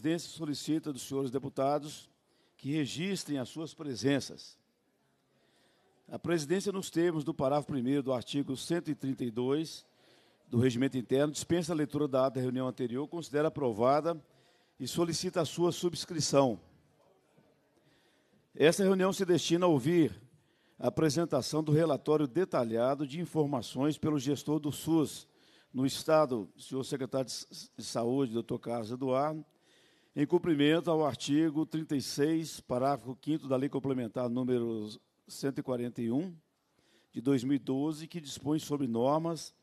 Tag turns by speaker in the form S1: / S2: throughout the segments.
S1: presidência solicita dos senhores deputados que registrem as suas presenças. A presidência, nos termos do parágrafo 1 do artigo 132 do Regimento Interno, dispensa a leitura da ata da reunião anterior, considera aprovada e solicita a sua subscrição. Esta reunião se destina a ouvir a apresentação do relatório detalhado de informações pelo gestor do SUS no Estado, senhor secretário de Saúde, doutor Carlos Eduardo, em cumprimento ao artigo 36, parágrafo 5 da Lei Complementar número 141 de 2012, que dispõe sobre normas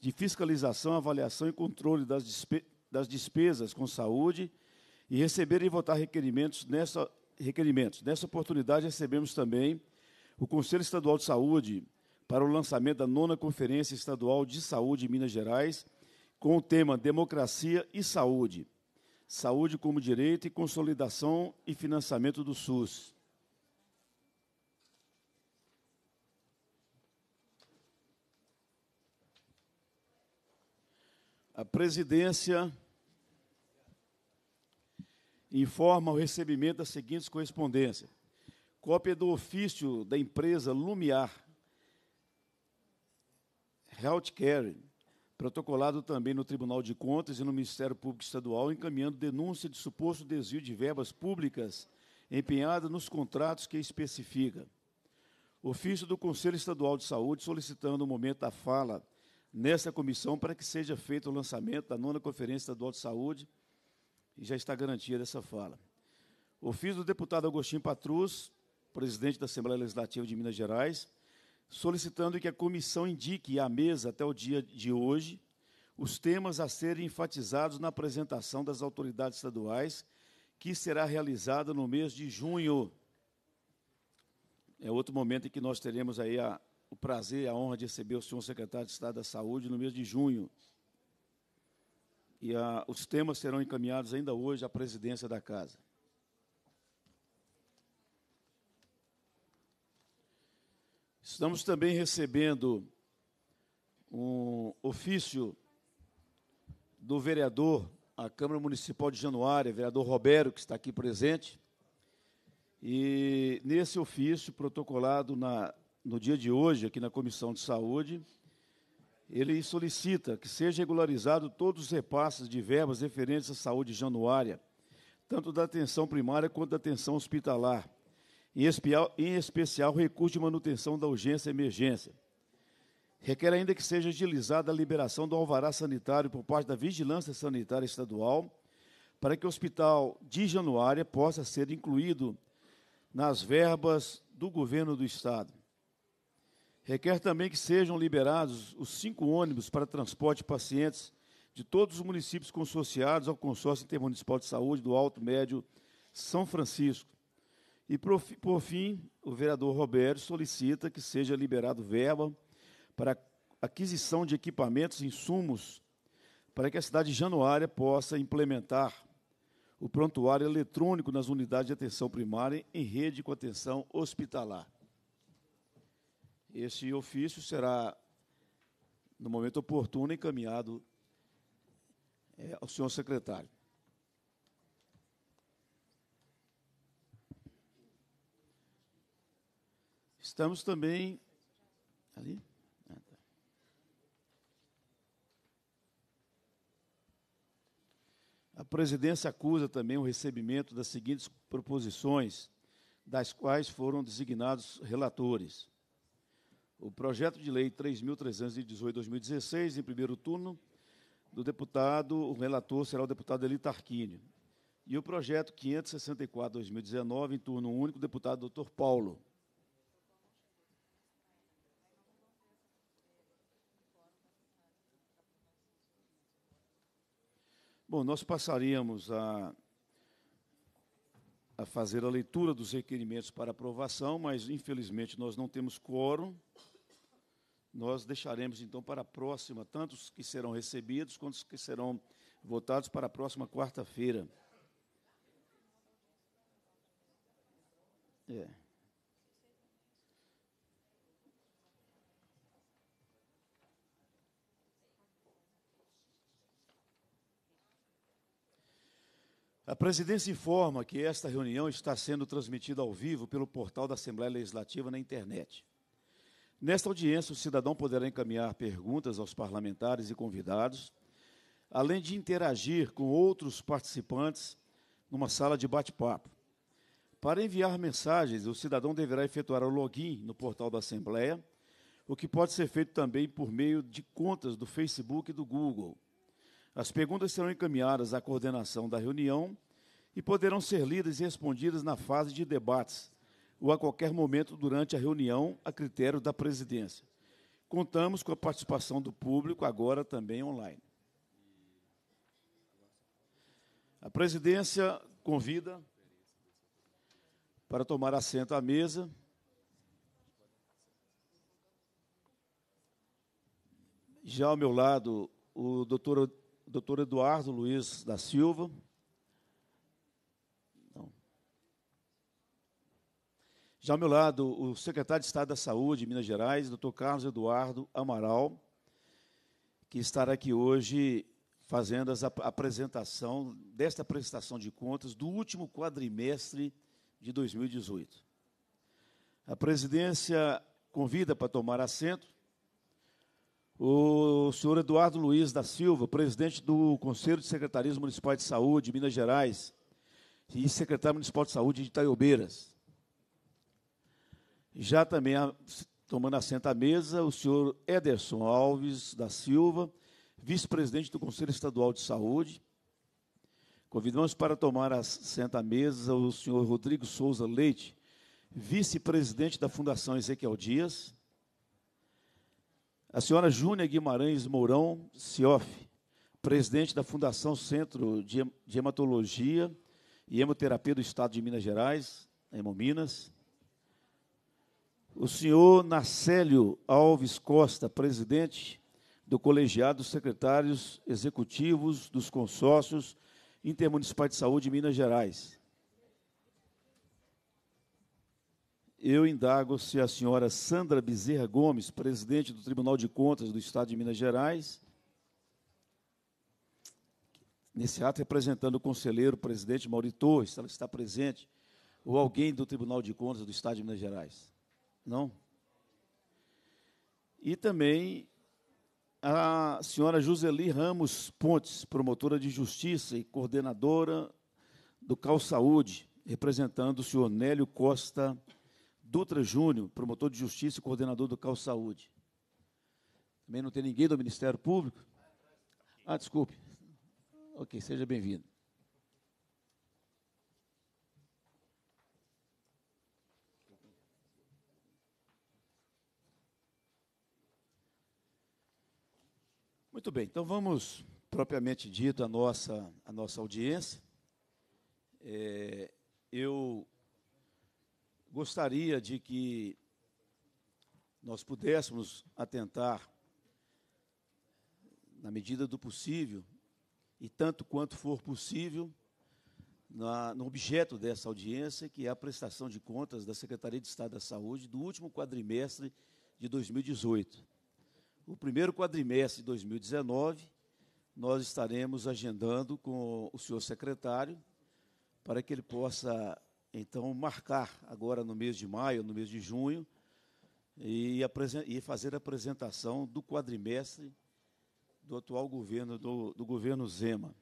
S1: de fiscalização, avaliação e controle das, despe das despesas com saúde e receber e votar requerimentos nessa requerimentos. Nessa oportunidade recebemos também o Conselho Estadual de Saúde para o lançamento da nona Conferência Estadual de Saúde em Minas Gerais, com o tema Democracia e Saúde saúde como direito e consolidação e financiamento do SUS. A presidência informa o recebimento das seguintes correspondências: cópia do ofício da empresa Lumiar Healthcare protocolado também no Tribunal de Contas e no Ministério Público Estadual, encaminhando denúncia de suposto desvio de verbas públicas empenhada nos contratos que especifica. Ofício do Conselho Estadual de Saúde solicitando o momento da fala nesta comissão para que seja feito o lançamento da nona Conferência Estadual de Saúde e já está garantida essa fala. Ofício do deputado Agostinho Patrus, presidente da Assembleia Legislativa de Minas Gerais, solicitando que a comissão indique à mesa, até o dia de hoje, os temas a serem enfatizados na apresentação das autoridades estaduais, que será realizada no mês de junho. É outro momento em que nós teremos aí a, o prazer e a honra de receber o senhor secretário de Estado da Saúde no mês de junho. E a, os temas serão encaminhados ainda hoje à presidência da Casa. Estamos também recebendo um ofício do vereador, à Câmara Municipal de Januária, vereador Roberto, que está aqui presente. E nesse ofício, protocolado na, no dia de hoje, aqui na Comissão de Saúde, ele solicita que seja regularizado todos os repasses de verbas referentes à saúde januária, tanto da atenção primária quanto da atenção hospitalar em especial recurso de manutenção da urgência e emergência. Requer ainda que seja agilizada a liberação do alvará sanitário por parte da Vigilância Sanitária Estadual, para que o Hospital de Januária possa ser incluído nas verbas do governo do Estado. Requer também que sejam liberados os cinco ônibus para transporte de pacientes de todos os municípios consorciados ao Consórcio Intermunicipal de Saúde do Alto Médio São Francisco. E por fim, o vereador Roberto solicita que seja liberado verba para aquisição de equipamentos e insumos para que a cidade de Januária possa implementar o prontuário eletrônico nas unidades de atenção primária em rede com atenção hospitalar. Esse ofício será, no momento oportuno, encaminhado é, ao senhor secretário. Estamos também. Ali? Ah, tá. A presidência acusa também o recebimento das seguintes proposições, das quais foram designados relatores. O projeto de lei 3.318-2016, em primeiro turno, do deputado, o relator será o deputado Eli Tarquini. E o projeto 564-2019, em turno único, deputado doutor Paulo. Bom, nós passaríamos a, a fazer a leitura dos requerimentos para aprovação, mas infelizmente nós não temos quórum. Nós deixaremos então para a próxima, tanto os que serão recebidos quanto os que serão votados para a próxima quarta-feira. É. A presidência informa que esta reunião está sendo transmitida ao vivo pelo portal da Assembleia Legislativa na internet. Nesta audiência, o cidadão poderá encaminhar perguntas aos parlamentares e convidados, além de interagir com outros participantes numa sala de bate-papo. Para enviar mensagens, o cidadão deverá efetuar o login no portal da Assembleia, o que pode ser feito também por meio de contas do Facebook e do Google. As perguntas serão encaminhadas à coordenação da reunião e poderão ser lidas e respondidas na fase de debates ou a qualquer momento durante a reunião, a critério da presidência. Contamos com a participação do público, agora também online. A presidência convida para tomar assento à mesa. Já ao meu lado, o doutor doutor Eduardo Luiz da Silva. Não. Já ao meu lado, o secretário de Estado da Saúde de Minas Gerais, doutor Carlos Eduardo Amaral, que estará aqui hoje fazendo a apresentação desta prestação de contas do último quadrimestre de 2018. A presidência convida para tomar assento o senhor Eduardo Luiz da Silva, presidente do Conselho de Secretarias Municipais de Saúde de Minas Gerais e secretário municipal de saúde de Itaiobeiras. Já também tomando assento à mesa, o senhor Ederson Alves da Silva, vice-presidente do Conselho Estadual de Saúde. Convidamos para tomar assento à mesa o senhor Rodrigo Souza Leite, vice-presidente da Fundação Ezequiel Dias a senhora Júnia Guimarães Mourão Cioff, presidente da Fundação Centro de Hematologia e Hemoterapia do Estado de Minas Gerais, Hemominas. O senhor Nacélio Alves Costa, presidente do Colegiado Secretários Executivos dos Consórcios Intermunicipais de Saúde de Minas Gerais. eu indago se a senhora Sandra Bezerra Gomes, presidente do Tribunal de Contas do Estado de Minas Gerais, nesse ato representando o conselheiro presidente Mauri Torres, se ela está presente, ou alguém do Tribunal de Contas do Estado de Minas Gerais. Não? E também a senhora Joseli Ramos Pontes, promotora de justiça e coordenadora do Cal Saúde, representando o senhor Nélio Costa Dutra Júnior, promotor de justiça e coordenador do Cal Saúde. Também não tem ninguém do Ministério Público? Ah, desculpe. Ok, seja bem-vindo. Muito bem, então vamos, propriamente dito, à nossa, à nossa audiência. É, eu gostaria de que nós pudéssemos atentar, na medida do possível, e tanto quanto for possível, na, no objeto dessa audiência, que é a prestação de contas da Secretaria de Estado da Saúde do último quadrimestre de 2018. O primeiro quadrimestre de 2019, nós estaremos agendando com o senhor secretário para que ele possa então, marcar agora no mês de maio, no mês de junho, e, e fazer a apresentação do quadrimestre do atual governo, do, do governo Zema.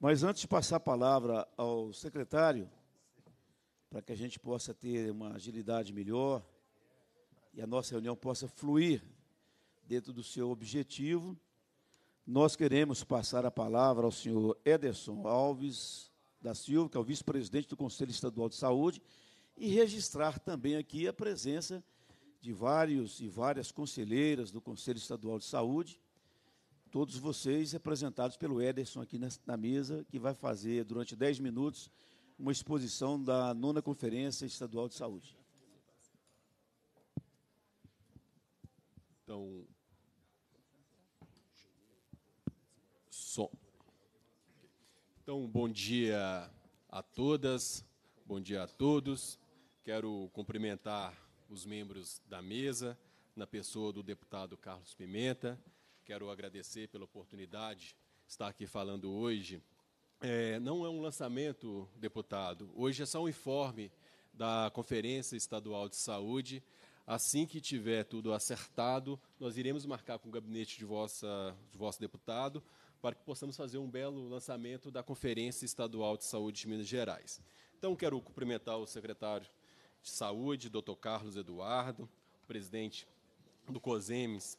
S1: Mas antes de passar a palavra ao secretário, para que a gente possa ter uma agilidade melhor e a nossa reunião possa fluir dentro do seu objetivo, nós queremos passar a palavra ao senhor Ederson Alves, da Silva, que é o vice-presidente do Conselho Estadual de Saúde, e registrar também aqui a presença de vários e várias conselheiras do Conselho Estadual de Saúde, todos vocês representados pelo Ederson aqui na, mesa, que vai fazer durante 10 minutos uma exposição da nona Conferência Estadual de Saúde. Então,
S2: som. Então, bom dia a todas, bom dia a todos. Quero cumprimentar os membros da mesa, na pessoa do deputado Carlos Pimenta. Quero agradecer pela oportunidade de estar aqui falando hoje. É, não é um lançamento, deputado, hoje é só um informe da Conferência Estadual de Saúde. Assim que tiver tudo acertado, nós iremos marcar com o gabinete de, vossa, de vosso deputado para que possamos fazer um belo lançamento da Conferência Estadual de Saúde de Minas Gerais. Então, quero cumprimentar o secretário de Saúde, Dr. Carlos Eduardo, o presidente do COSEMES,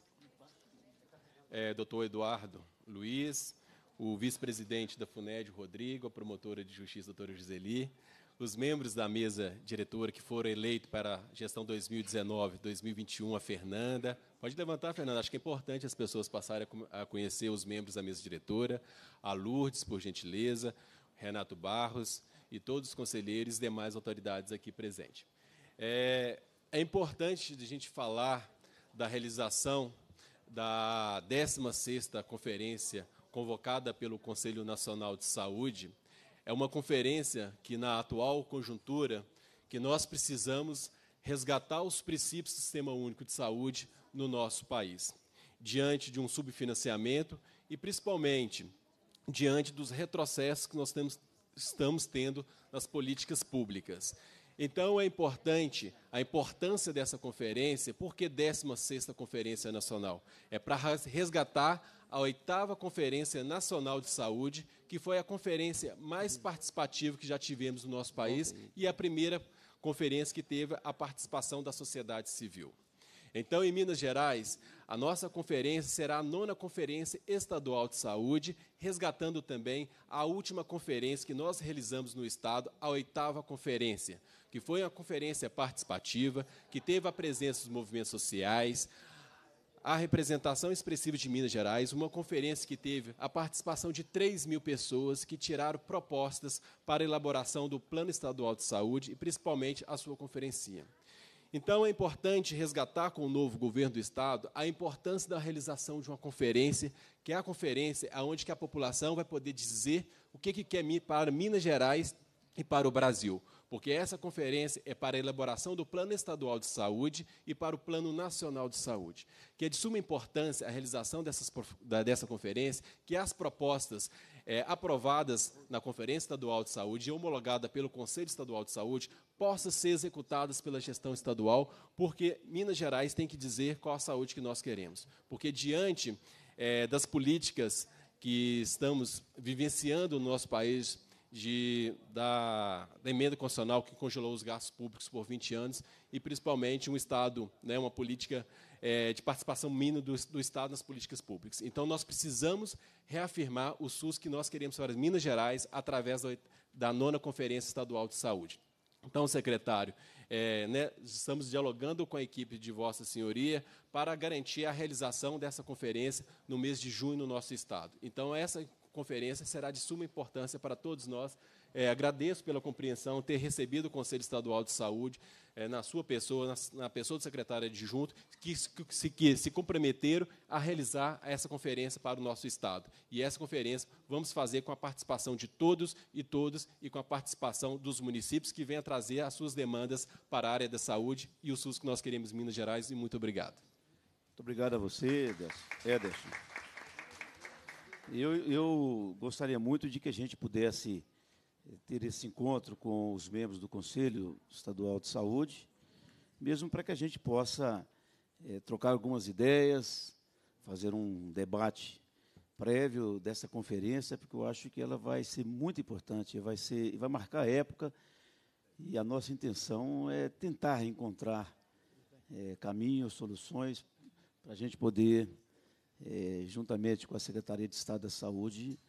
S2: é, Dr. Eduardo Luiz, o vice-presidente da FUNED, Rodrigo, a promotora de justiça, doutora Giseli, os membros da mesa diretora que foram eleitos para a gestão 2019-2021, a Fernanda. Pode levantar, Fernanda, acho que é importante as pessoas passarem a conhecer os membros da mesa diretora, a Lourdes, por gentileza, Renato Barros e todos os conselheiros e demais autoridades aqui presentes. É, é importante a gente falar da realização da 16ª conferência convocada pelo Conselho Nacional de Saúde, é uma conferência que, na atual conjuntura, que nós precisamos resgatar os princípios do Sistema Único de Saúde no nosso país, diante de um subfinanciamento e, principalmente, diante dos retrocessos que nós temos, estamos tendo nas políticas públicas. Então, é importante a importância dessa conferência, porque 16ª Conferência Nacional é para resgatar a oitava Conferência Nacional de Saúde, que foi a conferência mais participativa que já tivemos no nosso país e a primeira conferência que teve a participação da sociedade civil. Então, em Minas Gerais, a nossa conferência será a nona Conferência Estadual de Saúde, resgatando também a última conferência que nós realizamos no Estado, a oitava conferência, que foi uma conferência participativa, que teve a presença dos movimentos sociais, a representação expressiva de Minas Gerais, uma conferência que teve a participação de 3 mil pessoas que tiraram propostas para a elaboração do Plano Estadual de Saúde e, principalmente, a sua conferência. Então, é importante resgatar com o novo governo do Estado a importância da realização de uma conferência, que é a conferência onde a população vai poder dizer o que, que quer para Minas Gerais e para o Brasil porque essa conferência é para a elaboração do Plano Estadual de Saúde e para o Plano Nacional de Saúde, que é de suma importância a realização dessas, da, dessa conferência, que as propostas é, aprovadas na Conferência Estadual de Saúde e homologada pelo Conselho Estadual de Saúde possam ser executadas pela gestão estadual, porque Minas Gerais tem que dizer qual a saúde que nós queremos. Porque diante é, das políticas que estamos vivenciando no nosso país de, da, da, emenda constitucional que congelou os gastos públicos por 20 anos e, principalmente, um Estado, né, uma política é, de participação mínima do, do, Estado nas políticas públicas. Então, nós precisamos reafirmar o SUS que nós queremos para Minas Gerais através da, da nona Conferência Estadual de Saúde. Então, secretário, é, né, estamos dialogando com a equipe de Vossa Senhoria para garantir a realização dessa conferência no mês de junho no nosso Estado. Então, essa conferência será de suma importância para todos nós. É, agradeço pela compreensão, ter recebido o Conselho Estadual de Saúde, é, na sua pessoa, na, na, pessoa do secretário adjunto, que se, que se comprometeram a realizar essa conferência para o nosso Estado. E essa conferência vamos fazer com a participação de todos e todas e com a participação dos municípios que venham trazer as suas demandas para a área da saúde e o SUS
S1: que nós queremos em Minas Gerais. E muito obrigado. Muito obrigado a você, Ederson. Eu, eu gostaria muito de que a gente pudesse ter esse encontro com os membros do Conselho Estadual de Saúde, mesmo para que a gente possa é, trocar algumas ideias, fazer um debate prévio dessa conferência, porque eu acho que ela vai ser muito importante, vai ser, vai marcar a época. E a nossa intenção é tentar encontrar é, caminhos, soluções para a gente poder é, juntamente com a Secretaria de Estado da Saúde,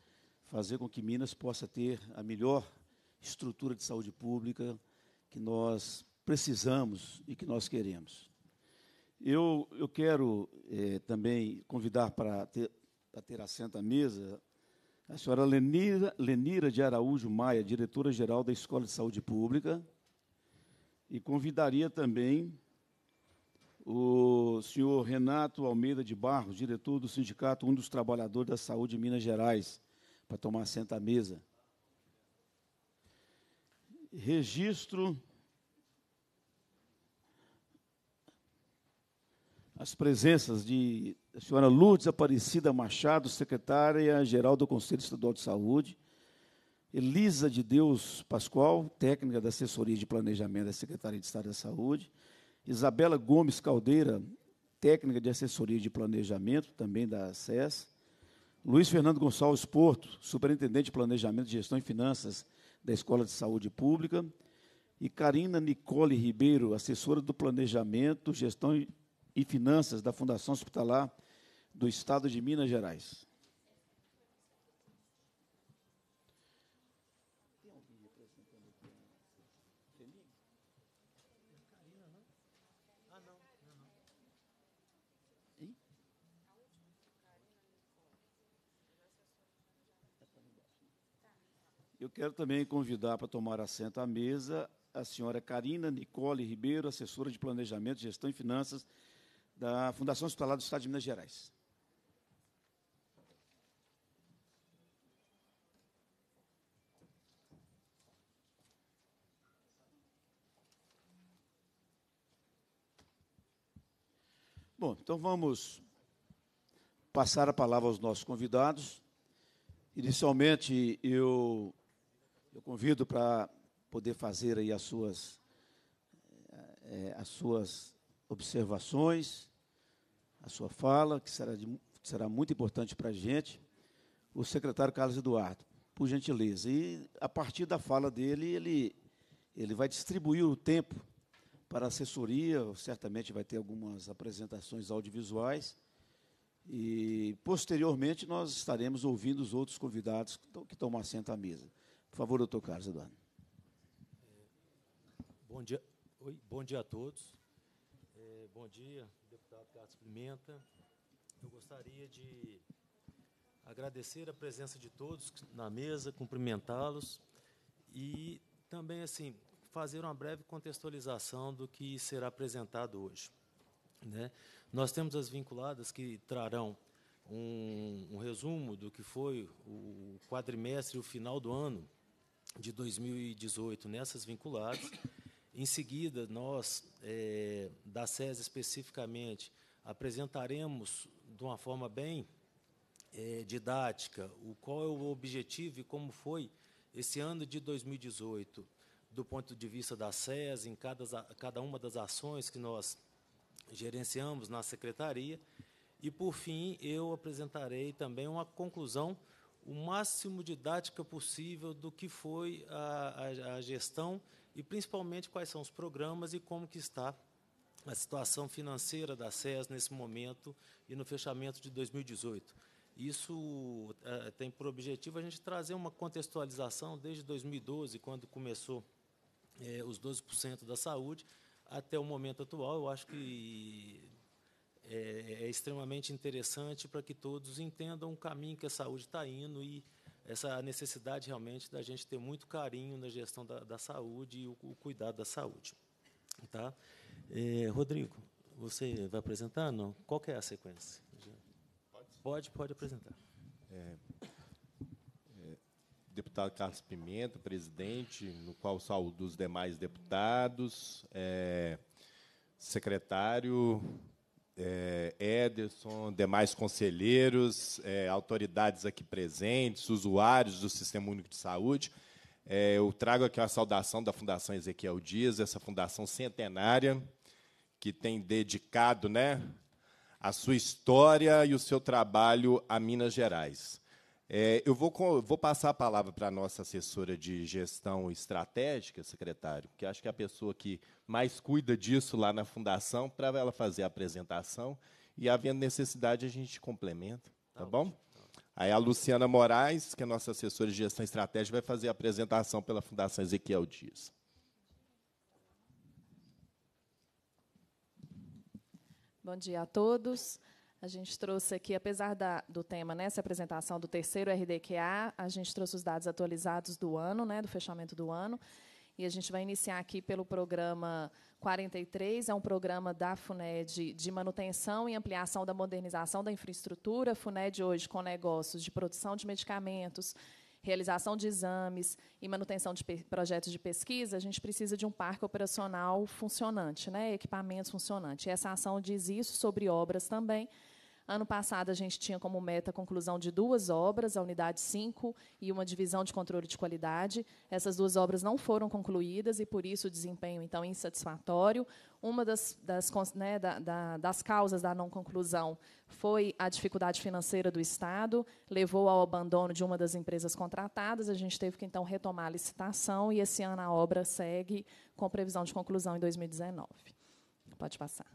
S1: fazer com que Minas possa ter a melhor estrutura de saúde pública que nós precisamos e que nós queremos. Eu, eu quero é, também convidar para ter, para ter assento à mesa a senhora Lenira, Lenira de Araújo Maia, diretora-geral da Escola de Saúde Pública, e convidaria também o senhor Renato Almeida de Barros, diretor do Sindicato Um dos Trabalhadores da Saúde de Minas Gerais, para tomar assento à mesa. Registro as presenças de a senhora Lourdes Aparecida Machado, secretária-geral do Conselho Estadual de Saúde, Elisa de Deus Pascoal, técnica da Assessoria de Planejamento da Secretaria de Estado da Saúde, Isabela Gomes Caldeira, técnica de assessoria de planejamento, também da SES. Luiz Fernando Gonçalves Porto, superintendente de planejamento, gestão e finanças da Escola de Saúde Pública. E Karina Nicole Ribeiro, assessora do planejamento, gestão e finanças da Fundação Hospitalar do Estado de Minas Gerais. Eu quero também convidar para tomar assento à mesa a senhora Karina Nicole Ribeiro, assessora de Planejamento, Gestão e Finanças da Fundação Hospitalar do Estado de Minas Gerais. Bom, então vamos passar a palavra aos nossos convidados. Inicialmente, eu eu convido para poder fazer aí as suas, é, as suas observações, a sua fala, que será, de, que será muito importante para a gente, o secretário Carlos Eduardo, por gentileza. E, a partir da fala dele, ele, ele vai distribuir o tempo para assessoria, certamente vai ter algumas apresentações audiovisuais, e, posteriormente, nós estaremos ouvindo os outros convidados que, que tomam assento à mesa. Por favor, doutor Carlos
S3: Eduardo. Bom dia, Oi, bom dia a todos. É, bom dia, deputado Carlos Pimenta. Eu gostaria de agradecer a presença de todos na mesa, cumprimentá-los e também assim fazer uma breve contextualização do que será apresentado hoje. Né? Nós temos as vinculadas que trarão um, um resumo do que foi o quadrimestre e o final do ano de 2018 nessas vinculadas. Em seguida, nós, é, da SES especificamente, apresentaremos de uma forma bem é, didática o qual é o objetivo e como foi esse ano de 2018 do ponto de vista da SES, em cada, cada uma das ações que nós gerenciamos na secretaria. E, por fim, eu apresentarei também uma conclusão o máximo de didática possível do que foi a, a, a, gestão e, principalmente, quais são os programas e como que está a situação financeira da SES nesse momento e no fechamento de 2018. Isso é, tem por objetivo a gente trazer uma contextualização desde 2012, quando começou é, os 12% da saúde, até o momento atual. Eu acho que é, é, é extremamente interessante para que todos entendam o caminho que a saúde está indo e essa necessidade realmente da gente ter muito carinho na gestão da, da saúde e o, o, cuidado da saúde. Tá? É, Rodrigo, você vai apresentar? Não? Qual é a sequência? Pode, pode, apresentar. É, é, deputado Carlos Pimenta,
S4: presidente, no qual saúdo os demais deputados, é, secretário é, Ederson, demais conselheiros, é, autoridades aqui presentes, usuários do Sistema Único de Saúde. É, eu trago aqui uma saudação da Fundação Ezequiel Dias, essa fundação centenária, que tem dedicado né, a sua história e o seu trabalho a Minas Gerais. É, eu vou, vou, passar a palavra para a nossa assessora de gestão estratégica, secretário, que acho que é a pessoa que mais cuida disso lá na fundação, para ela fazer a apresentação. E, havendo necessidade, a gente complementa, tá, tá bom? tá Aí a Luciana Moraes, que é nossa assessora de gestão estratégica, vai fazer a apresentação pela Fundação Ezequiel Dias.
S5: Bom dia a todos. A gente trouxe aqui, apesar da, do tema nessa né, apresentação do terceiro RDQA, a gente trouxe os dados atualizados do ano, né, do fechamento do ano. E a gente vai iniciar aqui pelo programa 43, é um programa da FUNED de manutenção e ampliação da modernização da infraestrutura. A FUNED hoje com negócios de produção de medicamentos, realização de exames e manutenção de projetos de pesquisa, a gente precisa de um parque operacional funcionante, né? equipamentos funcionantes. E essa ação diz isso sobre obras também. Ano passado, a gente tinha como meta a conclusão de duas obras, a unidade 5 e uma divisão de controle de qualidade. Essas duas obras não foram concluídas e, por isso, o desempenho então insatisfatório. Uma das, das, né, da, da, das causas da não conclusão foi a dificuldade financeira do Estado, levou ao abandono de uma das empresas contratadas. A gente teve que, então, retomar a licitação e, esse ano, a obra segue com previsão de conclusão em 2019. Pode passar.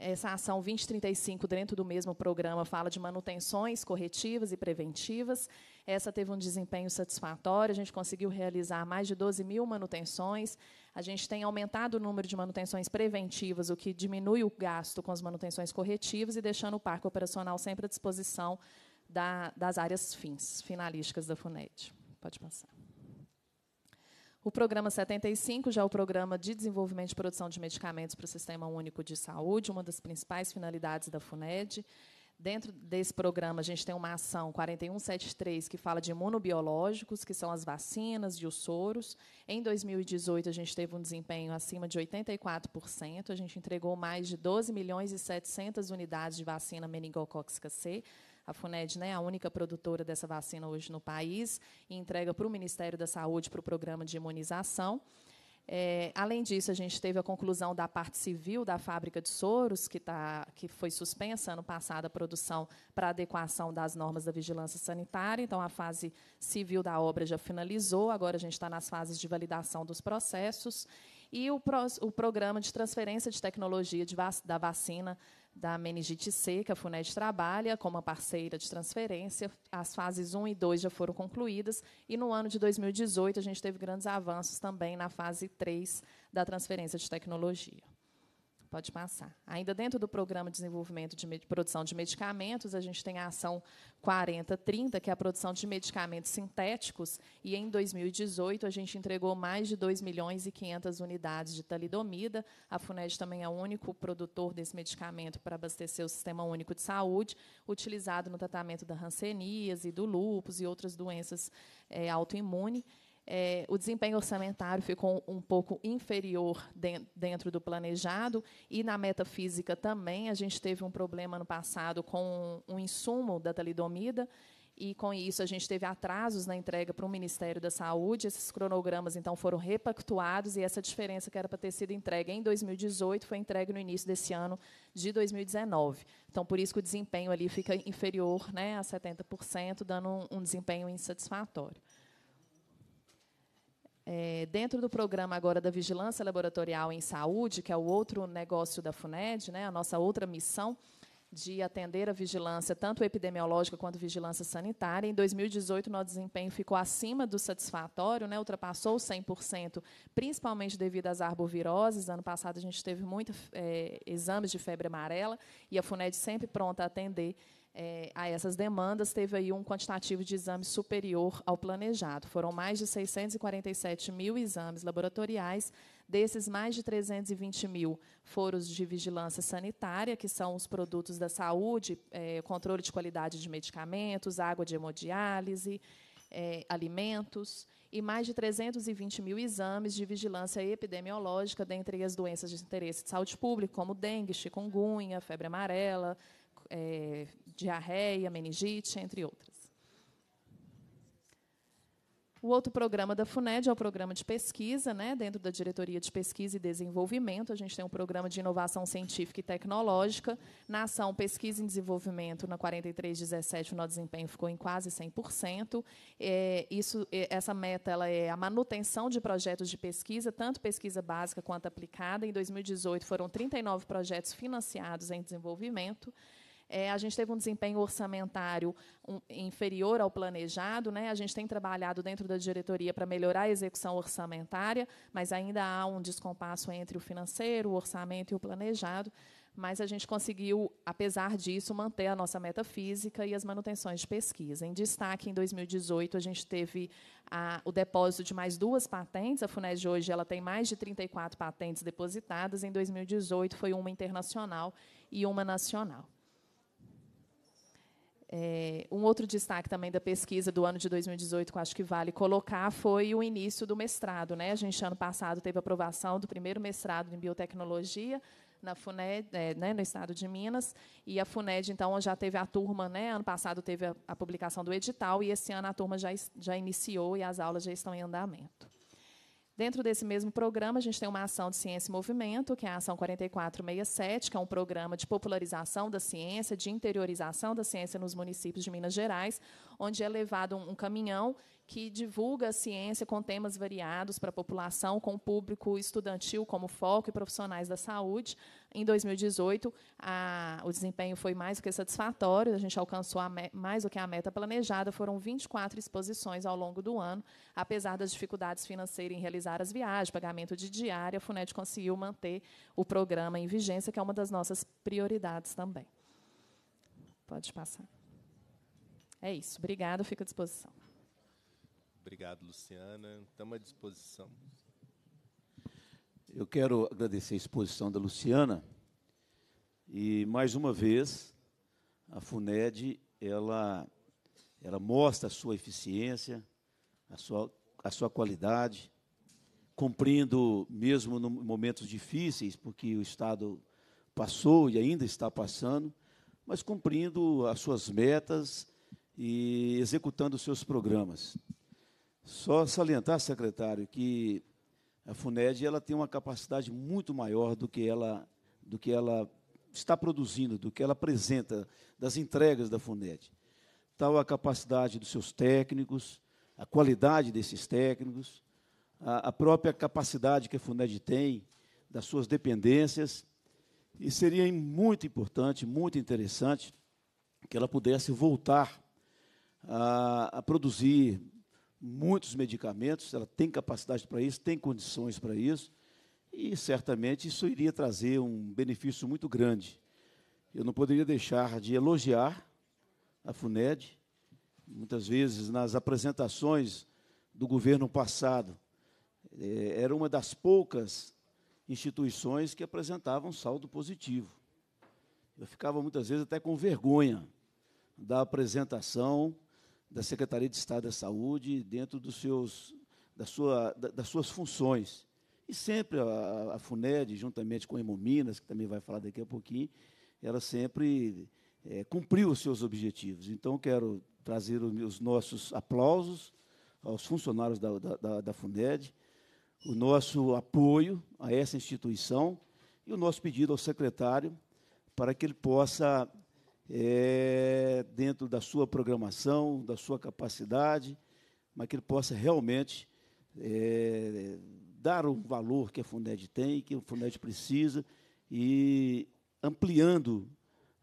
S5: Essa ação 2035, dentro do mesmo programa, fala de manutenções corretivas e preventivas. Essa teve um desempenho satisfatório, a gente conseguiu realizar mais de 12 mil manutenções. A gente tem aumentado o número de manutenções preventivas, o que diminui o gasto com as manutenções corretivas e deixando o parque operacional sempre à disposição da, das áreas fins, finalísticas da FUNED. Pode passar. O programa 75 já é o programa de desenvolvimento e produção de medicamentos para o Sistema Único de Saúde, uma das principais finalidades da FUNED. Dentro desse programa, a gente tem uma ação 4173 que fala de imunobiológicos, que são as vacinas e os soros. Em 2018, a gente teve um desempenho acima de 84%. A gente entregou mais de 12 milhões e 700 unidades de vacina meningocócica C, a FUNED né, é a única produtora dessa vacina hoje no país, e entrega para o Ministério da Saúde, para o programa de imunização. É, além disso, a gente teve a conclusão da parte civil da fábrica de soros, que, tá, que foi suspensa ano passado a produção para adequação das normas da vigilância sanitária. Então, a fase civil da obra já finalizou, agora a gente está nas fases de validação dos processos. E o, pro, o programa de transferência de tecnologia de vac, da vacina da meningite que a FUNED trabalha como parceira de transferência. As fases 1 e 2 já foram concluídas e no ano de 2018 a gente teve grandes avanços também na fase 3 da transferência de tecnologia. Pode passar. Ainda dentro do Programa de Desenvolvimento de Produção de Medicamentos, a gente tem a ação 4030, que é a produção de medicamentos sintéticos, e em 2018 a gente entregou mais de 2 milhões e 500 unidades de talidomida. A FUNED também é o único produtor desse medicamento para abastecer o Sistema Único de Saúde, utilizado no tratamento da e do lúpus e outras doenças é, eh, autoimunes. É, o desempenho orçamentário ficou um pouco inferior dentro do planejado e na metafísica também a gente teve um problema no passado com um insumo da talidomida e com isso a gente teve atrasos na entrega para o Ministério da Saúde. Esses cronogramas então foram repactuados e essa diferença que era para ter sido entregue em 2018 foi entregue no início desse ano de 2019. Então por isso que o desempenho ali fica inferior, né, a 70%, dando um, um desempenho insatisfatório. É, dentro do programa agora da Vigilância Laboratorial em Saúde, que é o outro negócio da FUNED, né, a nossa outra missão de atender a vigilância, tanto epidemiológica quanto vigilância sanitária. Em 2018, nosso desempenho ficou acima do satisfatório, né, ultrapassou 100%, principalmente devido às arboviroses. Ano passado, a gente teve muitos é, exames de febre amarela e a FUNED sempre pronta a atender é, a essas demandas, teve aí um quantitativo de exames superior ao planejado. Foram mais de 647 mil exames laboratoriais, desses mais de 320 mil foram de vigilância sanitária, que são os produtos da saúde, é, controle de qualidade de medicamentos, água de hemodiálise, é, alimentos e mais de 320 mil exames de vigilância epidemiológica, dentre as doenças de interesse de saúde pública, como dengue, chikungunya, febre amarela, é, diarreia, meningite, entre outras. O outro programa da FUNED é o programa de pesquisa, né? Dentro da Diretoria de Pesquisa e Desenvolvimento, a gente tem um programa de inovação científica e tecnológica. Na ação Pesquisa e Desenvolvimento, na 4317, o nosso desempenho ficou em quase 100%. É, isso, é, essa meta ela é a manutenção de projetos de pesquisa, tanto pesquisa básica quanto aplicada. Em 2018, foram 39 projetos financiados em desenvolvimento. É, a gente teve um desempenho orçamentário um, inferior ao planejado, né? A gente tem trabalhado dentro da diretoria para melhorar a execução orçamentária, mas ainda há um descompasso entre o financeiro, o orçamento e o planejado. Mas a gente conseguiu, apesar disso, manter a nossa meta física e as manutenções de pesquisa. Em destaque, em 2018, a gente teve a, o depósito de mais duas patentes. A FUNES de hoje ela tem mais de 34 patentes depositadas. Em 2018, foi uma internacional e uma nacional. É, um outro destaque também da pesquisa do ano de 2018, que eu acho que vale colocar, foi o início do mestrado. Né? A gente, ano passado, teve aprovação do primeiro mestrado em biotecnologia na FUNED, é, né, no estado de Minas, e a FUNED, então, já teve a turma, né, ano passado teve a, a publicação do edital, e esse ano a turma já, já iniciou e as aulas já estão em andamento. Dentro desse mesmo programa, a gente tem uma ação de ciência e movimento, que é a Ação 4467, que é um programa de popularização da ciência, de interiorização da ciência nos municípios de Minas Gerais, onde é levado um caminhão que divulga a ciência com temas variados para a população, com o público estudantil como foco e profissionais da saúde. Em 2018, a, o desempenho foi mais do que satisfatório, a gente alcançou a me, mais do que a meta planejada, foram 24 exposições ao longo do ano, apesar das dificuldades financeiras em realizar as viagens, pagamento de diária, a FUNED conseguiu manter o programa em vigência, que é uma das nossas prioridades também. Pode passar. É isso. Obrigada, fico à disposição.
S4: Obrigado, Luciana. Estamos à disposição.
S1: Eu quero agradecer a exposição da Luciana. E, mais uma vez, a FUNED ela, ela mostra a sua eficiência, a sua, a sua qualidade, cumprindo, mesmo em momentos difíceis, porque o Estado passou e ainda está passando, mas cumprindo as suas metas e executando os seus programas. Só salientar, secretário, que a FUNED ela tem uma capacidade muito maior do que ela do que ela está produzindo, do que ela apresenta das entregas da FUNED. Tal a capacidade dos seus técnicos, a qualidade desses técnicos, a, a própria capacidade que a FUNED tem das suas dependências, e seria muito importante, muito interessante que ela pudesse voltar a, a produzir muitos medicamentos, ela tem capacidade para isso, tem condições para isso, e certamente isso iria trazer um benefício muito grande. Eu não poderia deixar de elogiar a FUNED, muitas vezes nas apresentações do governo passado, é, era uma das poucas instituições que apresentavam saldo positivo. Eu ficava muitas vezes até com vergonha da apresentação da Secretaria de Estado da Saúde dentro dos seus, da sua, das suas funções. E sempre a, a FUNED, juntamente com a Emominas, que também vai falar daqui a pouquinho, ela sempre é, cumpriu os seus objetivos. Então, quero trazer os nossos aplausos aos funcionários da, da, da FUNED, o nosso apoio a essa instituição e o nosso pedido ao secretário para que ele possa é, dentro da sua programação, da sua capacidade, mas que ele possa realmente é, dar o valor que a FUNED tem, que a FUNED precisa, e ampliando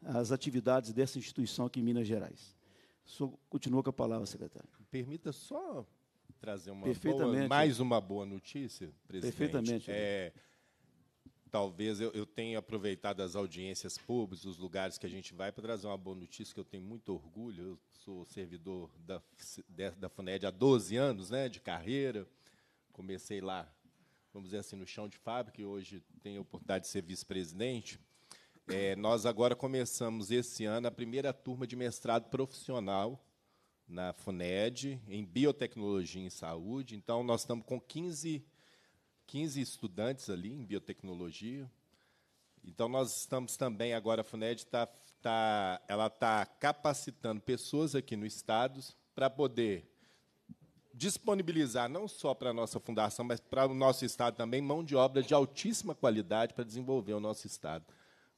S1: as atividades dessa instituição aqui em Minas Gerais. continua com a palavra, secretário.
S4: Permita só trazer uma boa, mais uma boa notícia, presidente. Perfeitamente. É, né? talvez eu, eu tenha aproveitado as audiências públicas, os lugares que a gente vai, para trazer uma boa notícia, que eu tenho muito orgulho. Eu sou servidor da, da FUNED há 12 anos né, de carreira. Comecei lá, vamos dizer assim, no chão de fábrica, e hoje tenho a oportunidade de ser vice-presidente. É, nós agora começamos esse ano a primeira turma de mestrado profissional na FUNED, em biotecnologia e saúde. Então, nós estamos com 15 15 estudantes ali em biotecnologia. Então, nós estamos também agora, a FUNED tá, tá, ela está capacitando pessoas aqui no Estado para poder disponibilizar, não só para a nossa fundação, mas para o nosso Estado também, mão de obra de altíssima qualidade para desenvolver o nosso Estado.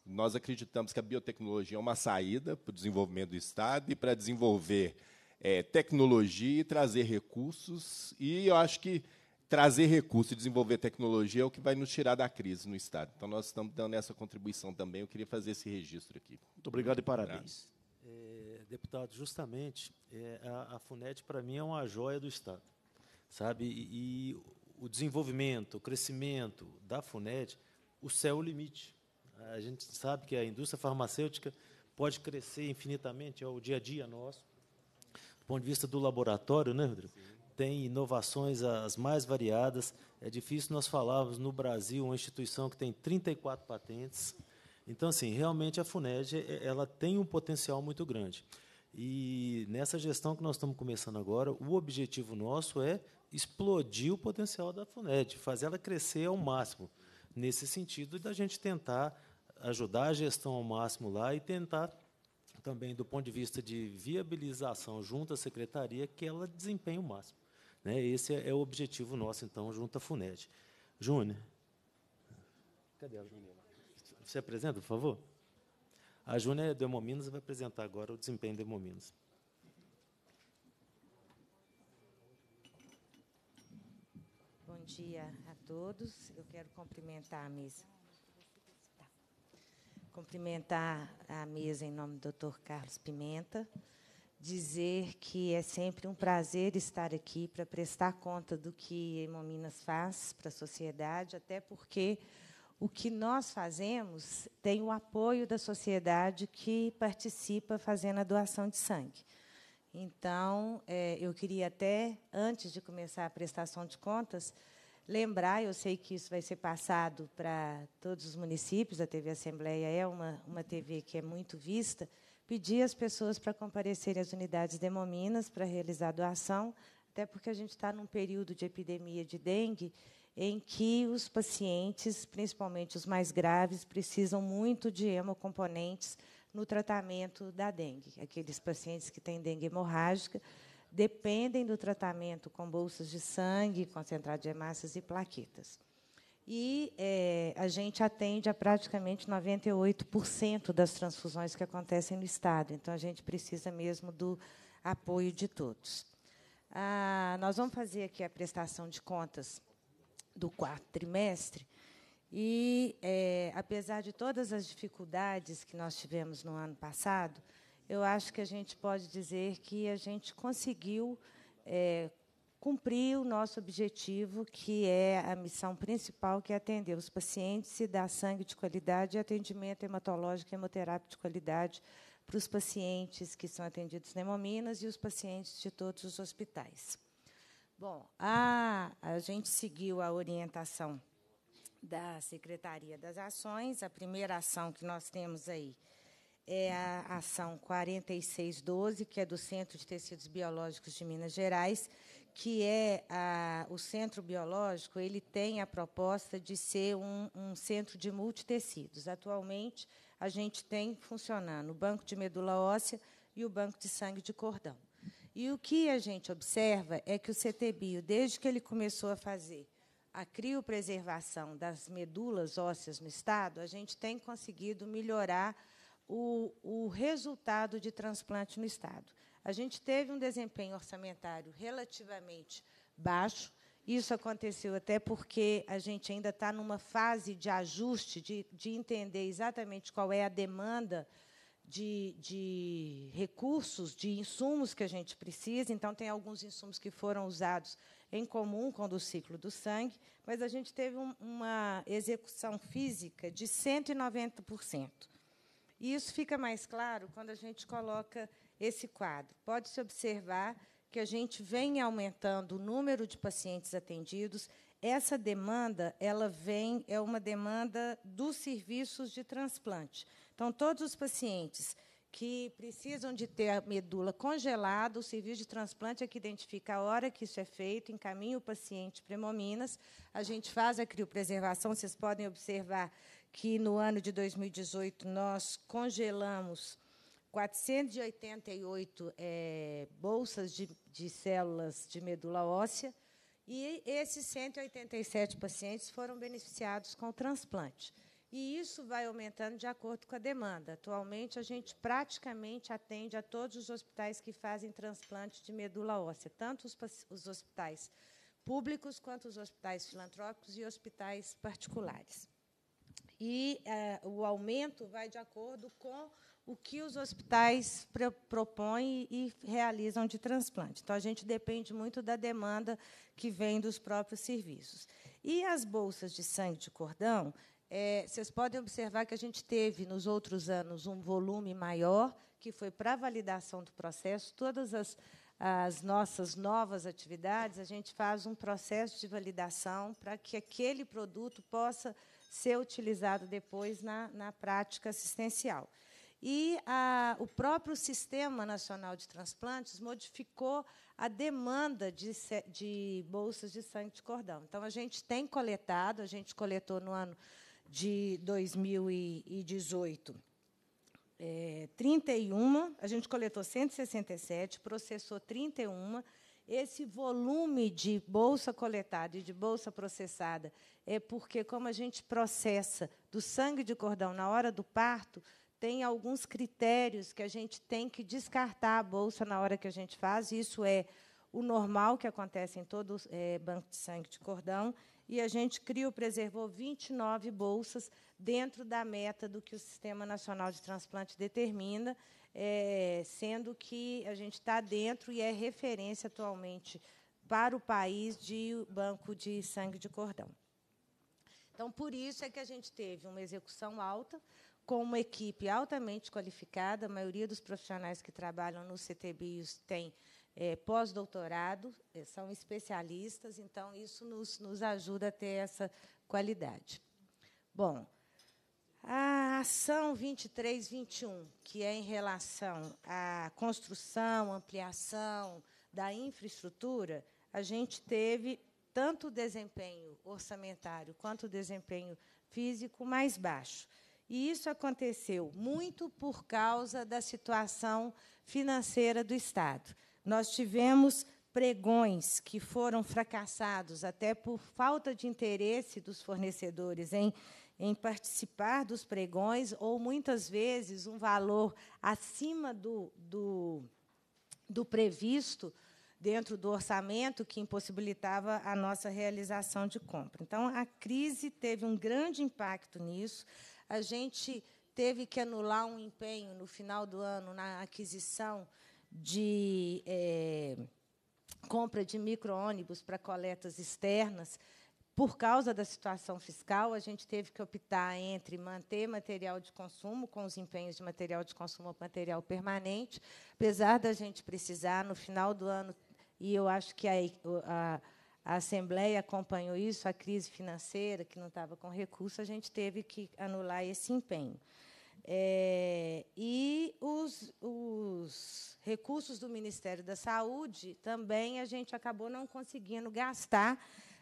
S4: Nós acreditamos que a biotecnologia é uma saída para o desenvolvimento do Estado e para desenvolver é, tecnologia e trazer recursos. E eu acho que trazer recursos e desenvolver tecnologia é o que vai nos tirar da crise no Estado. Então, nós estamos dando essa contribuição também. Eu queria fazer esse registro aqui. Muito obrigado e parabéns.
S3: É, deputado, justamente, é, a, a FUNET, para mim, é uma joia do Estado. sabe? E, e o desenvolvimento, o crescimento da FUNET, o céu é o limite. A gente sabe que a indústria farmacêutica pode crescer infinitamente, é o dia a dia nosso. Do ponto de vista do laboratório, né, Rodrigo? Sim tem inovações as mais variadas. É difícil nós falarmos no Brasil uma instituição que tem 34 patentes. Então, assim, realmente a FUNED ela tem um potencial muito grande. E nessa gestão que nós estamos começando agora, o objetivo nosso é explodir o potencial da FUNED, fazer ela crescer ao máximo. Nesse sentido da gente tentar ajudar a gestão ao máximo lá e tentar também do ponto de vista de viabilização junto à secretaria que ela desempenhe o máximo. Né? Esse é, é o objetivo nosso, então, junto à FUNED. Júnior. Cadê a Júnior? Você apresenta, por favor? A Júnior é do Hemominas vai apresentar agora o desempenho do Hemominas.
S6: Bom dia a todos. Eu quero cumprimentar a mesa. Tá. Cumprimentar a mesa em nome do Dr. Carlos Pimenta, dizer que é sempre um prazer estar aqui para prestar conta do que Hemominas faz para a sociedade, até porque o que nós fazemos tem o apoio da sociedade que participa fazendo a doação de sangue. Então, é, eu queria até, antes de começar a prestação de contas, lembrar, eu sei que isso vai ser passado para todos os municípios, a TV Assembleia é uma, uma TV que é muito vista, pedir às pessoas para comparecerem às unidades demominas para realizar doação, até porque a gente está num período de epidemia de dengue em que os pacientes, principalmente os mais graves, precisam muito de hemocomponentes no tratamento da dengue. Aqueles pacientes que têm dengue hemorrágica dependem do tratamento com bolsas de sangue, concentrado de hemácias e plaquetas. E é, a gente atende a praticamente 98% das transfusões que acontecem no Estado. Então, a gente precisa mesmo do apoio de todos. Ah, nós vamos fazer aqui a prestação de contas do quarto trimestre. E, é, apesar de todas as dificuldades que nós tivemos no ano passado, eu acho que a gente pode dizer que a gente conseguiu é, cumprir o nosso objetivo, que é a missão principal, que é atender os pacientes e dar sangue de qualidade e atendimento hematológico e hemoterápico de qualidade para os pacientes que são atendidos na Hemominas e os pacientes de todos os hospitais. Bom, a, a gente seguiu a orientação da Secretaria das Ações. A primeira ação que nós temos aí é a ação 4612, que é do Centro de Tecidos Biológicos de Minas Gerais, que é a, o centro biológico, ele tem a proposta de ser um, um centro de multitecidos. Atualmente, a gente tem funcionando o banco de medula óssea e o banco de sangue de cordão. E o que a gente observa é que o CTBio, desde que ele começou a fazer a criopreservação das medulas ósseas no Estado, a gente tem conseguido melhorar o, o resultado de transplante no Estado. A gente teve um desempenho orçamentário relativamente baixo. Isso aconteceu até porque a gente ainda está numa fase de ajuste, de, de entender exatamente qual é a demanda de, de, recursos, de insumos que a gente precisa. Então, tem alguns insumos que foram usados em comum com o do ciclo do sangue, mas a gente teve um, uma execução física de 190%. E isso fica mais claro quando a gente coloca esse quadro. Pode-se observar que a gente vem aumentando o número de pacientes atendidos. Essa demanda, ela vem é uma demanda dos serviços de transplante. Então, todos os pacientes que precisam de ter a medula congelada, o serviço de transplante é que identifica a hora que isso é feito, encaminha o paciente para Hemominas, a gente faz a criopreservação, vocês podem observar que no ano de 2018 nós congelamos 488 é, bolsas de, de células de medula óssea, e esses 187 pacientes foram beneficiados com o transplante. E isso vai aumentando de acordo com a demanda. Atualmente, a gente praticamente atende a todos os hospitais que fazem transplante de medula óssea, tanto os, os hospitais públicos quanto os hospitais filantrópicos e hospitais particulares. E é, o aumento vai de acordo com o que os hospitais propõem e realizam de transplante. Então, a gente depende muito da demanda que vem dos próprios serviços. E as bolsas de sangue de cordão, é, vocês podem observar que a gente teve, nos outros anos, um volume maior, que foi para validação do processo. Todas as, as nossas novas atividades, a gente faz um processo de validação para que aquele produto possa ser utilizado depois na, na prática assistencial. E a, o próprio Sistema Nacional de Transplantes modificou a demanda de, de bolsas de sangue de cordão. Então, a gente tem coletado, a gente coletou no ano de 2018 é, 31, a gente coletou 167, processou 31. Esse volume de bolsa coletada e de bolsa processada é porque, como a gente processa do sangue de cordão na hora do parto, tem alguns critérios que a gente tem que descartar a bolsa na hora que a gente faz. Isso é o normal que acontece em todo é, banco de sangue de cordão. E a gente criou, preservou 29 bolsas dentro da meta do que o Sistema Nacional de Transplante determina, é, sendo que a gente está dentro e é referência atualmente para o país de banco de sangue de cordão. Então, por isso é que a gente teve uma execução alta, com uma equipe altamente qualificada. A maioria dos profissionais que trabalham no CTBIOS tem é, pós-doutorado, é, são especialistas, então isso nos, nos ajuda a ter essa qualidade. Bom, a ação 2321, que é em relação à construção, ampliação da infraestrutura, a gente teve tanto o desempenho orçamentário quanto o desempenho físico mais baixo. E isso aconteceu muito por causa da situação financeira do Estado. Nós tivemos pregões que foram fracassados até por falta de interesse dos fornecedores em, em participar dos pregões, ou muitas vezes um valor acima do, do, do previsto dentro do orçamento que impossibilitava a nossa realização de compra. Então, a crise teve um grande impacto nisso a gente teve que anular um empenho no final do ano na aquisição de é, compra de micro-ônibus para coletas externas. Por causa da situação fiscal, a gente teve que optar entre manter material de consumo, com os empenhos de material de consumo material permanente, apesar da gente precisar, no final do ano, e eu acho que a, a a Assembleia acompanhou isso, a crise financeira, que não estava com recurso, a gente teve que anular esse empenho. É, e os, os, recursos do Ministério da Saúde também a gente acabou não conseguindo gastar,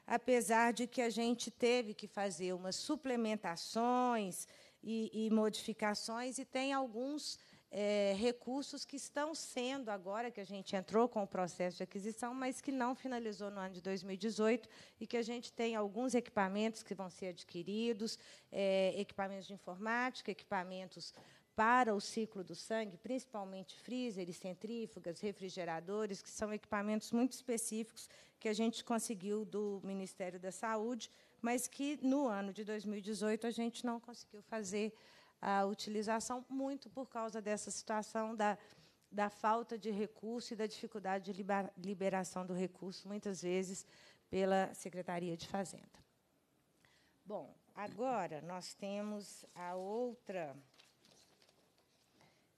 S6: apesar de que a gente teve que fazer umas suplementações e, e modificações, e tem alguns é, recursos que estão sendo, agora que a gente entrou com o processo de aquisição, mas que não finalizou no ano de 2018, e que a gente tem alguns equipamentos que vão ser adquiridos, é, equipamentos de informática, equipamentos para o ciclo do sangue, principalmente freezers, centrífugas, refrigeradores, que são equipamentos muito específicos que a gente conseguiu do Ministério da Saúde, mas que no ano de 2018 a gente não conseguiu fazer a utilização, muito por causa dessa situação da, da falta de recurso e da dificuldade de liberação do recurso, muitas vezes pela Secretaria de Fazenda. Bom, agora nós temos a outra.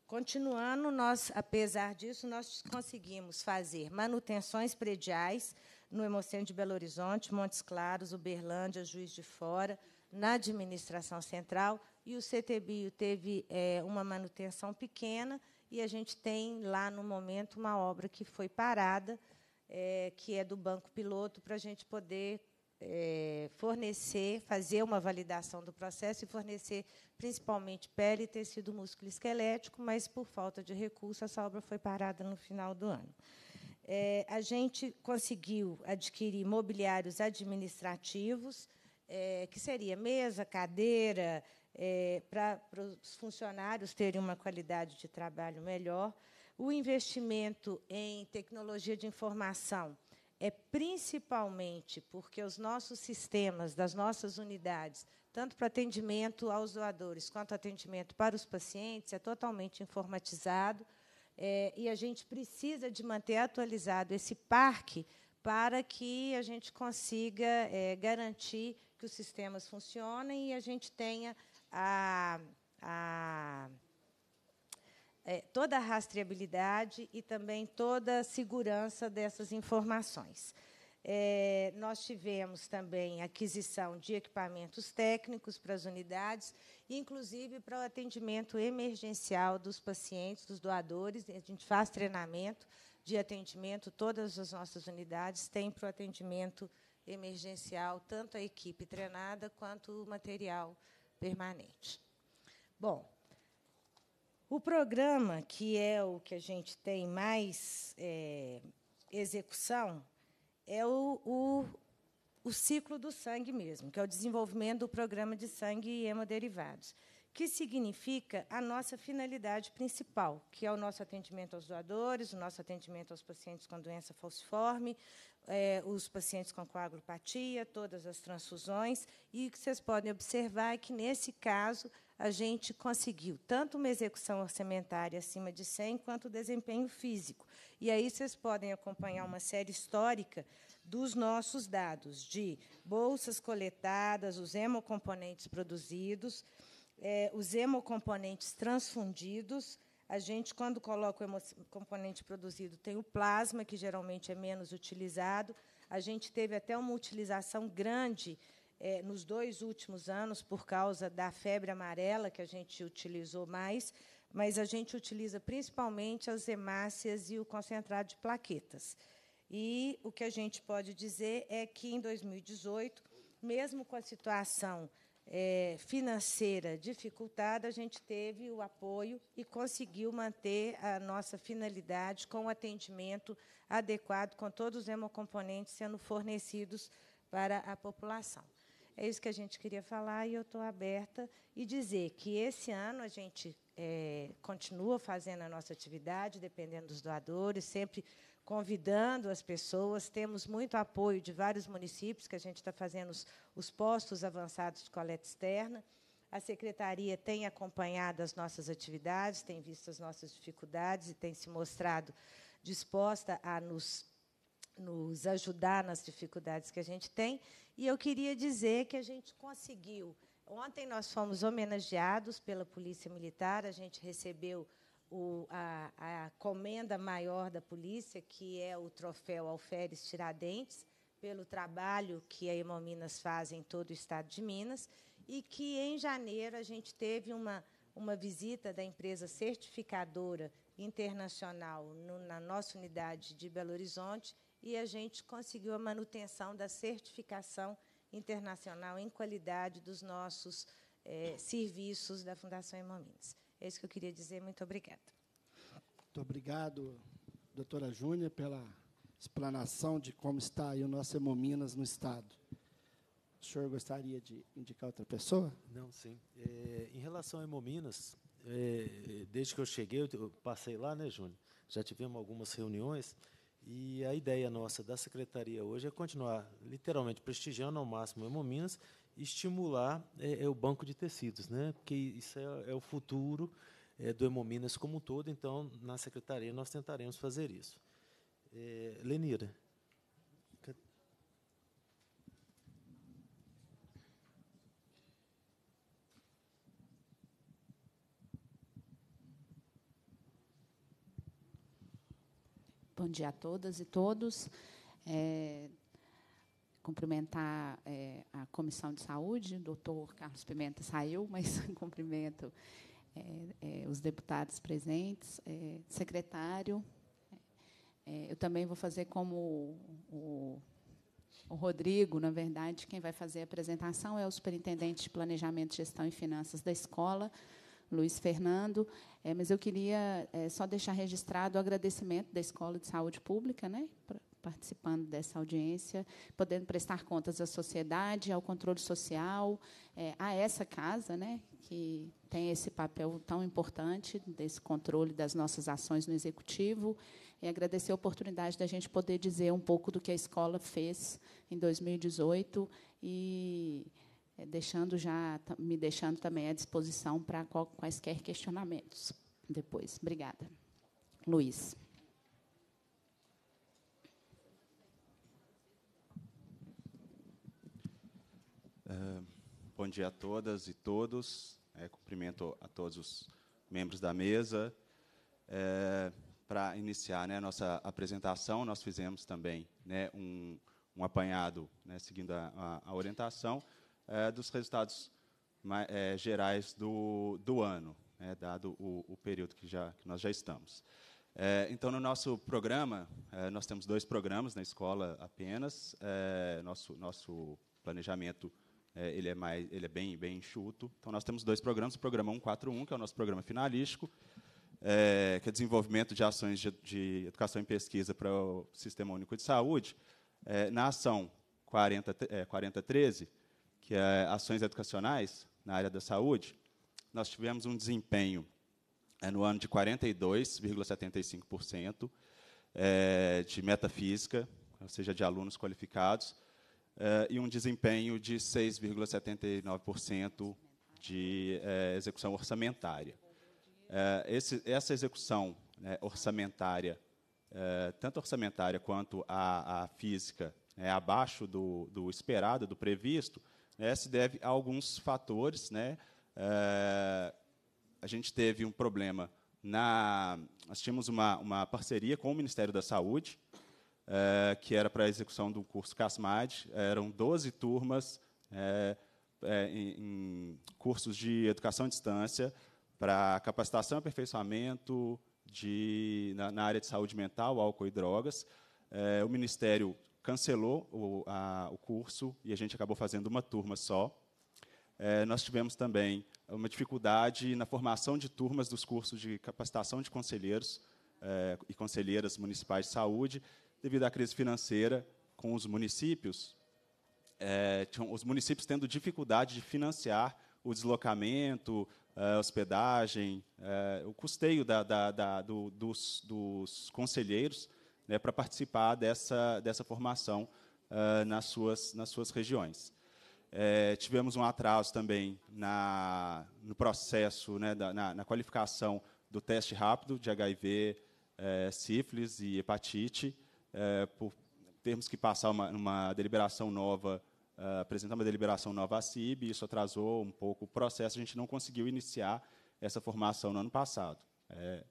S6: Continuando, nós, apesar disso, nós conseguimos fazer manutenções prediais no Hemocentro de Belo Horizonte, Montes Claros, Uberlândia, Juiz de Fora, na administração central, e o CTBio teve é, uma manutenção pequena e a gente tem lá no momento uma obra que foi parada, é, que é do banco piloto, para a gente poder é, fornecer, fazer uma validação do processo e fornecer principalmente pele e tecido músculo esquelético, mas por falta de recurso essa obra foi parada no final do ano. É, a gente conseguiu adquirir mobiliários administrativos, é, que seria mesa, cadeira, é, para os funcionários terem uma qualidade de trabalho melhor. O investimento em tecnologia de informação é principalmente porque os nossos sistemas das nossas unidades, tanto para atendimento aos doadores quanto atendimento para os pacientes, é totalmente informatizado é, e a gente precisa de manter atualizado esse parque para que a gente consiga é, garantir que os sistemas funcionem e a gente tenha a, a é, toda a rastreabilidade e também toda a segurança dessas informações. É, nós tivemos também aquisição de equipamentos técnicos para as unidades, inclusive para o atendimento emergencial dos pacientes, dos doadores. A gente faz treinamento de atendimento, todas as nossas unidades têm para o atendimento emergencial, tanto a equipe treinada quanto o material permanente. Bom, o programa que é o que a gente tem mais é, execução é o, o, o, ciclo do sangue mesmo, que é o desenvolvimento do programa de sangue e hemoderivados, que significa a nossa finalidade principal, que é o nosso atendimento aos doadores, o nosso atendimento aos pacientes com doença falciforme, é, os pacientes com coagulopatia, todas as transfusões, e o que vocês podem observar é que, nesse caso, a gente conseguiu tanto uma execução orçamentária acima de 100, quanto o desempenho físico. E aí vocês podem acompanhar uma série histórica dos nossos dados, de bolsas coletadas, os hemocomponentes produzidos, é, os hemocomponentes transfundidos, a gente, quando coloca o componente produzido, tem o plasma, que geralmente é menos utilizado. A gente teve até uma utilização grande é, nos dois últimos anos, por causa da febre amarela, que a gente utilizou mais, mas a gente utiliza principalmente as hemácias e o concentrado de plaquetas. E o que a gente pode dizer é que, em 2018, mesmo com a situação é, financeira dificultada, a gente teve o apoio e conseguiu manter a nossa finalidade com o atendimento adequado, com todos os hemocomponentes sendo fornecidos para a população. É isso que a gente queria falar e eu estou aberta e dizer que esse ano a gente é, continua fazendo a nossa atividade, dependendo dos doadores, sempre convidando as pessoas. Temos muito apoio de vários municípios, que a gente está fazendo os, os, postos avançados de coleta externa. A secretaria tem acompanhado as nossas atividades, tem visto as nossas dificuldades e tem se mostrado disposta a nos, nos ajudar nas dificuldades que a gente tem. E eu queria dizer que a gente conseguiu. Ontem nós fomos homenageados pela Polícia Militar, a gente recebeu o, a, a, comenda maior da polícia, que é o troféu Alferes Tiradentes, pelo trabalho que a Hemominas faz em todo o estado de Minas, e que em janeiro a gente teve uma, uma visita da empresa certificadora internacional no, na nossa unidade de Belo Horizonte e a gente conseguiu a manutenção da certificação internacional em qualidade dos nossos eh, serviços da Fundação Hemominas. É isso que eu queria dizer. Muito obrigada.
S1: Muito obrigado, doutora Júnior, pela explanação de como está aí o nosso Hemominas no
S3: Estado. O senhor gostaria de indicar outra pessoa? Não, sim. É, em relação a Hemominas, é, desde que eu cheguei, eu passei lá, né, Júnior? Já tivemos algumas reuniões. E a ideia nossa da secretaria hoje é continuar, literalmente, prestigiando ao máximo o Hemominas estimular é, é, o banco de tecidos, né? porque isso é, é o futuro é, do Hemominas como um todo, então, na Secretaria, nós tentaremos fazer isso. É, Lenira.
S7: Bom dia a todas e todos. É, cumprimentar é, a Comissão de Saúde, o doutor Carlos Pimenta saiu, mas cumprimento é, é, os deputados presentes, secretário. eu também vou fazer como o, o, Rodrigo, na verdade, quem vai fazer a apresentação é o superintendente de Planejamento, Gestão e Finanças da escola, Luiz Fernando, mas eu queria só deixar registrado o agradecimento da Escola de Saúde Pública, né, pra, participando dessa audiência, podendo prestar contas à sociedade, ao controle social, é, a essa casa, né, que tem esse papel tão importante desse controle das nossas ações no executivo, e agradecer a oportunidade da gente poder dizer um pouco do que a escola fez em 2018 e é, deixando já me deixando também à disposição para quaisquer questionamentos depois. Obrigada. Luiz.
S8: Ah, bom dia a todas e todos. É, cumprimento a todos os membros da mesa. É, Para iniciar né, a nossa apresentação, nós fizemos também né, um, um apanhado, né, seguindo a, a orientação, é, dos resultados é, gerais do, do ano, né, dado o, o, período que, já, que nós já estamos. É, então, no nosso programa, é, nós temos dois programas na escola apenas. nosso, nosso planejamento é, ele, é mais, ele é bem, bem enxuto. Então, nós temos dois programas, o programa 141, que é o nosso programa finalístico, é, que é desenvolvimento de ações de, de, educação e pesquisa para o Sistema Único de Saúde, é, na ação 40, é, 4013, que é ações educacionais na área da saúde, nós tivemos um desempenho é, no ano de 42,75% é, de metafísica, ou seja, de alunos qualificados, eh, e um desempenho de 6,79% de eh, execução orçamentária. Eh, esse, essa execução né, orçamentária, eh, tanto orçamentária quanto a, a física, né, abaixo do, do, esperado, do previsto, né, se deve a alguns fatores. Né, eh, a gente teve um problema na, nós tínhamos uma, uma parceria com o Ministério da Saúde, é, que era para a execução do curso CASMAD. Eram 12 turmas é, é, em, em cursos de educação à distância para capacitação e aperfeiçoamento de, na, na, área de saúde mental, álcool e drogas. É, o Ministério cancelou o, a, o, curso e a gente acabou fazendo uma turma só. É, nós tivemos também uma dificuldade na formação de turmas dos cursos de capacitação de conselheiros é, e conselheiras municipais de saúde devido à crise financeira com os municípios, é, tinham, os municípios tendo dificuldade de financiar o deslocamento, é, a hospedagem, é, o custeio da, da, da, do, dos, dos, conselheiros né, para participar dessa, dessa formação é, nas, suas, nas suas regiões. É, tivemos um atraso também na, no processo, né, da, na, na, qualificação do teste rápido de HIV, é, sífilis e hepatite é, por termos que passar uma, uma deliberação nova, uh, apresentar uma deliberação nova à CIB, isso atrasou um pouco o processo, a gente não conseguiu iniciar essa formação no ano passado. É,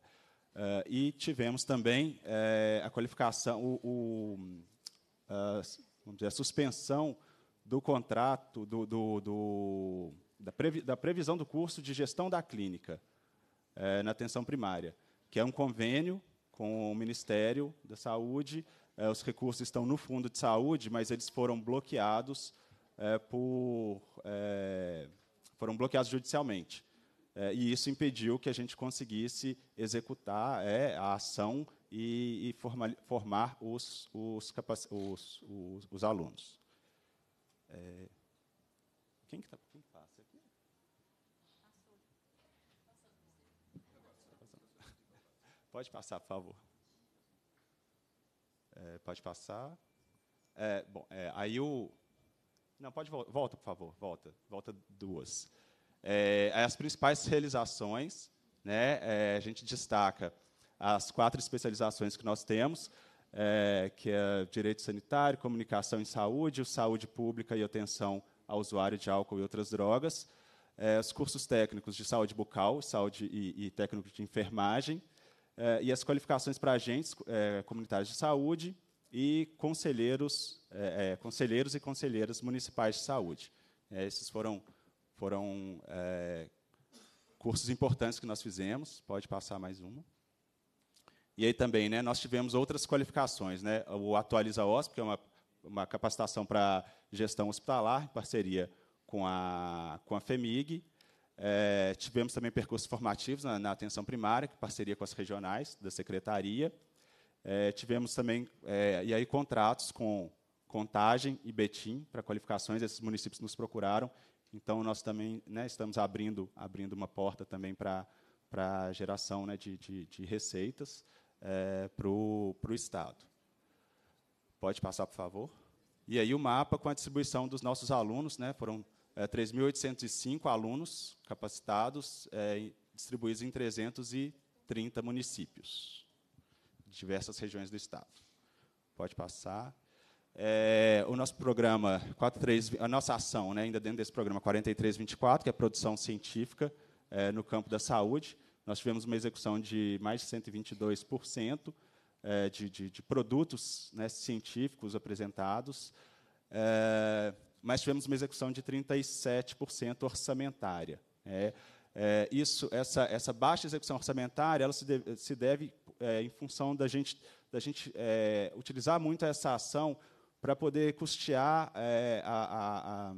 S8: uh, e tivemos também é, a qualificação, o, o, a, vamos dizer, a suspensão do contrato, do, do, do da, previ, da, previsão do curso de gestão da clínica é, na atenção primária, que é um convênio com o Ministério da Saúde. É, os recursos estão no Fundo de Saúde, mas eles foram bloqueados é, por é, foram bloqueados judicialmente. É, e isso impediu que a gente conseguisse executar é, a ação e, e formar os, os, os, os alunos. quem que está? Pode passar, por favor. É, pode passar. É, bom, é, aí o. Não, pode vol volta, por favor. Volta. Volta duas. É, as principais realizações, né, é, a gente destaca as quatro especializações que nós temos, é, que é direito sanitário, comunicação em saúde, saúde pública e atenção ao usuário de álcool e outras drogas, os cursos técnicos de saúde bucal, saúde e, e técnico de enfermagem, eh, e as qualificações para agentes eh, comunitários de saúde e conselheiros, eh, conselheiros e conselheiras municipais de saúde. esses foram, foram cursos importantes que nós fizemos. Pode passar mais uma. E aí também, né, nós tivemos outras qualificações, né, o Atualiza OSP, que é uma, uma capacitação para gestão hospitalar, em parceria com a, com a FEMIG, é, tivemos também percursos formativos na, na atenção primária, que é parceria com as regionais da secretaria. É, tivemos também, é, e aí, contratos com Contagem e Betim para qualificações, esses municípios nos procuraram. Então, nós também né, estamos abrindo, abrindo uma porta também para a geração né, de, de, de, receitas é, para o Estado. Pode passar, por favor. E aí o mapa com a distribuição dos nossos alunos, né, foram é, 3.805 alunos capacitados, é, distribuídos em 330 municípios, diversas regiões do Estado. Pode passar. É, o nosso programa, 43, a nossa ação, né, ainda dentro desse programa 4324, que é produção científica é, no campo da saúde, nós tivemos uma execução de mais de 122% é, de, de, de, produtos né, científicos apresentados. É, mas tivemos uma execução de 37% orçamentária. É, é, isso, essa, essa baixa execução orçamentária, ela se, de, se deve é, em função da gente, da gente é, utilizar muito essa ação para poder custear é, a, a, a,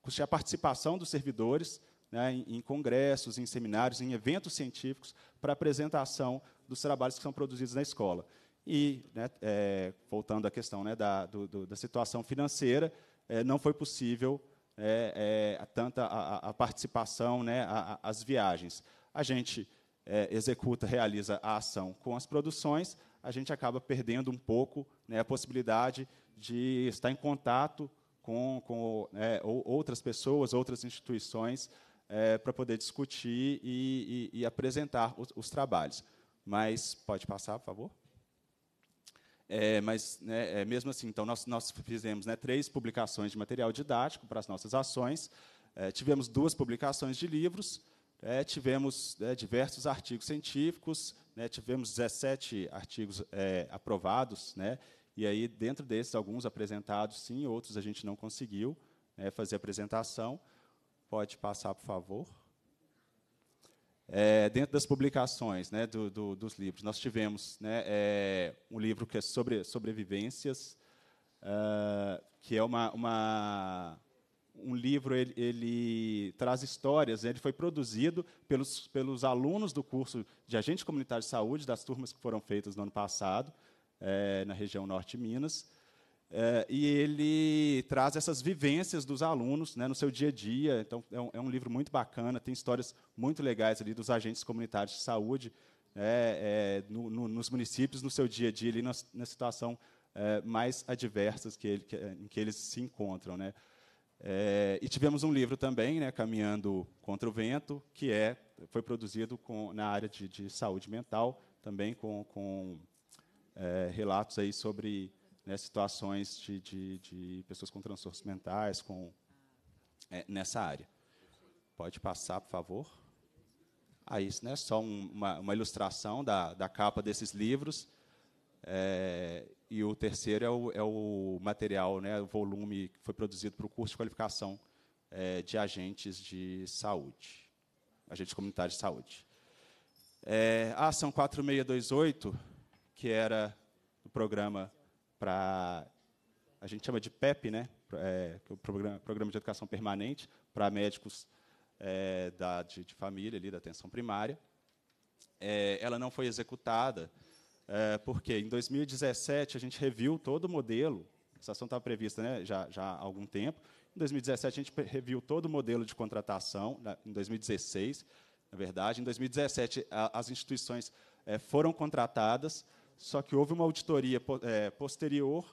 S8: custear a participação dos servidores né, em, em congressos, em seminários, em eventos científicos, para apresentação dos trabalhos que são produzidos na escola. E, né, é, voltando à questão né, da, do, do, da situação financeira, é, não foi possível é, é, tanta a, a participação, né, a, a, as viagens. A gente é, executa, realiza a ação com as produções, a gente acaba perdendo um pouco né, a possibilidade de estar em contato com, com é, outras pessoas, outras instituições, é, para poder discutir e, e, e apresentar os, os trabalhos. Mas pode passar, por favor. É, mas, né, é, mesmo assim, então nós, nós fizemos né, três publicações de material didático para as nossas ações, é, tivemos duas publicações de livros, né, tivemos né, diversos artigos científicos, né, tivemos 17 artigos é, aprovados, né, e aí, dentro desses, alguns apresentados sim, outros a gente não conseguiu né, fazer apresentação. Pode passar, por favor é, dentro das publicações né, do, do, dos livros. Nós tivemos né, é, um livro que é sobre sobrevivências, uh, que é uma, uma, um livro, ele, ele traz histórias, né, ele foi produzido pelos, pelos alunos do curso de agente comunitário de saúde, das turmas que foram feitas no ano passado, é, na região norte de Minas, é, e ele traz essas vivências dos alunos né, no seu dia a dia. Então, é um, é um, livro muito bacana, tem histórias muito legais ali dos agentes comunitários de saúde né, é, no, no, nos municípios, no seu dia a dia, ali na, na situação é, mais adversas que, ele, que, é, em que eles se encontram. Né. É, e tivemos um livro também, né, Caminhando contra o Vento, que é, foi produzido com, na área de, de, saúde mental, também com, com relatos aí sobre né, situações de, de, de, pessoas com transtornos mentais, com é, nessa área. Pode passar, por favor. Aí, ah, né, só um, uma, uma, ilustração da, da capa desses livros. É, e o terceiro é o, é o, material, né, o volume que foi produzido para o curso de qualificação é, de agentes de saúde, agentes comunitários de saúde. É, a ação 4628, que era do programa para a gente chama de PEP, né? É, que é o programa, programa de educação permanente para médicos é, da, de, de, família ali da atenção primária. É, ela não foi executada é, porque em 2017 a gente reviu todo o modelo. Essa ação estava prevista né, já, já há algum tempo. Em 2017 a gente reviu todo o modelo de contratação. Na, em 2016, na verdade, em 2017 a, as instituições é, foram contratadas só que houve uma auditoria é, posterior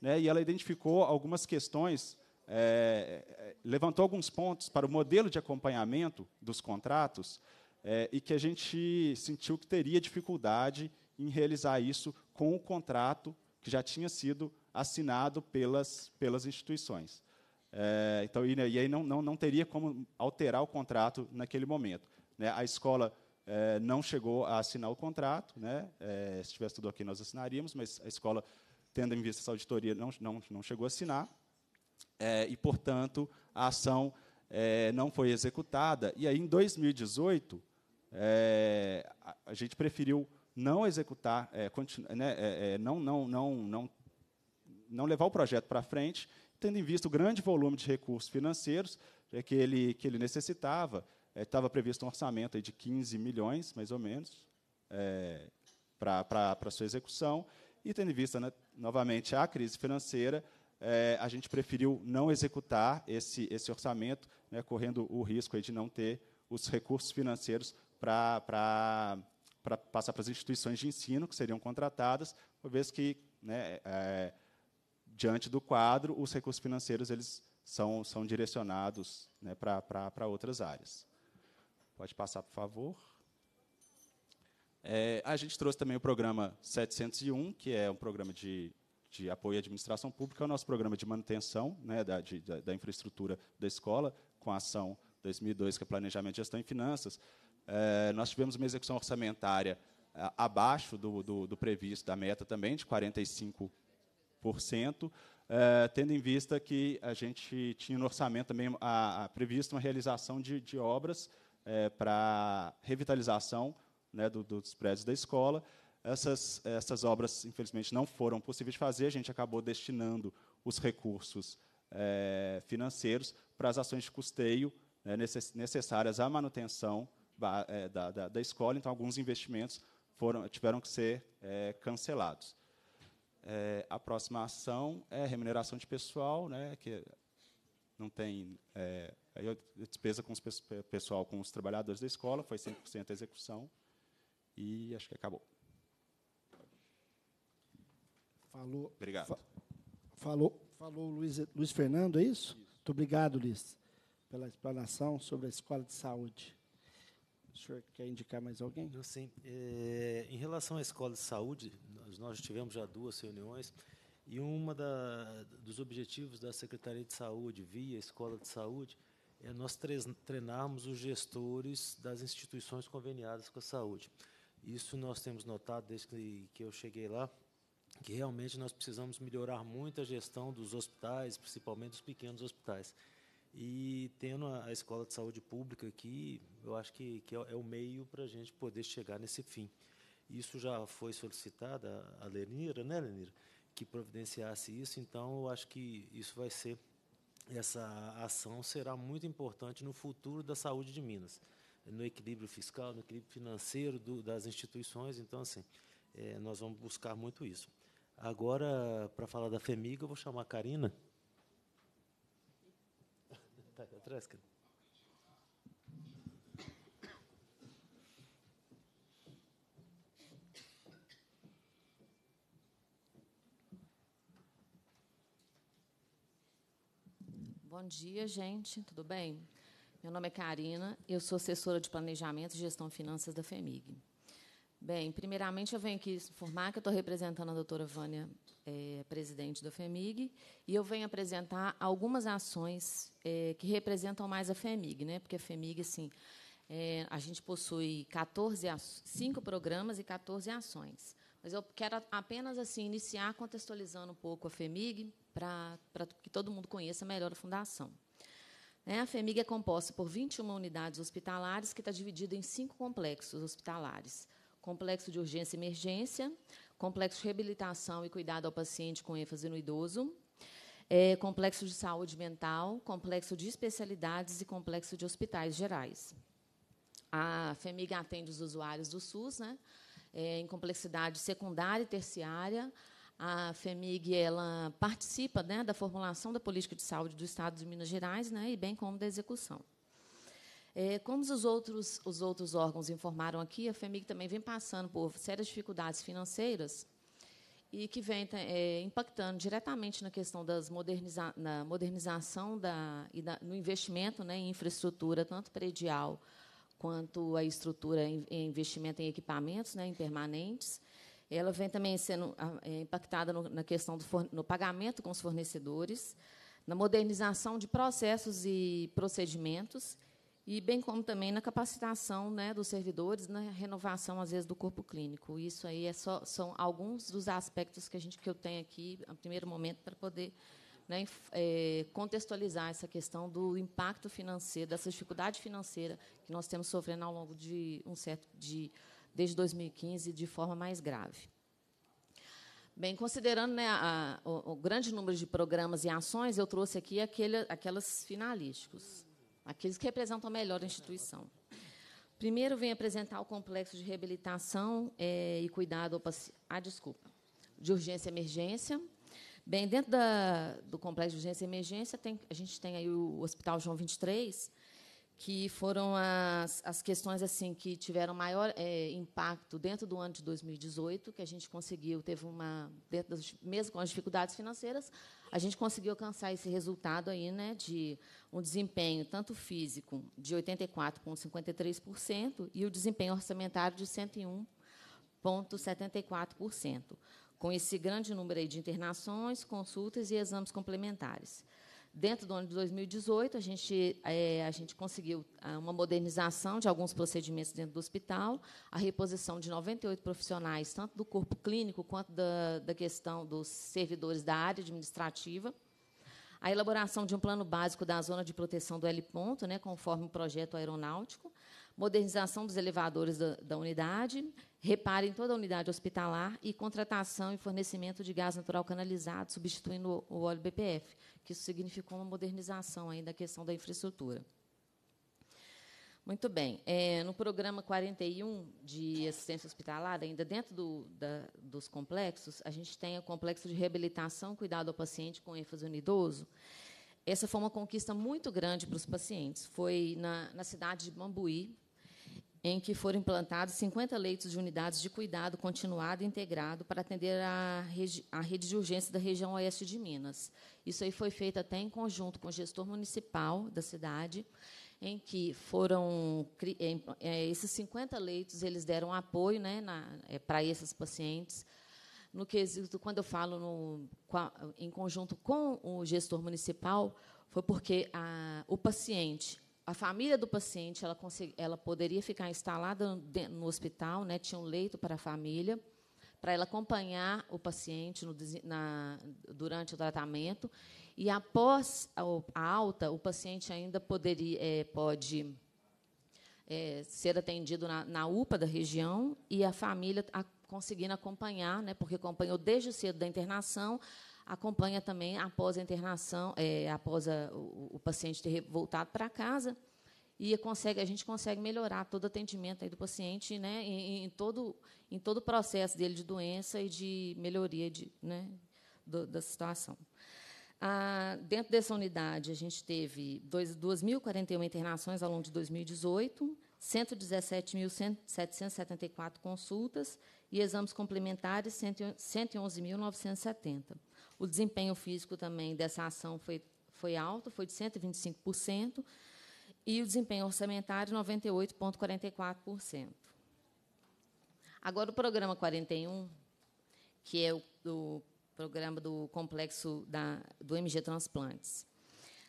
S8: né, e ela identificou algumas questões, é, é, levantou alguns pontos para o modelo de acompanhamento dos contratos é, e que a gente sentiu que teria dificuldade em realizar isso com o contrato que já tinha sido assinado pelas, pelas instituições. É, então, e, né, e aí não, não, não teria como alterar o contrato naquele momento. Né? A escola é, não chegou a assinar o contrato. Né? É, se tivesse tudo aqui nós assinaríamos, mas a escola, tendo em vista essa auditoria, não, não, não chegou a assinar. É, e, portanto, a ação é, não foi executada. E aí, em 2018, é, a, a, gente preferiu não executar, é, né, não, não, não, não, não levar o projeto para frente, tendo em vista o grande volume de recursos financeiros que ele, que ele necessitava estava é, previsto um orçamento de 15 milhões, mais ou menos, é, para sua execução, e tendo em vista, né, novamente, a crise financeira, é, a gente preferiu não executar esse, esse orçamento, né, correndo o risco aí, de não ter os recursos financeiros para para passar para as instituições de ensino que seriam contratadas, uma vez que, né, é, diante do quadro, os recursos financeiros eles são, são direcionados né, para outras áreas. Pode passar, por favor. É, a gente trouxe também o programa 701, que é um programa de, de apoio à administração pública, é o nosso programa de manutenção né, da, de, da, infraestrutura da escola, com a ação 2002, que é Planejamento, Gestão e Finanças. É, nós tivemos uma execução orçamentária é, abaixo do, do, do, previsto, da meta também, de 45%, é, tendo em vista que a gente tinha no orçamento também a, a previsto uma realização de, de obras é, para revitalização né, do, dos prédios da escola. Essas, essas obras, infelizmente, não foram possíveis de fazer, a gente acabou destinando os recursos é, financeiros para as ações de custeio né, necessárias à manutenção é, da, da, da, escola, então alguns investimentos foram, tiveram que ser é, cancelados. É, a próxima ação é remuneração de pessoal, né, que não tem é, Aí a despesa com o pessoal, com os trabalhadores da escola, foi 100% a execução e acho que acabou. Falou. Obrigado. Fa
S1: falou, falou Luiz, Luiz Fernando, é isso? isso? Muito obrigado, Luiz, pela explanação sobre a escola de saúde.
S3: O senhor quer indicar mais alguém? Sim. É, em relação à escola de saúde, nós, nós tivemos já duas reuniões e um dos objetivos da Secretaria de Saúde via Escola de Saúde é nós treinarmos os gestores das instituições conveniadas com a saúde. Isso nós temos notado desde que, eu cheguei lá, que realmente nós precisamos melhorar muito a gestão dos hospitais, principalmente dos pequenos hospitais. E tendo a escola de saúde pública aqui, eu acho que, que é, é o meio para a gente poder chegar nesse fim. Isso já foi solicitado a Lenira, né, Lenira, que providenciasse isso, então eu acho que isso vai ser essa ação será muito importante no futuro da saúde de Minas, no equilíbrio fiscal, no equilíbrio financeiro do, das instituições. Então, assim, é, nós vamos buscar muito isso. Agora, para falar da FEMIG, eu vou chamar a Karina. Está aqui atrás, Karina.
S9: Bom dia, gente. Tudo bem? Meu nome é Karina, eu sou assessora de Planejamento e Gestão de Finanças da FEMIG. Bem, primeiramente eu venho aqui informar que eu estou representando a doutora Vânia, é, presidente da FEMIG, e eu venho apresentar algumas ações é, que representam mais a FEMIG, né? porque a FEMIG, assim, é, a gente possui 14, cinco programas e 14 ações. Mas eu quero apenas assim iniciar contextualizando um pouco a FEMIG, para que todo mundo conheça melhor a fundação. Né, a FEMIG é composta por 21 unidades hospitalares, que está dividida em cinco complexos hospitalares. Complexo de urgência e emergência, complexo de reabilitação e cuidado ao paciente com ênfase no idoso, é, complexo de saúde mental, complexo de especialidades e complexo de hospitais gerais. A FEMIG atende os usuários do SUS, né, é, em complexidade secundária e terciária, a FEMIG ela participa né, da formulação da política de saúde do Estado de Minas Gerais né, e bem como da execução. É, como os outros, os outros órgãos informaram aqui, a FEMIG também vem passando por sérias dificuldades financeiras e que vem tá, é, impactando diretamente na questão das moderniza na modernização da, e da, no investimento né, em infraestrutura, tanto predial quanto a estrutura em investimento em equipamentos né, impermanentes ela vem também sendo ah, é, impactada no, na questão do forne, no pagamento com os fornecedores, na modernização de processos e procedimentos, e bem como também na capacitação né, dos servidores, na renovação, às vezes, do corpo clínico. Isso aí é só, são alguns dos aspectos que, a gente, que eu tenho aqui, a primeiro momento, para poder né, é, contextualizar essa questão do impacto financeiro, dessa dificuldade financeira que nós temos sofrendo ao longo de um certo de desde 2015 de forma mais grave. Bem, considerando né, a, o, o, grande número de programas e ações, eu trouxe aqui aquele, aquelas finalísticos, aqueles que representam melhor a instituição. Primeiro, vem apresentar o complexo de reabilitação é, e cuidado a Ah, desculpa. De urgência e emergência. Bem, dentro da, do complexo de urgência e emergência, tem, a gente tem aí o Hospital João 23, que foram as, as questões assim que tiveram maior é, impacto dentro do ano de 2018, que a gente conseguiu, teve uma dentro das, mesmo com as dificuldades financeiras, a gente conseguiu alcançar esse resultado aí, né, de um desempenho tanto físico de 84,53% e o desempenho orçamentário de 101,74%, com esse grande número aí de internações, consultas e exames complementares. Dentro do ano de 2018, a gente, é, a gente conseguiu ah, uma modernização de alguns procedimentos dentro do hospital, a reposição de 98 profissionais, tanto do corpo clínico quanto da, da questão dos servidores da área administrativa, a elaboração de um plano básico da zona de proteção do L-ponto, né, conforme o projeto aeronáutico, modernização dos elevadores da, da unidade, Repare em toda a unidade hospitalar e contratação e fornecimento de gás natural canalizado, substituindo o óleo BPF, que isso significou uma modernização ainda da questão da infraestrutura. Muito bem. É, no programa 41 de assistência hospitalar, ainda dentro do, da, dos complexos, a gente tem o complexo de reabilitação, cuidado ao paciente com ênfase no idoso. Essa foi uma conquista muito grande para os pacientes. Foi na, na cidade de Bambuí, em que foram implantados 50 leitos de unidades de cuidado continuado integrado para atender a, a, rede de urgência da região oeste de Minas. Isso aí foi feito até em conjunto com o gestor municipal da cidade, em que foram é, esses 50 leitos eles deram apoio né, é, para esses pacientes. No quesito, quando eu falo no, em conjunto com o gestor municipal, foi porque a, o paciente a família do paciente ela, ela poderia ficar instalada no hospital, né, tinha um leito para a família, para ela acompanhar o paciente no, na, durante o tratamento. E após a, alta, o paciente ainda poderia, é, pode é, ser atendido na, na, UPA da região e a família a, conseguindo acompanhar, né, porque acompanhou desde cedo da internação acompanha também após a internação, é, após a, o, o, paciente ter voltado para casa, e consegue, a gente consegue melhorar todo o atendimento do paciente né, em, em, todo, em todo o processo dele de doença e de melhoria de, né, do, da situação. Ah, dentro dessa unidade, a gente teve 2.041 internações ao longo de 2018, 117.774 consultas e exames complementares 111.970. O desempenho físico também dessa ação foi, foi alto, foi de 125%, e o desempenho orçamentário, 98,44%. Agora, o programa 41, que é o, o programa do complexo da, do MG Transplantes.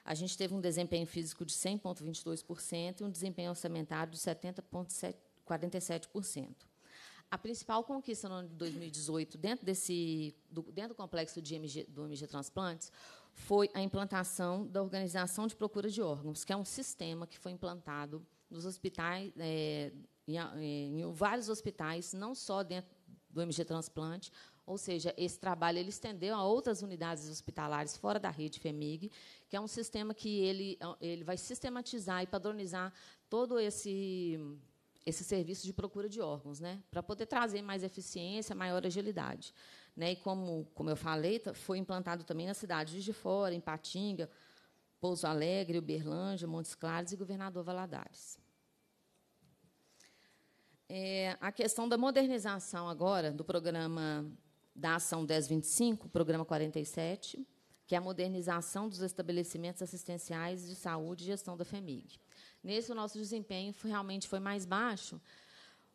S9: A gente teve um desempenho físico de 100,22% e um desempenho orçamentário de 70,47%. A principal conquista no ano de 2018, dentro, desse, do, dentro do complexo de MG, do MG Transplantes, foi a implantação da Organização de Procura de Órgãos, que é um sistema que foi implantado nos hospitais, é, em, em, vários hospitais, não só dentro do MG Transplante, ou seja, esse trabalho ele estendeu a outras unidades hospitalares fora da rede FEMIG, que é um sistema que ele, ele vai sistematizar e padronizar todo esse esse serviço de procura de órgãos, né, para poder trazer mais eficiência, maior agilidade. Né, e como, como eu falei, tá, foi implantado também nas cidades de fora, em Patinga, Pouso Alegre, Uberlândia, Montes Claros e Governador Valadares. É, a questão da modernização agora do programa da Ação 1025, programa 47, que é a modernização dos estabelecimentos assistenciais de saúde e gestão da FEMIG. Nesse, o nosso desempenho foi, realmente foi mais baixo,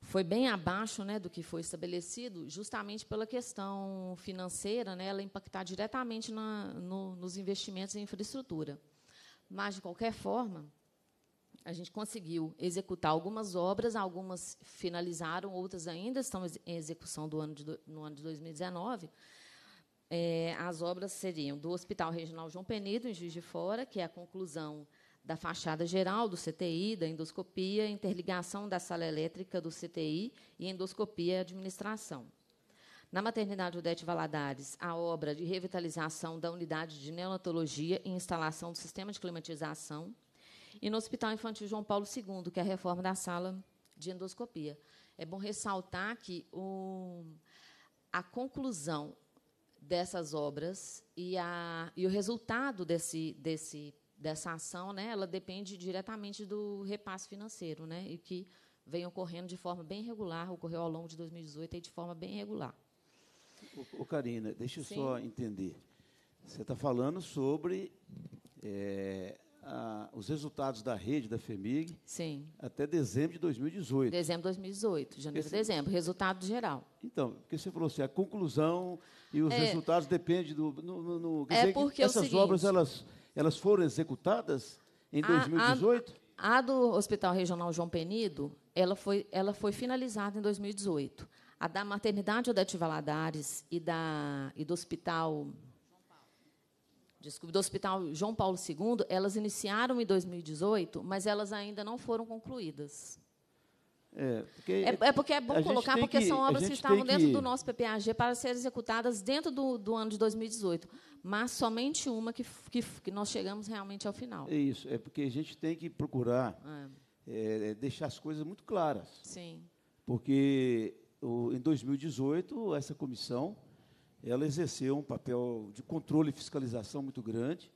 S9: foi bem abaixo né, do que foi estabelecido, justamente pela questão financeira, né, ela impactar diretamente na, no, nos investimentos em infraestrutura. Mas, de qualquer forma, a gente conseguiu executar algumas obras, algumas finalizaram, outras ainda estão em execução do ano de, no ano de 2019. É, as obras seriam do Hospital Regional João Penido, em Juiz de Fora, que é a conclusão da fachada geral do CTI, da endoscopia, interligação da sala elétrica do CTI e endoscopia e administração. Na maternidade Odete Valadares, a obra de revitalização da unidade de neonatologia e instalação do sistema de climatização. E no Hospital Infantil João Paulo II, que é a reforma da sala de endoscopia. É bom ressaltar que o, a conclusão dessas obras e, a, e o resultado desse, desse dessa ação, né, ela depende diretamente do repasse financeiro, né, e que vem ocorrendo de forma bem regular, ocorreu ao longo de 2018 e de forma bem regular.
S1: Ô, Karina, deixa eu Sim. só entender. Você está falando sobre é, a, os resultados da rede da FEMIG Sim. até dezembro de 2018. Dezembro
S9: de 2018, janeiro e dezembro, resultado geral.
S1: Então, porque você falou assim, a conclusão e os é, resultados dependem do... No, no, no, é porque é essas é seguinte, obras, elas elas foram executadas em a, 2018?
S9: A, a, do Hospital Regional João Penido, ela foi, ela foi finalizada em 2018. A da maternidade Odete Valadares e, da, e do Hospital desculpe, do Hospital João Paulo II, elas iniciaram em 2018, mas elas ainda não foram concluídas.
S1: É porque é, é porque é, bom colocar, porque que, são obras que estavam dentro que... do nosso
S9: PPAG para serem executadas dentro do, do, ano de 2018, mas somente uma que, que, que, nós chegamos realmente ao final. É
S1: isso, é porque a gente tem que procurar é. é, é deixar as coisas muito claras. Sim. Porque o, em 2018, essa comissão ela exerceu um papel de controle e fiscalização muito grande,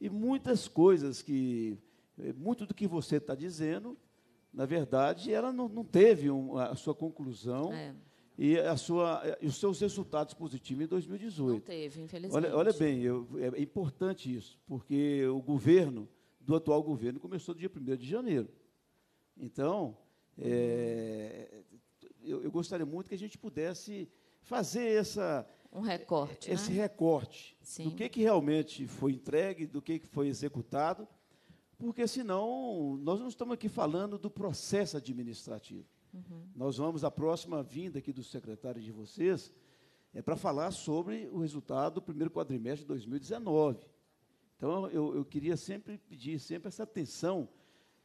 S1: e muitas coisas que, é, muito do que você está dizendo, na verdade, ela não, não teve um, a sua conclusão é. e a sua, e os seus resultados positivos em 2018. Não
S7: teve, infelizmente. Olha,
S1: olha bem, eu, é, é importante isso, porque o governo, do atual governo, começou do dia 1 de janeiro. Então, é, eu, eu, gostaria muito que a gente pudesse fazer essa
S9: um recorte, esse né? recorte
S1: Sim. do que, que realmente foi entregue, do que, que foi executado porque senão nós não estamos aqui falando do processo administrativo. Uhum. Nós vamos, a próxima vinda aqui do secretário de vocês, é para falar sobre o resultado do primeiro quadrimestre de 2019. Então, eu, eu queria sempre pedir sempre essa atenção,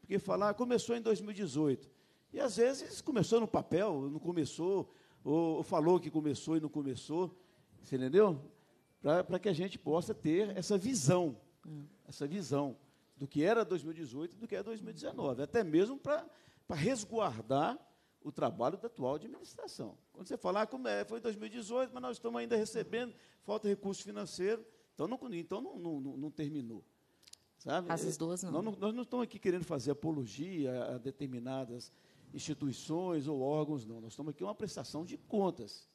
S1: porque falar ah, começou em 2018. E às vezes começou no papel, não começou, ou, falou que começou e não começou. Você entendeu? Para que a gente possa ter essa visão. Hum. Essa visão do que era 2018 do que é 2019, até mesmo para resguardar o trabalho da atual administração. Quando você falar ah, como é, foi 2018, mas nós estamos ainda recebendo, falta recurso financeiro, então não, então não, não, não terminou. Sabe? As duas não. Nós, nós não estamos aqui querendo fazer apologia a determinadas instituições ou órgãos, não. Nós estamos aqui uma prestação de contas.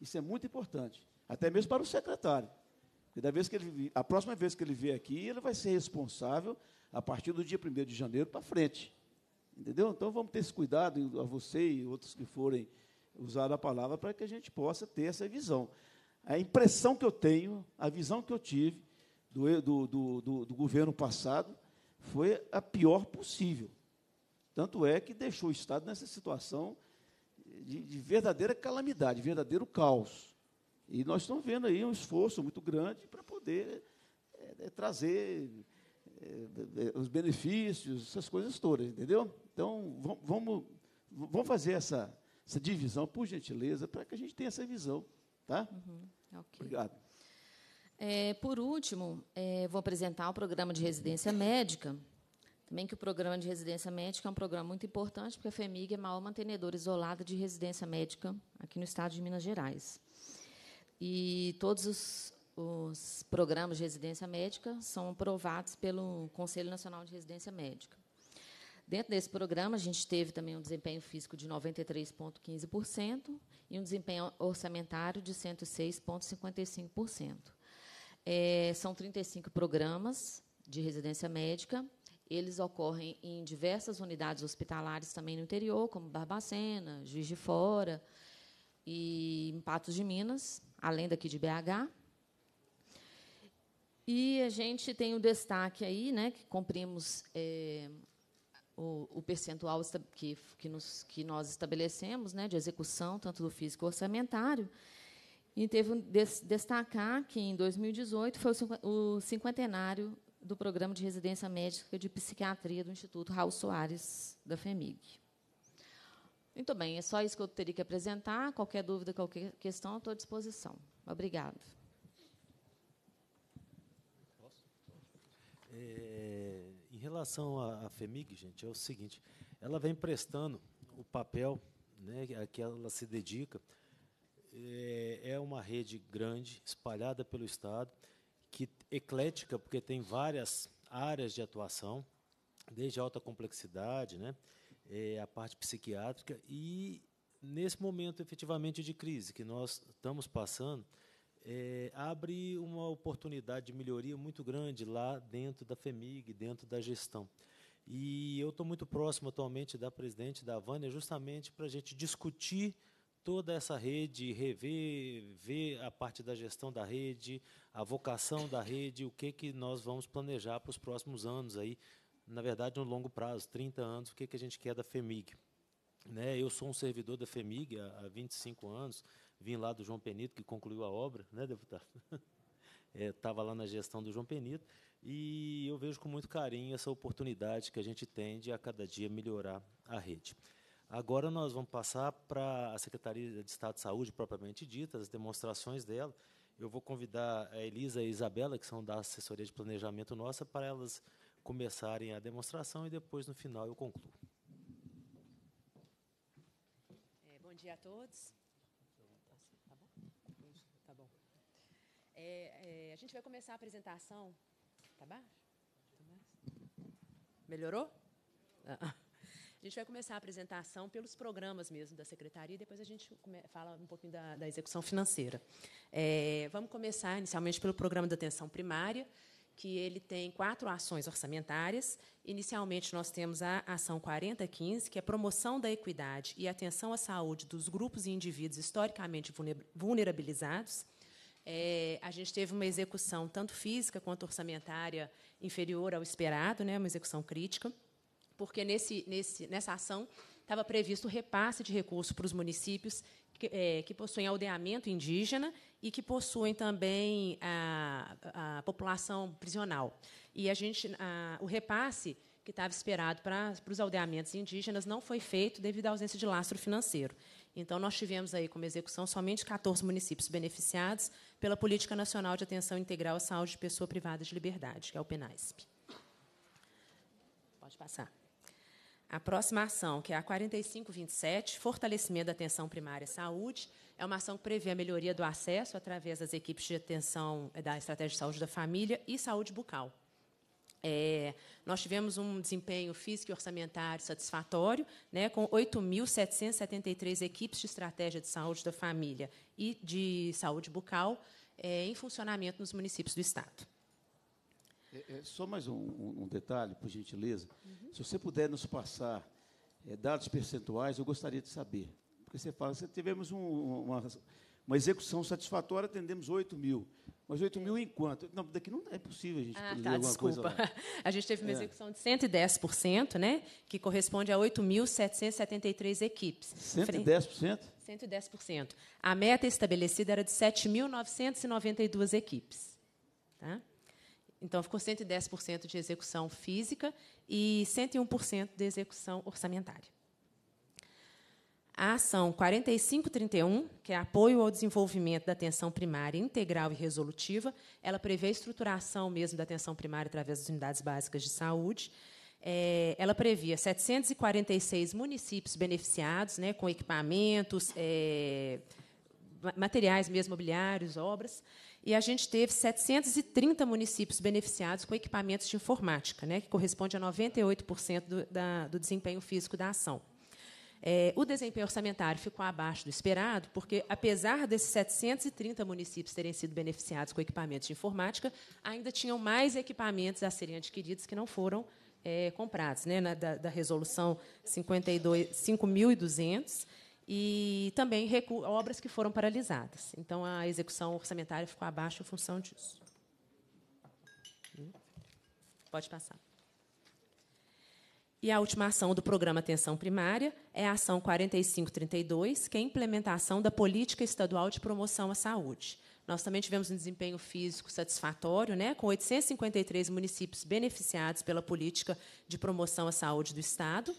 S1: Isso é muito importante, até mesmo para o secretário. Porque da vez que ele, a próxima vez que ele vier aqui, ele vai ser responsável a partir do dia 1 de janeiro para frente. Entendeu? Então vamos ter esse cuidado, a você e outros que forem usar a palavra, para que a gente possa ter essa visão. A impressão que eu tenho, a visão que eu tive do, do, do, do governo passado foi a pior possível. Tanto é que deixou o Estado nessa situação de, de verdadeira calamidade, verdadeiro caos. E nós estamos vendo aí um esforço muito grande para poder é, é, trazer é, é os benefícios, essas coisas todas, entendeu? Então, vamos, vamos fazer essa, essa divisão, por gentileza, para que a gente tenha essa visão. Tá? Uhum, okay. Obrigado.
S9: É, por último, é, vou apresentar o programa de residência médica. Também que o programa de residência médica é um programa muito importante, porque a FEMIG é a maior mantenedora isolada de residência médica aqui no estado de Minas Gerais. E todos os, os programas de residência médica são aprovados pelo Conselho Nacional de Residência Médica. Dentro desse programa, a gente teve também um desempenho físico de 93,15% e um desempenho orçamentário de 106,55%. É, são 35 programas de residência médica. Eles ocorrem em diversas unidades hospitalares também no interior, como Barbacena, Juiz de Fora e Patos de Minas além daqui de BH. E a gente tem o um destaque aí, né, que cumprimos é, o, o, percentual que, que, nos, que nós estabelecemos né, de execução, tanto do físico orçamentário. E teve um des, destacar que, em 2018, foi o, o cinquentenário do Programa de Residência Médica de Psiquiatria do Instituto Raul Soares, da FEMIG. Muito bem, é só isso que eu teria que apresentar. Qualquer dúvida, qualquer questão, estou à disposição. Obrigado.
S3: É, em relação à, FEMIG, gente, é o seguinte: ela vem prestando o papel né, a que ela se dedica. É, é uma rede grande, espalhada pelo Estado, que eclética, porque tem várias áreas de atuação, desde alta complexidade, né, é, a parte psiquiátrica e nesse momento efetivamente de crise que nós estamos passando é, abre uma oportunidade de melhoria muito grande lá dentro da FEMIG, dentro da gestão. E eu estou muito próximo atualmente da presidente da Vânia, justamente para a gente discutir toda essa rede, rever, ver a parte da gestão da rede, a vocação da rede, o que, que nós vamos planejar para os próximos anos aí na verdade, no longo prazo, 30 anos, o que, que a gente quer da FEMIG. Né? Eu sou um servidor da FEMIG há, há 25 anos, vim lá do João Penito, que concluiu a obra, né, deputado? Estava é, lá na gestão do João Penito, e eu vejo com muito carinho essa oportunidade que a gente tem de, a cada dia, melhorar a rede. Agora nós vamos passar para a Secretaria de Estado de Saúde, propriamente dita, as demonstrações dela. Eu vou convidar a Elisa e a Isabela, que são da assessoria de planejamento nossa, para elas começarem a demonstração e depois, no final, eu concluo.
S10: É, bom dia a todos. Tá bom? Tá bom. É, é, a gente vai começar a apresentação. Tá baixo? Tá Melhorou? Ah. A gente vai começar a apresentação pelos programas mesmo da secretaria e depois a gente fala um pouquinho da, da execução financeira. É, vamos começar inicialmente pelo programa de atenção primária, que ele tem quatro ações orçamentárias. Inicialmente, nós temos a ação 4015, que é promoção da equidade e atenção à saúde dos grupos e indivíduos historicamente vulnerabilizados. É, a gente teve uma execução, tanto física quanto orçamentária, inferior ao esperado, né, uma execução crítica, porque nesse, nesse, nessa ação estava previsto o repasse de recursos para os municípios que, é, que possuem aldeamento indígena e que possuem também a, a população prisional. E a gente, a, o repasse que estava esperado para, para os aldeamentos indígenas não foi feito devido à ausência de lastro financeiro. Então, nós tivemos aí como execução somente 14 municípios beneficiados pela Política Nacional de Atenção Integral à Saúde de Pessoa Privada de Liberdade, que é o PNAISP. Pode passar. A próxima ação, que é a 4527, Fortalecimento da Atenção Primária à Saúde, é uma ação que prevê a melhoria do acesso através das equipes de atenção eh, da Estratégia de Saúde da Família e saúde bucal. É, nós tivemos um desempenho físico e orçamentário satisfatório, né, com 8.773 equipes de estratégia de saúde da família e de saúde bucal é, em funcionamento nos municípios do Estado.
S1: É, é, só mais um, um, detalhe, por gentileza. Uhum. Se você puder nos passar é, dados percentuais, eu gostaria de saber. Porque você fala, se tivemos um, uma, uma execução satisfatória, atendemos 8 mil. Mas 8 mil em quanto? Não, daqui não é possível a gente ah, tá, desculpa.
S10: a gente teve uma é. execução é. de 110%, né, que corresponde a 8.773 equipes. 110%? 110%. A meta estabelecida era de 7.992 equipes. Tá? Então, ficou 110% de execução física e 101% de execução orçamentária. A ação 4531, que é apoio ao desenvolvimento da atenção primária integral e resolutiva, ela prevê a estruturação mesmo da atenção primária através das unidades básicas de saúde. É, ela previa 746 municípios beneficiados, né, com equipamentos, é, materiais mesmo, mobiliários, obras e a gente teve 730 municípios beneficiados com equipamentos de informática, né, que corresponde a 98% do, da, do desempenho físico da ação. É, o desempenho orçamentário ficou abaixo do esperado, porque, apesar desses 730 municípios terem sido beneficiados com equipamentos de informática, ainda tinham mais equipamentos a serem adquiridos que não foram é, comprados, né, na, da, da resolução 5.200 e também obras que foram paralisadas. Então, a execução orçamentária ficou abaixo em função disso. Hum? Pode passar. E a última ação do programa Atenção Primária é a Ação 4532, que é a implementação da Política Estadual de Promoção à Saúde. Nós também tivemos um desempenho físico satisfatório, né, com 853 municípios beneficiados pela Política de Promoção à Saúde do Estado.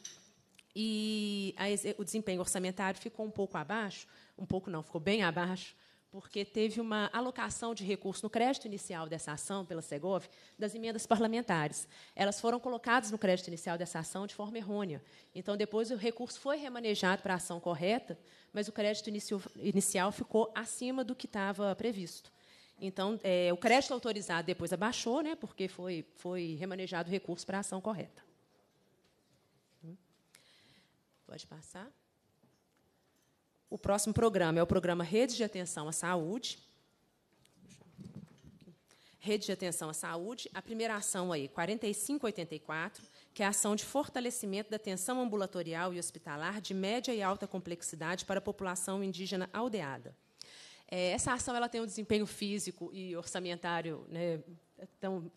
S10: E a, o desempenho orçamentário ficou um pouco abaixo, um pouco não, ficou bem abaixo, porque teve uma alocação de recursos no crédito inicial dessa ação pela Segov das emendas parlamentares. Elas foram colocadas no crédito inicial dessa ação de forma errônea. Então, depois o recurso foi remanejado para a ação correta, mas o crédito inicio, inicial ficou acima do que estava previsto. Então, é, o crédito autorizado depois abaixou, né, porque foi, foi remanejado o recurso para a ação correta. Pode passar. O próximo programa é o programa Rede de Atenção à Saúde. Rede de Atenção à Saúde, a primeira ação aí, 4584, que é a ação de fortalecimento da atenção ambulatorial e hospitalar de média e alta complexidade para a população indígena aldeada. É, essa ação ela tem um desempenho físico e orçamentário né, tão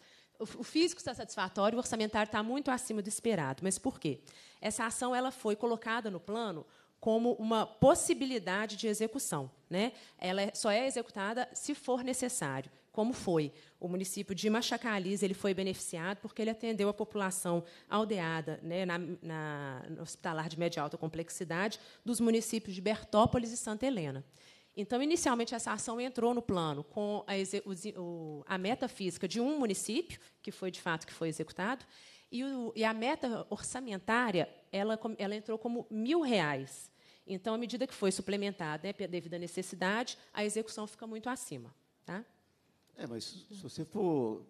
S10: o físico está satisfatório, o orçamentário está muito acima do esperado. Mas por quê? Essa ação ela foi colocada no plano como uma possibilidade de execução. Né? Ela é, só é executada se for necessário, como foi. O município de Machacalis ele foi beneficiado porque ele atendeu a população aldeada né, na, na, no hospitalar de média e alta complexidade dos municípios de Bertópolis e Santa Helena. Então, inicialmente, essa ação entrou no plano com a, a meta física de um município, que foi de fato que foi executado, e, o, e a meta orçamentária ela, ela entrou como mil reais. Então, à medida que foi suplementada né, devido à necessidade, a execução fica muito acima. Tá?
S1: É, mas se você for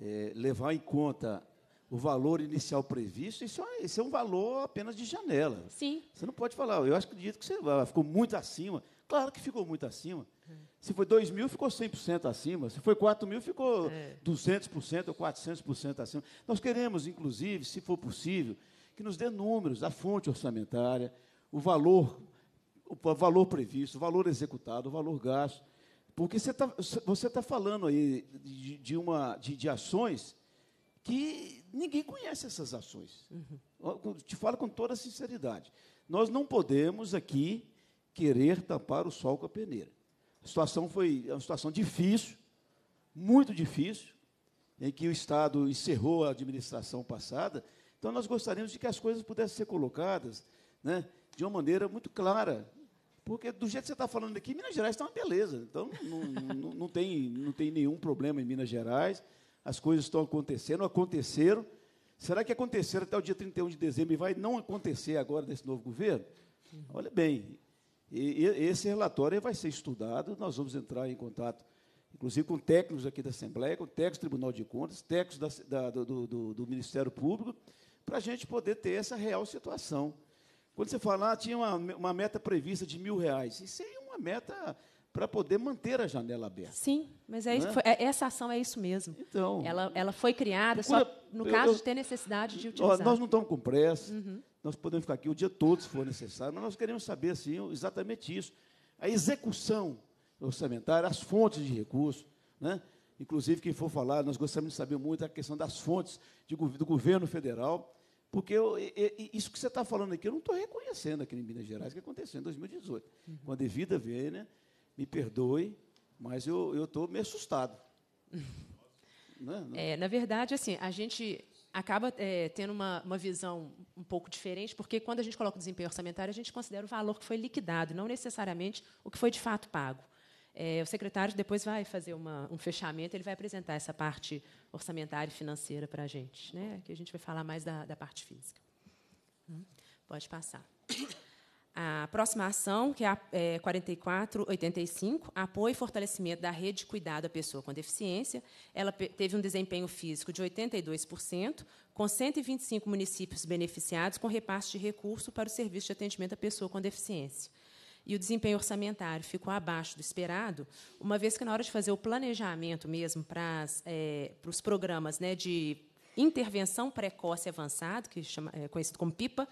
S1: é, levar em conta o valor inicial previsto, isso é, isso é um valor apenas de janela. Sim. Você não pode falar, eu acho que acredito que você ficou muito acima. Claro que ficou muito acima. É. Se foi 2 mil, ficou 100% acima. Se foi 4 mil, ficou é. 200% ou 400% acima. Nós queremos, inclusive, se for possível, que nos dê números, a fonte orçamentária, o valor, o valor previsto, o valor executado, o valor gasto. Porque você está você tá falando aí de, de uma, de, de, ações que ninguém conhece essas ações. Uhum. Te falo com toda sinceridade. Nós não podemos aqui querer tapar o sol com a peneira. A situação foi é uma situação difícil, muito difícil, em que o Estado encerrou a administração passada. Então, nós gostaríamos de que as coisas pudessem ser colocadas né, de uma maneira muito clara. Porque, do jeito que você está falando aqui, Minas Gerais está uma beleza. Então, não, não, não, tem, não tem nenhum problema em Minas Gerais. As coisas estão acontecendo, aconteceram. Será que aconteceram até o dia 31 de dezembro e vai não acontecer agora nesse novo governo? Olha bem, e, esse relatório vai ser estudado, nós vamos entrar em contato, inclusive com técnicos aqui da Assembleia, com técnicos do Tribunal de Contas, técnicos da, da, do, do, do, Ministério Público, para a gente poder ter essa real situação. Quando você falar, ah, tinha uma, uma, meta prevista de mil reais, isso é uma meta para poder manter a janela aberta.
S10: Sim, mas é, isso, né? foi, é essa ação é isso mesmo. Então, ela, ela foi criada procura, só no caso eu, de ter necessidade de utilizar. Nós não
S1: estamos com pressa. Uhum. Nós podemos ficar aqui o dia todo, se for necessário, mas nós queremos saber assim, exatamente isso. A execução orçamentária, as fontes de recursos. Né? Inclusive, quem for falar, nós gostaríamos de saber muito a questão das fontes de, do governo federal, porque eu, eu, isso que você está falando aqui, eu não estou reconhecendo aqui em Minas Gerais, que aconteceu em 2018. Uhum. Quando a é vida vênia, né? me perdoe, mas eu estou meio assustado. Não
S7: Não.
S10: Né? É, na verdade, assim, a gente acaba é, tendo uma, uma, visão um pouco diferente, porque quando a gente coloca o desempenho orçamentário, a gente considera o valor que foi liquidado, não necessariamente o que foi de fato pago. É, o secretário depois vai fazer uma, um fechamento, ele vai apresentar essa parte orçamentária e financeira para a gente, né? que a gente vai falar mais da, da parte física. Hum? Pode passar. A próxima ação, que é a é, 4485, apoio e fortalecimento da rede de cuidado à pessoa com deficiência, ela teve um desempenho físico de 82%, com 125 municípios beneficiados com repasse de recurso para o serviço de atendimento à pessoa com deficiência. E o desempenho orçamentário ficou abaixo do esperado, uma vez que, na hora de fazer o planejamento mesmo para, as, é, para os programas né, de intervenção precoce avançado, que chama, é conhecido como PIPA,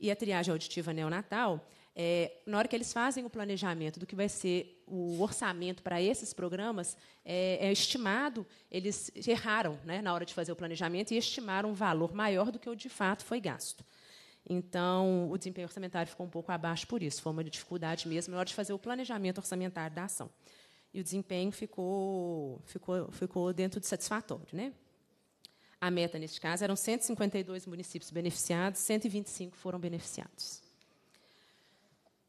S10: e a triagem auditiva neonatal, é, na hora que eles fazem o planejamento do que vai ser o orçamento para esses programas, é, é estimado, eles erraram né, na hora de fazer o planejamento e estimaram um valor maior do que o de fato foi gasto. Então, o desempenho orçamentário ficou um pouco abaixo por isso. Foi uma dificuldade mesmo na hora de fazer o planejamento orçamentário da ação. E o desempenho ficou, ficou, ficou dentro de satisfatório. Né? A meta, neste caso, eram 152 municípios beneficiados, 125 foram beneficiados.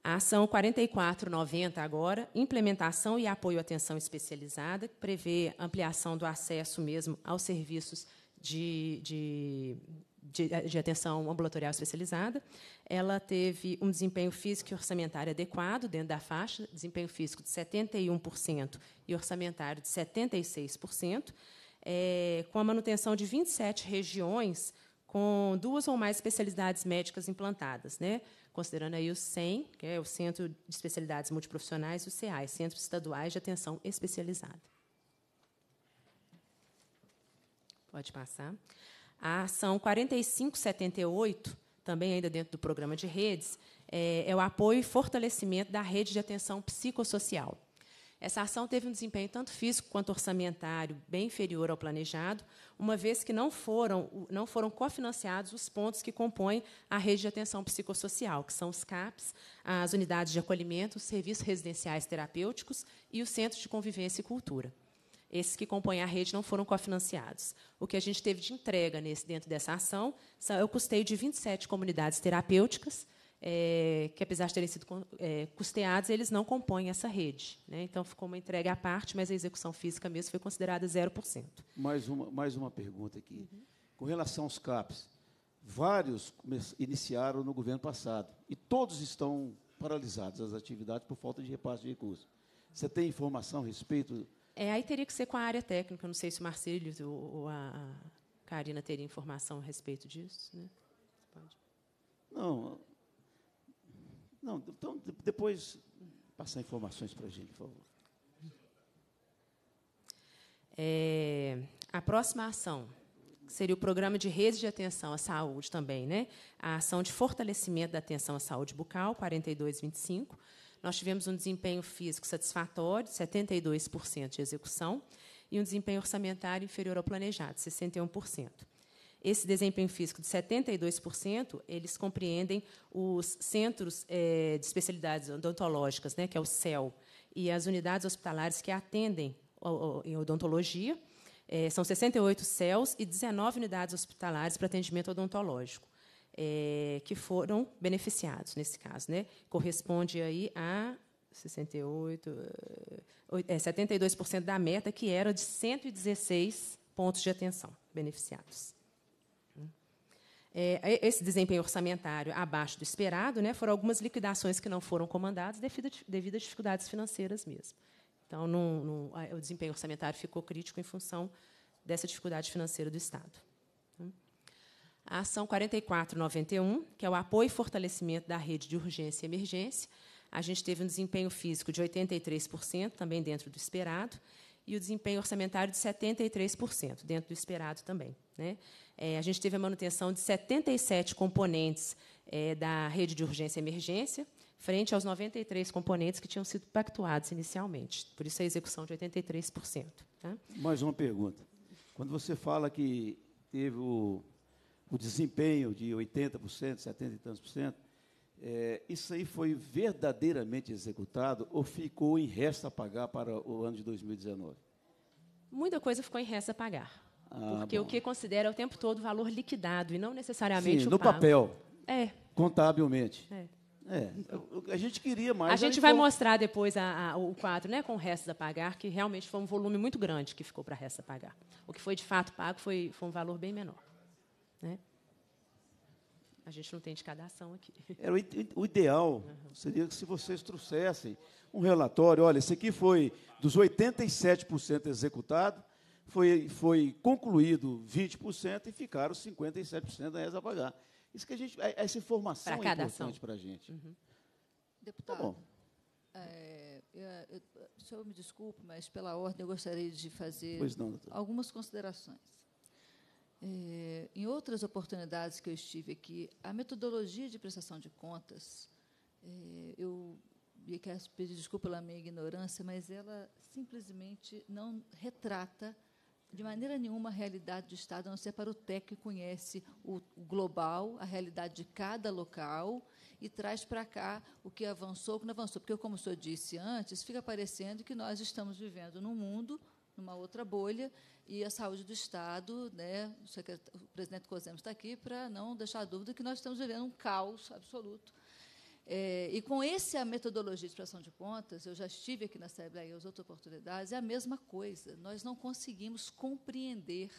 S10: A ação 4490 agora, implementação e apoio à atenção especializada, que prevê ampliação do acesso mesmo aos serviços de, de, de, de, atenção ambulatorial especializada. Ela teve um desempenho físico e orçamentário adequado dentro da faixa, desempenho físico de 71% e orçamentário de 76% é, com a manutenção de 27 regiões com duas ou mais especialidades médicas implantadas, né? considerando aí o CEM, que é o Centro de Especialidades Multiprofissionais, e o CEAI, Centros Estaduais de Atenção Especializada. Pode passar. A ação 4578, também ainda dentro do programa de redes, é, é o apoio e fortalecimento da rede de atenção psicossocial. Essa ação teve um desempenho tanto físico quanto orçamentário bem inferior ao planejado, uma vez que não foram, não foram cofinanciados os pontos que compõem a rede de atenção psicossocial, que são os CAPs, as unidades de acolhimento, os serviços residenciais terapêuticos e os centros de convivência e cultura esses que compõem a rede não foram cofinanciados. O que a gente teve de entrega nesse, dentro dessa ação é o custeio de 27 comunidades terapêuticas, é, que apesar de terem sido é, custeados, eles não compõem essa rede. Né? Então, ficou uma entrega à parte, mas a execução física mesmo foi considerada 0%.
S1: Mais uma, mais uma pergunta aqui. Uhum. Com relação aos CAPs, vários iniciaram no governo passado e todos estão paralisados as atividades por falta de repasse de recursos. Você tem informação a respeito?
S10: É, aí teria que ser com a área técnica. Eu não sei se o Marcelo ou, ou a Karina teria informação a respeito disso. Né?
S1: Não, não, então depois passar informações para a gente, por favor.
S10: É, a próxima ação seria o programa de redes de atenção à saúde também, né? A ação de fortalecimento da atenção à saúde bucal, 4225. Nós tivemos um desempenho físico satisfatório, 72% de execução, e um desempenho orçamentário inferior ao planejado, 61%. Esse desempenho físico de 72%, eles compreendem os centros é, de especialidades odontológicas, né, que é o CEL, e as unidades hospitalares que atendem em odontologia. É, são 68 CELs e 19 unidades hospitalares para atendimento odontológico. É, que foram beneficiados nesse caso, né? Corresponde aí a 68, 72% é, da meta, que era de 116 pontos de atenção beneficiados. É, esse desempenho orçamentário abaixo do esperado né, foram algumas liquidações que não foram comandadas devido, devido a dificuldades financeiras mesmo. Então, o desempenho orçamentário ficou crítico em função dessa dificuldade financeira do Estado. Hum. A ação 4491, que é o apoio e fortalecimento da rede de urgência e emergência, a gente teve um desempenho físico de 83%, também dentro do esperado, e o desempenho orçamentário de 73%, dentro do esperado também. Né? É, a gente teve a manutenção de 77 componentes é, da rede de urgência e emergência, frente aos 93 componentes que tinham sido pactuados inicialmente. Por isso, a execução de 83%. Tá?
S1: Mais uma pergunta. Quando você fala que teve o, o desempenho de 80%, 70 e tantos por cento, é, isso aí foi verdadeiramente executado ou ficou em resta a pagar para o ano de 2019?
S10: Muita coisa ficou em resta a pagar. Ah, porque o que considera o tempo todo valor liquidado e não necessariamente Sim, o no pago. papel. É.
S1: Contabilmente. É. É, a gente queria mais. A gente vai mostrar
S10: depois a, a, o quadro né, com restos a pagar, que realmente foi um volume muito grande que ficou para restos a pagar. O que foi de fato pago foi, foi um valor bem menor. Né? A gente não tem de cada ação aqui.
S1: Era o, o ideal seria que se vocês trouxessem um relatório, olha, esse aqui foi dos 87% executado, foi, foi concluído 20% e ficaram 57% da reza a pagar. Isso que a gente, é, essa informação é importante para a gente. Uhum.
S11: Deputado, tá bom. É, eu, o senhor me desculpe, mas pela ordem eu gostaria de fazer não, algumas considerações. É, em outras oportunidades que eu estive aqui, a metodologia de prestação de contas, é, eu e quero pedir desculpa pela minha ignorância, mas ela simplesmente não retrata de maneira nenhuma a realidade do Estado, a não ser para o TEC que conhece o global, a realidade de cada local, e traz para cá o que avançou, o que não avançou. Porque, como o senhor disse antes, fica parecendo que nós estamos vivendo num mundo, numa outra bolha, e a saúde do Estado, né, o, o presidente Cozemos está aqui para não deixar dúvida que nós estamos vivendo um caos absoluto é, e com essa metodologia de expressão de contas, eu já estive aqui na Assembleia e as outras oportunidades, é a mesma coisa. Nós não conseguimos compreender,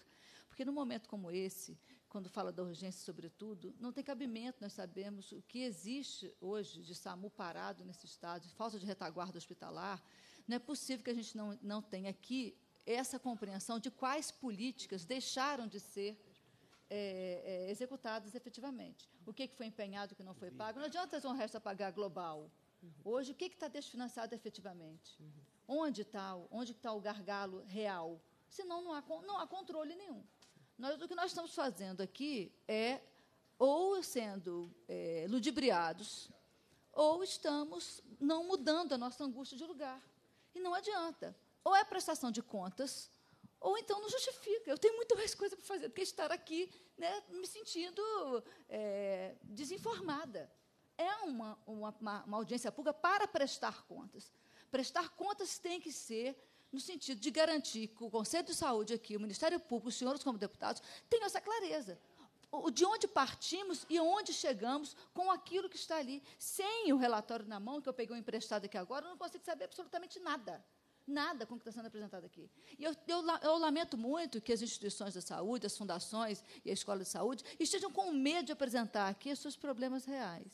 S11: porque num momento como esse, quando fala da urgência, sobretudo, não tem cabimento. Nós sabemos o que existe hoje de SAMU parado nesse estado, de falta de retaguarda hospitalar. Não é possível que a gente não, não tenha aqui essa compreensão de quais políticas deixaram de ser é, é, executados efetivamente. O que, que foi empenhado, o que não foi pago. Não adianta fazer um resto a pagar global. Hoje, o que está desfinanciado efetivamente? Onde está onde tá o gargalo real? Senão não há, não há controle nenhum. Nós, o que nós estamos fazendo aqui é ou sendo é, ludibriados, ou estamos não mudando a nossa angústia de lugar. E não adianta. Ou é prestação de contas, ou então não justifica. Eu tenho muito mais coisa para fazer do que estar aqui né, me sentindo é, desinformada. É uma, uma, uma audiência pública para prestar contas. Prestar contas tem que ser no sentido de garantir que o Conselho de Saúde aqui, o Ministério Público, os senhores como deputados, tenham essa clareza. De onde partimos e onde chegamos com aquilo que está ali. Sem o relatório na mão, que eu peguei um emprestado aqui agora, eu não consigo saber absolutamente nada. Nada com o que está sendo apresentado aqui. E eu, eu, eu, lamento muito que as instituições da saúde, as fundações e a escola de saúde estejam com medo de apresentar aqui os seus problemas reais.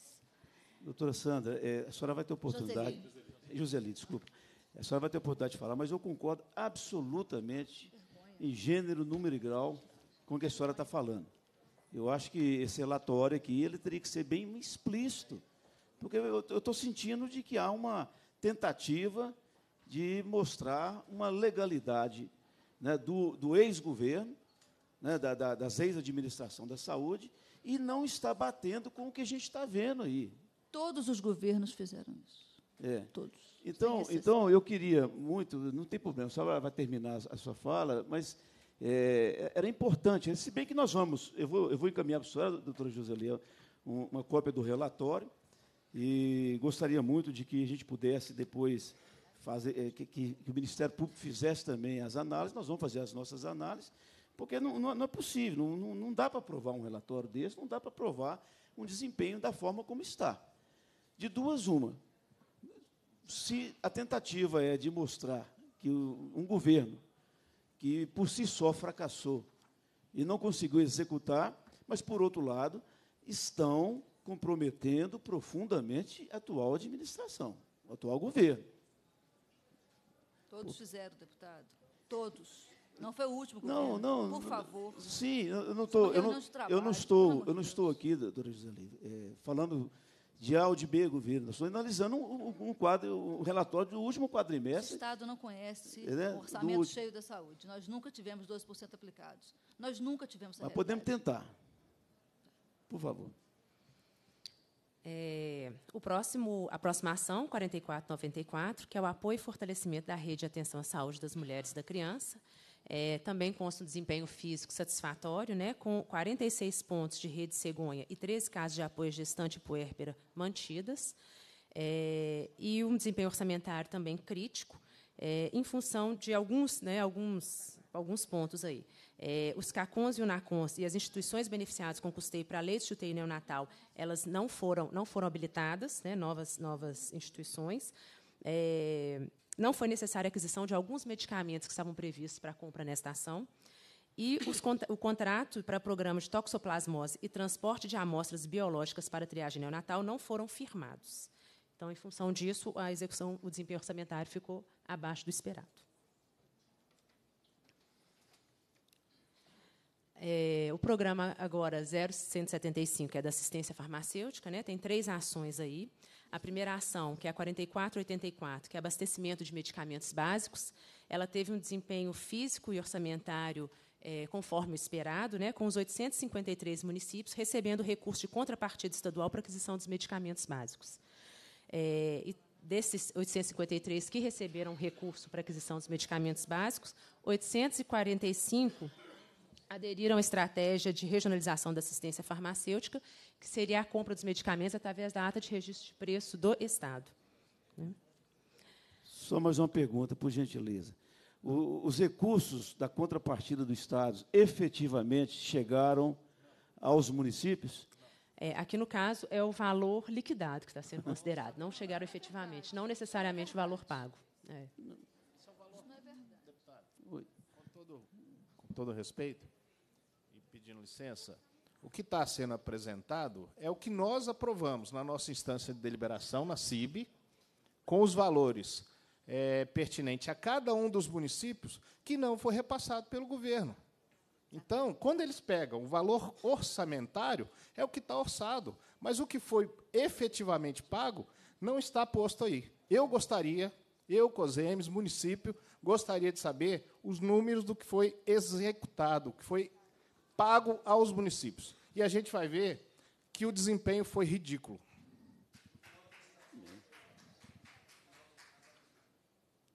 S1: Doutora Sandra, é, a senhora vai ter oportunidade. Joseli, Joseli desculpa. A senhora vai ter oportunidade de falar, mas eu concordo absolutamente em gênero, número e grau com o que a senhora está falando. Eu acho que esse relatório aqui ele teria que ser bem explícito, porque eu estou sentindo de que há uma tentativa de mostrar uma legalidade né, do, do ex-governo, né, da, da, das ex-administração da saúde, e não está batendo com o que a gente está vendo aí.
S11: Todos os governos fizeram isso.
S1: É. Todos. Então, então, eu queria muito, não tem problema, só vai terminar a sua fala, mas é, era importante, se bem que nós vamos, eu vou, eu vou encaminhar para a senhora, doutora Joselia, uma cópia do relatório, e gostaria muito de que a gente pudesse depois fazer, eh, que, que, que, o Ministério Público fizesse também as análises, nós vamos fazer as nossas análises, porque não, não, não é possível, não, não dá para provar um relatório desse, não dá para provar um desempenho da forma como está. De duas, uma. Se a tentativa é de mostrar que um governo que por si só fracassou e não conseguiu executar, mas, por outro lado, estão comprometendo profundamente a atual administração, o atual governo.
S11: Todos fizeram, deputado. Todos. Não foi o último governo. Não, não. Por favor.
S1: Sim, eu não estou. Eu não, eu não estou, eu não estou aqui, doutora Gisele, é, falando de A ou de B governo. Estou analisando um, um quadro, o um relatório do último quadrimestre. O
S11: Estado não conhece né, o orçamento do... cheio da saúde. Nós nunca tivemos 12% aplicados. Nós nunca tivemos Mas realidade. podemos
S1: tentar.
S10: Por favor. É, o próximo, a próxima ação, 4494, que é o apoio e fortalecimento da rede de atenção à saúde das mulheres e da criança, é, também consta um desempenho físico satisfatório, né, com 46 pontos de rede cegonha e 13 casos de apoio gestante e puérpera mantidas, é, e um desempenho orçamentário também crítico, é, em função de alguns, né, alguns, alguns pontos aí. É, os CACONs e o NACONs e as instituições beneficiadas com custeio para leite de UTI neonatal, elas não foram, não foram habilitadas, né, novas, novas instituições. É, não foi necessária a aquisição de alguns medicamentos que estavam previstos para compra nesta ação. E os, o contrato para programa de toxoplasmose e transporte de amostras biológicas para triagem neonatal não foram firmados. Então, em função disso, a execução, o desempenho orçamentário ficou abaixo do esperado. É, o programa agora 0175, que é da assistência farmacêutica, né, tem três ações aí. A primeira ação, que é a 4484, que é abastecimento de medicamentos básicos, ela teve um desempenho físico e orçamentário é, conforme o esperado, né, com os 853 municípios recebendo recurso de contrapartida estadual para aquisição dos medicamentos básicos. É, e desses 853 que receberam recurso para aquisição dos medicamentos básicos, 845 aderiram à estratégia de regionalização da assistência farmacêutica, que seria a compra dos medicamentos através da ata de registro de preço do Estado. Né?
S1: Só mais uma pergunta, por gentileza. O, os recursos da contrapartida do Estado efetivamente chegaram aos municípios?
S10: É, aqui, no caso, é o valor liquidado que está sendo considerado. Não chegaram efetivamente, não necessariamente o valor pago. É.
S12: Isso não é verdade. Deputado, com todo, com todo respeito, pedindo licença, o que está sendo apresentado é o que nós aprovamos na nossa instância de deliberação, na CIB, com os valores é, pertinentes a cada um dos municípios, que não foi repassado pelo governo. Então, quando eles pegam o valor orçamentário, é o que está orçado, mas o que foi efetivamente pago não está posto aí. Eu gostaria, eu, COSEMES, município, gostaria de saber os números do que foi executado, o que foi pago aos municípios. E a gente vai ver que o desempenho foi ridículo.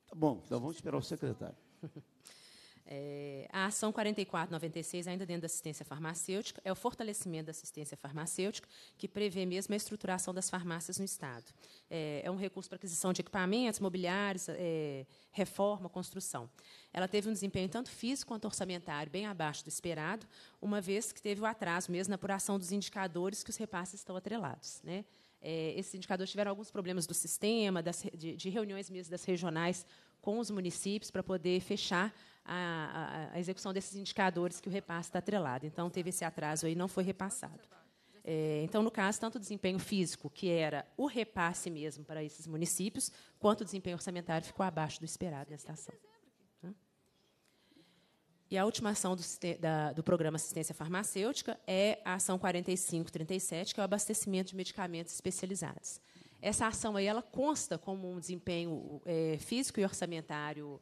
S1: Tá bom, então vamos esperar o secretário.
S10: É, a ação 4496, ainda dentro da assistência farmacêutica, é o fortalecimento da assistência farmacêutica, que prevê mesmo a estruturação das farmácias no Estado. É, é um recurso para aquisição de equipamentos, mobiliários, é, reforma, construção. Ela teve um desempenho tanto físico quanto orçamentário bem abaixo do esperado, uma vez que teve o atraso mesmo na apuração dos indicadores que os repasses estão atrelados. Né? É, esses indicadores tiveram alguns problemas do sistema, das, de, de reuniões mesmo das regionais com os municípios para poder fechar a, a, a, execução desses indicadores que o repasse está atrelado. Então, teve esse atraso aí, não foi repassado. É, então, no caso, tanto o desempenho físico, que era o repasse mesmo para esses municípios, quanto o desempenho orçamentário ficou abaixo do esperado nesta ação. E a última ação do, da, do programa Assistência Farmacêutica é a ação 4537, que é o abastecimento de medicamentos especializados. Essa ação aí, ela consta como um desempenho é, físico e orçamentário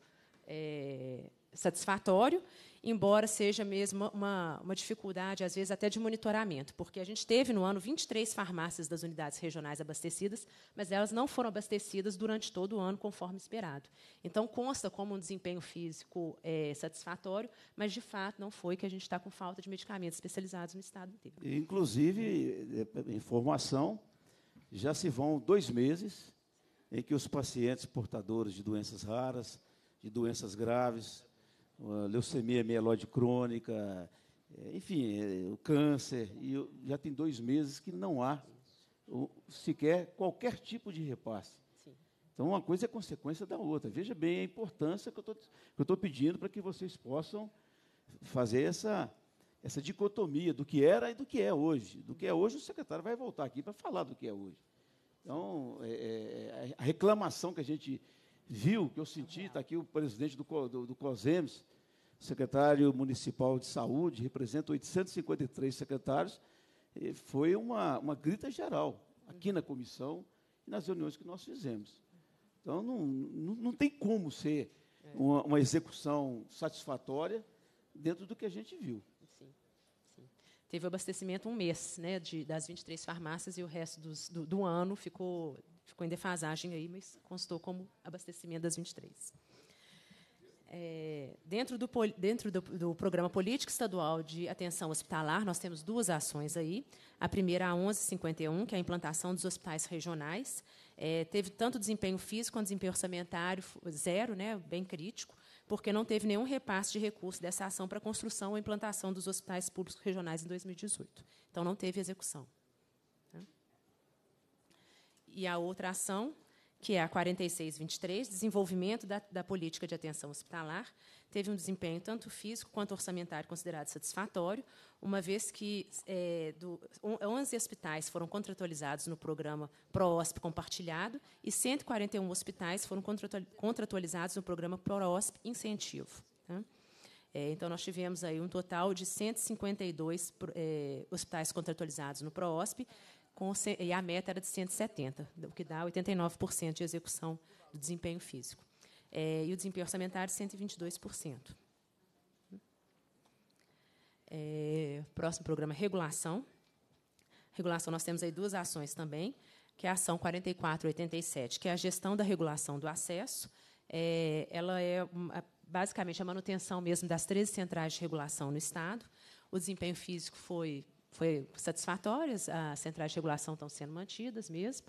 S10: é, satisfatório, embora seja mesmo uma, uma dificuldade, às vezes, até de monitoramento, porque a gente teve no ano 23 farmácias das unidades regionais abastecidas, mas elas não foram abastecidas durante todo o ano, conforme esperado. Então, consta como um desempenho físico é, satisfatório, mas, de fato, não foi que a gente está com falta de medicamentos especializados no
S6: Estado inteiro.
S1: Inclusive, é, informação já se vão dois meses em que os pacientes portadores de doenças raras, de doenças graves, leucemia mieloide crônica, eh, enfim, eh, o câncer, e já tem dois meses que não há sequer qualquer tipo de repasse. Então, uma coisa é consequência da outra. Veja bem a importância que eu estou pedindo para que vocês possam fazer essa, essa dicotomia do que era e do que é hoje. Do que é hoje, o secretário vai voltar aqui para falar do que é hoje. Então, é, é, é a reclamação que a gente viu, que eu senti, está aqui o presidente do, do, do COSEMES, secretário municipal de saúde, representa 853 secretários, foi uma, uma grita geral aqui na comissão e nas reuniões que nós fizemos. Então, não, não, não tem como ser uma, uma execução satisfatória dentro do que a gente viu
S10: teve o abastecimento um mês né, de, das 23 farmácias e o resto dos, do, do, ano ficou, ficou em defasagem, aí, mas constou como abastecimento das 23. É, dentro do, dentro do, do Programa Político Estadual de Atenção Hospitalar, nós temos duas ações aí. A primeira, a 1151, que é a implantação dos hospitais regionais. É, teve tanto desempenho físico quanto desempenho orçamentário zero, né, bem crítico porque não teve nenhum repasse de recurso dessa ação para a construção ou implantação dos hospitais públicos regionais em 2018. Então, não teve execução. Né? E a outra ação, que é a 4623, desenvolvimento da, da política de atenção hospitalar, teve um desempenho tanto físico quanto orçamentário considerado satisfatório, uma vez que é, do, 11 hospitais foram contratualizados no programa ProOSP compartilhado e 141 hospitais foram contratualizados no programa ProOSP incentivo. Tá? É, então, nós tivemos aí um total de 152 é, hospitais contratualizados no ProOSP, com, e a meta era de 170, o que dá 89% de execução do desempenho físico é, e o desempenho orçamentário 122%. É, próximo programa, regulação. Regulação, nós temos aí duas ações também, que é a ação 4487, que é a gestão da regulação do acesso. É, ela é uma, basicamente a manutenção mesmo das 13 centrais de regulação no Estado. O desempenho físico foi, foi satisfatório, as centrais de regulação estão sendo mantidas mesmo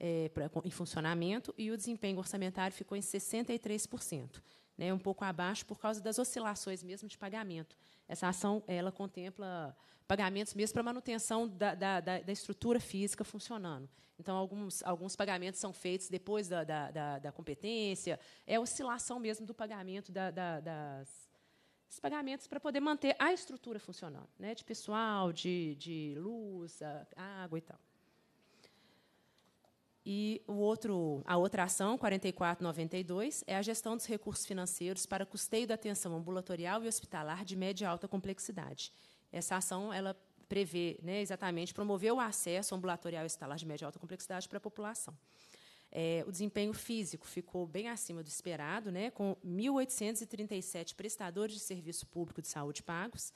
S10: é, pra, em funcionamento e o desempenho orçamentário ficou em 63%, né, um pouco abaixo por causa das oscilações mesmo de pagamento. Essa ação ela contempla pagamentos mesmo para manutenção da, da, da, estrutura física funcionando. Então, alguns, alguns pagamentos são feitos depois da, da, da competência, é oscilação mesmo do pagamento das, pagamentos para poder manter a estrutura funcionando, né, de pessoal, de, de luz, água e tal. E o outro, a outra ação, 4492, é a gestão dos recursos financeiros para custeio da atenção ambulatorial e hospitalar de média e alta complexidade. Essa ação ela prevê né, exatamente promover o acesso ambulatorial e hospitalar de média e alta complexidade para a população. É, o desempenho físico ficou bem acima do esperado, né, com 1.837 prestadores de serviço público de saúde pagos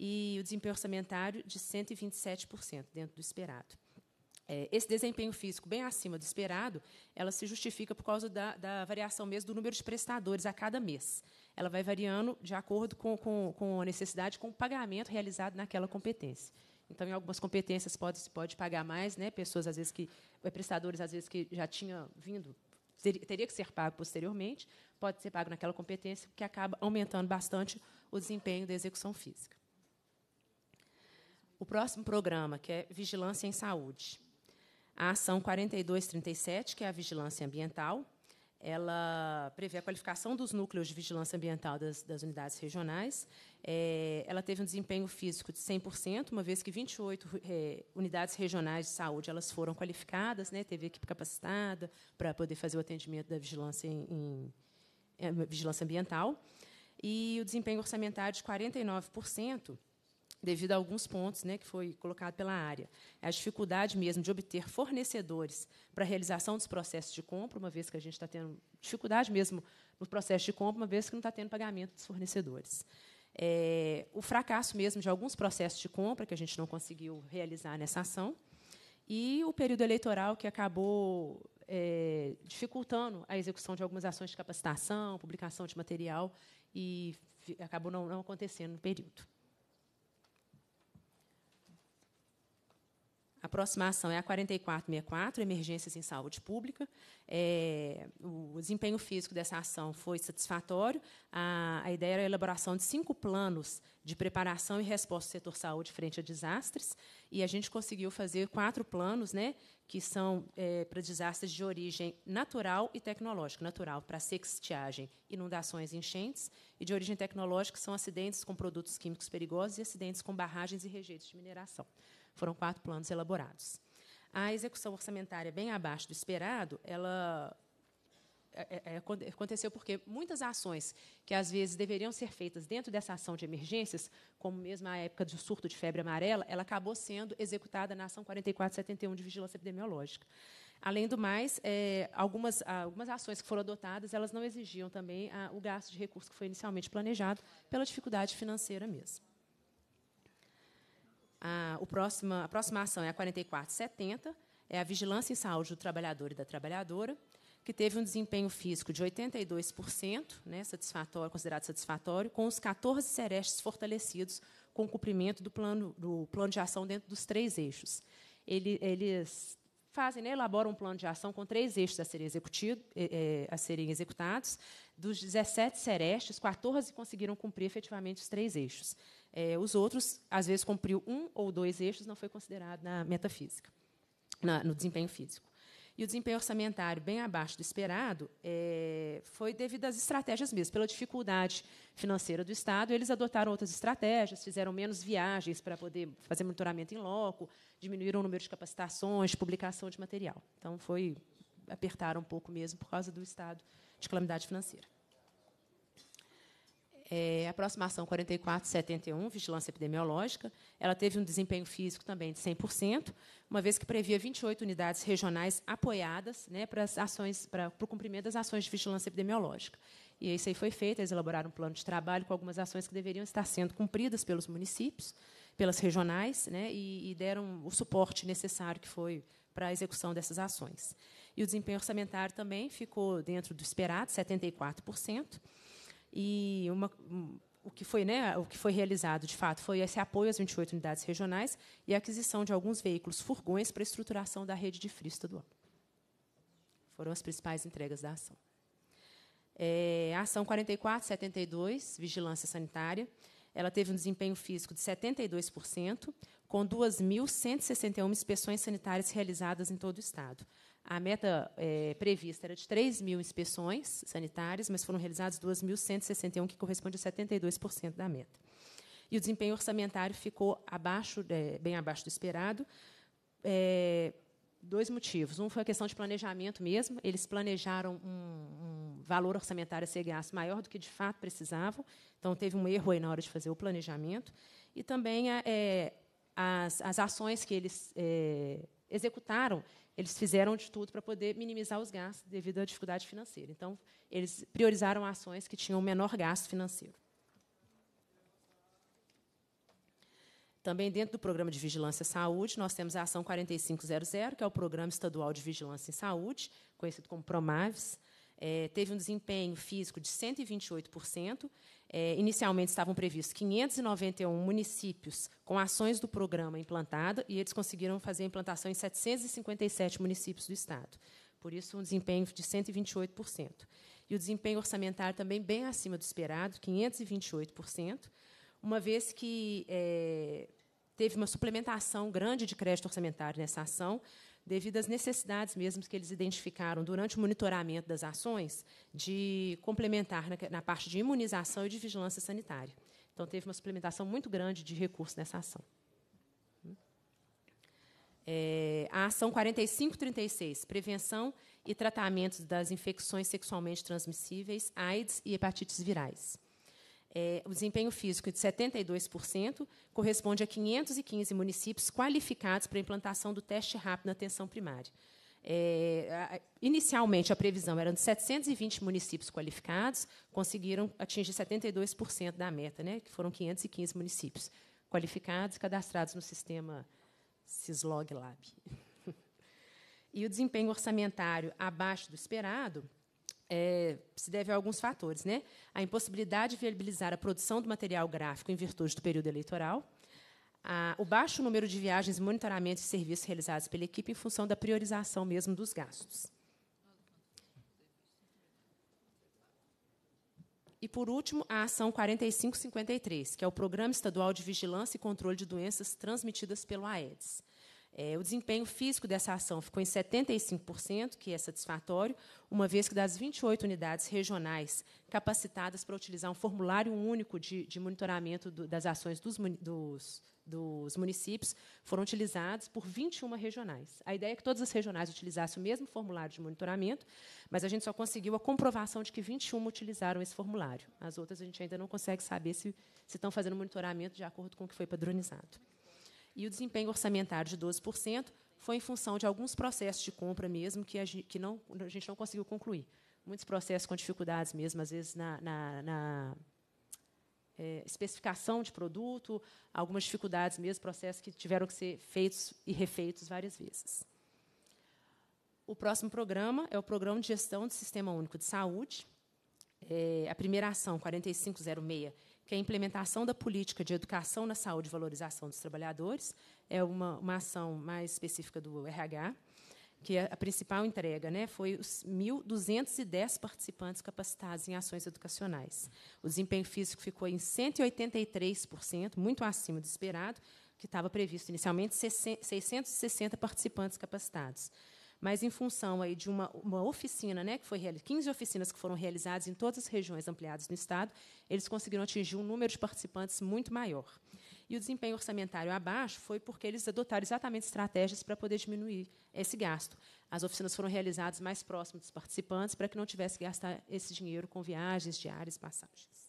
S10: e o desempenho orçamentário de 127%, dentro do esperado. É, esse desempenho físico bem acima do esperado, ela se justifica por causa da, da, variação mesmo do número de prestadores a cada mês. Ela vai variando de acordo com, com, com a necessidade, com o pagamento realizado naquela competência. Então, em algumas competências pode se pode pagar mais, né? Pessoas às vezes que é, prestadores às vezes que já tinham vindo teria que ser pago posteriormente, pode ser pago naquela competência, que acaba aumentando bastante o desempenho da execução física. O próximo programa, que é Vigilância em Saúde. A ação 4237, que é a vigilância ambiental, ela prevê a qualificação dos núcleos de vigilância ambiental das, das unidades regionais. É, ela teve um desempenho físico de 100%, uma vez que 28 é, eh, unidades regionais de saúde elas foram qualificadas, né, teve equipe capacitada para poder fazer o atendimento da vigilância, em, em, vigilância ambiental. E o desempenho orçamentário de 49%, devido a alguns pontos né, que foi colocado pela área. A dificuldade mesmo de obter fornecedores para a realização dos processos de compra, uma vez que a gente está tendo dificuldade mesmo no processo de compra, uma vez que não está tendo pagamento dos fornecedores. É, o fracasso mesmo de alguns processos de compra que a gente não conseguiu realizar nessa ação e o período eleitoral que acabou é, dificultando a execução de algumas ações de capacitação, publicação de material e acabou não, não acontecendo no período. A próxima ação é a 4464, emergências em saúde pública. É, o desempenho físico dessa ação foi satisfatório. A, a, ideia era a elaboração de cinco planos de preparação e resposta do setor saúde frente a desastres, e a gente conseguiu fazer quatro planos, né, que são é, para desastres de origem natural e tecnológica. Natural, para seca, inundações e enchentes, e de origem tecnológica, são acidentes com produtos químicos perigosos e acidentes com barragens e rejeitos de mineração. Foram quatro planos elaborados. A execução orçamentária bem abaixo do esperado, ela é, é, é, aconteceu porque muitas ações que às vezes deveriam ser feitas dentro dessa ação de emergências, como mesmo a época do surto de febre amarela, ela acabou sendo executada na ação 4471 de vigilância epidemiológica. Além do mais, algumas, algumas ações que foram adotadas, elas não exigiam também ah, o gasto de recursos que foi inicialmente planejado pela dificuldade financeira mesmo a, o próxima, a próxima ação é a 4470, é a vigilância em saúde do trabalhador e da trabalhadora, que teve um desempenho físico de 82%, né, satisfatório, considerado satisfatório, com os 14 serestes fortalecidos com o cumprimento do plano, do plano de ação dentro dos três eixos. Ele, eles fazem, né, elaboram um plano de ação com três eixos a serem, é, a serem executados. Dos 17 serestes, 14 conseguiram cumprir efetivamente os três eixos. É, os outros, às vezes, cumpriu um ou dois eixos, não foi considerado na metafísica, na, no desempenho físico. E o desempenho orçamentário bem abaixo do esperado é, foi devido às estratégias mesmo. Pela dificuldade financeira do Estado, eles adotaram outras estratégias, fizeram menos viagens para poder fazer monitoramento em loco, diminuíram o número de capacitações, publicação de material. Então, foi apertaram um pouco mesmo por causa do Estado de calamidade financeira é, aproximação 4471, vigilância epidemiológica. Ela teve um desempenho físico também de 100%, uma vez que previa 28 unidades regionais apoiadas né, para, as ações, para, para o cumprimento das ações de vigilância epidemiológica. E isso aí foi feito, eles elaboraram um plano de trabalho com algumas ações que deveriam estar sendo cumpridas pelos municípios, pelas regionais, né, e, e deram o suporte necessário que foi para a execução dessas ações. E o desempenho orçamentário também ficou dentro do esperado, 74%. E uma, o que foi, né, o que foi realizado, de fato, foi esse apoio às 28 unidades regionais e a aquisição de alguns veículos furgões para a estruturação da rede de frio estadual. Foram as principais entregas da ação. É, a ação 4472, vigilância sanitária, ela teve um desempenho físico de 72%, com 2.161 inspeções sanitárias realizadas em todo o estado. A meta é, prevista era de 3 mil inspeções sanitárias, mas foram realizadas 2.161, que corresponde a 72% da meta. E o desempenho orçamentário ficou abaixo, é, bem abaixo do esperado. É, dois motivos. Um foi a questão de planejamento mesmo. Eles planejaram um, um valor orçamentário a ser gasto maior do que de fato precisavam. Então, teve um erro aí na hora de fazer o planejamento. E também é, as, as ações que eles é, executaram eles fizeram de tudo para poder minimizar os gastos devido à dificuldade financeira. Então, eles priorizaram ações que tinham menor gasto financeiro. Também dentro do Programa de Vigilância à Saúde, nós temos a Ação 4500, que é o Programa Estadual de Vigilância em Saúde, conhecido como PROMAVES é, teve um desempenho físico de 128%. É, inicialmente estavam previstos 591 municípios com ações do programa implantadas e eles conseguiram fazer a implantação em 757 municípios do Estado. Por isso, um desempenho de 128%. E o desempenho orçamentário também bem acima do esperado, 528%, uma vez que é, teve uma suplementação grande de crédito orçamentário nessa ação, devido às necessidades mesmo que eles identificaram durante o monitoramento das ações de complementar na, parte de imunização e de vigilância sanitária. Então, teve uma suplementação muito grande de recursos nessa ação. Hum. É, a ação 4536, prevenção e tratamento das infecções sexualmente transmissíveis, AIDS e hepatites virais. É, o desempenho físico de 72% corresponde a 515 municípios qualificados para a implantação do teste rápido na atenção primária. É, inicialmente, a previsão era de 720 municípios qualificados, conseguiram atingir 72% da meta, né, que foram 515 municípios qualificados e cadastrados no sistema SysLog Lab. E o desempenho orçamentário abaixo do esperado é, se deve a alguns fatores. Né? A impossibilidade de viabilizar a produção do material gráfico em virtude do período eleitoral, a, o baixo número de viagens, monitoramentos e serviços realizados pela equipe em função da priorização mesmo dos gastos. E, por último, a ação 4553, que é o Programa Estadual de Vigilância e Controle de Doenças Transmitidas pelo Aedes. É, o desempenho físico dessa ação ficou em 75%, que é satisfatório, uma vez que das 28 unidades regionais capacitadas para utilizar um formulário único de, de monitoramento do, das ações dos, dos, dos, municípios, foram utilizadas por 21 regionais. A ideia é que todas as regionais utilizassem o mesmo formulário de monitoramento, mas a gente só conseguiu a comprovação de que 21 utilizaram esse formulário. As outras a gente ainda não consegue saber se, se estão fazendo monitoramento de acordo com o que foi padronizado. E o desempenho orçamentário de 12% foi em função de alguns processos de compra mesmo que a gente, que não, a gente não conseguiu concluir. Muitos processos com dificuldades mesmo, às vezes, na, na, na é, especificação de produto, algumas dificuldades mesmo, processos que tiveram que ser feitos e refeitos várias vezes. O próximo programa é o Programa de Gestão do Sistema Único de Saúde. É, a primeira ação, 4506, que é a implementação da política de educação na saúde e valorização dos trabalhadores, é uma, uma ação mais específica do RH, que a, é a principal entrega né, foi os 1.210 participantes capacitados em ações educacionais. O desempenho físico ficou em 183%, muito acima do esperado, que estava previsto inicialmente 660 participantes capacitados mas em função aí de uma, uma oficina, né, que foi 15 oficinas que foram realizadas em todas as regiões ampliadas no Estado, eles conseguiram atingir um número de participantes muito maior. E o desempenho orçamentário abaixo foi porque eles adotaram exatamente estratégias para poder diminuir esse gasto. As oficinas foram realizadas mais próximas dos participantes para que não tivesse que gastar esse dinheiro com viagens, diárias, passagens.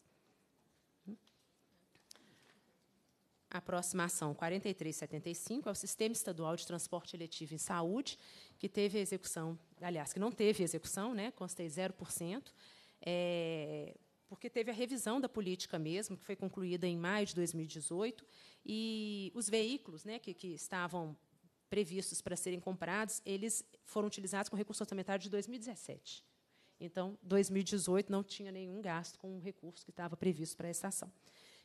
S10: A próxima ação 4375 é o Sistema Estadual de Transporte Eletivo em Saúde, que teve execução, aliás, que não teve execução, né, constei 0%, é, porque teve a revisão da política mesmo, que foi concluída em maio de 2018, e os veículos né, que, que estavam previstos para serem comprados, eles foram utilizados com recurso orçamentário de 2017. Então, 2018 não tinha nenhum gasto com o recurso que estava previsto para essa ação.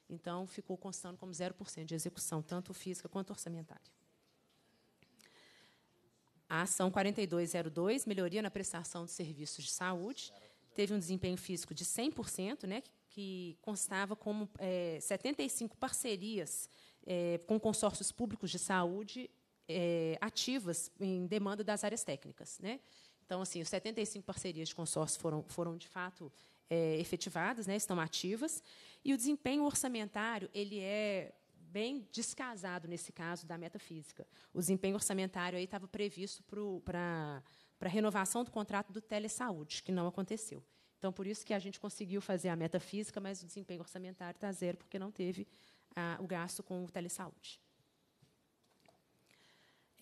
S10: Então, ficou constando como 0% de execução, tanto física quanto orçamentária. A ação 4202, melhoria na prestação de serviços de saúde, teve um desempenho físico de 100%, né, que constava como é, 75 parcerias é, com consórcios públicos de saúde é, ativas em demanda das áreas técnicas. Né? Então, assim, os 75 parcerias de consórcio foram, foram de fato, é, efetivadas, né, estão ativas, e o desempenho orçamentário ele é bem descasado nesse caso da metafísica. O desempenho orçamentário aí estava previsto para a renovação do contrato do telesaúde, que não aconteceu. Então, por isso que a gente conseguiu fazer a metafísica, mas o desempenho orçamentário está zero, porque não teve a, o gasto com o telesaúde.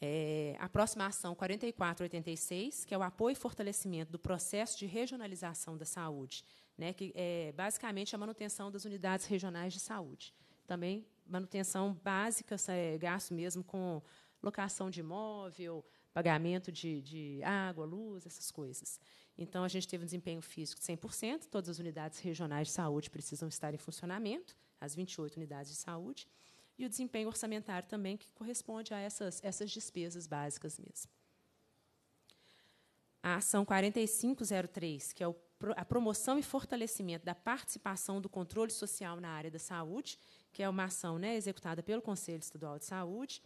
S10: É, a próxima ação 4486, que é o apoio e fortalecimento do processo de regionalização da saúde, né, que é basicamente a manutenção das unidades regionais de saúde. Também manutenção básica, eh, gasto mesmo com locação de imóvel, pagamento de, de, água, luz, essas coisas. Então, a gente teve um desempenho físico de 100%, todas as unidades regionais de saúde precisam estar em funcionamento, as 28 unidades de saúde, e o desempenho orçamentário também, que corresponde a essas, essas despesas básicas mesmo. A ação 4503, que é o, a promoção e fortalecimento da participação do controle social na área da saúde, que é uma ação né, executada pelo Conselho Estadual de Saúde,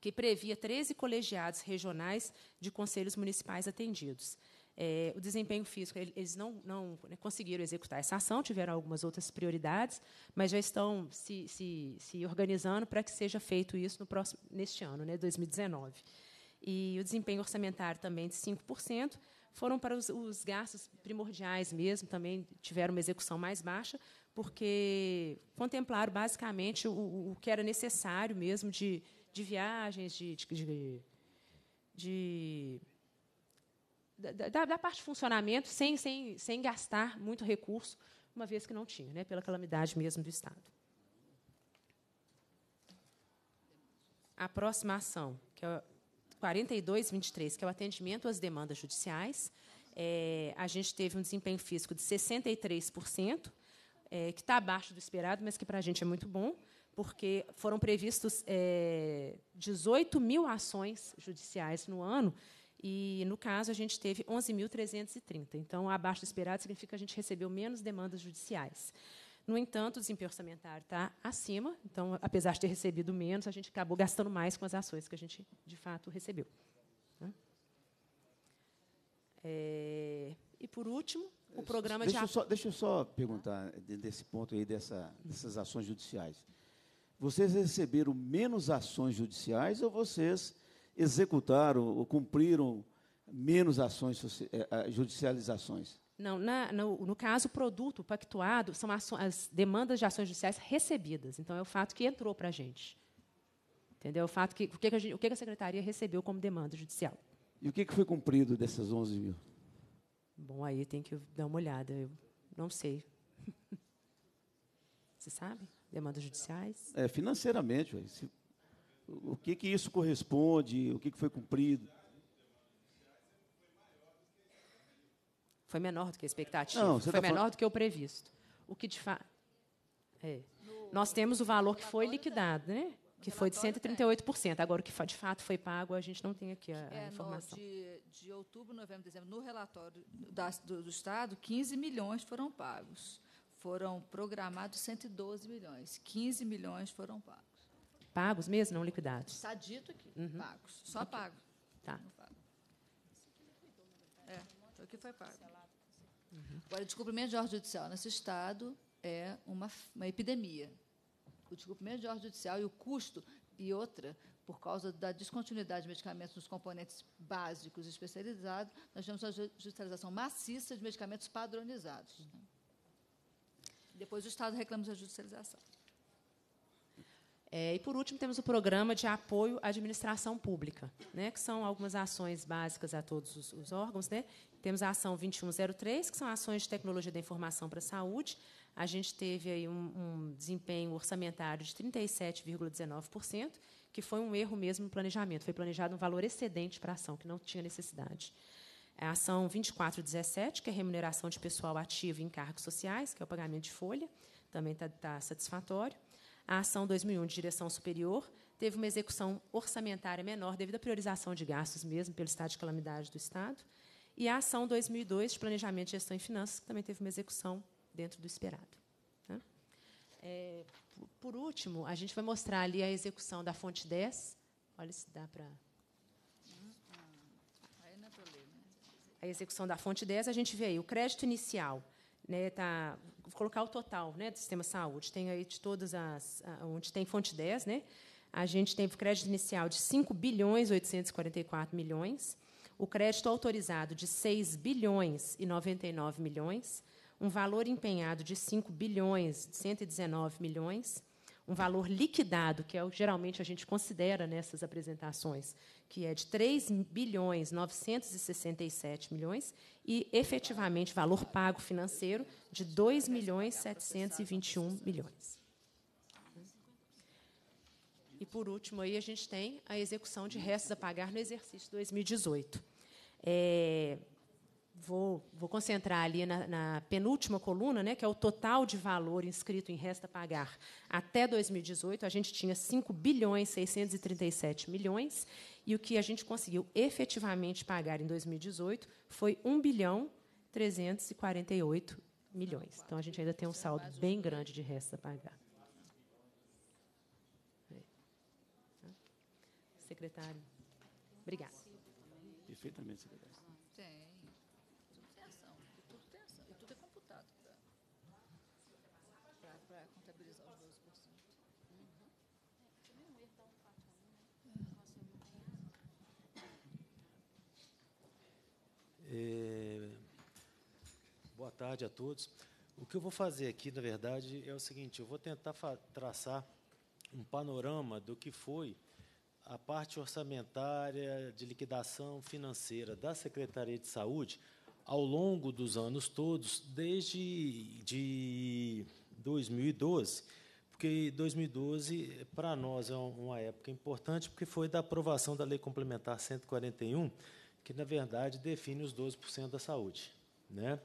S10: que previa 13 colegiados regionais de conselhos municipais atendidos. É, o desempenho físico, eles não, não conseguiram executar essa ação, tiveram algumas outras prioridades, mas já estão se, se, se organizando para que seja feito isso no próximo, neste ano, né, 2019. E o desempenho orçamentário também de 5%, foram para os, os gastos primordiais mesmo, também tiveram uma execução mais baixa, porque contemplaram basicamente o, o que era necessário mesmo de, de viagens, de, de, de da, da, parte de funcionamento, sem, sem, sem gastar muito recurso, uma vez que não tinha, né, pela calamidade mesmo do Estado. A próxima ação, que é 4223, que é o atendimento às demandas judiciais, é, a gente teve um desempenho físico de 63%, é, que está abaixo do esperado, mas que para a gente é muito bom, porque foram previstos é, 18 mil ações judiciais no ano, e, no caso, a gente teve 11.330. Então, abaixo do esperado significa que a gente recebeu menos demandas judiciais. No entanto, o desempenho orçamentário está acima, então, apesar de ter recebido menos, a gente acabou gastando mais com as ações que a gente, de fato, recebeu. Né? É, e, por último, o programa deixa de... Eu só,
S1: deixa eu só perguntar desse ponto aí, dessa, dessas ações judiciais. Vocês receberam menos ações judiciais ou vocês executaram ou cumpriram menos ações eh, eh, judicializações?
S10: Não, na, no, no, caso, o produto pactuado são aço, as demandas de ações judiciais recebidas. Então, é o fato que entrou para a gente. Entendeu? O fato que o que a, gente, o que a secretaria recebeu como demanda judicial.
S1: E o que foi cumprido dessas 11 mil?
S10: Bom, aí tem que dar uma olhada. Eu não sei. Você sabe? Demandas judiciais?
S1: É, financeiramente. Se, o que, que isso corresponde? O que, que foi cumprido?
S10: Foi menor do que a expectativa. Não, foi tá menor falando... do que o previsto. O que de fato. É. Nós temos o valor que foi liquidado, né? que foi de 138%.
S11: É. Agora, o que de fato foi pago, a gente não tem aqui a, é, informação. No, de, de, outubro, novembro, dezembro, no relatório da, do, do, Estado, 15 milhões foram pagos. Foram programados 112 milhões. 15 milhões foram pagos.
S10: Pagos mesmo, não liquidados? Está
S11: dito aqui, uhum. pagos. Só okay. pago. Tá. É, o que foi pago. Uhum. Agora, descumprimento de ordem judicial nesse Estado é uma, uma epidemia o cumprimento de ordem judicial e o custo, e outra, por causa da descontinuidade de medicamentos nos componentes básicos e especializados, nós temos a judicialização maciça de medicamentos padronizados. Né? Depois o Estado reclama da judicialização.
S10: É, e, por último, temos o programa de apoio à administração pública, né, que são algumas ações básicas a todos os, os órgãos. Né? Temos a ação 2103, que são ações de tecnologia da informação para a saúde, a gente teve aí um, um desempenho orçamentário de 37,19%, que foi um erro mesmo no planejamento. Foi planejado um valor excedente para a ação, que não tinha necessidade. É a ação 2417, que é remuneração de pessoal ativo em cargos sociais, que é o pagamento de folha, também está tá satisfatório. A ação 2001 de direção superior teve uma execução orçamentária menor devido à priorização de gastos mesmo pelo estado de calamidade do Estado. E a ação 2002 de planejamento, gestão e finanças, que também teve uma execução dentro do esperado. Né? É, por, último, a gente vai mostrar ali a execução da fonte 10. Olha se dá para. A execução da fonte 10, a gente vê aí o crédito inicial. Né, tá, vou colocar o total né, do sistema saúde. Tem aí de todas as. onde tem fonte 10, né? A gente teve crédito inicial de 5 bilhões 844 milhões, o crédito autorizado de 6 bilhões e 99 milhões, um valor empenhado de 5 bilhões, 119 milhões, um valor liquidado, que é o que geralmente a gente considera nessas apresentações, que é de 3 bilhões 967 milhões e efetivamente valor pago financeiro de 2 milhões 721 milhões. E por último aí a gente tem a execução de restos a pagar no exercício 2018. É, vou, vou concentrar ali na, na, penúltima coluna, né, que é o total de valor inscrito em resta pagar. Até 2018, a gente tinha 5 bilhões 637 milhões, e o que a gente conseguiu efetivamente pagar em 2018 foi 1 bilhão 348 milhões. Então, a gente ainda tem um saldo bem grande de resta pagar. Secretário.
S11: Obrigada.
S1: Perfeitamente, secretário.
S3: É, boa tarde a todos. O que eu vou fazer aqui, na verdade, é o seguinte: eu vou tentar traçar um panorama do que foi a parte orçamentária de liquidação financeira da Secretaria de Saúde ao longo dos anos todos, desde de 2012, porque 2012 para nós é uma época importante porque foi da aprovação da Lei Complementar 141 que na verdade define os 12% da saúde. Né?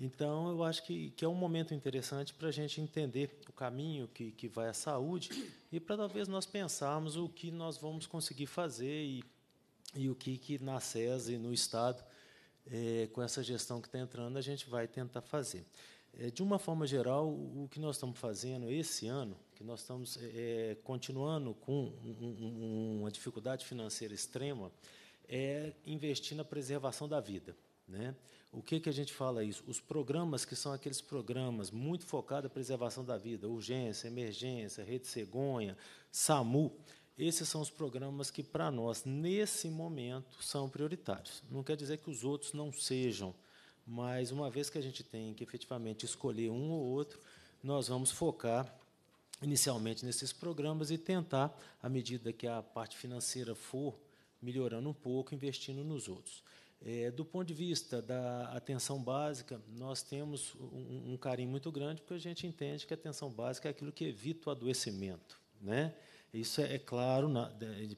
S3: Então, eu acho que, que é um momento interessante para a gente entender o caminho que, que vai a saúde e para talvez nós pensarmos o que nós vamos conseguir fazer e, e o que, que na e no Estado, é, com essa gestão que está entrando, a gente vai tentar fazer. É, de uma forma geral, o que nós estamos fazendo esse ano, que nós estamos é, é continuando com um, um, uma dificuldade financeira extrema, é investir na preservação da vida. Né? O que, que a gente fala isso? Os programas que são aqueles programas muito focados na preservação da vida, urgência, emergência, rede cegonha, SAMU, esses são os programas que, para nós, nesse momento, são prioritários. Não quer dizer que os outros não sejam, mas uma vez que a gente tem que efetivamente escolher um ou outro, nós vamos focar inicialmente nesses programas e tentar, à medida que a parte financeira for melhorando um pouco, investindo nos outros. É, do ponto de vista da atenção básica, nós temos um, um, carinho muito grande, porque a gente entende que a atenção básica é aquilo que evita o adoecimento. Né? Isso é, é claro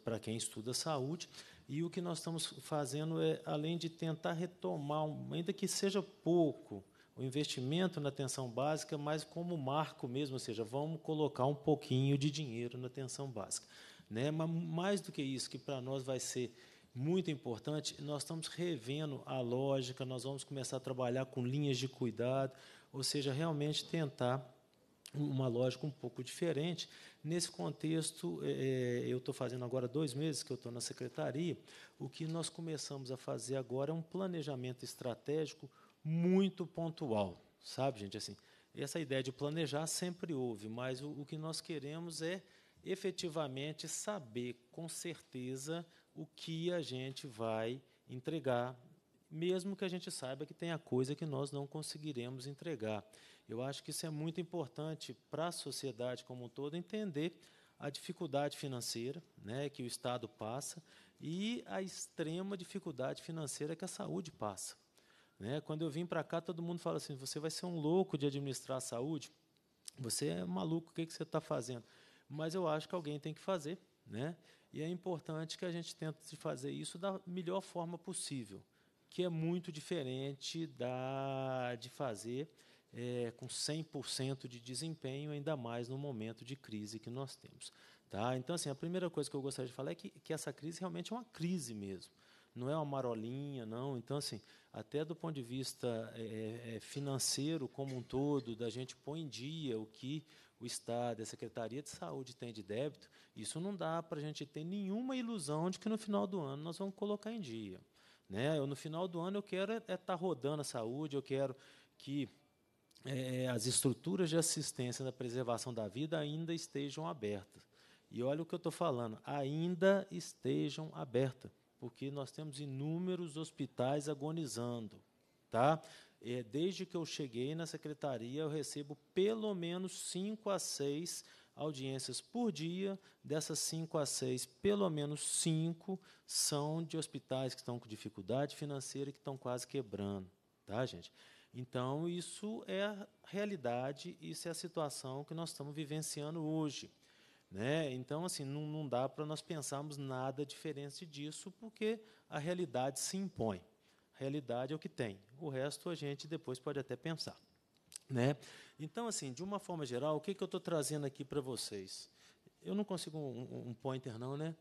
S3: para quem estuda saúde. E o que nós estamos fazendo é, além de tentar retomar, ainda que seja pouco, o investimento na atenção básica, mas como marco mesmo, ou seja, vamos colocar um pouquinho de dinheiro na atenção básica. Né? Mas mais do que isso, que para nós vai ser muito importante, nós estamos revendo a lógica, nós vamos começar a trabalhar com linhas de cuidado, ou seja, realmente tentar uma lógica um pouco diferente. Nesse contexto, é, é eu estou fazendo agora dois meses que eu estou na secretaria, o que nós começamos a fazer agora é um planejamento estratégico muito pontual, sabe, gente? Assim, essa ideia de planejar sempre houve, mas o, o que nós queremos é efetivamente saber com certeza o que a gente vai entregar, mesmo que a gente saiba que tenha coisa que nós não conseguiremos entregar. Eu acho que isso é muito importante para a sociedade como um todo entender a dificuldade financeira né, que o Estado passa e a extrema dificuldade financeira que a saúde passa. Né? Quando eu vim para cá, todo mundo fala assim: você vai ser um louco de administrar a saúde? Você é maluco, o que, é que você está fazendo? mas eu acho que alguém tem que fazer, né? E é importante que a gente tente fazer isso da melhor forma possível, que é muito diferente da de fazer é, com 100% de desempenho, ainda mais no momento de crise que nós temos. Tá? Então, assim, a primeira coisa que eu gostaria de falar é que, que essa crise realmente é uma crise mesmo não é uma marolinha, não. Então, assim, até do ponto de vista é, financeiro como um todo, da gente pôr em dia o que o Estado, a Secretaria de Saúde tem de débito, isso não dá para a gente ter nenhuma ilusão de que no final do ano nós vamos colocar em dia. Né? Eu, no final do ano eu quero estar é, é tá rodando a saúde, eu quero que é, as estruturas de assistência na preservação da vida ainda estejam abertas. E olha o que eu estou falando, ainda estejam abertas, porque nós temos inúmeros hospitais agonizando. Tá? É, desde que eu cheguei na secretaria, eu recebo pelo menos cinco a seis audiências por dia. Dessas cinco a seis, pelo menos cinco são de hospitais que estão com dificuldade financeira e que estão quase quebrando, tá, gente? Então, isso é a realidade, isso é a situação que nós estamos vivenciando hoje. Né? Então, assim, não, não dá para nós pensarmos nada diferente disso, porque a realidade se impõe realidade é o que tem. O resto a gente depois pode até pensar. Né? Então, assim, de uma forma geral, o que, que eu estou trazendo aqui para vocês? Eu não consigo um, um pointer, não, né?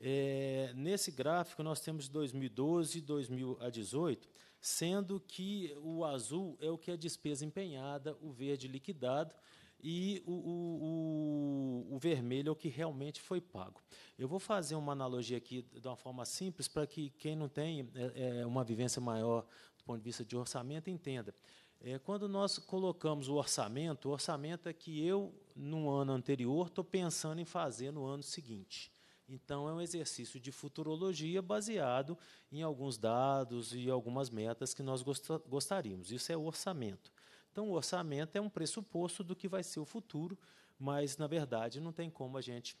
S3: É, nesse gráfico, nós temos 2012 e 2018, sendo que o azul é o que é despesa empenhada, o verde liquidado, e o, o, o, o vermelho é o que realmente foi pago. Eu vou fazer uma analogia aqui de uma forma simples para que quem não tem é, é uma vivência maior do ponto de vista de orçamento entenda. É, quando nós colocamos o orçamento, o orçamento é que eu, no ano anterior, estou pensando em fazer no ano seguinte. Então, é um exercício de futurologia baseado em alguns dados e algumas metas que nós gostaríamos. Isso é o orçamento. Então, o orçamento é um pressuposto do que vai ser o futuro, mas, na verdade, não tem como a gente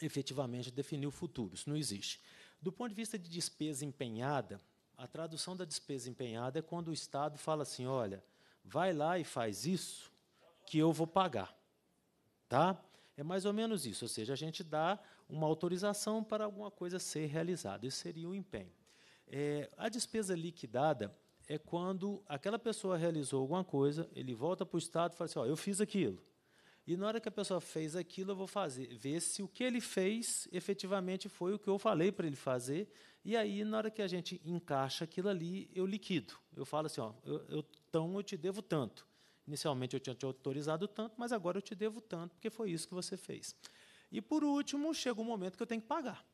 S3: efetivamente definir o futuro, isso não existe. Do ponto de vista de despesa empenhada, a tradução da despesa empenhada é quando o Estado fala assim: olha, vai lá e faz isso que eu vou pagar. Tá? É mais ou menos isso, ou seja, a gente dá uma autorização para alguma coisa ser realizada. Isso seria o um empenho. É, a despesa liquidada é quando aquela pessoa realizou alguma coisa, ele volta para o Estado e fala assim: ó, eu fiz aquilo. E na hora que a pessoa fez aquilo, eu vou fazer, ver se o que ele fez efetivamente foi o que eu falei para ele fazer. E aí, na hora que a gente encaixa aquilo ali, eu liquido. Eu falo assim: ó, eu, eu, então eu te devo tanto. Inicialmente eu tinha te autorizado tanto, mas agora eu te devo tanto, porque foi isso que você fez. E por último, chega o um momento que eu tenho que pagar.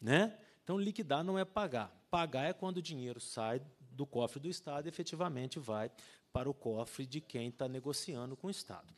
S3: Né? Então, liquidar não é pagar. Pagar é quando o dinheiro sai do cofre do Estado efetivamente vai para o cofre de quem está negociando com o Estado.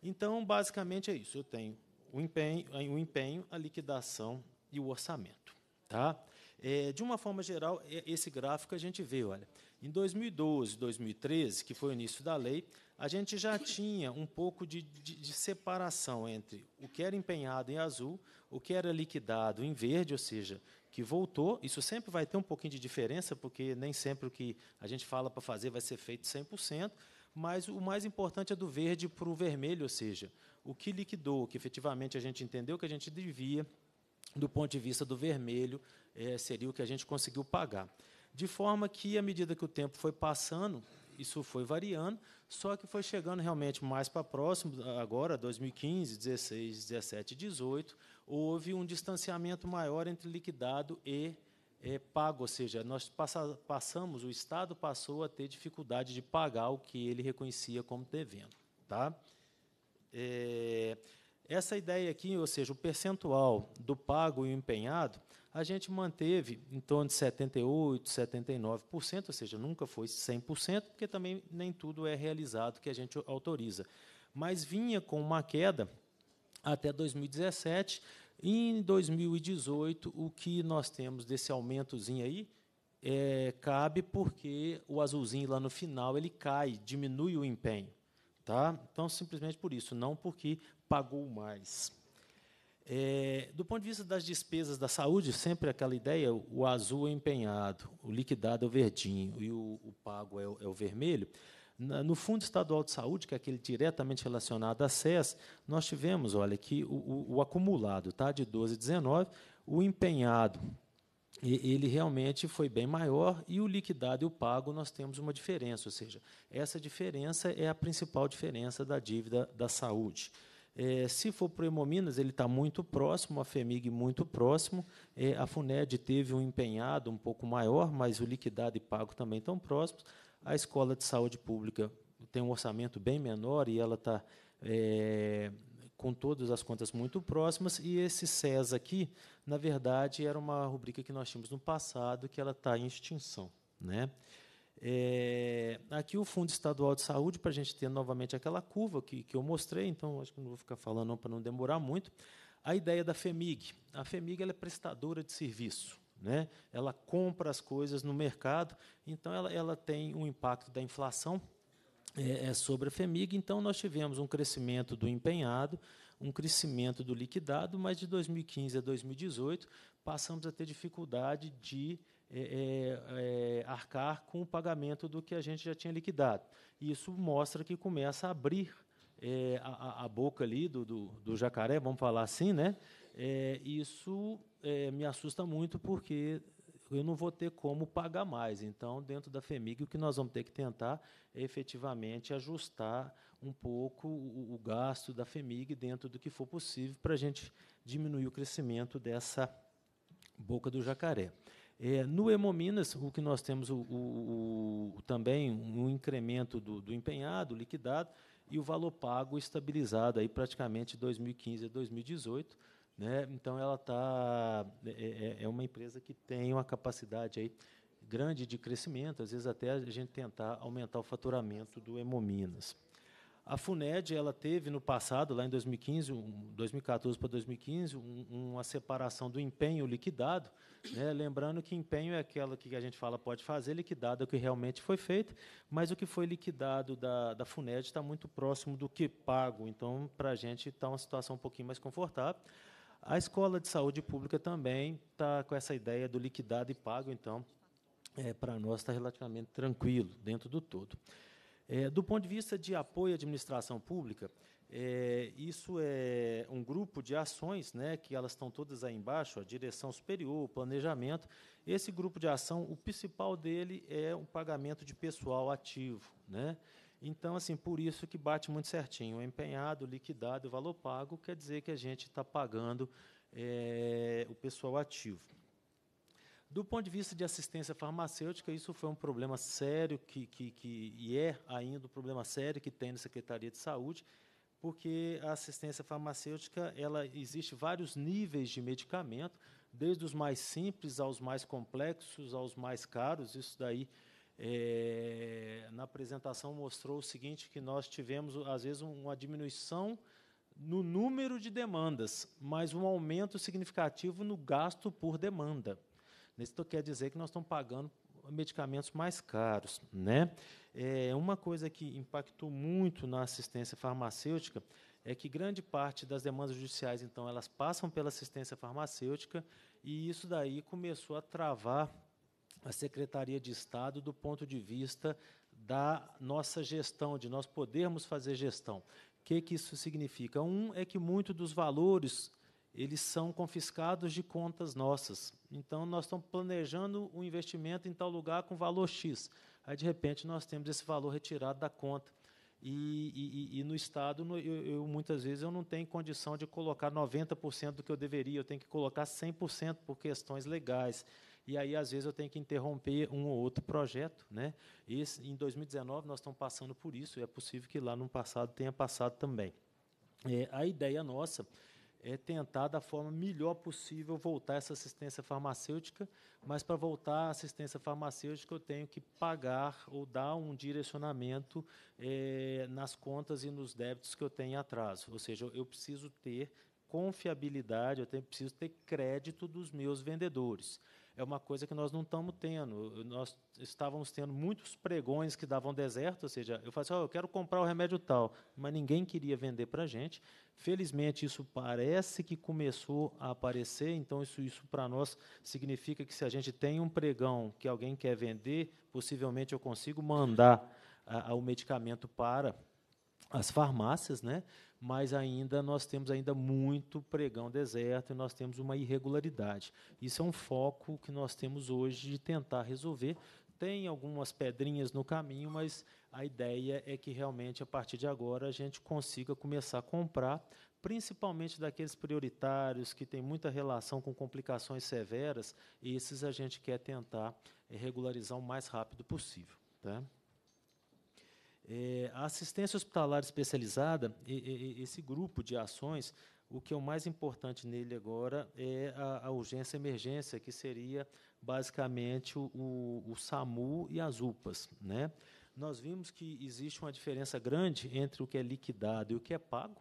S3: Então, basicamente é isso. Eu tenho o empenho, o eh, empenho a liquidação e o orçamento. Tá? É, de uma forma geral, esse gráfico a gente vê, olha, em 2012, 2013, que foi o início da lei, a gente já tinha um pouco de, de, de, separação entre o que era empenhado em azul, o que era liquidado em verde, ou seja, que voltou. Isso sempre vai ter um pouquinho de diferença, porque nem sempre o que a gente fala para fazer vai ser feito 100%, mas o mais importante é do verde para o vermelho, ou seja, o que liquidou, que efetivamente a gente entendeu que a gente devia, do ponto de vista do vermelho, é, seria o que a gente conseguiu pagar. De forma que, à medida que o tempo foi passando, isso foi variando, só que foi chegando realmente mais para próximo, agora, 2015, 16, 17, 18, houve um distanciamento maior entre liquidado e é, pago, ou seja, nós passa, passamos, o Estado passou a ter dificuldade de pagar o que ele reconhecia como devendo. Tá? É, essa ideia aqui, ou seja, o percentual do pago e o empenhado, a gente manteve em torno de 78%, 79%, ou seja, nunca foi 100%, porque também nem tudo é realizado que a gente autoriza. Mas vinha com uma queda até 2017. Em 2018, o que nós temos desse aumentozinho aí é, cabe porque o azulzinho lá no final ele cai, diminui o empenho. Tá? Então, simplesmente por isso, não porque pagou mais. É, do ponto de vista das despesas da saúde, sempre aquela ideia: o azul é empenhado, o liquidado é o verdinho e o, o pago é o, é o vermelho. No Fundo Estadual de Saúde, que é aquele diretamente relacionado à SES, nós tivemos, olha, que o, o, o acumulado tá, de 12 e 19, o empenhado ele realmente foi bem maior e o liquidado e o pago nós temos uma diferença, ou seja, essa diferença é a principal diferença da dívida da saúde. É, se for para o Hemominas, ele está muito próximo, a FEMIG muito próximo, é, a FUNED teve um empenhado um pouco maior, mas o liquidado e pago também estão próximos, a escola de saúde pública tem um orçamento bem menor e ela está é, com todas as contas muito próximas. E esse SES aqui, na verdade, era uma rubrica que nós tínhamos no passado, que ela está em extinção. Né? É, aqui o Fundo Estadual de Saúde, para a gente ter novamente aquela curva que, que eu mostrei, então acho que não vou ficar falando para não demorar muito. A ideia da FEMIG. A FEMIG ela é prestadora de serviço. Né? Ela compra as coisas no mercado, então ela, ela tem um impacto da inflação é, é sobre a FEMIG. Então, nós tivemos um crescimento do empenhado, um crescimento do liquidado, mas de 2015 a 2018 passamos a ter dificuldade de é, é, é, arcar com o pagamento do que a gente já tinha liquidado. isso mostra que começa a abrir é, a, a, boca ali do, do, do, jacaré, vamos falar assim, né? É, isso é, me assusta muito porque eu não vou ter como pagar mais. Então, dentro da FEMIG, o que nós vamos ter que tentar é efetivamente ajustar um pouco o, o gasto da FEMIG dentro do que for possível para a gente diminuir o crescimento dessa boca do jacaré. É, no Hemominas, o que nós temos o, o, o também um incremento do, do, empenhado, liquidado, e o valor pago estabilizado aí praticamente 2015 a 2018 né? Então, ela tá, é é, é, é uma empresa que tem uma capacidade aí grande de crescimento, às vezes até a gente tentar aumentar o faturamento do Hemominas. A FUNED ela teve no passado, lá em 2015, 2014 para 2015, uma separação do empenho liquidado. Né? Lembrando que empenho é aquela que a gente fala pode fazer, liquidado é o que realmente foi feito, mas o que foi liquidado da, da FUNED está muito próximo do que pago. Então, para a gente está uma situação um pouquinho mais confortável. A escola de saúde pública também está com essa ideia do liquidado e pago, então, é, para nós está relativamente tranquilo dentro do todo. É, do ponto de vista de apoio à administração pública, é, isso é um grupo de ações, né, que elas estão todas aí embaixo, a direção superior, o planejamento. Esse grupo de ação, o principal dele é o pagamento de pessoal ativo, né? Então, assim, por isso que bate muito certinho. Empenhado, liquidado e valor pago quer dizer que a gente está pagando é, o pessoal ativo. Do ponto de vista de assistência farmacêutica, isso foi um problema sério que, que, que e é ainda um problema sério que tem na Secretaria de Saúde, porque a assistência farmacêutica ela existe vários níveis de medicamento, desde os mais simples aos mais complexos, aos mais caros. Isso daí é, na apresentação mostrou o seguinte, que nós tivemos, às vezes, uma diminuição no número de demandas, mas um aumento significativo no gasto por demanda. Isso quer dizer que nós estamos pagando medicamentos mais caros. Né? É, uma coisa que impactou muito na assistência farmacêutica é que grande parte das demandas judiciais, então, elas passam pela assistência farmacêutica e isso daí começou a travar a Secretaria de Estado do ponto de vista da nossa gestão, de nós podermos fazer gestão. O que, que isso significa? Um é que muitos dos valores eles são confiscados de contas nossas. Então, nós estamos planejando um investimento em tal lugar com valor X. Aí, de repente, nós temos esse valor retirado da conta. E, e, e no Estado, eu, eu, muitas vezes, eu não tenho condição de colocar 90% do que eu deveria, eu tenho que colocar 100% por questões legais e aí às vezes eu tenho que interromper um ou outro projeto, né? Esse, em 2019 nós estamos passando por isso, e é possível que lá no passado tenha passado também. É, a ideia nossa é tentar da forma melhor possível voltar essa assistência farmacêutica, mas para voltar à assistência farmacêutica eu tenho que pagar ou dar um direcionamento é, nas contas e nos débitos que eu tenho em atraso. Ou seja, eu preciso ter confiabilidade, eu tenho, preciso ter crédito dos meus vendedores é uma coisa que nós não estamos tendo. Nós estávamos tendo muitos pregões que davam deserto, ou seja, eu falava assim, oh, eu quero comprar o remédio tal, mas ninguém queria vender para a gente. Felizmente, isso parece que começou a aparecer, então isso, isso para nós significa que se a gente tem um pregão que alguém quer vender, possivelmente eu consigo mandar a, a, o medicamento para as farmácias, né? mas ainda nós temos ainda muito pregão deserto e nós temos uma irregularidade. Isso é um foco que nós temos hoje de tentar resolver. Tem algumas pedrinhas no caminho, mas a ideia é que realmente a partir de agora a gente consiga começar a comprar, principalmente daqueles prioritários que têm muita relação com complicações severas, esses a gente quer tentar eh, regularizar o mais rápido possível. Tá? É, a assistência hospitalar especializada, e, e, esse grupo de ações, o que é o mais importante nele agora é a, a urgência emergência, que seria basicamente o, o, o, SAMU e as UPAs. Né? Nós vimos que existe uma diferença grande entre o que é liquidado e o que é pago,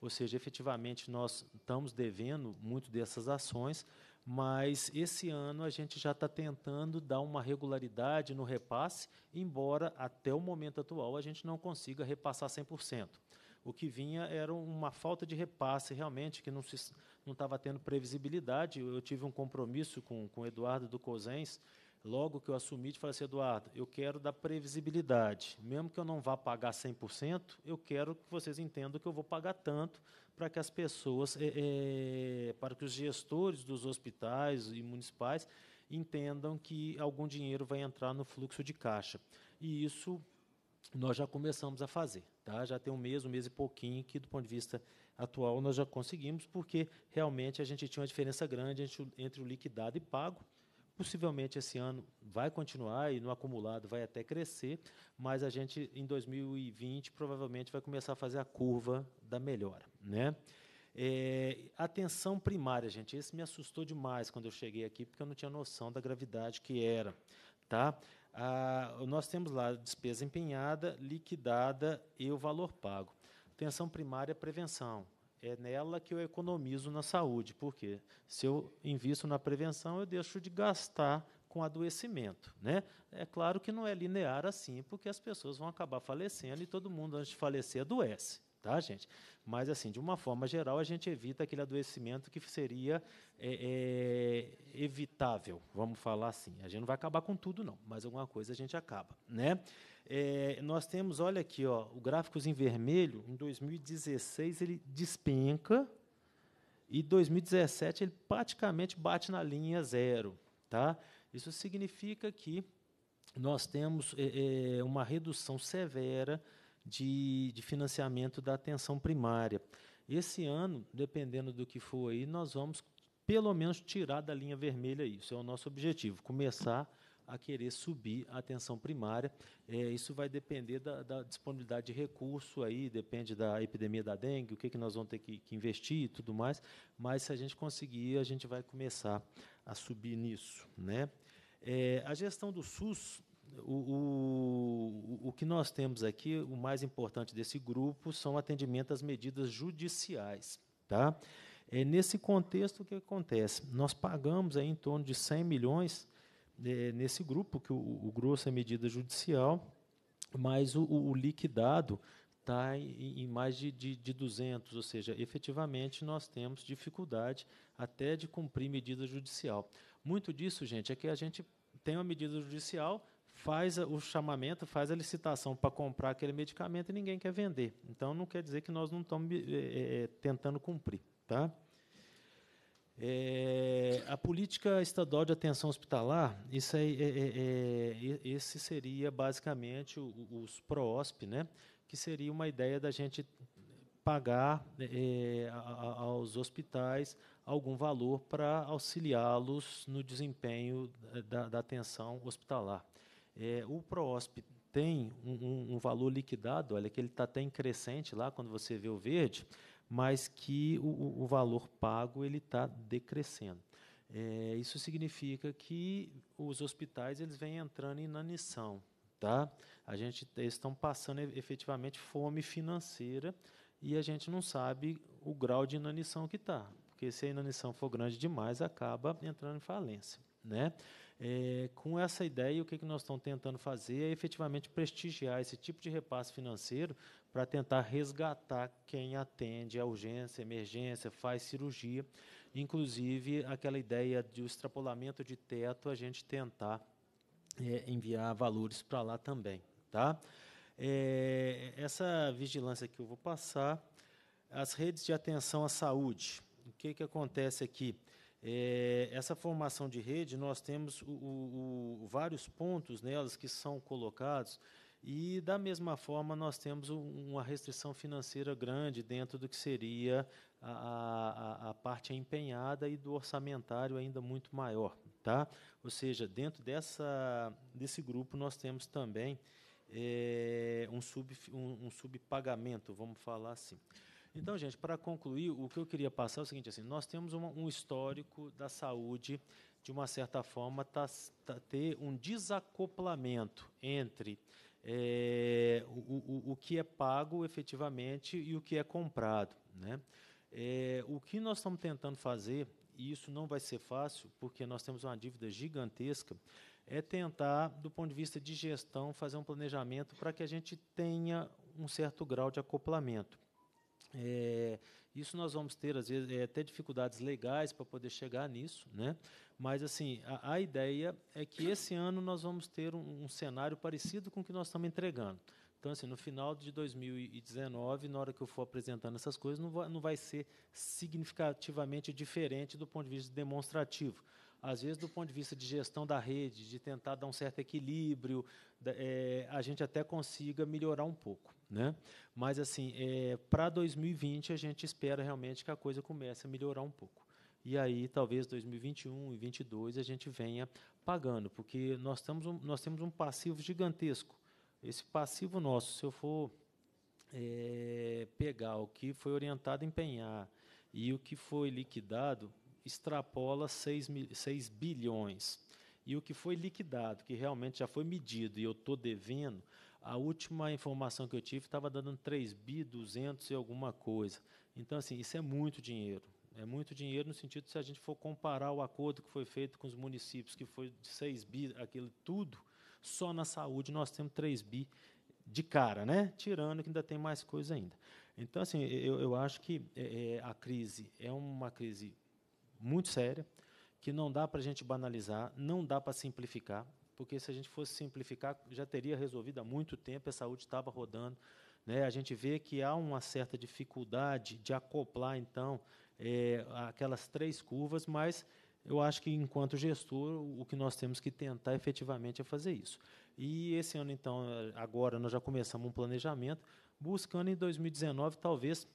S3: ou seja, efetivamente nós estamos devendo muito dessas ações, mas esse ano a gente já está tentando dar uma regularidade no repasse, embora até o momento atual a gente não consiga repassar 100%. O que vinha era uma falta de repasse, realmente, que não estava tendo previsibilidade. Eu tive um compromisso com, com o Eduardo do Cozens, logo que eu assumi, de falar assim, Eduardo, eu quero dar previsibilidade. Mesmo que eu não vá pagar 100%, eu quero que vocês entendam que eu vou pagar tanto para que as pessoas, é, é, para que os gestores dos hospitais e municipais entendam que algum dinheiro vai entrar no fluxo de caixa. E isso nós já começamos a fazer. Tá? Já tem um mês, um mês e pouquinho, que do ponto de vista atual nós já conseguimos, porque realmente a gente tinha uma diferença grande entre o liquidado e pago. Possivelmente esse ano vai continuar e no acumulado vai até crescer, mas a gente em 2020 provavelmente vai começar a fazer a curva da melhora, né? É, atenção primária, gente. Esse me assustou demais quando eu cheguei aqui, porque eu não tinha noção da gravidade que era. Tá? Ah, nós temos lá despesa empenhada, liquidada e o valor pago. Atenção primária, prevenção é nela que eu economizo na saúde. porque Se eu invisto na prevenção, eu deixo de gastar com adoecimento. Né? É claro que não é linear assim, porque as pessoas vão acabar falecendo e todo mundo, antes de falecer, adoece. Tá, gente? Mas, assim, de uma forma geral, a gente evita aquele adoecimento que seria é, é, evitável, vamos falar assim. A gente não vai acabar com tudo, não, mas alguma coisa a gente acaba. Né? É, nós temos, olha aqui, ó, o gráfico em vermelho, em 2016 ele despenca e 2017 ele praticamente bate na linha zero. Tá? Isso significa que nós temos é, é, uma redução severa de, de financiamento da atenção primária. Esse ano, dependendo do que for aí, nós vamos pelo menos tirar da linha vermelha isso. É o nosso objetivo, começar a querer subir a atenção primária. É, isso vai depender da, da, disponibilidade de recurso, aí depende da epidemia da dengue, o que, que nós vamos ter que, que investir e tudo mais. Mas se a gente conseguir, a gente vai começar a subir nisso. Né? É, a gestão do SUS o, o, o que nós temos aqui, o mais importante desse grupo, são atendimento às medidas judiciais. Tá? É, nesse contexto, o que acontece? Nós pagamos aí em torno de 100 milhões é, nesse grupo, que o, o, grosso é medida judicial, mas o, o liquidado está em, em, mais de, de, de 200, ou seja, efetivamente nós temos dificuldade até de cumprir medida judicial. Muito disso, gente, é que a gente tem uma medida judicial, faz o chamamento, faz a licitação para comprar aquele medicamento e ninguém quer vender. Então, não quer dizer que nós não estamos é, tentando cumprir. Tá? É, a política estadual de atenção hospitalar, isso é, é, é esse seria basicamente os PROOSP, né? que seria uma ideia da gente pagar é, é, aos hospitais algum valor para auxiliá-los no desempenho da, da atenção hospitalar. o PROOSP tem um, um, um valor liquidado, olha que ele está até em crescente lá, quando você vê o verde, mas que o, o valor pago ele está decrescendo. É, isso significa que os hospitais eles vêm entrando em inanição, tá? A gente estão passando efetivamente fome financeira e a gente não sabe o grau de inanição que está, porque se a inanição for grande demais acaba entrando em falência, né? É, com essa ideia, o que, que nós estamos tentando fazer é efetivamente prestigiar esse tipo de repasse financeiro para tentar resgatar quem atende a urgência, emergência, faz cirurgia, inclusive aquela ideia de extrapolamento de teto, a gente tentar é, enviar valores para lá também, tá? É, essa vigilância que eu vou passar, as redes de atenção à saúde, o que que acontece aqui? É, essa formação de rede, nós temos o, o, o, vários pontos nelas que são colocados e, da mesma forma, nós temos uma restrição financeira grande dentro do que seria a, a, a, parte empenhada e do orçamentário ainda muito maior. Tá? Ou seja, dentro dessa, desse grupo, nós temos também é, um, sub, um, um subpagamento, vamos falar assim. Então, gente, para concluir, o que eu queria passar é o seguinte: assim, nós temos uma, um histórico da saúde, de uma certa forma, tá, tá, ter um desacoplamento entre é, o, o, o, que é pago efetivamente e o que é comprado. Né? É, o que nós estamos tentando fazer, e isso não vai ser fácil, porque nós temos uma dívida gigantesca, é tentar, do ponto de vista de gestão, fazer um planejamento para que a gente tenha um certo grau de acoplamento. É, isso nós vamos ter, às vezes, é, até dificuldades legais para poder chegar nisso, né? mas assim, a, a, ideia é que esse ano nós vamos ter um, um cenário parecido com o que nós estamos entregando. Então, assim, no final de 2019, na hora que eu for apresentando essas coisas, não vai, não vai ser significativamente diferente do ponto de vista demonstrativo às vezes, do ponto de vista de gestão da rede, de tentar dar um certo equilíbrio, é, a gente até consiga melhorar um pouco. Né? Mas, assim, é, para 2020, a gente espera realmente que a coisa comece a melhorar um pouco. E aí, talvez 2021 e 2022 a gente venha pagando, porque nós, estamos um, nós temos um passivo gigantesco. Esse passivo nosso, se eu for é, pegar o que foi orientado a empenhar e o que foi liquidado, extrapola 6, 6 bilhões. E o que foi liquidado, que realmente já foi medido e eu estou devendo, a última informação que eu tive estava dando 3 bi 200 e alguma coisa. Então, assim, isso é muito dinheiro. É muito dinheiro no sentido se a gente for comparar o acordo que foi feito com os municípios, que foi de 6 bi, aquilo tudo, só na saúde nós temos 3 bi de cara, né? Tirando que ainda tem mais coisa ainda. Então, assim, eu, eu acho que é, é a crise é uma crise muito séria, que não dá para a gente banalizar, não dá para simplificar, porque se a gente fosse simplificar, já teria resolvido há muito tempo, a saúde estava rodando. Né? A gente vê que há uma certa dificuldade de acoplar, então, é, aquelas três curvas, mas eu acho que, enquanto gestor, o que nós temos que tentar efetivamente é fazer isso. E esse ano, então, agora, nós já começamos um planejamento, buscando em 2019, talvez,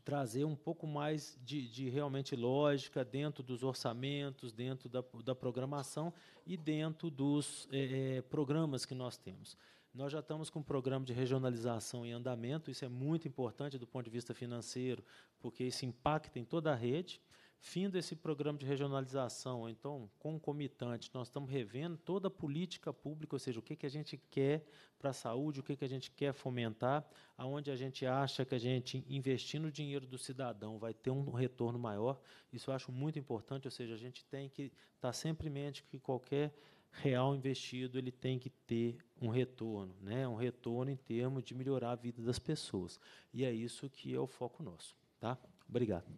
S3: trazer um pouco mais de, de, realmente lógica dentro dos orçamentos, dentro da, da programação e dentro dos é, é programas que nós temos. Nós já estamos com um programa de regionalização em andamento, isso é muito importante do ponto de vista financeiro, porque isso impacta em toda a rede fim desse programa de regionalização, então, concomitante, nós estamos revendo toda a política pública, ou seja, o que, que a gente quer para a saúde, o que, que a gente quer fomentar, aonde a gente acha que a gente, investindo o dinheiro do cidadão, vai ter um retorno maior. Isso eu acho muito importante, ou seja, a gente tem que estar sempre em mente que qualquer real investido ele tem que ter um retorno, né? um retorno em termos de melhorar a vida das pessoas. E é isso que é o foco nosso. Tá? Obrigado.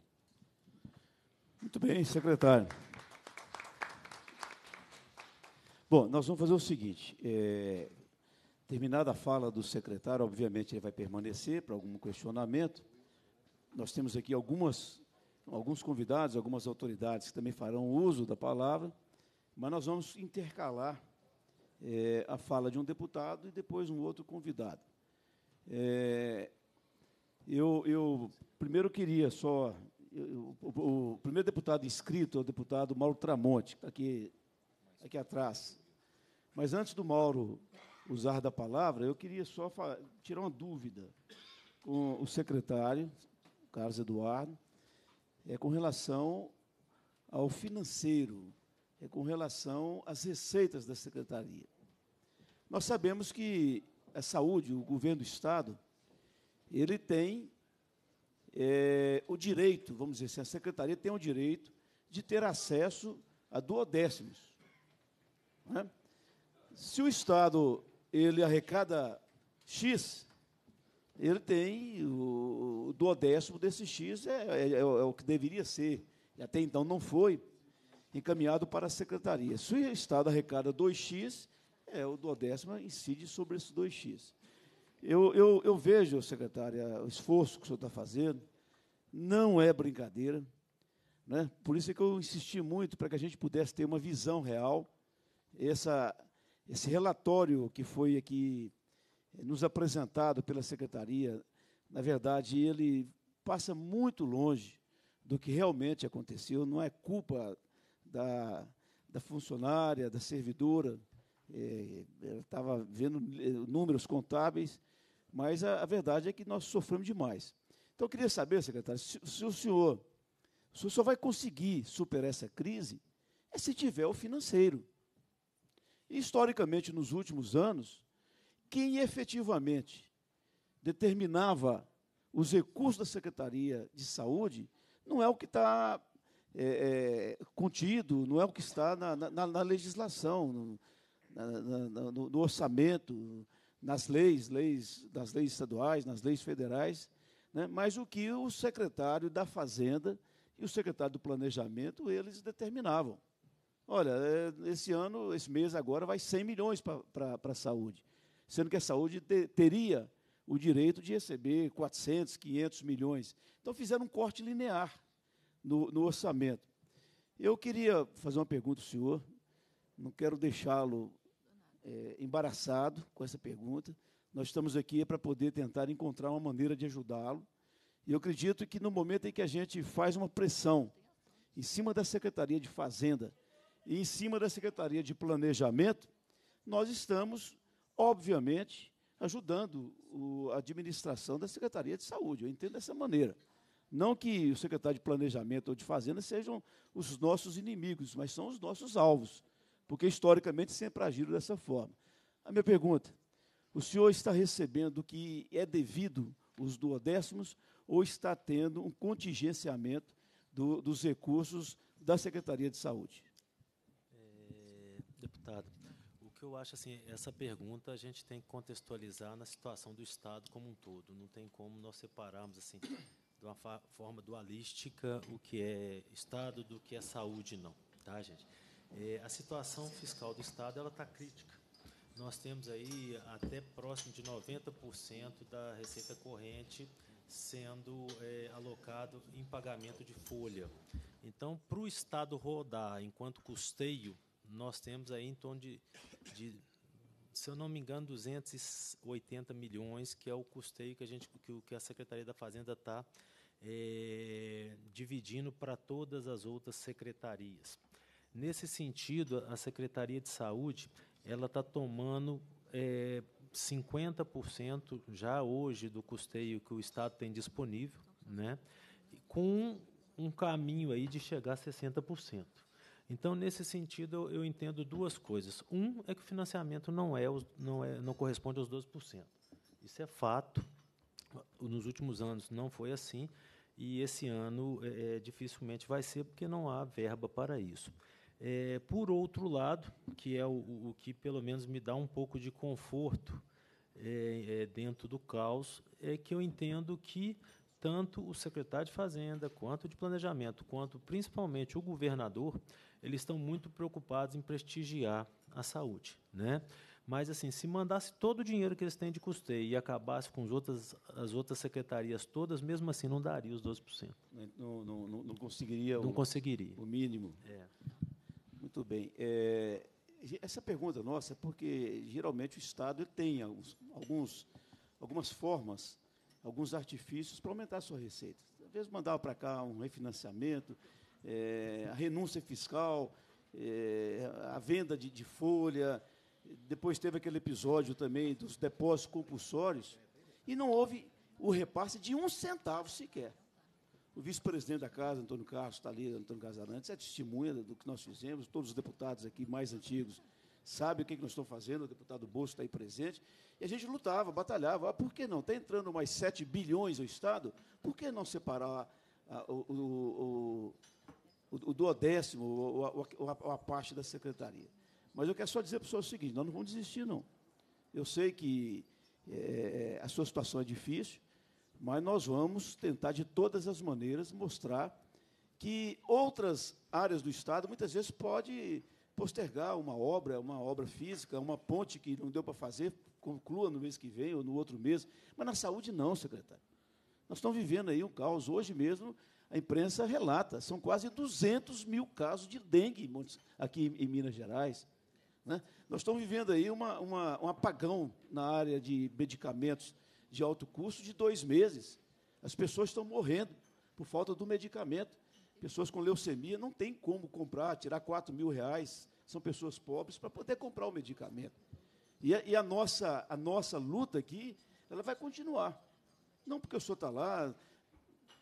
S1: Muito bem, secretário. Bom, nós vamos fazer o seguinte. É, terminada a fala do secretário, obviamente ele vai permanecer para algum questionamento. Nós temos aqui algumas, alguns convidados, algumas autoridades que também farão uso da palavra, mas nós vamos intercalar é, a fala de um deputado e depois um outro convidado. É, eu, eu primeiro queria só o, o, primeiro deputado inscrito é o deputado Mauro Tramonte, que está aqui, aqui atrás. Mas antes do Mauro usar da palavra, eu queria só tirar uma dúvida com o secretário, Carlos Eduardo, é com relação ao financeiro, é com relação às receitas da secretaria. Nós sabemos que a saúde, o governo do Estado, ele tem é, o direito, vamos dizer assim, a secretaria tem o direito de ter acesso a duodécimos. Né? Se o Estado ele arrecada X, ele tem o, o duodécimo desse X, é, é, é, é o que deveria ser, e até então não foi, encaminhado para a secretaria. Se o Estado arrecada 2X, é, o duodécimo incide sobre esse 2X. Eu, eu, eu vejo, secretária, o esforço que o senhor está fazendo, não é brincadeira. Né? Por isso é que eu insisti muito para que a gente pudesse ter uma visão real. Essa, esse relatório que foi aqui eh, nos apresentado pela secretaria, na verdade, ele passa muito longe do que realmente aconteceu. Não é culpa da, da funcionária, da servidora. É, ela estava vendo eh, números contábeis mas a, a verdade é que nós sofremos demais. Então, eu queria saber, secretário, se, se o senhor o senhor só vai conseguir superar essa crise é se tiver o financeiro. E, historicamente, nos últimos anos, quem efetivamente determinava os recursos da Secretaria de Saúde não é o que está é, é, contido, não é o que está na, na, na legislação, no, na, no, no orçamento, nas leis, leis, das leis estaduais, nas leis federais, né, mas o que o secretário da Fazenda e o secretário do Planejamento eles determinavam. Olha, é, esse ano, esse mês agora, vai 100 milhões para a saúde, sendo que a saúde te, teria o direito de receber 400, 500 milhões. Então, fizeram um corte linear no, no orçamento. Eu queria fazer uma pergunta ao senhor, não quero deixá-lo é, embaraçado com essa pergunta. Nós estamos aqui para poder tentar encontrar uma maneira de ajudá-lo. E eu acredito que no momento em que a gente faz uma pressão em cima da Secretaria de Fazenda e em cima da Secretaria de Planejamento, nós estamos, obviamente, ajudando a administração da Secretaria de Saúde. Eu entendo dessa maneira. Não que o secretário de Planejamento ou de Fazenda sejam os nossos inimigos, mas são os nossos alvos porque historicamente sempre agiram dessa forma. A minha pergunta: o senhor está recebendo o que é devido os duodécimos ou está tendo um contingenciamento do, dos recursos da Secretaria de Saúde?
S3: É, deputado, o que eu acho assim, essa pergunta a gente tem que contextualizar na situação do Estado como um todo. Não tem como nós separarmos assim de uma forma dualística o que é Estado do que é saúde, não, tá, gente? É, a situação fiscal do Estado ela está crítica. Nós temos aí até próximo de 90% da receita corrente sendo é, alocado em pagamento de folha. Então, para o Estado rodar enquanto custeio, nós temos aí em torno de, de se eu não me engano, 280 milhões, que é o custeio que a, gente, que, que a Secretaria da Fazenda está é, dividindo para todas as outras secretarias. Nesse sentido, a Secretaria de Saúde ela está tomando é, 50% já hoje do custeio que o Estado tem disponível, né? com um caminho aí de chegar a 60%. Então, nesse sentido, eu, eu entendo duas coisas. Um é que o financiamento não, é, não, é, não corresponde aos 12%. Isso é fato. Nos últimos anos não foi assim, e esse ano é, é dificilmente vai ser, porque não há verba para isso. É, por outro lado, que é o, o, que pelo menos me dá um pouco de conforto é, é, dentro do caos, é que eu entendo que tanto o secretário de Fazenda, quanto de Planejamento, quanto principalmente o governador, eles estão muito preocupados em prestigiar a saúde. Né? Mas, assim, se mandasse todo o dinheiro que eles têm de custeio e acabasse com as outras, as outras secretarias todas, mesmo assim não daria os 12%.
S1: Não, não, não conseguiria, não o, conseguiria. o mínimo. É. Muito bem. É, essa pergunta nossa é porque geralmente o Estado tem alguns, alguns, algumas formas, alguns artifícios para aumentar a sua receita. Às vezes mandava para cá um refinanciamento, é, a renúncia fiscal, é, a venda de, de folha. Depois teve aquele episódio também dos depósitos compulsórios. E não houve o repasse de um centavo sequer. O vice-presidente da casa, Antônio Carlos, está ali, Antônio Casarantes, é testemunha do que nós fizemos, todos os deputados aqui mais antigos sabem o que, é que nós estamos fazendo, o deputado Bolso está aí presente, e a gente lutava, batalhava, ah, por que não? Está entrando mais 7 bilhões ao Estado, por que não separar ah, o, o, o, o duodécimo, ou a, a, a parte da secretaria? Mas eu quero só dizer para o senhor o seguinte, nós não vamos desistir, não. Eu sei que é, a sua situação é difícil, mas nós vamos tentar de todas as maneiras mostrar que outras áreas do Estado muitas vezes pode postergar uma obra, uma obra física, uma ponte que não deu para fazer, conclua no mês que vem ou no outro mês, mas na saúde não, secretário. Nós estamos vivendo aí um caos. Hoje mesmo a imprensa relata, são quase 200 mil casos de dengue aqui em Minas Gerais. Né? Nós estamos vivendo aí uma, uma, um apagão na área de medicamentos de alto custo de dois meses. As pessoas estão morrendo por falta do medicamento. Pessoas com leucemia não tem como comprar, tirar 4 mil reais, são pessoas pobres, para poder comprar o medicamento. E a, e a, nossa, a nossa luta aqui, ela vai continuar. Não porque o senhor está lá,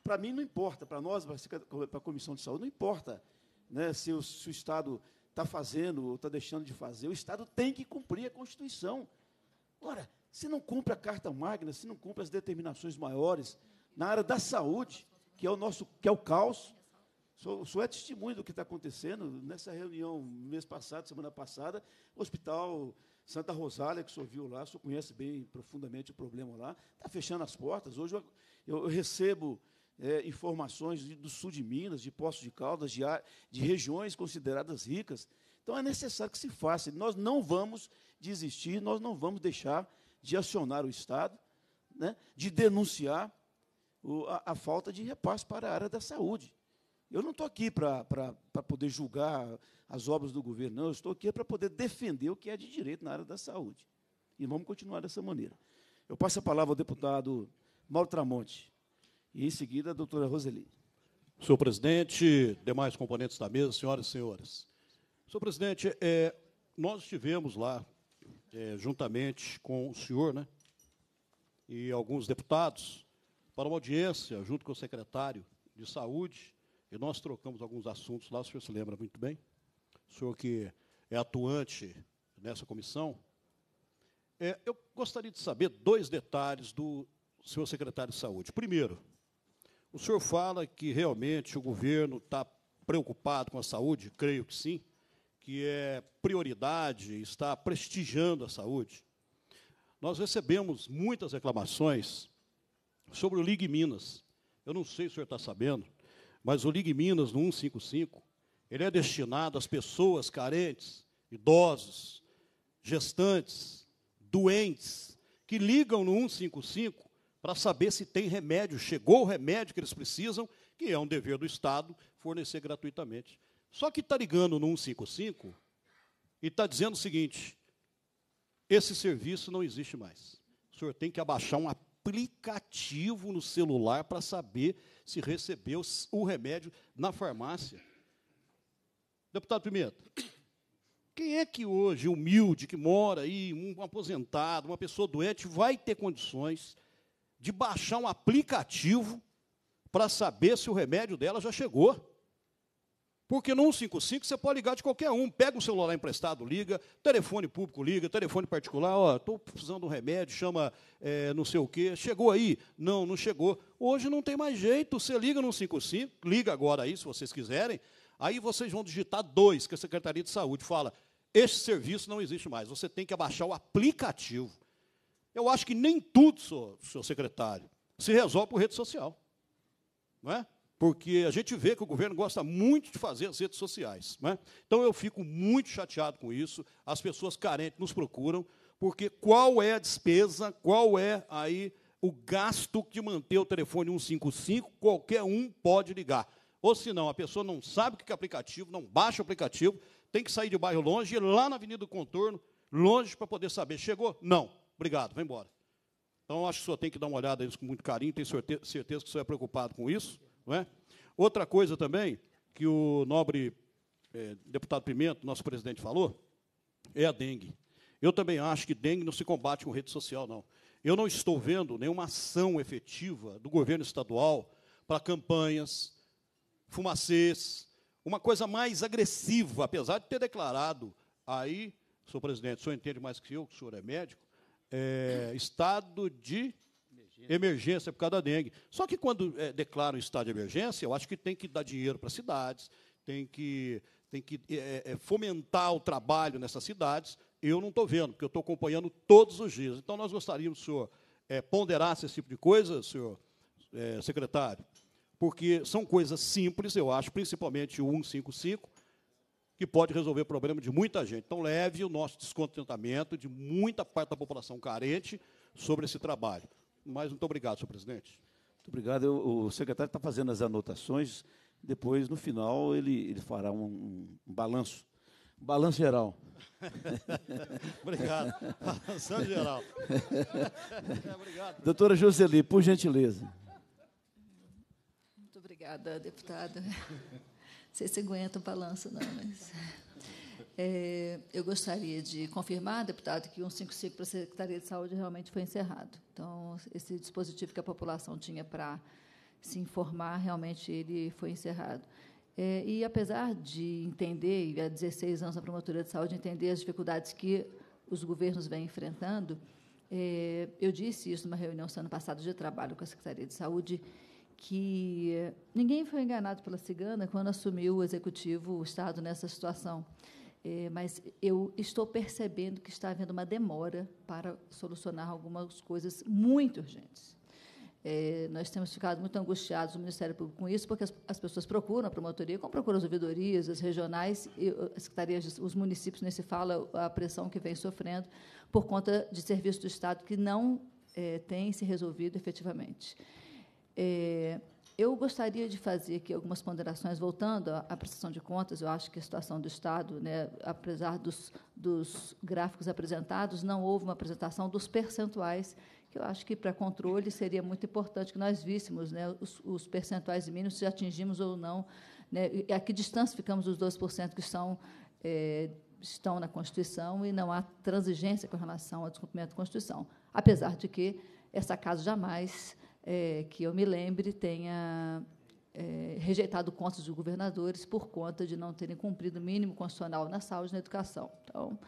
S1: para mim não importa, para nós, para a Comissão de Saúde, não importa né, se, o, se o Estado está fazendo ou está deixando de fazer, o Estado tem que cumprir a Constituição. Ora, se não cumpre a carta magna, se não cumpre as determinações maiores na área da saúde, que é o nosso, que é o caos. Sou, sou é testemunho do que está acontecendo. Nessa reunião mês passado, semana passada, o Hospital Santa Rosália, que o senhor viu lá, o senhor conhece bem profundamente o problema lá, está fechando as portas. Hoje eu, eu recebo é, informações do sul de Minas, de Poços de Caldas, de, de regiões consideradas ricas. Então é necessário que se faça. Nós não vamos desistir, nós não vamos deixar de acionar o Estado, né, de denunciar o, a, a, falta de repasse para a área da saúde. Eu não estou aqui para poder julgar as obras do governo, não, eu estou aqui é para poder defender o que é de direito na área da saúde. E vamos continuar dessa maneira. Eu passo a palavra ao deputado Mauro Tramonte e, em seguida, a doutora Roseli.
S13: Senhor presidente, demais componentes da mesa, senhoras e senhores. Senhor presidente, é, nós estivemos lá é, juntamente com o senhor né, e alguns deputados, para uma audiência junto com o secretário de Saúde, e nós trocamos alguns assuntos lá, o senhor se lembra muito bem, o senhor que é atuante nessa comissão. É, eu gostaria de saber dois detalhes do senhor secretário de Saúde. Primeiro, o senhor fala que realmente o governo está preocupado com a saúde, creio que sim, que é prioridade, está prestigiando a saúde. Nós recebemos muitas reclamações sobre o Ligue Minas. Eu não sei se o senhor está sabendo, mas o Ligue Minas, no 155, ele é destinado às pessoas carentes, idosos, gestantes, doentes, que ligam no 155 para saber se tem remédio, chegou o remédio que eles precisam, que é um dever do Estado fornecer gratuitamente. Só que está ligando no 155 e está dizendo o seguinte: esse serviço não existe mais. O senhor tem que abaixar um aplicativo no celular para saber se recebeu o remédio na farmácia. Deputado Pimenta, quem é que hoje, humilde, que mora aí, um aposentado, uma pessoa doente, vai ter condições de baixar um aplicativo para saber se o remédio dela já chegou? Porque no 155 você pode ligar de qualquer um. Pega o celular emprestado, liga, telefone público liga, telefone particular, ó, estou precisando de um remédio, chama é, não sei o quê. Chegou aí? Não, não chegou. Hoje não tem mais jeito. Você liga no 155, liga agora aí, se vocês quiserem. Aí vocês vão digitar dois, que a Secretaria de Saúde fala: este serviço não existe mais, você tem que abaixar o aplicativo. Eu acho que nem tudo, senhor, senhor secretário, se resolve por rede social. Não é? porque a gente vê que o governo gosta muito de fazer as redes sociais. Né? Então eu fico muito chateado com isso. As pessoas carentes nos procuram, porque qual é a despesa, qual é aí o gasto que manter o telefone 155, qualquer um pode ligar. Ou se não, a pessoa não sabe o que é aplicativo, não baixa o aplicativo, tem que sair de bairro longe, ir lá na Avenida do Contorno, longe para poder saber. Chegou? Não. Obrigado, vai embora. Então, acho que o senhor tem que dar uma olhada nisso com muito carinho, tenho certeza que o senhor é preocupado com isso. É? Outra coisa também que o nobre é, deputado Pimenta, nosso presidente, falou, é a dengue. Eu também acho que dengue não se combate com rede social, não. Eu não estou vendo nenhuma ação efetiva do governo estadual para campanhas, fumacês, uma coisa mais agressiva, apesar de ter declarado aí, senhor presidente, o senhor entende mais que eu, que o senhor é médico, é, estado de emergência por causa da dengue. Só que quando é, eh, o estado de emergência, eu acho que tem que dar dinheiro para as cidades, tem que, tem que é, é, fomentar o trabalho nessas cidades. Eu não estou vendo, porque eu estou acompanhando todos os dias. Então, nós gostaríamos, senhor, é, ponderasse esse tipo de coisa, senhor secretário, porque são coisas simples, eu acho, principalmente o 155, que pode resolver o problema de muita gente. Então, leve o nosso descontentamento de muita parte da população carente sobre esse trabalho. Mas muito obrigado, senhor presidente.
S1: Muito obrigado. Eu, o secretário está fazendo as anotações. Depois, no final, ele, ele fará um, um, balanço. Balanço geral. obrigado. Balanço geral. obrigado. Doutora Joseli, por gentileza.
S11: Muito obrigada, deputada. Não sei se aguenta o balanço, não, mas. É, eu gostaria de confirmar, deputado, que 155 para a Secretaria de Saúde realmente foi encerrado. Então, esse dispositivo que a população tinha para se informar, realmente ele foi encerrado. É, e, apesar de entender, e há 16 anos na Promotoria de Saúde, entender as dificuldades que os governos vêm enfrentando, é, eu disse isso numa reunião ano passado de trabalho com a Secretaria de Saúde, que ninguém foi enganado pela cigana quando assumiu o executivo, o Estado, nessa situação. É, mas eu estou percebendo que está havendo uma demora para solucionar algumas coisas muito urgentes. É, nós temos ficado muito angustiados, o Ministério Público, com isso, porque as, as pessoas procuram a promotoria, como procuram as ouvidorias, as regionais, e, uh, as secretarias, os municípios, nem se fala a pressão que vem sofrendo por conta de serviços do Estado que não é, têm se resolvido efetivamente. É, eu gostaria de fazer aqui algumas ponderações, voltando à prestação de contas. Eu acho que a situação do Estado, né, apesar dos, dos gráficos apresentados, não houve uma apresentação dos percentuais, que eu acho que para controle seria muito importante que nós víssemos né, os, os percentuais mínimos, se atingimos ou não, né, e a que distância ficamos dos 2% que são. É, estão na Constituição e não há transigência com relação ao descumprimento da Constituição. Apesar de que essa casa jamais é, que eu me lembre, tenha é, rejeitado contas de governadores por conta de não terem cumprido o mínimo constitucional na saúde e na educação. Então,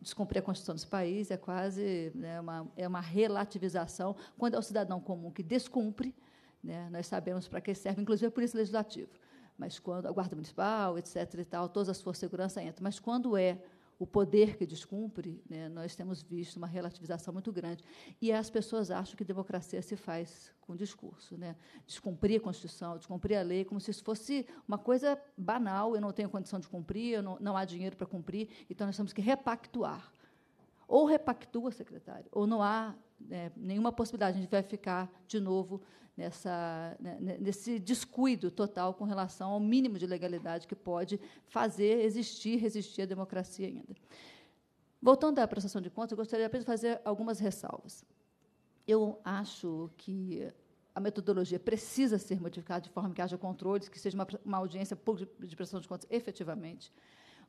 S11: descumprir a Constituição desse país é quase né, uma, é uma relativização. Quando é o cidadão comum que descumpre, né, nós sabemos para que serve, inclusive a é Polícia Legislativa. Mas quando a Guarda Municipal, etc., e tal, todas as forças de segurança entram. Mas quando é o poder que descumpre, né, nós temos visto uma relativização muito grande. E as pessoas acham que democracia se faz com discurso. Né? Descumprir a Constituição, descumprir a lei, como se isso fosse uma coisa banal, eu não tenho condição de cumprir, não, não há dinheiro para cumprir, então nós temos que repactuar. Ou repactua, secretário, ou não há né, nenhuma possibilidade, a gente vai ficar de novo nessa, né, nesse descuido total com relação ao mínimo de legalidade que pode fazer existir, resistir a democracia ainda. Voltando à prestação de contas, eu gostaria apenas de fazer algumas ressalvas. Eu acho que a metodologia precisa ser modificada de forma que haja controles, que seja uma, uma audiência pública de prestação de contas efetivamente.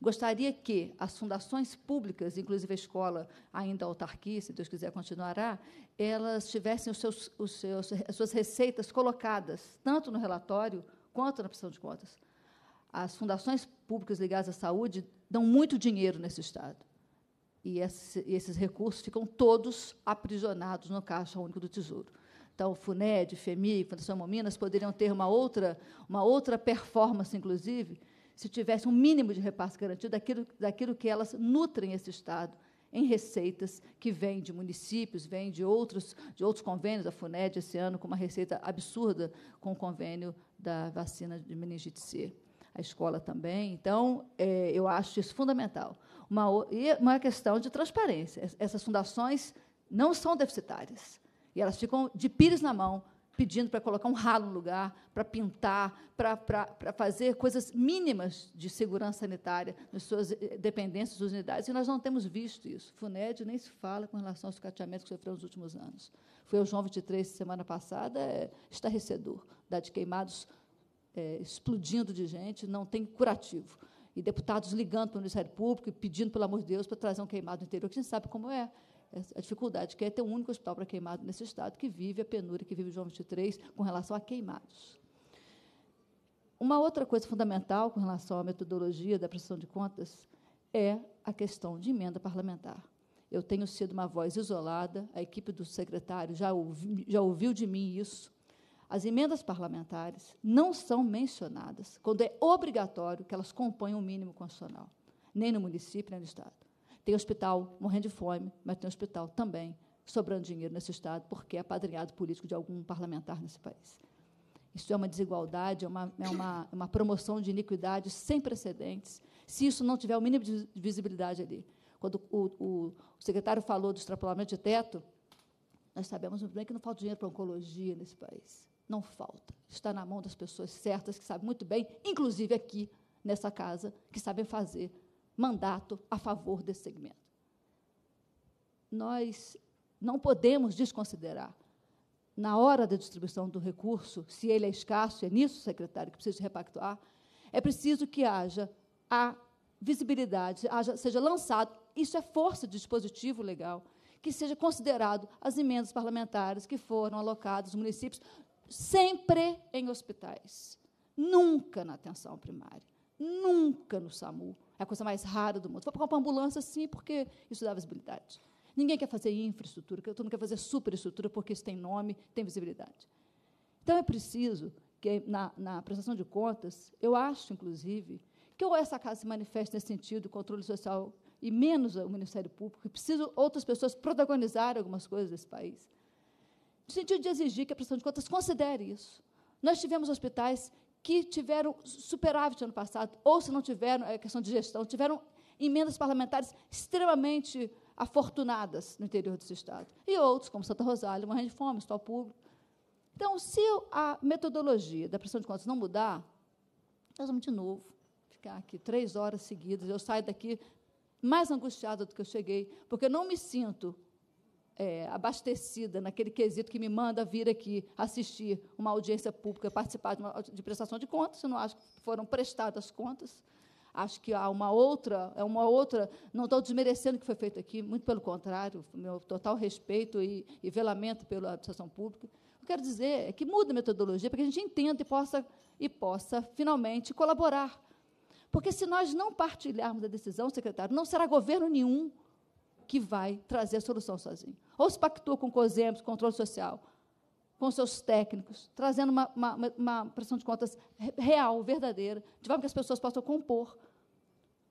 S11: Gostaria que as fundações públicas, inclusive a escola, ainda autarquia, se Deus quiser continuará, elas tivessem os seus, os seus, as suas receitas colocadas, tanto no relatório quanto na prestação de contas. As fundações públicas ligadas à saúde dão muito dinheiro nesse Estado. E esses, esses recursos ficam todos aprisionados no Caixa Único do Tesouro. Então, o FUNED, FEMI, Fundação Minas poderiam ter uma outra, uma outra performance, inclusive, se tivesse um mínimo de repasse garantido daquilo, daquilo que elas nutrem esse Estado em receitas que vêm de municípios, vêm de outros, de outros convênios, A FUNED esse ano, com uma receita absurda com o convênio da vacina de meningite C. A escola também. Então, é, eu acho isso fundamental. Uma, e uma questão de transparência. Essas fundações não são deficitárias. E elas ficam de pires na mão pedindo para colocar um ralo no lugar, para pintar, para, para, para fazer coisas mínimas de segurança sanitária nas suas eh, dependências, suas unidades, e nós não temos visto isso. FUNED nem se fala com relação aos cateamentos que sofreu nos últimos anos. Foi o João 23, semana passada, é estarrecedor, dá de queimados é, explodindo de gente, não tem curativo. E deputados ligando para o Ministério Público e pedindo, pelo amor de Deus, para trazer um queimado interior, que a gente sabe como é a dificuldade que é ter um único hospital para queimado nesse estado, que vive a penúria que vive o João 23 com relação a queimados. Uma outra coisa fundamental com relação à metodologia da prestação de contas é a questão de emenda parlamentar. Eu tenho sido uma voz isolada, a equipe do secretário já, ouvi, já ouviu de mim isso. As emendas parlamentares não são mencionadas quando é obrigatório que elas compõem o um mínimo constitucional, nem no município, nem no Estado. Tem hospital morrendo de fome, mas tem hospital também sobrando dinheiro nesse Estado, porque é apadrinhado político de algum parlamentar nesse país. Isso é uma desigualdade, é uma, é uma, uma promoção de iniquidade sem precedentes, se isso não tiver o mínimo de visibilidade ali. Quando o, o, o secretário falou do extrapolamento de teto, nós sabemos muito bem que não falta dinheiro para oncologia nesse país. Não falta. Está na mão das pessoas certas, que sabem muito bem, inclusive aqui nessa casa, que sabem fazer mandato a favor desse segmento. Nós não podemos desconsiderar, na hora da distribuição do recurso, se ele é escasso, é nisso, secretário, que precisa repactuar, é preciso que haja a visibilidade, haja, seja lançado, isso é força de dispositivo legal, que seja considerado as emendas parlamentares que foram alocadas aos municípios, sempre em hospitais, nunca na atenção primária, nunca no SAMU, é a coisa mais rara do mundo. Vou vai uma ambulância, sim, porque isso dá visibilidade. Ninguém quer fazer infraestrutura, todo mundo quer fazer superestrutura, porque isso tem nome, tem visibilidade. Então, é preciso que, na, na prestação de contas, eu acho, inclusive, que ou essa casa se manifeste nesse sentido, controle social, e menos o Ministério Público, que outras pessoas protagonizarem algumas coisas desse país. No sentido de exigir que a prestação de contas considere isso. Nós tivemos hospitais que tiveram superávit ano passado, ou se não tiveram, é questão de gestão, tiveram emendas parlamentares extremamente afortunadas no interior desse Estado. E outros, como Santa Rosália, morrendo de fome, hospital público. Então, se a metodologia da pressão de contas não mudar, nós vamos de novo ficar aqui três horas seguidas. Eu saio daqui mais angustiada do que eu cheguei, porque eu não me sinto é, abastecida naquele quesito que me manda vir aqui assistir uma audiência pública, participar de, uma, de prestação de contas, eu não acho que foram prestadas contas. Acho que há uma outra, é uma outra. Não estou desmerecendo o que foi feito aqui, muito pelo contrário, meu total respeito e, e velamento pela administração pública. O que eu quero dizer é que muda a metodologia para que a gente entenda e possa, e possa finalmente colaborar. Porque se nós não partilharmos a decisão, secretário, não será governo nenhum que vai trazer a solução sozinho. Ou se pactua com COSEMPS, controle social, com seus técnicos, trazendo uma, uma, uma pressão de contas real, verdadeira, de forma que as pessoas possam compor.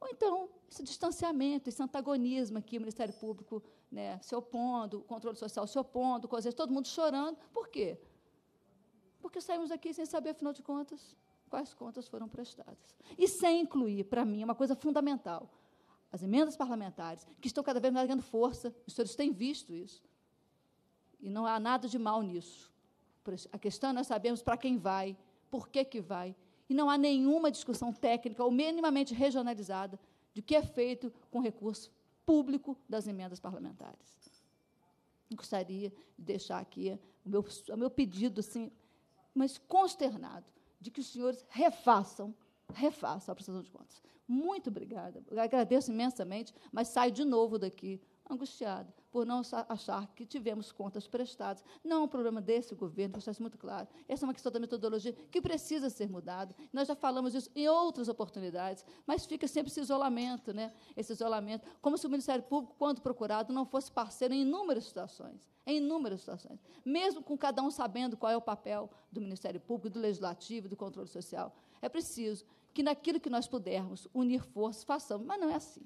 S11: Ou então, esse distanciamento, esse antagonismo aqui, o Ministério Público né, se opondo, o controle social se opondo, coisas, todo mundo chorando. Por quê? Porque saímos daqui sem saber, afinal de contas, quais contas foram prestadas. E sem incluir, para mim, uma coisa fundamental, as emendas parlamentares, que estão cada vez mais ganhando força, os senhores têm visto isso. E não há nada de mal nisso. A questão é nós sabemos para quem vai, por que, que vai, e não há nenhuma discussão técnica ou minimamente regionalizada de que é feito com recurso público das emendas parlamentares. Gostaria de deixar aqui o meu, o meu pedido, assim, mas consternado, de que os senhores refaçam refaço a prestação de contas. Muito obrigada, agradeço imensamente, mas saio de novo daqui angustiado por não achar que tivemos contas prestadas. Não é um problema desse governo, que está muito claro. Essa é uma questão da metodologia que precisa ser mudada. Nós já falamos disso em outras oportunidades, mas fica sempre esse isolamento, né? esse isolamento, como se o Ministério Público, quando procurado, não fosse parceiro em inúmeras situações, em inúmeras situações, mesmo com cada um sabendo qual é o papel do Ministério Público, do Legislativo, do Controle Social. É preciso que naquilo que nós pudermos unir forças, façamos. Mas não é assim.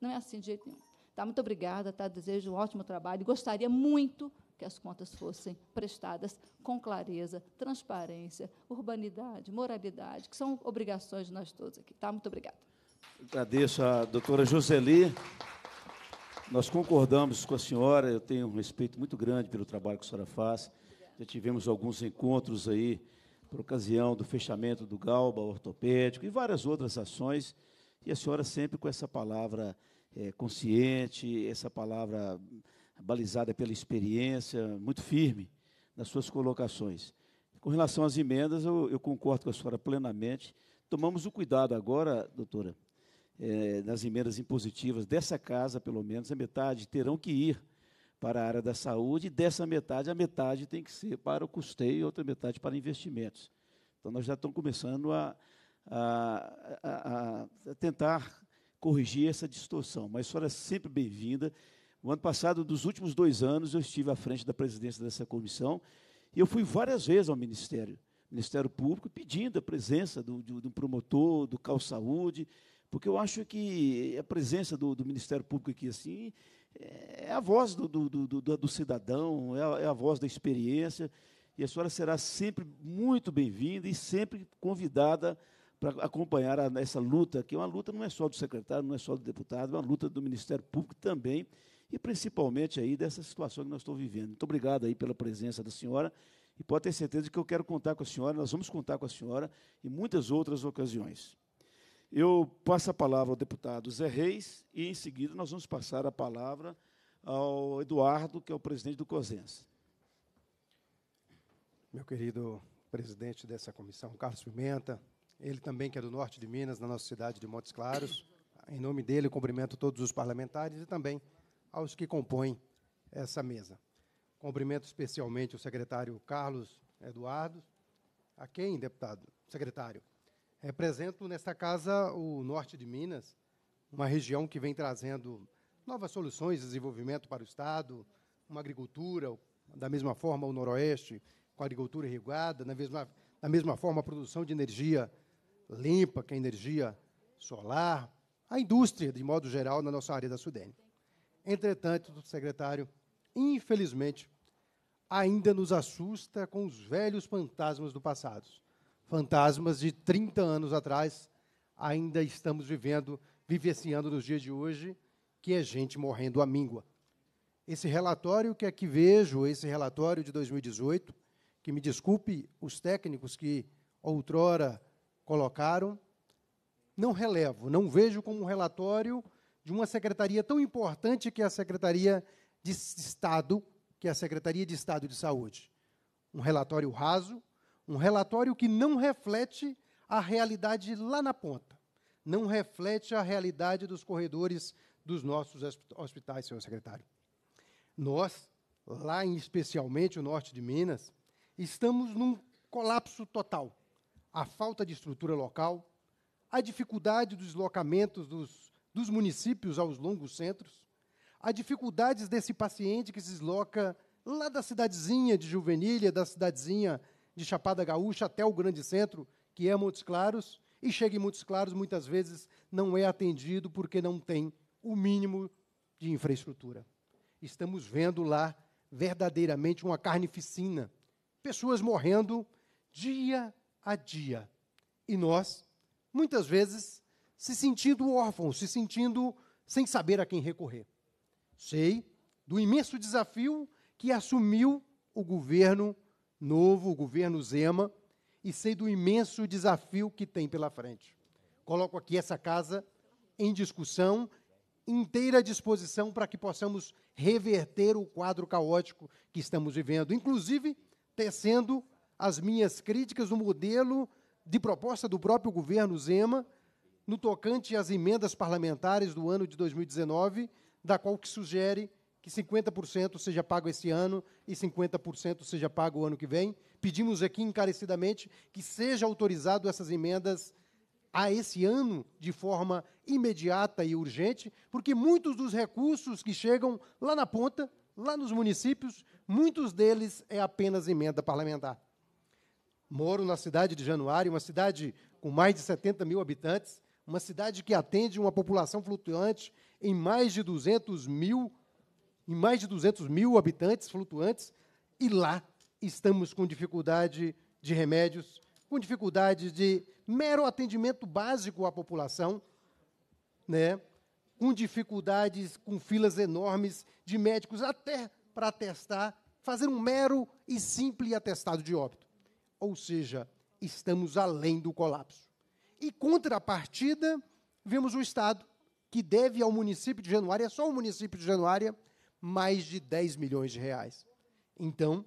S11: Não é assim de jeito nenhum. Tá, muito obrigada, tá? Desejo um ótimo trabalho. Gostaria muito que as contas fossem prestadas com clareza, transparência, urbanidade, moralidade, que são obrigações de nós todos aqui. Tá? Muito obrigada.
S1: Agradeço a doutora Joseli. Nós concordamos com a senhora, eu tenho um respeito muito grande pelo trabalho que a senhora faz. Já tivemos alguns encontros aí por ocasião do fechamento do Galba ortopédico e várias outras ações. E a senhora sempre com essa palavra é, consciente, essa palavra balizada pela experiência, muito firme nas suas colocações. Com relação às emendas, eu, eu concordo com a senhora plenamente. Tomamos o cuidado agora, doutora, é, nas emendas impositivas dessa casa, pelo menos, a metade terão que ir para a área da saúde, e dessa metade, a metade tem que ser para o custeio e outra metade para investimentos. Então, nós já estamos começando a, a, a, a tentar corrigir essa distorção, mas a senhora é sempre bem-vinda. O ano passado, dos últimos dois anos, eu estive à frente da presidência dessa comissão e eu fui várias vezes ao Ministério, Ministério Público, pedindo a presença do, do, do promotor, do Cal Saúde, porque eu acho que a presença do, do Ministério Público aqui, assim, é a voz do, do, do, do cidadão, é a, é a, voz da experiência. E a senhora será sempre muito bem-vinda e sempre convidada para acompanhar a, essa luta, que é uma luta não é só do secretário, não é só do deputado, é uma luta do Ministério Público também, e principalmente aí dessa situação que nós estamos vivendo. Muito obrigado aí pela presença da senhora e pode ter certeza que eu quero contar com a senhora, nós vamos contar com a senhora em muitas outras ocasiões. Eu passo a palavra ao deputado Zé Reis e, em seguida, nós vamos passar a palavra ao Eduardo, que é o presidente do COSENS.
S14: Meu querido presidente dessa comissão, Carlos Pimenta, ele também que é do norte de Minas, na nossa cidade de Montes Claros. Em nome dele, cumprimento todos os parlamentares e também aos que compõem essa mesa. Cumprimento especialmente o secretário Carlos Eduardo, a quem, deputado, secretário, Represento nesta casa o norte de Minas, uma região que vem trazendo novas soluções de desenvolvimento para o Estado, uma agricultura, da mesma forma o noroeste, com a agricultura irrigada, na mesma, da mesma forma a produção de energia limpa, que é a energia solar, a indústria, de modo geral, na nossa área da Sudene. Entretanto, secretário, infelizmente, ainda nos assusta com os velhos fantasmas do passado fantasmas de 30 anos atrás, ainda estamos vivendo, vivenciando nos dias de hoje, que é gente morrendo à míngua. Esse relatório que aqui vejo, esse relatório de 2018, que me desculpe os técnicos que outrora colocaram, não relevo, não vejo como um relatório de uma secretaria tão importante que é a Secretaria de Estado, que é a Secretaria de Estado de Saúde. Um relatório raso, um relatório que não reflete a realidade lá na ponta, não reflete a realidade dos corredores dos nossos hospitais, senhor secretário. Nós, lá em especialmente o norte de Minas, estamos num colapso total. A falta de estrutura local, a dificuldade dos deslocamentos dos, dos municípios aos longos centros, as dificuldades desse paciente que se desloca lá da cidadezinha de Juvenília, da cidadezinha de Chapada Gaúcha até o grande centro, que é Montes Claros, e chega em Montes Claros, muitas vezes não é atendido porque não tem o mínimo de infraestrutura. Estamos vendo lá verdadeiramente uma carnificina, pessoas morrendo dia a dia. E nós, muitas vezes, se sentindo órfãos, se sentindo sem saber a quem recorrer. Sei do imenso desafio que assumiu o governo novo, o governo Zema, e sei do imenso desafio que tem pela frente. Coloco aqui essa casa em discussão, inteira disposição para que possamos reverter o quadro caótico que estamos vivendo, inclusive tecendo as minhas críticas no modelo de proposta do próprio governo Zema no tocante às emendas parlamentares do ano de 2019, da qual que sugere que 50% seja pago esse ano e 50% seja pago o ano que vem. Pedimos aqui encarecidamente que seja autorizado essas emendas a esse ano de forma imediata e urgente, porque muitos dos recursos que chegam lá na ponta, lá nos municípios, muitos deles é apenas emenda parlamentar. Moro na cidade de Januário, uma cidade com mais de 70 mil habitantes, uma cidade que atende uma população flutuante em mais de 200 mil habitantes e mais de 200 mil habitantes flutuantes, e lá estamos com dificuldade de remédios, com dificuldade de mero atendimento básico à população, né? com dificuldades, com filas enormes de médicos até para atestar, fazer um mero e simples atestado de óbito. Ou seja, estamos além do colapso. E contrapartida, vemos o Estado, que deve ao município de Januária, é só o município de Januária, mais de 10 milhões de reais. Então,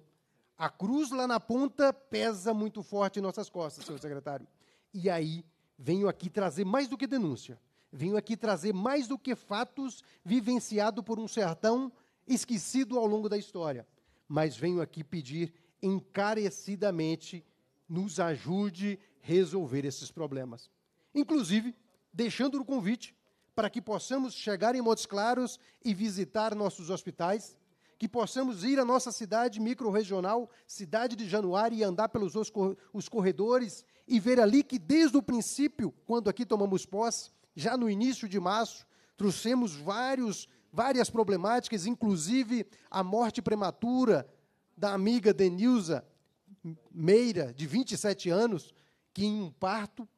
S14: a cruz lá na ponta pesa muito forte em nossas costas, senhor secretário. E aí, venho aqui trazer mais do que denúncia. Venho aqui trazer mais do que fatos vivenciados por um sertão esquecido ao longo da história. Mas venho aqui pedir encarecidamente nos ajude a resolver esses problemas. Inclusive, deixando o convite para que possamos chegar em Montes Claros e visitar nossos hospitais, que possamos ir à nossa cidade microrregional, cidade de Januário, e andar pelos os corredores e ver ali que desde o princípio, quando aqui tomamos posse, já no início de março, trouxemos vários, várias problemáticas, inclusive a morte prematura da amiga Denilza Meira, de 27 anos, que em um parto,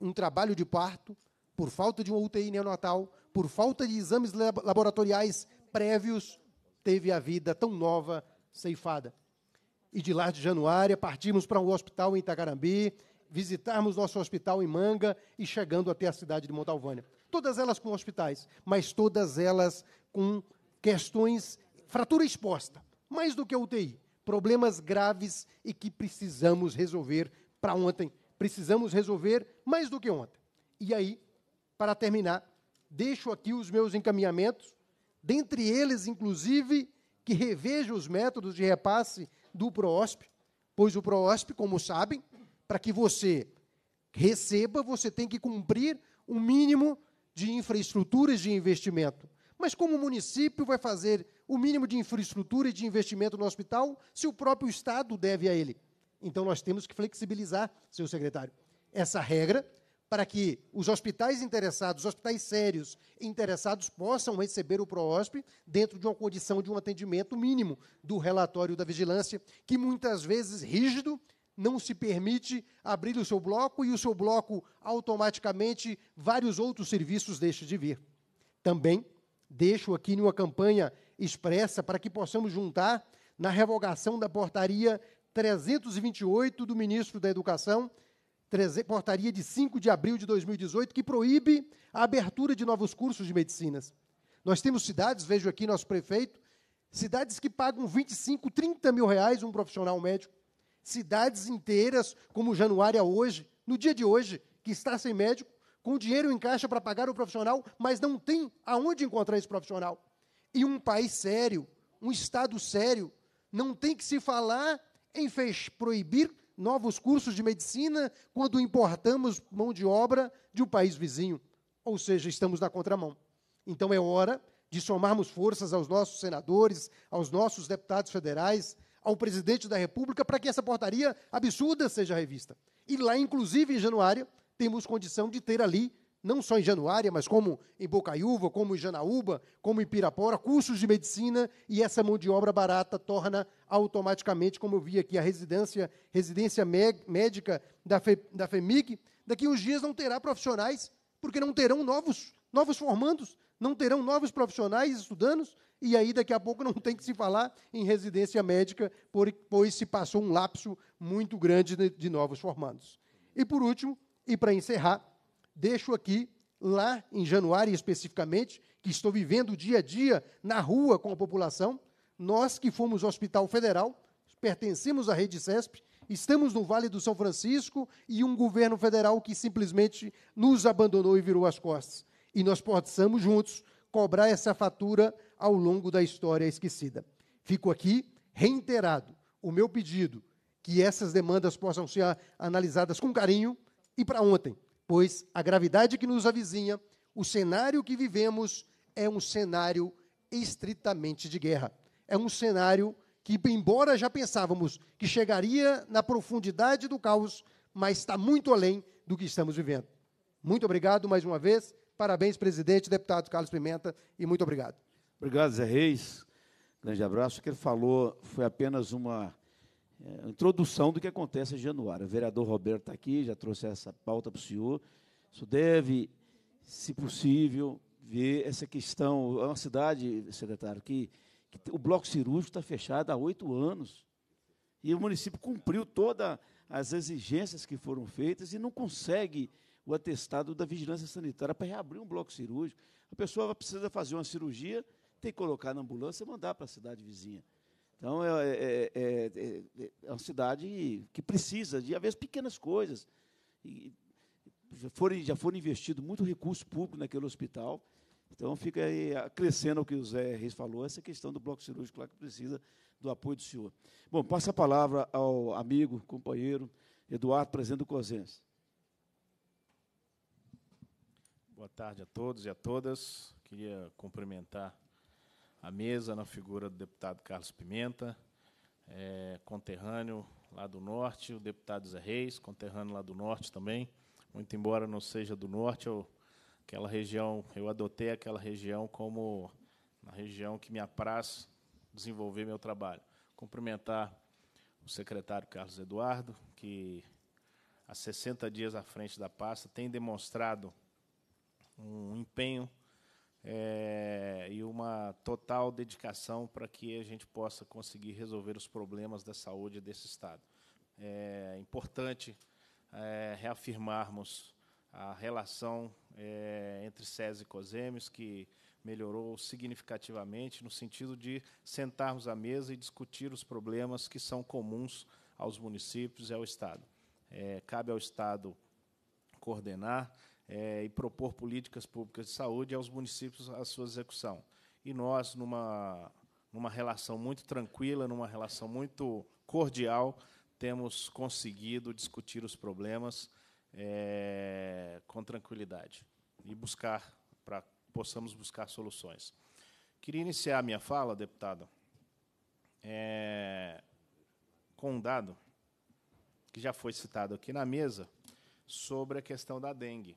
S14: um trabalho de parto, por falta de uma UTI neonatal, por falta de exames laboratoriais prévios, teve a vida tão nova ceifada. E de lá de Januária, partimos para um hospital em Itacarambi, visitarmos nosso hospital em Manga e chegando até a cidade de Montalvânia. Todas elas com hospitais, mas todas elas com questões, fratura exposta, mais do que a UTI. Problemas graves e que precisamos resolver para ontem. Precisamos resolver mais do que ontem. E aí, para terminar, deixo aqui os meus encaminhamentos, dentre eles, inclusive, que reveja os métodos de repasse do PROSP, pois o PROSP, como sabem, para que você receba, você tem que cumprir um mínimo de infraestruturas de investimento. Mas como o município vai fazer o mínimo de infraestrutura e de investimento no hospital se o próprio Estado deve a ele? Então nós temos que flexibilizar, seu secretário, essa regra para que os hospitais interessados, hospitais sérios interessados, possam receber o PROOSP dentro de uma condição de um atendimento mínimo do relatório da vigilância, que muitas vezes rígido, não se permite abrir o seu bloco e o seu bloco automaticamente vários outros serviços deixam de vir. Também deixo aqui numa campanha expressa para que possamos juntar na revogação da portaria 328 do ministro da Educação portaria de 5 de abril de 2018, que proíbe a abertura de novos cursos de medicinas. Nós temos cidades, vejo aqui nosso prefeito, cidades que pagam 25, 30 mil reais um profissional médico. Cidades inteiras, como Januária hoje, no dia de hoje, que está sem médico, com dinheiro em caixa para pagar o profissional, mas não tem aonde encontrar esse profissional. E um país sério, um Estado sério, não tem que se falar em proibir novos cursos de medicina quando importamos mão de obra de um país vizinho. Ou seja, estamos na contramão. Então é hora de somarmos forças aos nossos senadores, aos nossos deputados federais, ao presidente da República, para que essa portaria absurda seja revista. E lá, inclusive, em janeiro, temos condição de ter ali não só em Januária, mas como em Bocaiúva, como em Janaúba, como em Pirapora, cursos de medicina e essa mão de obra barata torna automaticamente, como eu vi aqui, a residência, residência médica da, Fe, da FEMIC, daqui uns dias não terá profissionais, porque não terão novos, novos formandos, não terão novos profissionais estudando, e aí daqui a pouco não tem que se falar em residência médica, pois se passou um lapso muito grande de, de novos formandos. E por último, e para encerrar, deixo aqui, lá em Januário especificamente, que estou vivendo dia a dia na rua com a população, nós que fomos ao Hospital Federal, pertencemos à rede CESP, estamos no Vale do São Francisco e um governo federal que simplesmente nos abandonou e virou as costas. E nós possamos juntos cobrar essa fatura ao longo da história esquecida. Fico aqui reiterado o meu pedido que essas demandas possam ser analisadas com carinho e para ontem, pois a gravidade que nos avizinha, o cenário que vivemos é um cenário estritamente de guerra. É um cenário que, embora já pensávamos que chegaria na profundidade do caos, mas está muito além do que estamos vivendo. Muito obrigado mais uma vez. Parabéns, presidente, deputado Carlos Pimenta, e muito obrigado.
S1: Obrigado, Zé Reis. Grande abraço. O que ele falou foi apenas uma a é, introdução do que acontece em Januário. O vereador Roberto está aqui, já trouxe essa pauta para o senhor. Isso deve, se possível, ver essa questão. É uma cidade, secretário, que, que o bloco cirúrgico está fechado há oito anos. E o município cumpriu todas as exigências que foram feitas e não consegue o atestado da vigilância sanitária para reabrir um bloco cirúrgico. A pessoa precisa fazer uma cirurgia, tem que colocar na ambulância e mandar para a cidade vizinha. Então, é é, é, é, é, é uma cidade que precisa de, às vezes, pequenas coisas. E já foram, já foram investidos muito recurso público naquele hospital. Então, fica aí, acrescendo ao que o Zé Reis falou, essa questão do bloco cirúrgico lá que precisa do apoio do senhor. Bom, passa a palavra ao amigo, companheiro Eduardo, presidente do COSENS.
S12: Boa tarde a todos e a todas. Queria cumprimentar à mesa na figura do deputado Carlos Pimenta, é, conterrâneo lá do norte, o deputado Zé Reis, conterrâneo lá do norte também. Muito embora não seja do norte, eu, aquela região, eu adotei aquela região como a região que me apraz desenvolver meu trabalho. Cumprimentar o secretário Carlos Eduardo, que há 60 dias à frente da pasta tem demonstrado um empenho é, e uma total dedicação para que a gente possa conseguir resolver os problemas da saúde desse Estado. É importante é, reafirmarmos a relação é, entre SES e COSEMES, que melhorou significativamente no sentido de sentarmos à mesa e discutir os problemas que são comuns aos municípios e ao Estado. É, cabe ao Estado coordenar, é, e propor políticas públicas de saúde aos municípios a sua execução. E nós, numa, numa relação muito tranquila, numa relação muito cordial, temos conseguido discutir os problemas é, com tranquilidade e buscar, para possamos buscar soluções. Queria iniciar a minha fala, deputado, é, com um dado que já foi citado aqui na mesa sobre a questão da dengue.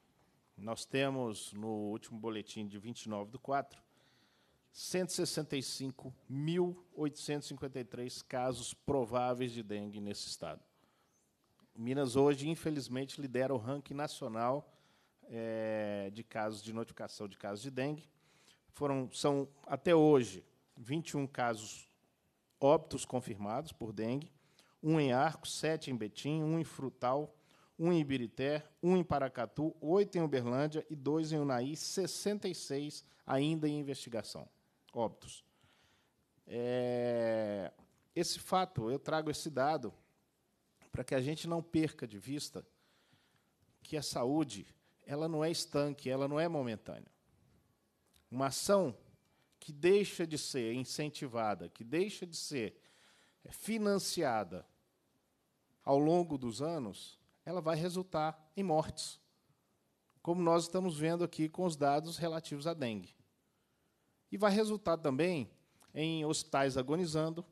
S12: Nós temos, no último boletim de 29 do 4, 165.853 casos prováveis de dengue nesse estado. Minas hoje, infelizmente, lidera o ranking nacional é, de casos de notificação de casos de dengue. Foram, são, até hoje, 21 casos óbitos confirmados por dengue, um em Arco, sete em Betim, um em Frutal, um em Ibirité, um em Paracatu, oito em Uberlândia e dois em Unaí, 66 ainda em investigação. Óbitos. É... Esse fato, eu trago esse dado para que a gente não perca de vista que a saúde ela não é estanque, ela não é momentânea. Uma ação que deixa de ser incentivada, que deixa de ser é, financiada ao longo dos anos, ela vai resultar em mortes, como nós estamos vendo aqui com os dados relativos à dengue. E vai resultar também em hospitais agonizando,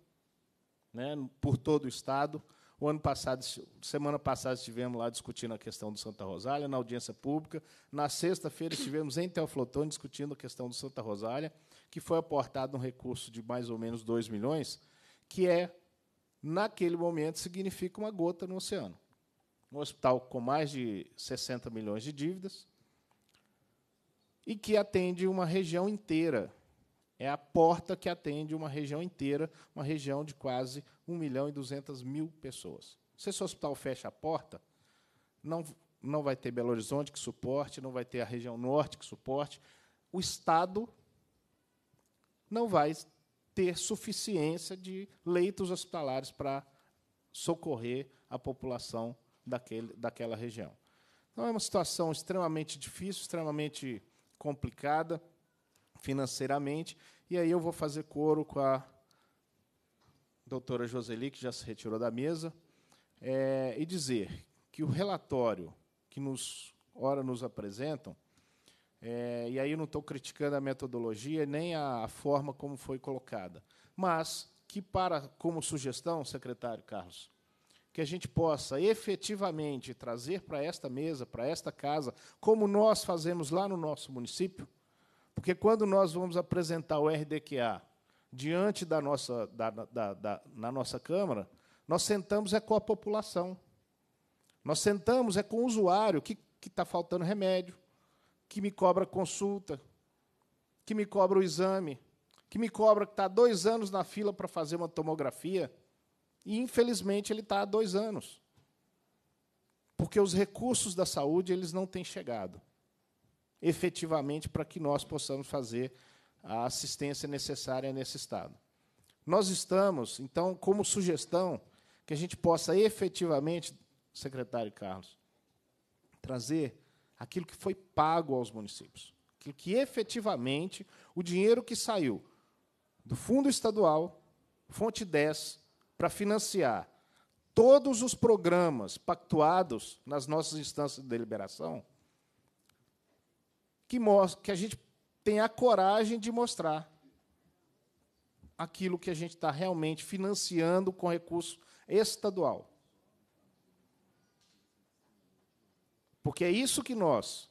S12: né, por todo o estado. O ano passado, semana passada estivemos lá discutindo a questão do Santa Rosália na audiência pública. Na sexta-feira estivemos em Teoflotone discutindo a questão do Santa Rosália, que foi aportado um recurso de mais ou menos 2 milhões, que é naquele momento significa uma gota no oceano um hospital com mais de 60 milhões de dívidas e que atende uma região inteira. É a porta que atende uma região inteira, uma região de quase 1 milhão e 200 mil pessoas. Se esse hospital fecha a porta, não, não vai ter Belo Horizonte que suporte, não vai ter a região norte que suporte. O Estado não vai ter suficiência de leitos hospitalares para socorrer a população daquele, daquela região. Então, é uma situação extremamente difícil, extremamente complicada financeiramente, e aí eu vou fazer coro com a doutora Joseli, que já se retirou da mesa, é, e dizer que o relatório que nos ora nos apresentam, é, e aí não estou criticando a metodologia nem a, a forma como foi colocada, mas que para como sugestão, secretário Carlos, que a gente possa efetivamente trazer para esta mesa, para esta casa, como nós fazemos lá no nosso município, porque quando nós vamos apresentar o RDQA diante da nossa, da, da, da, na nossa Câmara, nós sentamos é com a população. Nós sentamos é com o usuário que está faltando remédio, que me cobra consulta, que me cobra o exame, que me cobra que está dois anos na fila para fazer uma tomografia e, infelizmente, ele está há dois anos. Porque os recursos da saúde eles não têm chegado efetivamente para que nós possamos fazer a assistência necessária nesse estado. Nós estamos, então, como sugestão, que a gente possa efetivamente, secretário Carlos, trazer aquilo que foi pago aos municípios, aquilo que efetivamente o dinheiro que saiu do fundo estadual, fonte 10, para financiar todos os programas pactuados nas nossas instâncias de deliberação, que, mostra, que a gente tenha a coragem de mostrar aquilo que a gente está realmente financiando com recurso estadual. Porque é isso que nós,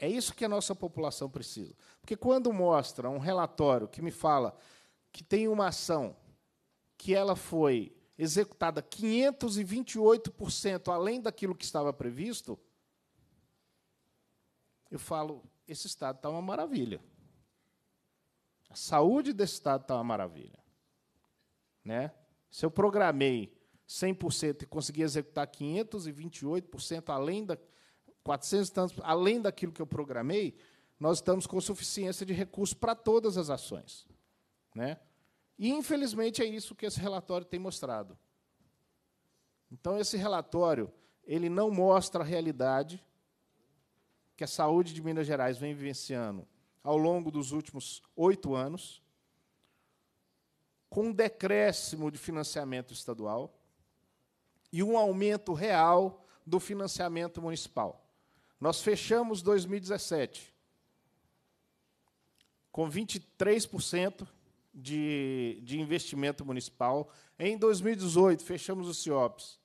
S12: é isso que a nossa população precisa. Porque quando mostra um relatório que me fala que tem uma ação que ela foi executada 528% além daquilo que estava previsto, eu falo, esse Estado está uma maravilha. A saúde desse Estado está uma maravilha. Né? Se eu programei 100% e consegui executar 528% além da 400 tantos, além daquilo que eu programei, nós estamos com suficiência de recursos para todas as ações, né? E, infelizmente, é isso que esse relatório tem mostrado. Então, esse relatório ele não mostra a realidade que a saúde de Minas Gerais vem vivenciando ao longo dos últimos oito anos, com um decréscimo de financiamento estadual e um aumento real do financiamento municipal. Nós fechamos 2017 com 23% de, de investimento municipal. Em 2018, fechamos o CIOPS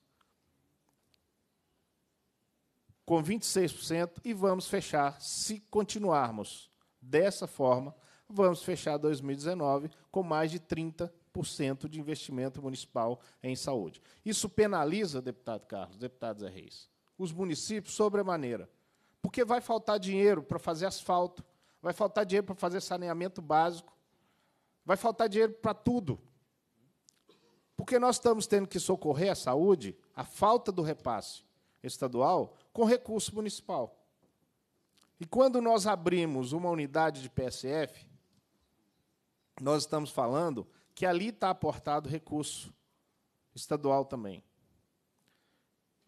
S12: com 26% e vamos fechar, se continuarmos dessa forma, vamos fechar 2019 com mais de 30% de investimento municipal em saúde. Isso penaliza, deputado Carlos, deputado Zé Reis, os municípios sobremaneira, porque vai faltar dinheiro para fazer asfalto, vai faltar dinheiro para fazer saneamento básico, Vai faltar dinheiro para tudo. Porque nós estamos tendo que socorrer a saúde, a falta do repasse estadual, com recurso municipal. E quando nós abrimos uma unidade de PSF, nós estamos falando que ali está aportado recurso estadual também.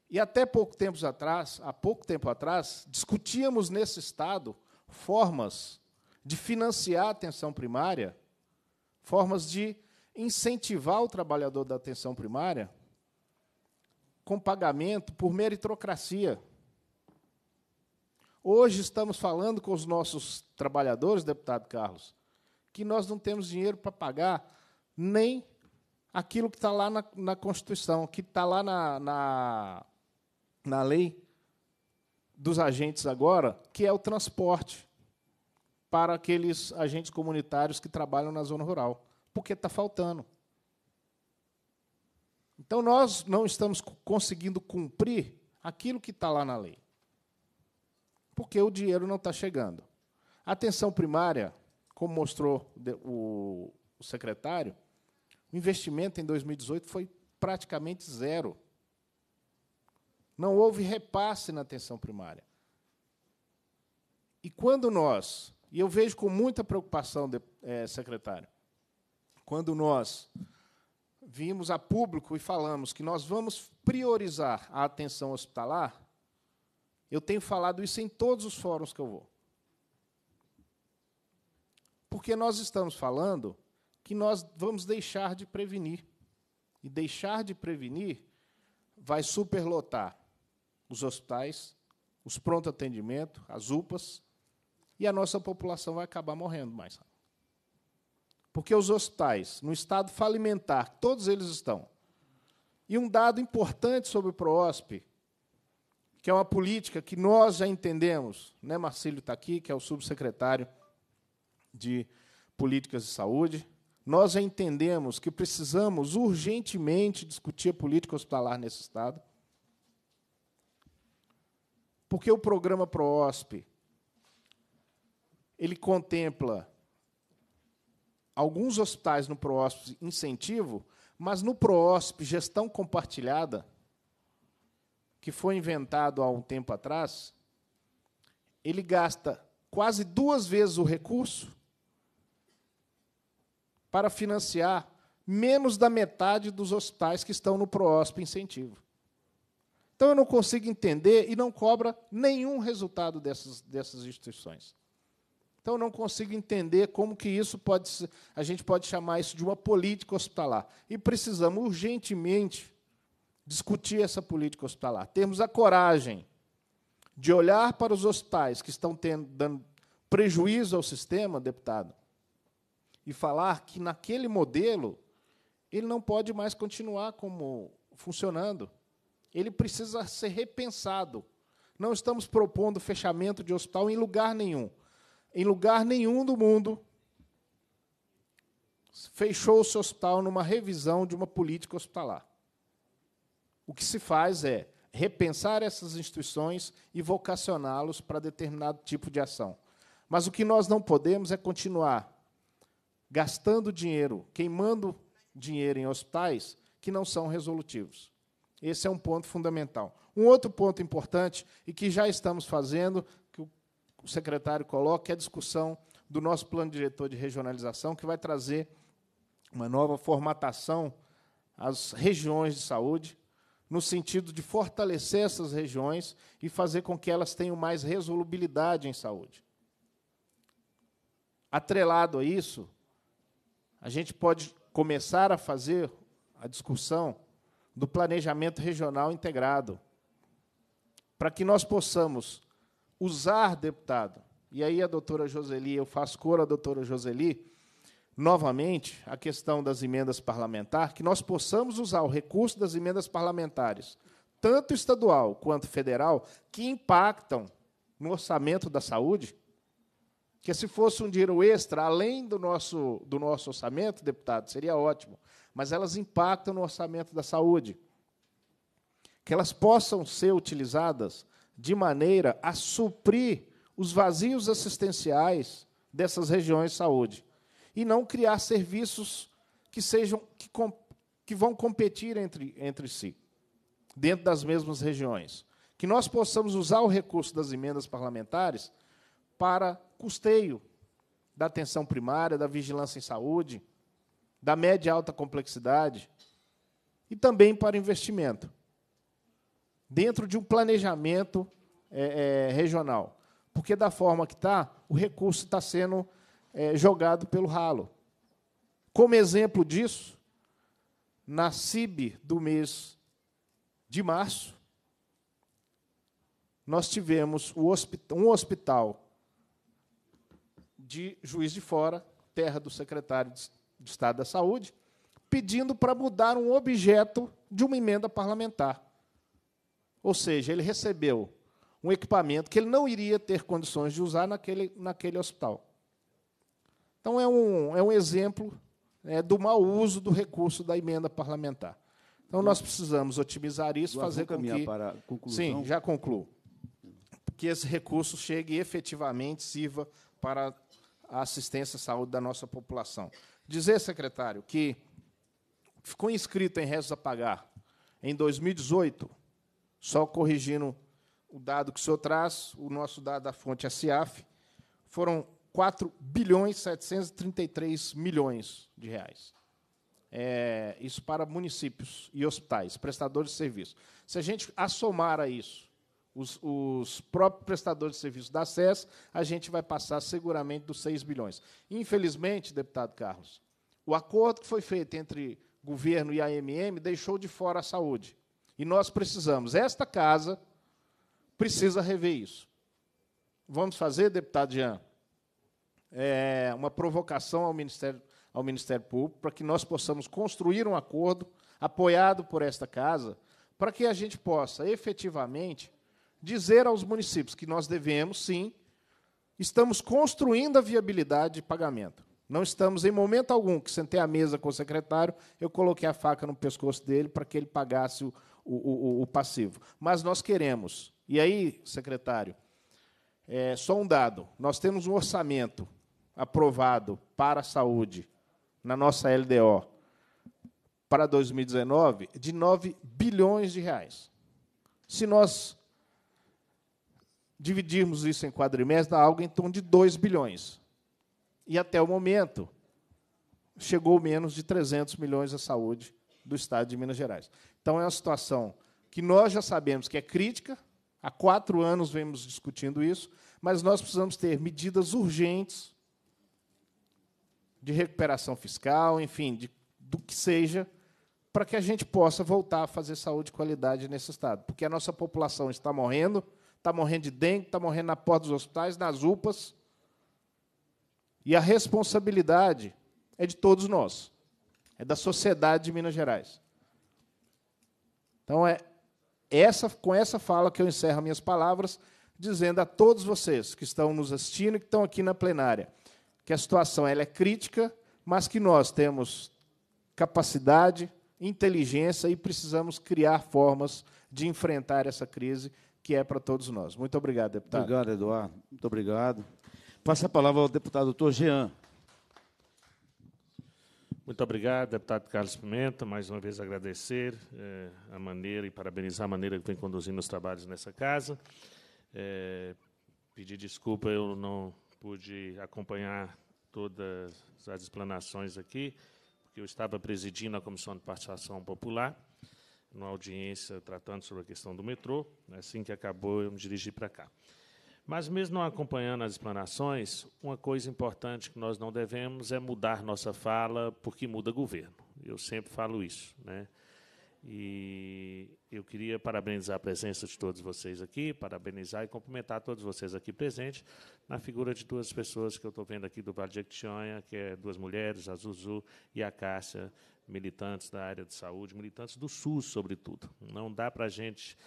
S12: E até pouco tempo atrás, há pouco tempo atrás, discutíamos nesse estado formas de financiar a atenção primária formas de incentivar o trabalhador da atenção primária com pagamento por meritocracia. Hoje estamos falando com os nossos trabalhadores, deputado Carlos, que nós não temos dinheiro para pagar nem aquilo que está lá na, na, Constituição, que está lá na, na, na lei dos agentes agora, que é o transporte para aqueles agentes comunitários que trabalham na zona rural, porque está faltando. Então, nós não estamos conseguindo cumprir aquilo que está lá na lei, porque o dinheiro não está chegando. A atenção primária, como mostrou o secretário, o investimento em 2018 foi praticamente zero. Não houve repasse na atenção primária. E quando nós e eu vejo com muita preocupação, de, é, secretário, quando nós vimos a público e falamos que nós vamos priorizar a atenção hospitalar, eu tenho falado isso em todos os fóruns que eu vou. Porque nós estamos falando que nós vamos deixar de prevenir. E deixar de prevenir vai superlotar os hospitais, os pronto atendimento, as UPAs, e a nossa população vai acabar morrendo mais Porque os hospitais, no estado falimentar, todos eles estão. E um dado importante sobre o PROOSP, que é uma política que nós já entendemos, né? Marcílio está aqui, que é o subsecretário de Políticas de Saúde. Nós já entendemos que precisamos urgentemente discutir a política hospitalar nesse Estado. Porque o programa PROOSP ele contempla alguns hospitais no ProOSP incentivo, mas no ProOSP gestão compartilhada, que foi inventado há um tempo atrás, ele gasta quase duas vezes o recurso para financiar menos da metade dos hospitais que estão no ProOSP incentivo. Então eu não consigo entender e não cobra nenhum resultado dessas, dessas instituições. Então, eu não consigo entender como que isso pode ser, a gente pode chamar isso de uma política hospitalar. E precisamos urgentemente discutir essa política hospitalar. Termos a coragem de olhar para os hospitais que estão tendo, dando prejuízo ao sistema, deputado, e falar que naquele modelo ele não pode mais continuar como funcionando. Ele precisa ser repensado. Não estamos propondo fechamento de hospital em lugar nenhum em lugar nenhum do mundo, fechou o seu hospital numa revisão de uma política hospitalar. O que se faz é repensar essas instituições e vocacioná-los para determinado tipo de ação. Mas o que nós não podemos é continuar gastando dinheiro, queimando dinheiro em hospitais que não são resolutivos. Esse é um ponto fundamental. Um outro ponto importante e que já estamos fazendo o secretário coloca, a discussão do nosso plano diretor de regionalização, que vai trazer uma nova formatação às regiões de saúde, no sentido de fortalecer essas regiões e fazer com que elas tenham mais resolubilidade em saúde. Atrelado a isso, a gente pode começar a fazer a discussão do planejamento regional integrado, para que nós possamos usar deputado. E aí a doutora Joseli, eu faço cor à doutora Joseli, novamente, a questão das emendas parlamentares, que nós possamos usar o recurso das emendas parlamentares, tanto estadual quanto federal, que impactam no orçamento da saúde, que se fosse um dinheiro extra, além do nosso, do nosso orçamento, deputado, seria ótimo, mas elas impactam no orçamento da saúde. Que elas possam ser utilizadas de maneira a suprir os vazios assistenciais dessas regiões de saúde e não criar serviços que sejam que, com, que vão competir entre, entre si dentro das mesmas regiões, que nós possamos usar o recurso das emendas parlamentares para custeio da atenção primária, da vigilância em saúde, da média e alta complexidade e também para investimento dentro de um planejamento é, é, regional. Porque, da forma que está, o recurso está sendo é, jogado pelo ralo. Como exemplo disso, na CIB do mês de março, nós tivemos um hospital de Juiz de Fora, terra do secretário de Estado da Saúde, pedindo para mudar um objeto de uma emenda parlamentar. Ou seja, ele recebeu um equipamento que ele não iria ter condições de usar naquele, naquele hospital. Então, é um, é um exemplo é, do mau uso do recurso da emenda parlamentar. Então, nós precisamos otimizar isso, fazer com que... Para a conclusão. Sim, já concluo. Que esse recurso chegue e efetivamente sirva para a assistência à saúde da nossa população. Dizer, secretário, que ficou inscrito em restos a pagar em 2018 só corrigindo o dado que o senhor traz, o nosso dado da fonte SIAF, é foram 4 bilhões 733 milhões de reais. É, isso para municípios e hospitais, prestadores de serviço. Se a gente assomar a isso os, os próprios prestadores de serviço da SES, a gente vai passar seguramente dos 6 bilhões. Infelizmente, deputado Carlos, o acordo que foi feito entre governo e a AMM deixou de fora a saúde. E nós precisamos, esta casa precisa rever isso. Vamos fazer, deputado Jean, é, uma provocação ao Ministério, ao Ministério Público para que nós possamos construir um acordo apoiado por esta casa para que a gente possa efetivamente dizer aos municípios que nós devemos, sim, estamos construindo a viabilidade de pagamento. Não estamos em momento algum que sentei à mesa com o secretário, eu coloquei a faca no pescoço dele para que ele pagasse o, o, o, o passivo. Mas nós queremos. E aí, secretário, é, só um dado: nós temos um orçamento aprovado para a saúde na nossa LDO para 2019 de 9 bilhões de reais. Se nós dividirmos isso em quadrimestre, dá algo em torno de 2 bilhões. E até o momento, chegou menos de 300 milhões à saúde do Estado de Minas Gerais. Então é uma situação que nós já sabemos que é crítica, há quatro anos vemos discutindo isso, mas nós precisamos ter medidas urgentes de recuperação fiscal, enfim, de, do que seja, para que a gente possa voltar a fazer saúde de qualidade nesse Estado. Porque a nossa população está morrendo, está morrendo de dengue, está morrendo na porta dos hospitais, nas UPAs. E a responsabilidade é de todos nós, é da sociedade de Minas Gerais. Então é essa com essa fala que eu encerro minhas palavras, dizendo a todos vocês que estão nos assistindo e que estão aqui na plenária, que a situação ela é crítica, mas que nós temos capacidade, inteligência e precisamos criar formas de enfrentar essa crise que é para
S15: todos nós. Muito obrigado, deputado.
S1: Obrigado, Eduardo. Muito obrigado. Passa a palavra ao deputado doutor Jean.
S15: Muito obrigado, deputado Carlos Pimenta. Mais uma vez agradecer eh, a maneira e parabenizar a maneira que vem conduzindo os trabalhos nessa casa. Eh, pedir desculpa, eu não pude acompanhar todas as explanações aqui, porque eu estava presidindo a Comissão de Participação Popular, numa audiência tratando sobre a questão do metrô. Assim que acabou, eu me dirigi para cá. Mas, mesmo não acompanhando as explanações, uma coisa importante que nós não devemos é mudar nossa fala porque muda governo. Eu sempre falo isso. Né? E eu queria parabenizar a presença de todos vocês aqui, parabenizar e cumprimentar todos vocês aqui presentes, na figura de duas pessoas que eu estou vendo aqui do Vale de Jequitinhonha, que é duas mulheres, a Zuzu e a Cássia, militantes da área de saúde, militantes do SUS, sobretudo. Não dá para a gente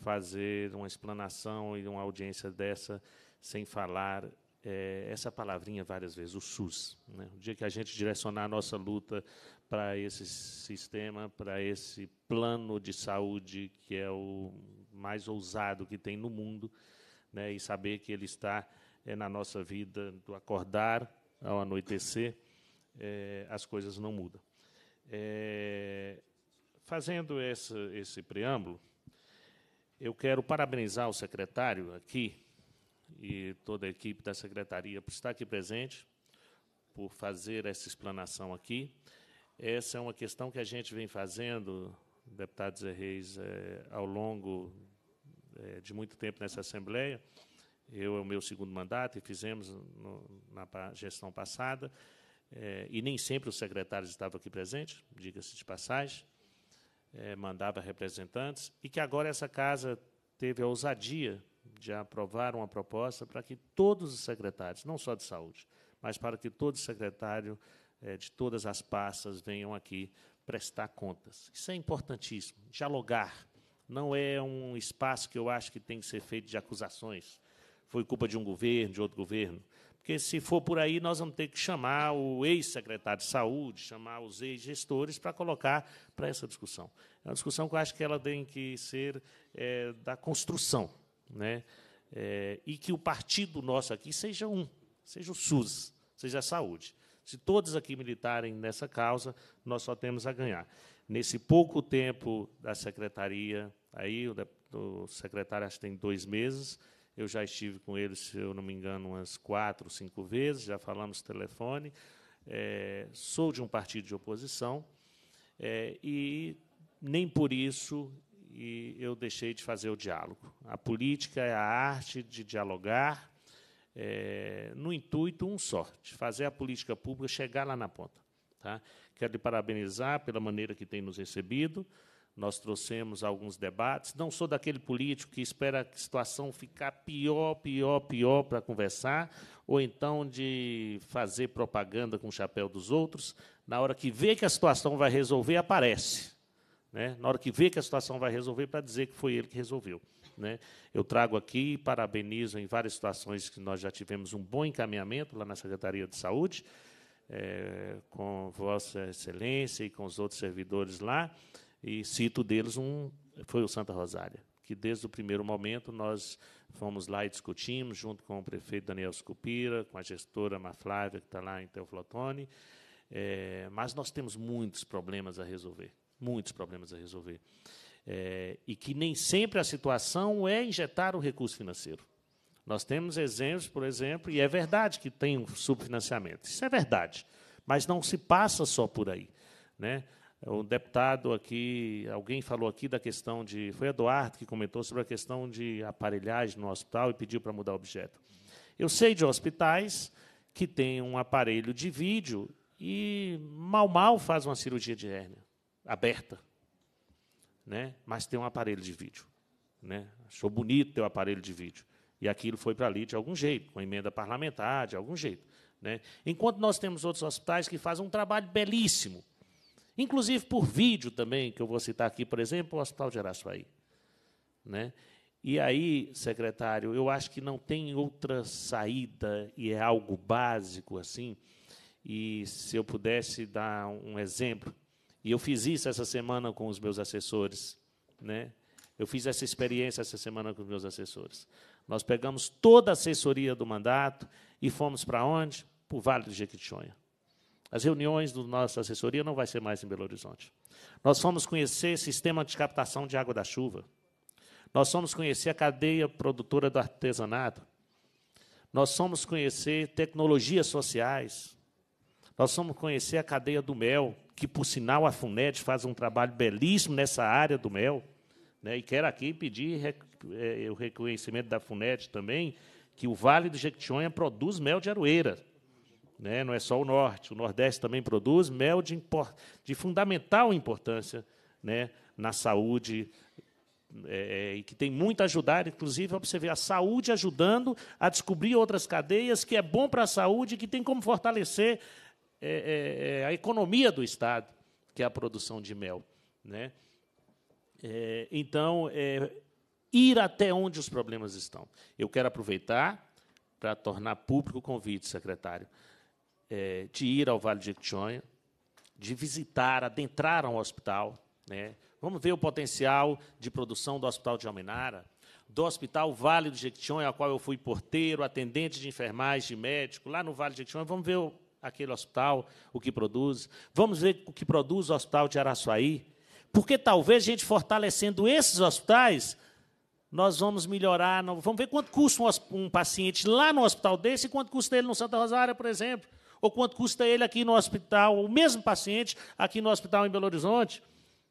S15: fazer uma explanação e uma audiência dessa sem falar é, essa palavrinha várias vezes, o SUS. Né? O dia que a gente direcionar a nossa luta para esse sistema, para esse plano de saúde que é o mais ousado que tem no mundo, né? e saber que ele está é, na nossa vida do acordar ao anoitecer, é, as coisas não mudam. É, fazendo essa, esse preâmbulo, eu quero parabenizar o secretário aqui e toda a equipe da secretaria por estar aqui presente, por fazer essa explanação aqui. Essa é uma questão que a gente vem fazendo, deputado Zé Reis, é, ao longo é, de muito tempo nessa Assembleia. Eu é o meu segundo mandato e fizemos no, na gestão passada. É, e nem sempre os secretários estavam aqui presentes, diga-se de passagem é, mandava representantes, e que agora essa casa teve a ousadia de aprovar uma proposta para que todos os secretários, não só de saúde, mas para que todo secretário é, de todas as pastas venham aqui prestar contas. Isso é importantíssimo. Dialogar não é um espaço que eu acho que tem que ser feito de acusações. Foi culpa de um governo, de outro governo. Porque se for por aí, nós vamos ter que chamar o ex-secretário de saúde, chamar os ex-gestores para colocar para essa discussão. É uma discussão que eu acho que ela tem que ser é, da construção, né? É, e que o partido nosso aqui seja um, seja o SUS, seja a saúde. Se todos aqui militarem nessa causa, nós só temos a ganhar. Nesse pouco tempo da secretaria, aí o, o secretário acho que tem dois meses, eu já estive com ele, se eu não me engano, umas quatro, cinco vezes, já falamos telefone. É, sou de um partido de oposição é, e nem por isso e eu deixei de fazer o diálogo. A política é a arte de dialogar é, no intuito um só, de fazer a política pública chegar lá na ponta. Tá? Quero lhe parabenizar pela maneira que tem nos recebido nós trouxemos alguns debates. Não sou daquele político que espera a situação ficar pior, pior, pior para conversar, ou então de fazer propaganda com o chapéu dos outros. Na hora que vê que a situação vai resolver, aparece. Né? Na hora que vê que a situação vai resolver, para dizer que foi ele que resolveu. Né? Eu trago aqui, parabenizo em várias situações que nós já tivemos um bom encaminhamento lá na Secretaria de Saúde, é, com Vossa Excelência e com os outros servidores lá e cito deles um, foi o Santa Rosália, que desde o primeiro momento nós fomos lá e discutimos, junto com o prefeito Daniel Scupira, com a gestora Maflávia Flávia, que está lá em Teoflotone, é, mas nós temos muitos problemas a resolver, muitos problemas a resolver. É, e que nem sempre a situação é injetar o recurso financeiro. Nós temos exemplos, por exemplo, e é verdade que tem um subfinanciamento, isso é verdade, mas não se passa só por aí. Né? O deputado aqui, alguém falou aqui da questão de. Foi Eduardo que comentou sobre a questão de aparelhagem no hospital e pediu para mudar o objeto. Eu sei de hospitais que têm um aparelho de vídeo e mal, mal faz uma cirurgia de hérnia aberta. Né? Mas tem um aparelho de vídeo. Né? Achou bonito ter o um aparelho de vídeo. E aquilo foi para ali de algum jeito, com emenda parlamentar, de algum jeito. Né? Enquanto nós temos outros hospitais que fazem um trabalho belíssimo Inclusive por vídeo também, que eu vou citar aqui, por exemplo, o Hospital de Araçuaí. Né? E aí, secretário, eu acho que não tem outra saída e é algo básico assim. E se eu pudesse dar um exemplo, e eu fiz isso essa semana com os meus assessores, né? Eu fiz essa experiência essa semana com os meus assessores. Nós pegamos toda a assessoria do mandato e fomos para onde? Para o Vale do Jequitinhonha. As reuniões da nossa assessoria não vai ser mais em Belo Horizonte. Nós fomos conhecer sistema de captação de água da chuva. Nós fomos conhecer a cadeia produtora do artesanato. Nós fomos conhecer tecnologias sociais. Nós fomos conhecer a cadeia do mel, que, por sinal, a FUNED faz um trabalho belíssimo nessa área do mel. Né? E quero aqui pedir eh, eh, o reconhecimento da FUNED também, que o Vale do Jequitinhonha produz mel de aroeira né? não é só o norte, o nordeste também produz mel de, import, de fundamental importância né? na saúde, é, é, e que tem muito a ajudar, inclusive, para você ver a saúde ajudando a descobrir outras cadeias que é bom para a saúde e que tem como fortalecer é, é, é, a economia do Estado, que é a produção de mel. Né? É, então, ir até onde os problemas estão. Eu quero aproveitar para tornar público o convite, secretário é, de ir ao Vale de Jequitinhonha, de visitar, adentrar um hospital. Né? Vamos ver o potencial de produção do Hospital de Almenara, do Hospital Vale do Jequitinhonha, ao qual eu fui porteiro, atendente de enfermagem, de médico, lá no Vale de Jequitinhonha. Vamos ver o, aquele hospital, o que produz. Vamos ver o que produz o Hospital de Araçuaí, porque talvez a gente fortalecendo esses hospitais, nós vamos melhorar. Vamos ver quanto custa um, um paciente lá no hospital desse e quanto custa ele no Santa Rosária, por exemplo ou quanto custa ele aqui no hospital, o mesmo paciente aqui no hospital em Belo Horizonte.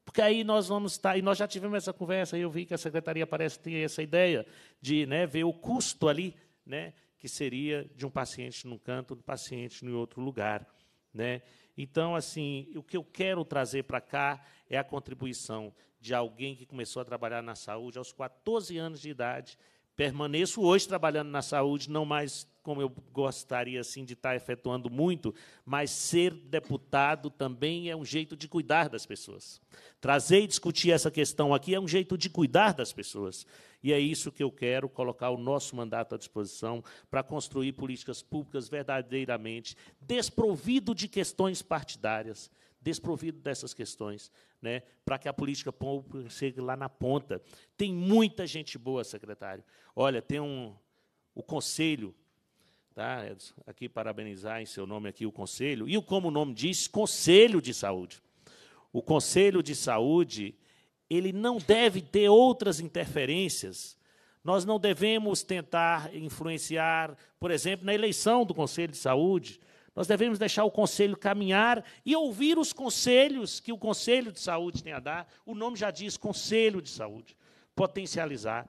S15: Porque aí nós vamos estar, tá, e nós já tivemos essa conversa, e eu vi que a secretaria parece ter essa ideia de né, ver o custo ali, né, que seria de um paciente num canto, do um paciente em outro lugar. Né? Então, assim, o que eu quero trazer para cá é a contribuição de alguém que começou a trabalhar na saúde aos 14 anos de idade permaneço hoje trabalhando na saúde, não mais como eu gostaria assim de estar efetuando muito, mas ser deputado também é um jeito de cuidar das pessoas. Trazer e discutir essa questão aqui é um jeito de cuidar das pessoas. E é isso que eu quero colocar o nosso mandato à disposição para construir políticas públicas verdadeiramente desprovido de questões partidárias, desprovido dessas questões, né, para que a política pública chegue lá na ponta. Tem muita gente boa, secretário. Olha, tem um o conselho, tá? Aqui parabenizar em seu nome aqui o conselho e o como o nome diz, conselho de saúde. O conselho de saúde ele não deve ter outras interferências. Nós não devemos tentar influenciar, por exemplo, na eleição do Conselho de Saúde nós devemos deixar o conselho caminhar e ouvir os conselhos que o conselho de saúde tem a dar. O nome já diz conselho de saúde. Potencializar.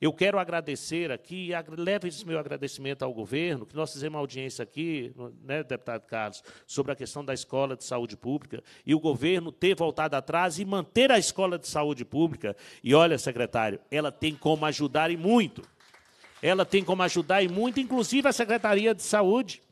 S15: Eu quero agradecer aqui, leve esse meu agradecimento ao governo, que nós fizemos uma audiência aqui, né, deputado Carlos, sobre a questão da escola de saúde pública, e o governo ter voltado atrás e manter a escola de saúde pública. E olha, secretário, ela tem como ajudar e muito. Ela tem como ajudar e muito, inclusive a Secretaria de Saúde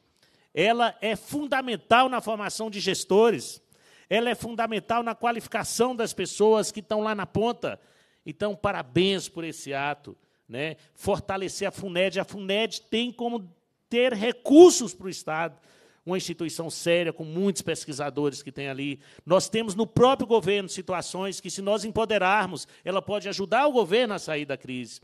S15: ela é fundamental na formação de gestores, ela é fundamental na qualificação das pessoas que estão lá na ponta. Então, parabéns por esse ato. Né? Fortalecer a FUNED. A FUNED tem como ter recursos para o Estado uma instituição séria, com muitos pesquisadores que tem ali. Nós temos no próprio governo situações que, se nós empoderarmos, ela pode ajudar o governo a sair da crise.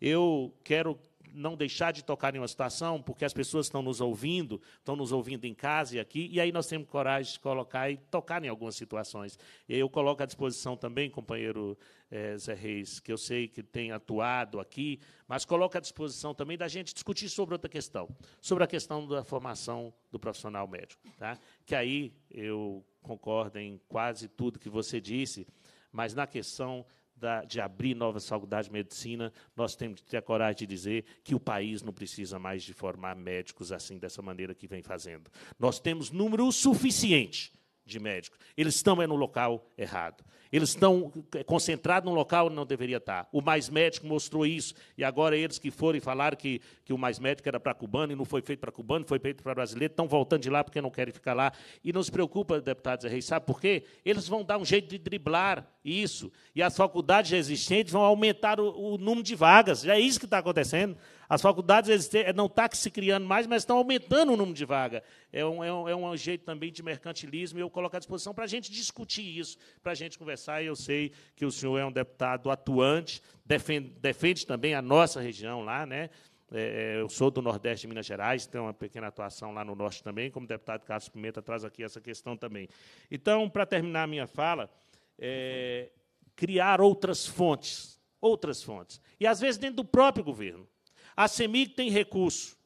S15: Eu quero não deixar de tocar em uma situação, porque as pessoas estão nos ouvindo, estão nos ouvindo em casa e aqui, e aí nós temos coragem de colocar e tocar em algumas situações. E aí eu coloco à disposição também, companheiro é, Zé Reis, que eu sei que tem atuado aqui, mas coloco à disposição também da gente discutir sobre outra questão, sobre a questão da formação do profissional médico. Tá? Que aí eu concordo em quase tudo que você disse, mas na questão da, de abrir novas faculdades de medicina, nós temos que ter a coragem de dizer que o país não precisa mais de formar médicos assim, dessa maneira que vem fazendo. Nós temos número suficiente de médicos. Eles estão é no local errado. Eles estão é, concentrados num local onde não deveria estar. O Mais Médico mostrou isso. E agora eles que foram e falaram que, que o Mais Médico era para cubano e não foi feito para cubano, foi feito para brasileiro, estão voltando de lá porque não querem ficar lá. E não se preocupa, deputado Zé Reis, sabe por quê? Eles vão dar um jeito de driblar isso. E as faculdades existentes vão aumentar o, o número de vagas. Já é isso que está acontecendo. As faculdades é, não estão tá se criando mais, mas estão tá aumentando o número de vagas. É um, é, um, é um jeito também de mercantilismo, e eu coloco à disposição para a gente discutir isso, para a gente conversar. E eu sei que o senhor é um deputado atuante, defende, defende também a nossa região lá, né? É, é eu sou do Nordeste de Minas Gerais, tenho uma pequena atuação lá no Norte também, como o deputado Carlos Pimenta traz aqui essa questão também. Então, para terminar a minha fala, é, criar outras fontes, outras fontes. E, às vezes, dentro do próprio governo. A CEMIG tem recurso,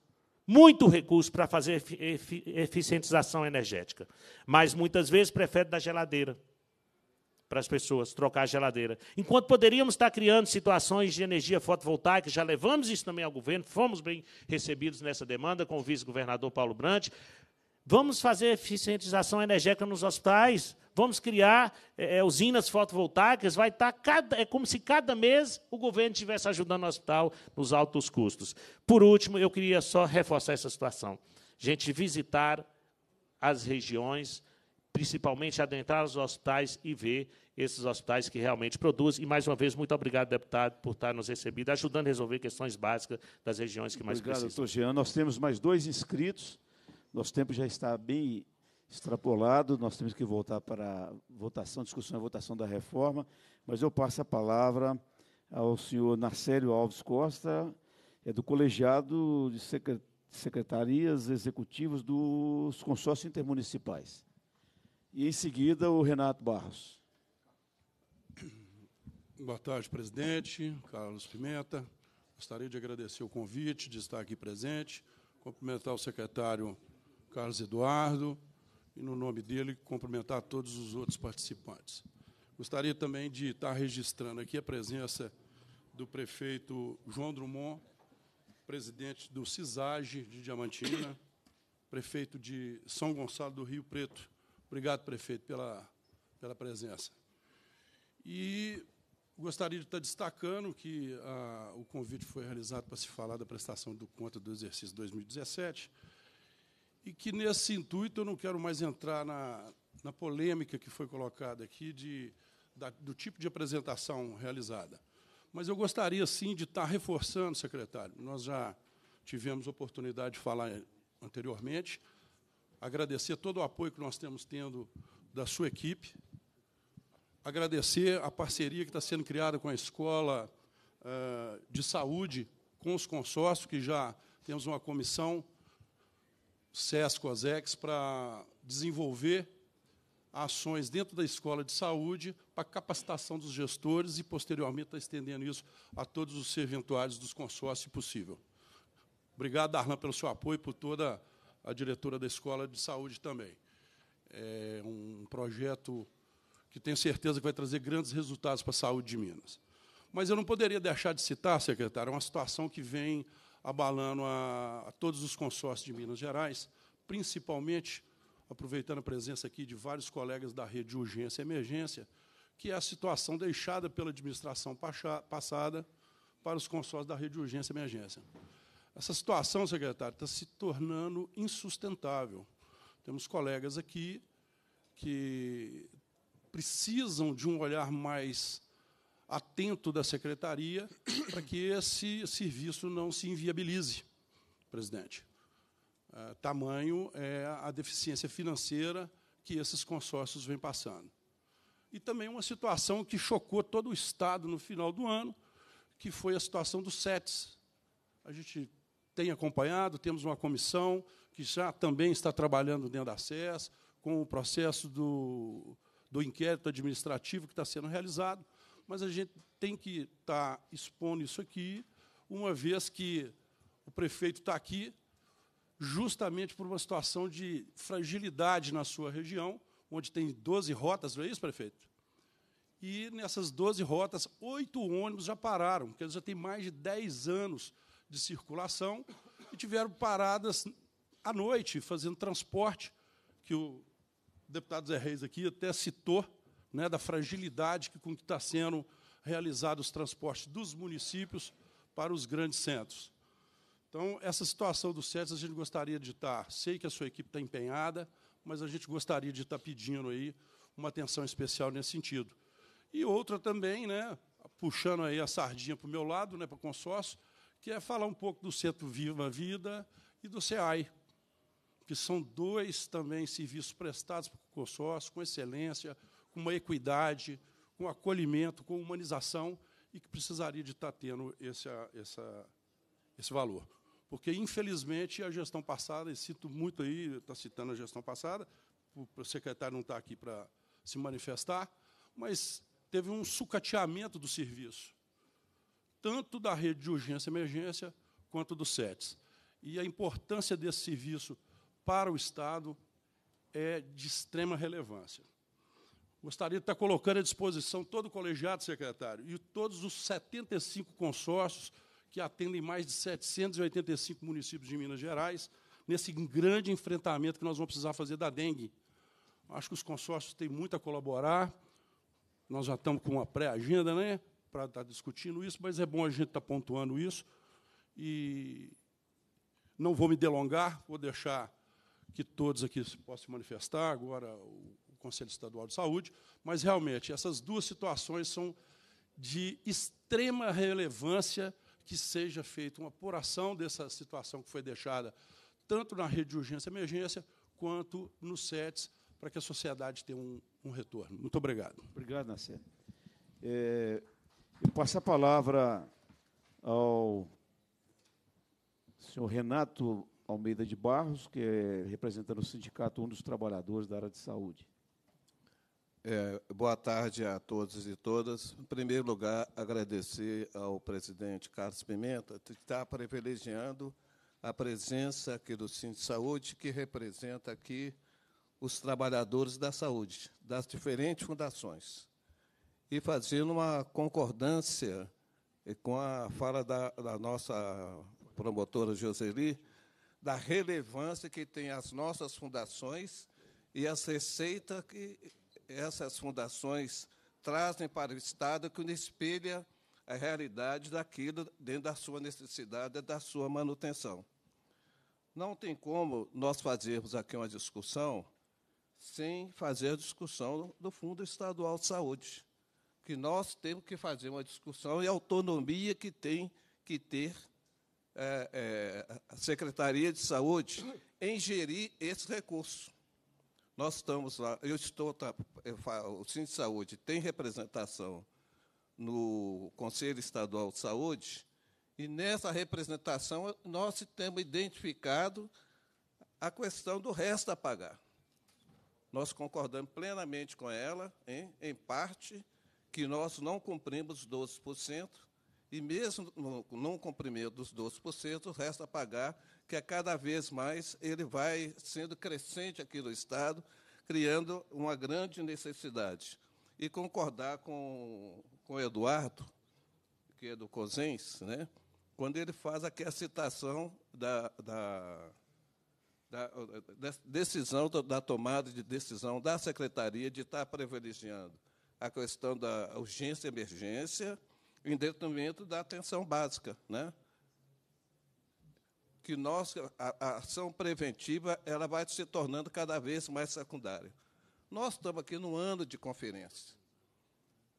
S15: muito recurso para fazer eficientização energética, mas muitas vezes prefere da geladeira para as pessoas, trocar a geladeira. Enquanto poderíamos estar criando situações de energia fotovoltaica, já levamos isso também ao governo, fomos bem recebidos nessa demanda com o vice-governador Paulo Brant. Vamos fazer eficientização energética nos hospitais vamos criar é, é, usinas fotovoltaicas, vai estar tá cada, é como se cada mês o governo estivesse ajudando o hospital nos altos custos. Por último, eu queria só reforçar essa situação. Gente, visitar as regiões, principalmente adentrar os hospitais e ver esses hospitais que realmente produzem. E, mais uma vez, muito obrigado, deputado, por estar nos recebido, ajudando a resolver questões básicas das regiões que mais obrigado, precisam. Obrigado,
S1: doutor Jean. Nós temos mais dois inscritos. Nosso tempo já está bem extrapolado, nós temos que voltar para a votação, discussão e votação da reforma, mas eu passo a palavra ao senhor Narcélio Alves Costa, é do colegiado de secretarias executivos dos consórcios intermunicipais. E em seguida o Renato Barros.
S16: Boa tarde, presidente, Carlos Pimenta. Gostaria de agradecer o convite de estar aqui presente, cumprimentar o secretário Carlos Eduardo, e, no nome dele, cumprimentar todos os outros participantes. Gostaria também de estar registrando aqui a presença do prefeito João Drummond, presidente do CISAGE de Diamantina, prefeito de São Gonçalo do Rio Preto. Obrigado, prefeito, pela, pela presença. E gostaria de estar destacando que ah, o convite foi realizado para se falar da prestação do conta do exercício 2017, e que, nesse intuito, eu não quero mais entrar na, na polêmica que foi colocada aqui de, da, do tipo de apresentação realizada. Mas eu gostaria, sim, de estar reforçando, secretário, nós já tivemos oportunidade de falar anteriormente, agradecer todo o apoio que nós temos tendo da sua equipe, agradecer a parceria que está sendo criada com a Escola uh, de Saúde, com os consórcios, que já temos uma comissão Sesc, ASEX, para desenvolver ações dentro da escola de saúde para capacitação dos gestores e, posteriormente, está estendendo isso a todos os serventuários dos consórcios, se possível. Obrigado, Arlan, pelo seu apoio e por toda a diretora da escola de saúde também. É um projeto que tenho certeza que vai trazer grandes resultados para a saúde de Minas. Mas eu não poderia deixar de citar, secretário, uma situação que vem abalando a, a todos os consórcios de Minas Gerais, principalmente aproveitando a presença aqui de vários colegas da rede de urgência e emergência, que é a situação deixada pela administração passada para os consórcios da rede de urgência e emergência. Essa situação, secretário, está se tornando insustentável. Temos colegas aqui que precisam de um olhar mais atento da secretaria para que esse serviço não se inviabilize, presidente. É, tamanho é a deficiência financeira que esses consórcios vêm passando. E também uma situação que chocou todo o Estado no final do ano, que foi a situação dos SETs. A gente tem acompanhado, temos uma comissão que já também está trabalhando dentro da SES, com o processo do, do inquérito administrativo que está sendo realizado mas a gente tem que estar tá expondo isso aqui, uma vez que o prefeito está aqui, justamente por uma situação de fragilidade na sua região, onde tem 12 rotas, não é isso, prefeito? E nessas 12 rotas, oito ônibus já pararam, porque eles já têm mais de 10 anos de circulação e tiveram paradas à noite, fazendo transporte, que o deputado Zé Reis aqui até citou, né, da fragilidade que, com que está sendo realizado os transportes dos municípios para os grandes centros. Então, essa situação do CETES a gente gostaria de estar, sei que a sua equipe está empenhada, mas a gente gostaria de estar pedindo aí uma atenção especial nesse sentido. E outra também, né, puxando aí a sardinha para o meu lado, né, para o consórcio, que é falar um pouco do Centro Viva Vida e do SEAI, que são dois também serviços prestados para o consórcio, com excelência, com uma equidade, com acolhimento, com humanização, e que precisaria de estar tendo esse, essa, esse valor. Porque, infelizmente, a gestão passada, e cito muito aí, está citando a gestão passada, o secretário não está aqui para se manifestar, mas teve um sucateamento do serviço, tanto da rede de urgência e emergência, quanto do SETS. E a importância desse serviço para o Estado é de extrema relevância. Gostaria de estar colocando à disposição todo o colegiado secretário e todos os 75 consórcios que atendem mais de 785 municípios de Minas Gerais, nesse grande enfrentamento que nós vamos precisar fazer da dengue. Acho que os consórcios têm muito a colaborar. Nós já estamos com uma pré-agenda né, para estar discutindo isso, mas é bom a gente estar pontuando isso. E não vou me delongar, vou deixar que todos aqui possam se manifestar. Agora, o Conselho Estadual de Saúde, mas realmente essas duas situações são de extrema relevância que seja feita uma apuração dessa situação que foi deixada tanto na rede de urgência e emergência quanto nos SETs, para que a sociedade tenha um, um retorno. Muito obrigado. Obrigado, Nasser.
S1: É, eu passo a palavra ao senhor Renato Almeida de Barros, que é representante do sindicato, um dos trabalhadores da área de saúde.
S17: É, boa tarde a todos e todas. Em primeiro lugar, agradecer ao presidente Carlos Pimenta que está privilegiando a presença aqui do Sindicato de Saúde, que representa aqui os trabalhadores da saúde, das diferentes fundações, e fazendo uma concordância eh, com a fala da, da nossa promotora Joseli, da relevância que tem as nossas fundações e as receitas que essas fundações trazem para o Estado que espelha a realidade daquilo dentro da sua necessidade, da sua manutenção. Não tem como nós fazermos aqui uma discussão sem fazer a discussão do Fundo Estadual de Saúde, que nós temos que fazer uma discussão e a autonomia que tem que ter é, é, a Secretaria de Saúde em gerir esse recurso. Nós estamos lá, eu estou, tá, o Centro de Saúde tem representação no Conselho Estadual de Saúde, e nessa representação nós temos identificado a questão do resto a pagar. Nós concordamos plenamente com ela, hein, em parte, que nós não cumprimos 12%, e mesmo no não cumprimento dos 12%, o resto a pagar que a cada vez mais ele vai sendo crescente aqui no Estado, criando uma grande necessidade. E concordar com, com o Eduardo, que é do COSENS, né, quando ele faz aqui a citação da, da, da, da decisão, da tomada de decisão da Secretaria de estar privilegiando a questão da urgência e emergência em detrimento da atenção básica, né? que nossa a, a ação preventiva ela vai se tornando cada vez mais secundária. Nós estamos aqui no ano de conferência.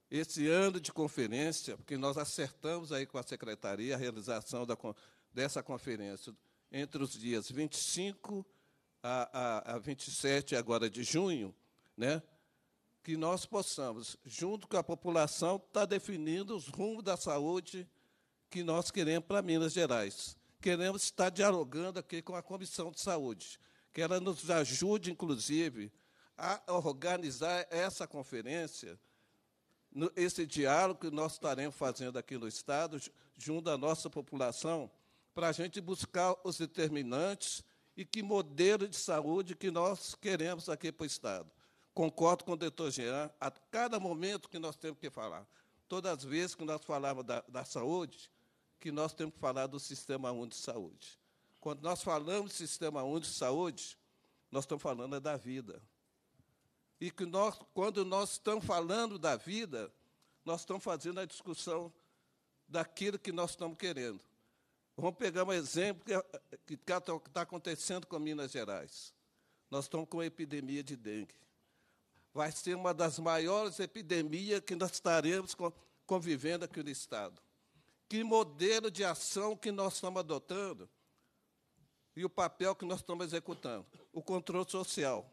S17: Esse ano de conferência, porque nós acertamos aí com a secretaria a realização da, dessa conferência entre os dias 25 a, a, a 27 agora de junho, né? que nós possamos, junto com a população, estar tá definindo os rumos da saúde que nós queremos para Minas Gerais queremos estar dialogando aqui com a Comissão de Saúde, que ela nos ajude, inclusive, a organizar essa conferência, esse diálogo que nós estaremos fazendo aqui no Estado, junto à nossa população, para a gente buscar os determinantes e que modelo de saúde que nós queremos aqui para o Estado. Concordo com o doutor Jean, a cada momento que nós temos que falar. Todas as vezes que nós falamos da, da saúde, que nós temos que falar do Sistema Único de Saúde. Quando nós falamos de Sistema Único de Saúde, nós estamos falando é da vida. E que nós, quando nós estamos falando da vida, nós estamos fazendo a discussão daquilo que nós estamos querendo. Vamos pegar um exemplo que está tá acontecendo com Minas Gerais. Nós estamos com uma epidemia de dengue. Vai ser uma das maiores epidemias que nós estaremos convivendo aqui no Estado que modelo de ação que nós estamos adotando e o papel que nós estamos executando. O controle social,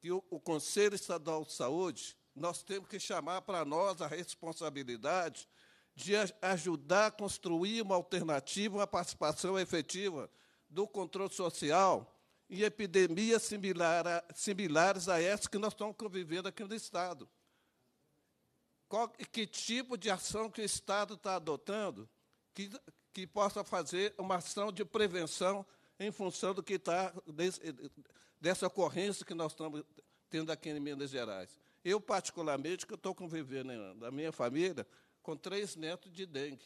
S17: e o, o Conselho Estadual de Saúde, nós temos que chamar para nós a responsabilidade de a, ajudar a construir uma alternativa, uma participação efetiva do controle social em epidemias similar a, similares a essa que nós estamos convivendo aqui no Estado qual, que tipo de ação que o Estado está adotando que, que possa fazer uma ação de prevenção em função do que está dessa ocorrência que nós estamos tendo aqui em Minas Gerais. Eu, particularmente, que estou convivendo na minha família com três netos de dengue.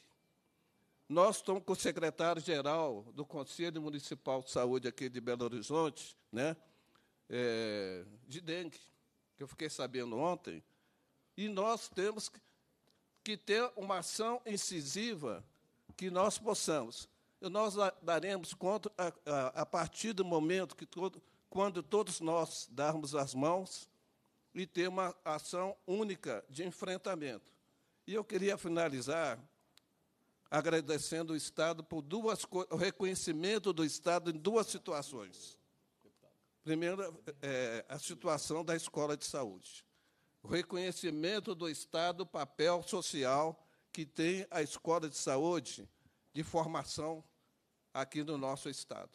S17: Nós estamos com o secretário-geral do Conselho Municipal de Saúde aqui de Belo Horizonte, né, é, de dengue, que eu fiquei sabendo ontem, e nós temos que ter uma ação incisiva que nós possamos. E nós daremos conta a, a, a partir do momento que todo, quando todos nós darmos as mãos e ter uma ação única de enfrentamento. E eu queria finalizar agradecendo o Estado por duas o reconhecimento do Estado em duas situações. Primeiro, é, a situação da escola de saúde o reconhecimento do Estado, papel social que tem a escola de saúde de formação aqui no nosso Estado.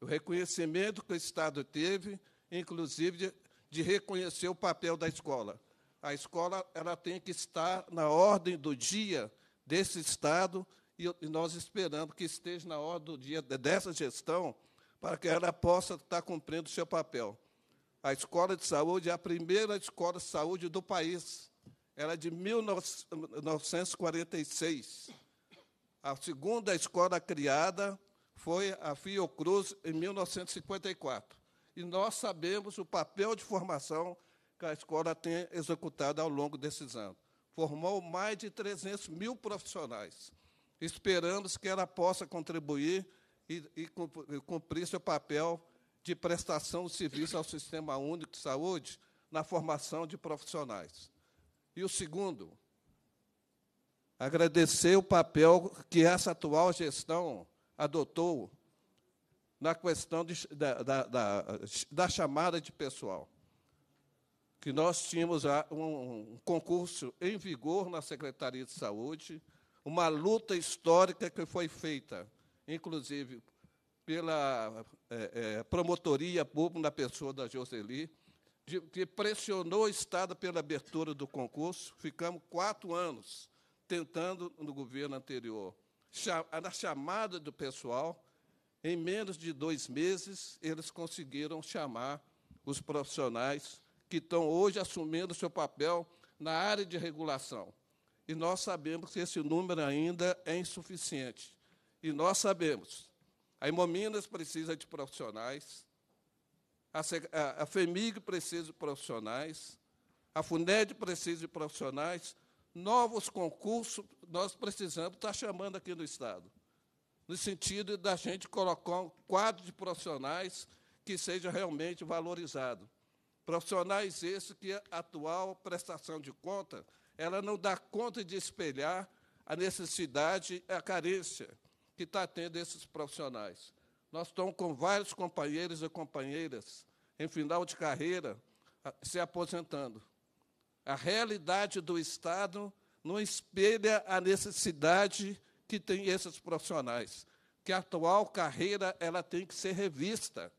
S17: O reconhecimento que o Estado teve, inclusive, de, de reconhecer o papel da escola. A escola ela tem que estar na ordem do dia desse Estado e, e nós esperamos que esteja na ordem do dia dessa gestão para que ela possa estar cumprindo o seu papel. A escola de saúde é a primeira escola de saúde do país. Ela é de 1946. A segunda escola criada foi a Fiocruz, em 1954. E nós sabemos o papel de formação que a escola tem executado ao longo desses anos. Formou mais de 300 mil profissionais. Esperamos que ela possa contribuir e, e cumprir seu papel de prestação de serviço ao Sistema Único de Saúde na formação de profissionais. E o segundo, agradecer o papel que essa atual gestão adotou na questão de, da, da, da, da, chamada de pessoal. Que nós tínhamos um, um concurso em vigor na Secretaria de Saúde, uma luta histórica que foi feita, inclusive pela é, é, Promotoria Pública, na pessoa da Joseli, de, que pressionou o Estado pela abertura do concurso. Ficamos quatro anos tentando no governo anterior. Na chamada do pessoal, em menos de dois meses, eles conseguiram chamar os profissionais que estão hoje assumindo seu papel na área de regulação. E nós sabemos que esse número ainda é insuficiente. E nós sabemos a Imominas precisa de profissionais, a, FEMIG precisa de profissionais, a FUNED precisa de profissionais, novos concursos nós precisamos estar tá chamando aqui no Estado, no sentido da gente colocar um quadro de profissionais que seja realmente valorizado. Profissionais esses que a atual prestação de conta ela não dá conta de espelhar a necessidade, a carência que está tendo esses profissionais. Nós estamos com vários companheiros e companheiras em final de carreira ah, se aposentando. A realidade do Estado não espelha a necessidade que tem esses profissionais. Que a atual carreira ela tem que ser revista.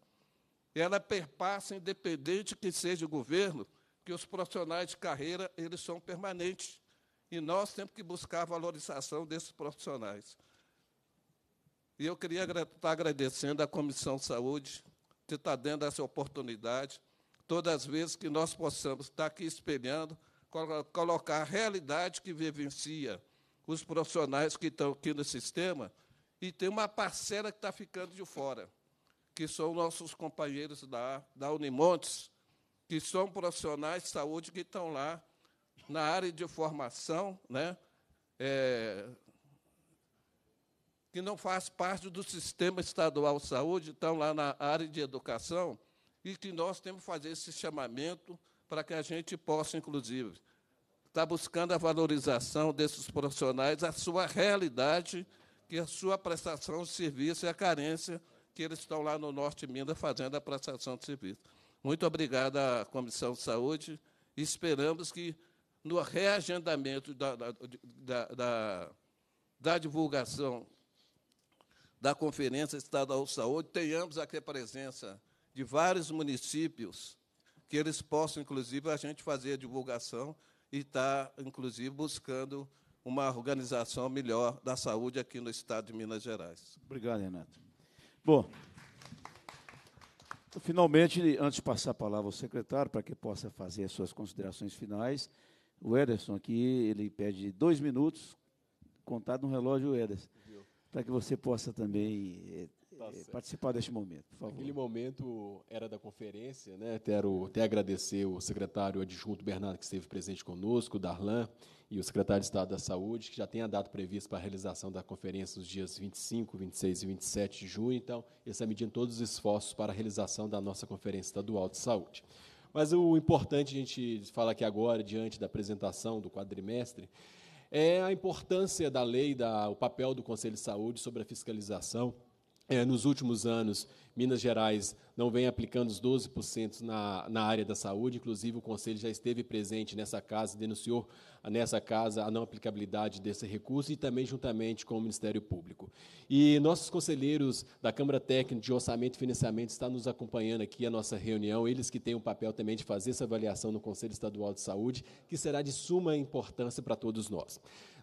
S17: Ela perpassa, independente que seja o governo, que os profissionais de carreira eles são permanentes. E nós temos que buscar a valorização desses profissionais. E eu queria estar tá agradecendo à Comissão Saúde de estar tá dando essa oportunidade, todas as vezes que nós possamos estar tá aqui espelhando, colocar a realidade que vivencia os profissionais que estão aqui no sistema, e tem uma parcela que está ficando de fora, que são nossos companheiros da, da Unimontes, que são profissionais de saúde que estão lá na área de formação, né? É, que não faz parte do sistema estadual de saúde, estão lá na área de educação, e que nós temos que fazer esse chamamento para que a gente possa, inclusive, estar tá buscando a valorização desses profissionais, a sua realidade, que a sua prestação de serviço e a carência que eles estão lá no Norte de Minas fazendo a prestação de serviço. Muito obrigado à Comissão de Saúde e esperamos que, no reagendamento da, da, da, da divulgação da Conferência Estadual de Saúde, tenhamos aqui a presença de vários municípios, que eles possam, inclusive, a gente fazer a divulgação e estar, tá, inclusive, buscando uma organização melhor da saúde aqui no Estado de Minas Gerais.
S1: Obrigado, Renato. Bom, finalmente, antes de passar a palavra ao secretário, para que possa fazer as suas considerações finais, o Ederson aqui, ele pede dois minutos, contado no relógio, Ederson para que você possa também eh, tá eh, participar deste momento, por favor.
S2: Aquele momento era da conferência, né? Quero até agradecer o secretário adjunto Bernardo, que esteve presente conosco, o Darlan, e o secretário de Estado da Saúde, que já tem a data prevista para a realização da conferência nos dias 25, 26 e 27 de junho. Então, ele está medindo todos os esforços para a realização da nossa Conferência Estadual de Saúde. Mas o importante a gente falar aqui agora, diante da apresentação do quadrimestre, é a importância da lei, da, o papel do Conselho de Saúde sobre a fiscalização é, nos últimos anos, Minas Gerais não vem aplicando os 12% na, na área da saúde, inclusive o Conselho já esteve presente nessa casa, denunciou nessa casa a não aplicabilidade desse recurso e também juntamente com o Ministério Público. E nossos conselheiros da Câmara Técnica de Orçamento e Financiamento estão nos acompanhando aqui a nossa reunião, eles que têm o papel também de fazer essa avaliação no Conselho Estadual de Saúde, que será de suma importância para todos nós.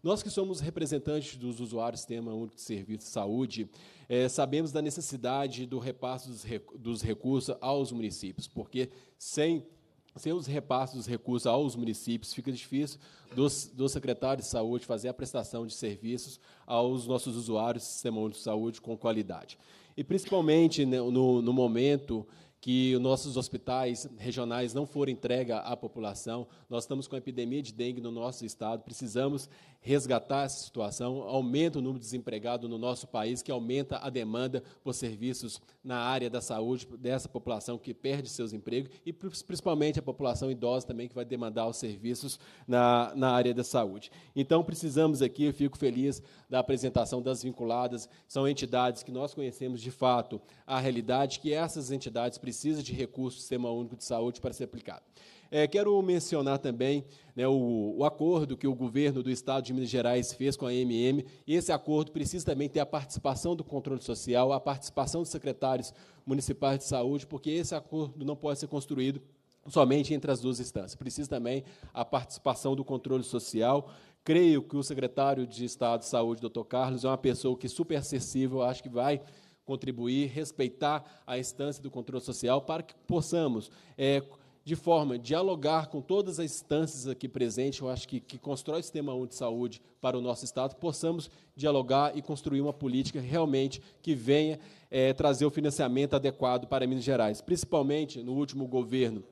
S2: Nós que somos representantes dos usuários do Sistema Único de Serviço de Saúde, é, sabemos da necessidade do repasso dos, rec dos recursos aos municípios, porque sem sem os repassos dos recursos aos municípios, fica difícil dos, do secretário de saúde fazer a prestação de serviços aos nossos usuários do sistema único de saúde com qualidade. E, principalmente, né, no, no momento que nossos hospitais regionais não foram entrega à população. Nós estamos com a epidemia de dengue no nosso estado, precisamos resgatar essa situação. Aumenta o número de desempregados no nosso país, que aumenta a demanda por serviços na área da saúde dessa população que perde seus empregos e principalmente a população idosa também que vai demandar os serviços na, na área da saúde. Então precisamos aqui, eu fico feliz da apresentação das vinculadas, são entidades que nós conhecemos de fato a realidade que essas entidades precisam precisa de recursos do Sistema Único de Saúde para ser aplicado. É, quero mencionar também né, o, o, acordo que o governo do Estado de Minas Gerais fez com a MM. E esse acordo precisa também ter a participação do controle social, a participação dos secretários municipais de saúde, porque esse acordo não pode ser construído somente entre as duas instâncias. Precisa também a participação do controle social. Creio que o secretário de Estado de Saúde, doutor Carlos, é uma pessoa que é super acessível, acho que vai contribuir, respeitar a instância do controle social para que possamos, é, de forma dialogar com todas as instâncias aqui presentes, eu acho que, que constrói o sistema único de saúde para o nosso Estado, possamos dialogar e construir uma política realmente que venha é, trazer o financiamento adequado para Minas Gerais. Principalmente no último governo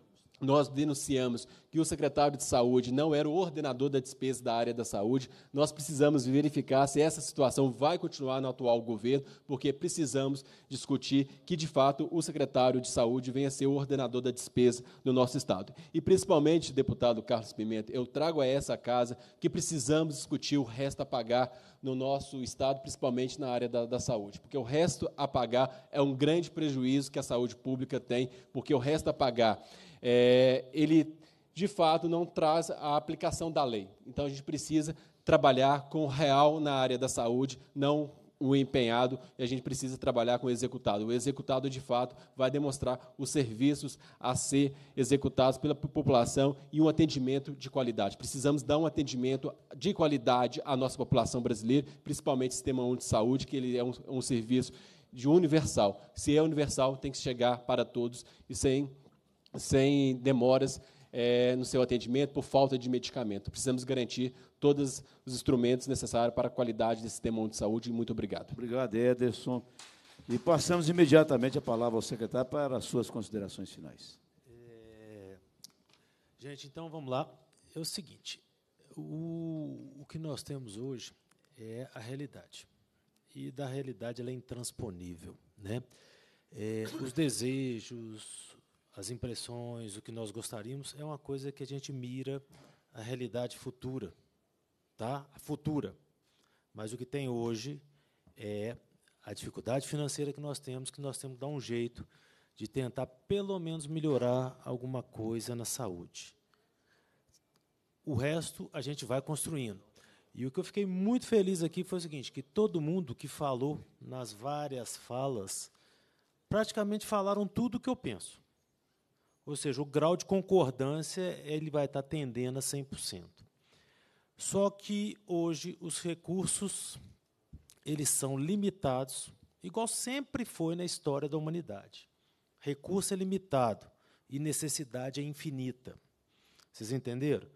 S2: nós denunciamos que o secretário de saúde não era o ordenador da despesa da área da saúde. Nós precisamos verificar se essa situação vai continuar no atual governo, porque precisamos discutir que, de fato, o secretário de saúde venha ser o ordenador da despesa no nosso Estado. E, principalmente, deputado Carlos Pimenta, eu trago a essa casa que precisamos discutir o resto a pagar no nosso Estado, principalmente na área da, da saúde, porque o resto a pagar é um grande prejuízo que a saúde pública tem, porque o resto a pagar é, ele de fato não traz a aplicação da lei. Então a gente precisa trabalhar com o real na área da saúde, não o empenhado, e a gente precisa trabalhar com o executado. O executado, de fato, vai demonstrar os serviços a ser executados pela população e um atendimento de qualidade. Precisamos dar um atendimento de qualidade à nossa população brasileira, principalmente o Sistema Único de Saúde, que ele é um, um serviço de universal. Se é universal, tem que chegar para todos e sem sem demoras é, no seu atendimento por falta de medicamento. Precisamos garantir todos os instrumentos necessários para a qualidade desse sistema de saúde. Muito obrigado.
S1: Obrigado, Ederson. E passamos imediatamente a palavra ao secretário para as suas considerações finais.
S3: É... Gente, então vamos lá. É o seguinte: o, o que nós temos hoje é a realidade. E da realidade ela é intransponível. Né? É, os desejos, as impressões, o que nós gostaríamos, é uma coisa que a gente mira a realidade futura, tá? A futura. Mas o que tem hoje é a dificuldade financeira que nós temos, que nós temos que dar um jeito de tentar pelo menos melhorar alguma coisa na saúde. O resto a gente vai construindo. E o que eu fiquei muito feliz aqui foi o seguinte, que todo mundo que falou nas várias falas, praticamente falaram tudo o que eu penso. Ou seja, o grau de concordância ele vai estar tendendo a 100%. Só que hoje os recursos eles são limitados, igual sempre foi na história da humanidade. Recurso é limitado e necessidade é infinita. Vocês entenderam?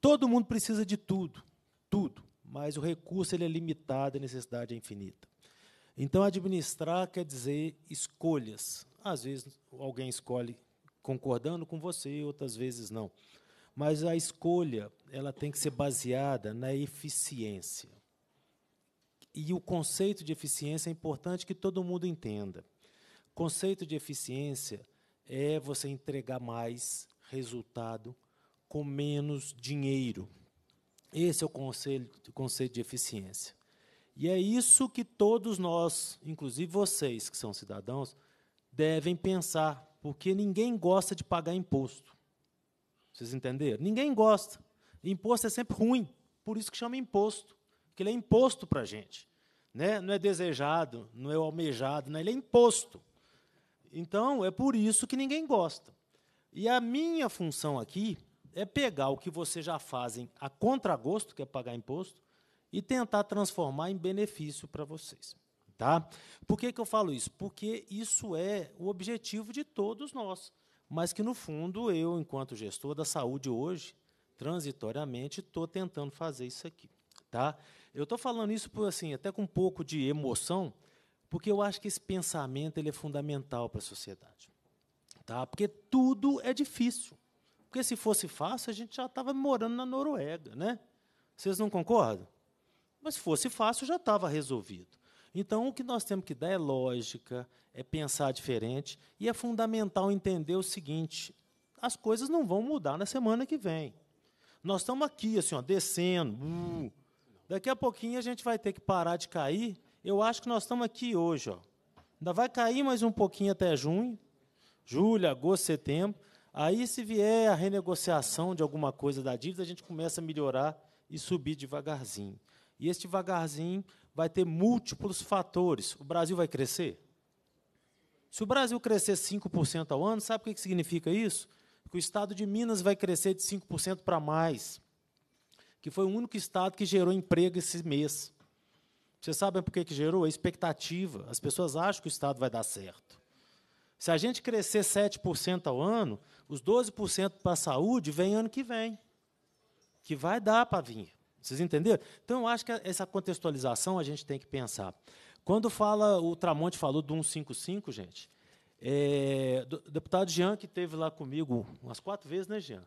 S3: Todo mundo precisa de tudo, tudo, mas o recurso ele é limitado e a necessidade é infinita. Então, administrar quer dizer escolhas. Às vezes, alguém escolhe concordando com você, outras vezes não. Mas a escolha ela tem que ser baseada na eficiência. E o conceito de eficiência é importante que todo mundo entenda. Conceito de eficiência é você entregar mais resultado com menos dinheiro. Esse é o conselho, conceito de eficiência. E é isso que todos nós, inclusive vocês que são cidadãos, devem pensar porque ninguém gosta de pagar imposto. Vocês entenderam? Ninguém gosta. Imposto é sempre ruim, por isso que chama imposto, porque ele é imposto para a gente. Né? Não é desejado, não é almejado, né? ele é imposto. Então, é por isso que ninguém gosta. E a minha função aqui é pegar o que vocês já fazem a contragosto, que é pagar imposto, e tentar transformar em benefício para vocês. Tá? Por que, que eu falo isso? Porque isso é o objetivo de todos nós, mas que, no fundo, eu, enquanto gestor da saúde hoje, transitoriamente, estou tentando fazer isso aqui. Tá? Eu estou falando isso por, assim, até com um pouco de emoção, porque eu acho que esse pensamento ele é fundamental para a sociedade. Tá? Porque tudo é difícil. Porque se fosse fácil, a gente já estava morando na Noruega. Né? Vocês não concordam? Mas se fosse fácil, já estava resolvido. Então, o que nós temos que dar é lógica, é pensar diferente, e é fundamental entender o seguinte: as coisas não vão mudar na semana que vem. Nós estamos aqui, assim, ó, descendo. Uh, daqui a pouquinho a gente vai ter que parar de cair. Eu acho que nós estamos aqui hoje. Ó. Ainda vai cair mais um pouquinho até junho, julho, agosto, setembro. Aí, se vier a renegociação de alguma coisa da dívida, a gente começa a melhorar e subir devagarzinho. E esse devagarzinho vai ter múltiplos fatores. O Brasil vai crescer? Se o Brasil crescer 5% ao ano, sabe o que significa isso? Que o estado de Minas vai crescer de 5% para mais, que foi o único estado que gerou emprego esse mês. Vocês sabem por que, que gerou? A expectativa. As pessoas acham que o estado vai dar certo. Se a gente crescer 7% ao ano, os 12% para a saúde vem ano que vem, que vai dar para vir. Vocês entenderam? Então, eu acho que essa contextualização a gente tem que pensar. Quando fala, o Tramonte falou do 155, gente, é, o deputado Jean, que teve lá comigo umas quatro vezes, né, Jean?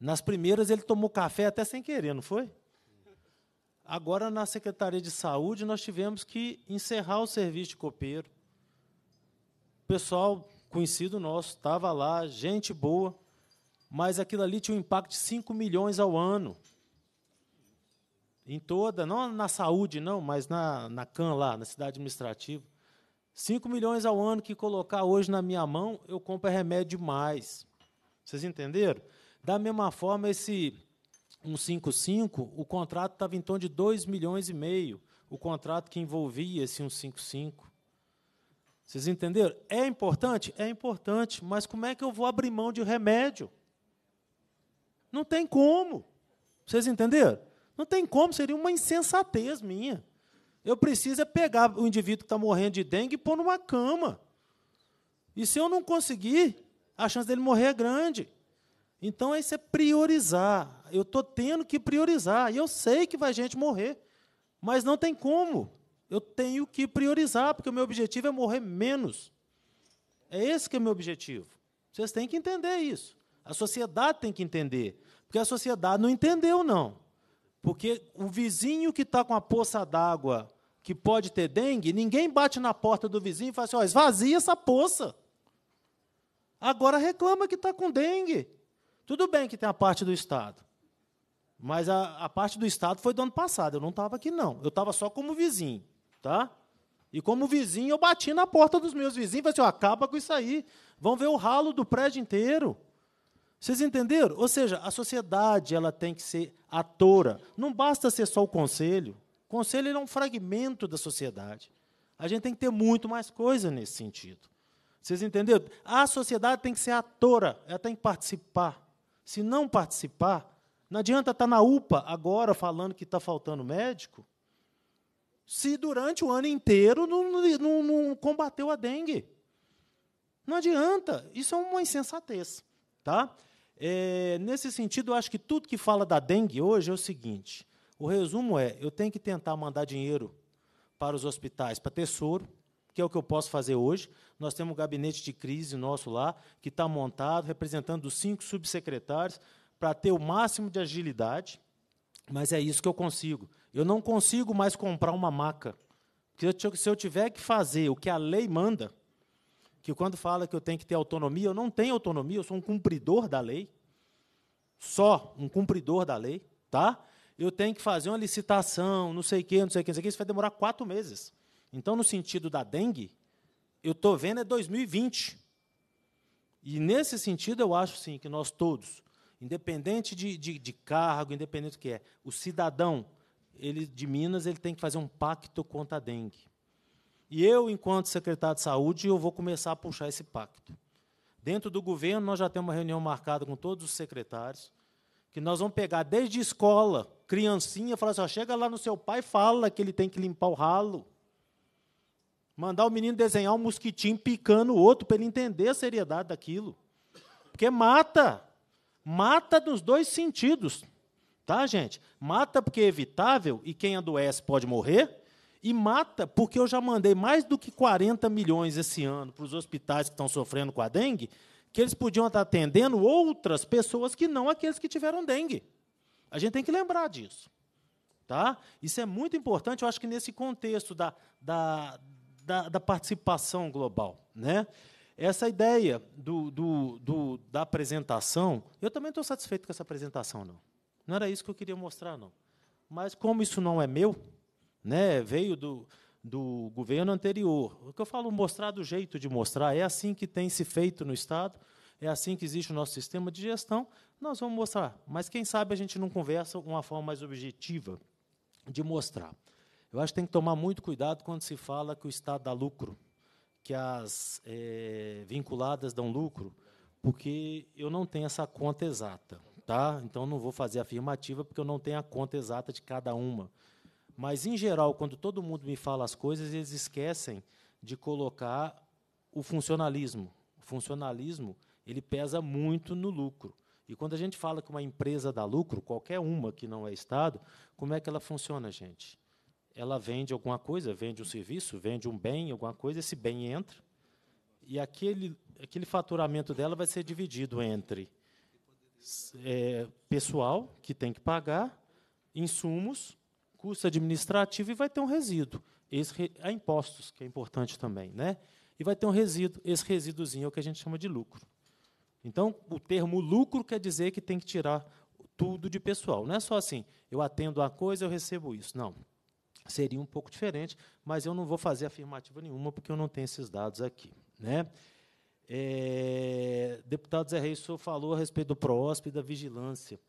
S3: Nas primeiras, ele tomou café até sem querer, não foi? Agora, na Secretaria de Saúde, nós tivemos que encerrar o serviço de copeiro. O pessoal conhecido nosso estava lá, gente boa, mas aquilo ali tinha um impacto de 5 milhões ao ano em toda, não na saúde, não, mas na, na CAN lá, na cidade administrativa. 5 milhões ao ano que colocar hoje na minha mão, eu compro remédio mais. Vocês entenderam? Da mesma forma, esse 155, o contrato estava em torno de 2 milhões e meio, o contrato que envolvia esse 155. Vocês entenderam? É importante? É importante, mas como é que eu vou abrir mão de remédio? Não tem como. Vocês entenderam? Não tem como, seria uma insensatez minha. Eu preciso é pegar o indivíduo que está morrendo de dengue e pôr numa cama. E se eu não conseguir, a chance dele morrer é grande. Então, é isso é priorizar. Eu estou tendo que priorizar. E eu sei que vai gente morrer, mas não tem como. Eu tenho que priorizar, porque o meu objetivo é morrer menos. É esse que é o meu objetivo. Vocês têm que entender isso. A sociedade tem que entender. Porque a sociedade não entendeu, não. Porque o vizinho que está com a poça d'água que pode ter dengue, ninguém bate na porta do vizinho e fala assim: ó, esvazia essa poça. Agora reclama que está com dengue. Tudo bem que tem a parte do Estado. Mas a, a parte do Estado foi do ano passado. Eu não estava aqui, não. Eu estava só como vizinho. tá? E como vizinho, eu bati na porta dos meus vizinhos e falei assim: acaba com isso aí. Vão ver o ralo do prédio inteiro. Vocês entenderam? Ou seja, a sociedade ela tem que ser atora. Não basta ser só o conselho. O conselho é um fragmento da sociedade. A gente tem que ter muito mais coisa nesse sentido. Vocês entenderam? A sociedade tem que ser atora, ela tem que participar. Se não participar, não adianta estar tá na UPA agora falando que está faltando médico, se durante o ano inteiro não, não, não combateu a dengue. Não adianta. Isso é uma insensatez. Tá? É, nesse sentido, eu acho que tudo que fala da dengue hoje é o seguinte: o resumo é, eu tenho que tentar mandar dinheiro para os hospitais, para Tesouro, que é o que eu posso fazer hoje. Nós temos um gabinete de crise nosso lá, que está montado, representando os cinco subsecretários, para ter o máximo de agilidade, mas é isso que eu consigo. Eu não consigo mais comprar uma maca. Porque se eu tiver que fazer o que a lei manda, que quando fala que eu tenho que ter autonomia, eu não tenho autonomia, eu sou um cumpridor da lei. Só um cumpridor da lei, tá? Eu tenho que fazer uma licitação, não sei o quê, não sei o quê, não sei o isso vai demorar quatro meses. Então, no sentido da dengue, eu estou vendo é 2020. E, nesse sentido, eu acho, sim, que nós todos, independente de, de, de cargo, independente do que é, o cidadão ele, de Minas ele tem que fazer um pacto contra a dengue. E eu, enquanto secretário de saúde, eu vou começar a puxar esse pacto. Dentro do governo, nós já temos uma reunião marcada com todos os secretários, que nós vamos pegar desde escola, criancinha, falar assim, ó, chega lá no seu pai e fala que ele tem que limpar o ralo. Mandar o menino desenhar um mosquitinho picando o outro para ele entender a seriedade daquilo. Porque mata. Mata nos dois sentidos. Tá, gente? Mata porque é evitável e quem adoece pode morrer. E mata, porque eu já mandei mais do que 40 milhões esse ano para os hospitais que estão sofrendo com a dengue, que eles podiam estar atendendo outras pessoas que não aqueles que tiveram dengue. A gente tem que lembrar disso. Tá? Isso é muito importante, eu acho que nesse contexto da, da, da, da participação global. Né? Essa ideia do, do, do, da apresentação, eu também estou satisfeito com essa apresentação, não. Não era isso que eu queria mostrar, não. Mas como isso não é meu, né, veio do, do governo anterior. O que eu falo mostrar do jeito de mostrar, é assim que tem se feito no Estado, é assim que existe o nosso sistema de gestão, nós vamos mostrar. Mas quem sabe a gente não conversa uma forma mais objetiva de mostrar. Eu acho que tem que tomar muito cuidado quando se fala que o Estado dá lucro, que as é, vinculadas dão lucro, porque eu não tenho essa conta exata. Tá? Então, não vou fazer afirmativa, porque eu não tenho a conta exata de cada uma. Mas, em geral, quando todo mundo me fala as coisas, eles esquecem de colocar o funcionalismo. O funcionalismo ele pesa muito no lucro. E quando a gente fala que uma empresa dá lucro, qualquer uma que não é Estado, como é que ela funciona, gente? Ela vende alguma coisa, vende um serviço, vende um bem, alguma coisa, esse bem entra, e aquele, aquele faturamento dela vai ser dividido entre é, pessoal, que tem que pagar, insumos, custo administrativo e vai ter um resíduo. Esse, há é impostos, que é importante também. Né? E vai ter um resíduo. Esse resíduozinho é o que a gente chama de lucro. Então, o termo lucro quer dizer que tem que tirar tudo de pessoal. Não é só assim, eu atendo a coisa, eu recebo isso. Não. Seria um pouco diferente, mas eu não vou fazer afirmativa nenhuma, porque eu não tenho esses dados aqui. Né? É, deputado Zé Reis, o senhor falou a respeito do PROSP e da vigilância.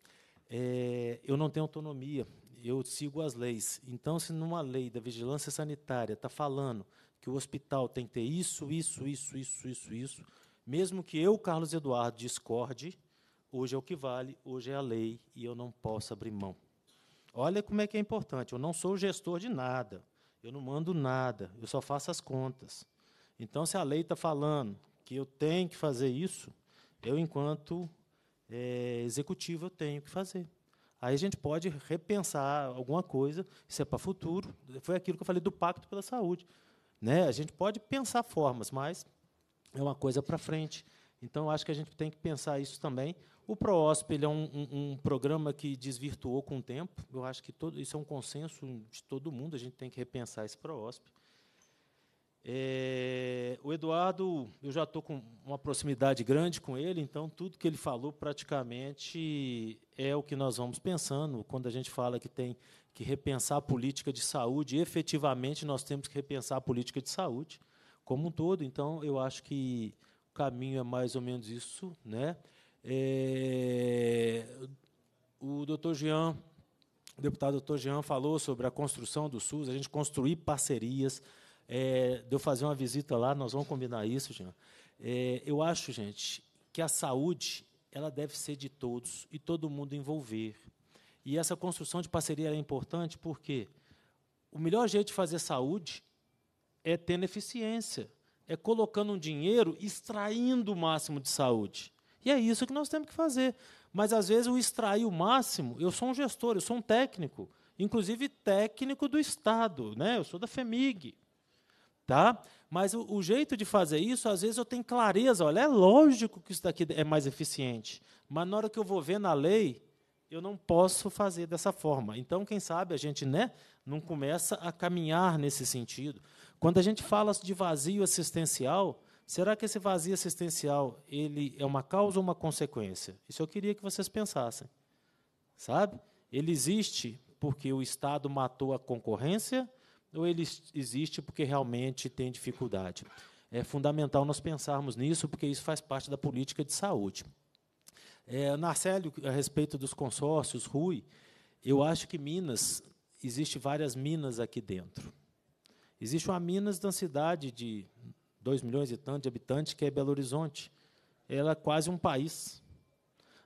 S3: É, eu não tenho autonomia eu sigo as leis. Então, se numa lei da vigilância sanitária está falando que o hospital tem que ter isso, isso, isso, isso, isso, isso, mesmo que eu, Carlos Eduardo, discorde, hoje é o que vale, hoje é a lei e eu não posso abrir mão. Olha como é que é importante. Eu não sou gestor de nada, eu não mando nada, eu só faço as contas. Então, se a lei está falando que eu tenho que fazer isso, eu, enquanto é, executivo, eu tenho que fazer. Aí a gente pode repensar alguma coisa, isso é para o futuro. Foi aquilo que eu falei do Pacto pela Saúde. Né? A gente pode pensar formas, mas é uma coisa para frente. Então, acho que a gente tem que pensar isso também. O PROOSP é um, um, um, programa que desvirtuou com o tempo. Eu acho que todo, isso é um consenso de todo mundo, a gente tem que repensar esse PROOSP. É, o Eduardo, eu já estou com uma proximidade grande com ele, então tudo que ele falou praticamente é o que nós vamos pensando. Quando a gente fala que tem que repensar a política de saúde, efetivamente nós temos que repensar a política de saúde como um todo. Então, eu acho que o caminho é mais ou menos isso. Né? É... o doutor Jean, o deputado doutor Jean, falou sobre a construção do SUS, a gente construir parcerias. É, de eu fazer uma visita lá, nós vamos combinar isso, Jean. É, eu acho, gente, que a saúde ela deve ser de todos e todo mundo envolver. E essa construção de parceria é importante porque o melhor jeito de fazer saúde é tendo eficiência, é colocando um dinheiro, extraindo o máximo de saúde. E é isso que nós temos que fazer. Mas às vezes o extrair o máximo, eu sou um gestor, eu sou um técnico, inclusive técnico do Estado, né? Eu sou da FEMIG, tá? Mas o, o, jeito de fazer isso, às vezes eu tenho clareza, olha, é lógico que isso daqui é mais eficiente, mas na hora que eu vou ver na lei, eu não posso fazer dessa forma. Então, quem sabe a gente né, não começa a caminhar nesse sentido. Quando a gente fala de vazio assistencial, será que esse vazio assistencial ele é uma causa ou uma consequência? Isso eu queria que vocês pensassem. Sabe? Ele existe porque o Estado matou a concorrência, ou ele existe porque realmente tem dificuldade. É fundamental nós pensarmos nisso, porque isso faz parte da política de saúde. É, Narcélio, a respeito dos consórcios, Rui, eu acho que Minas, existe várias minas aqui dentro. Existe uma Minas da cidade de 2 milhões e tanto de habitantes, que é Belo Horizonte. Ela é quase um país.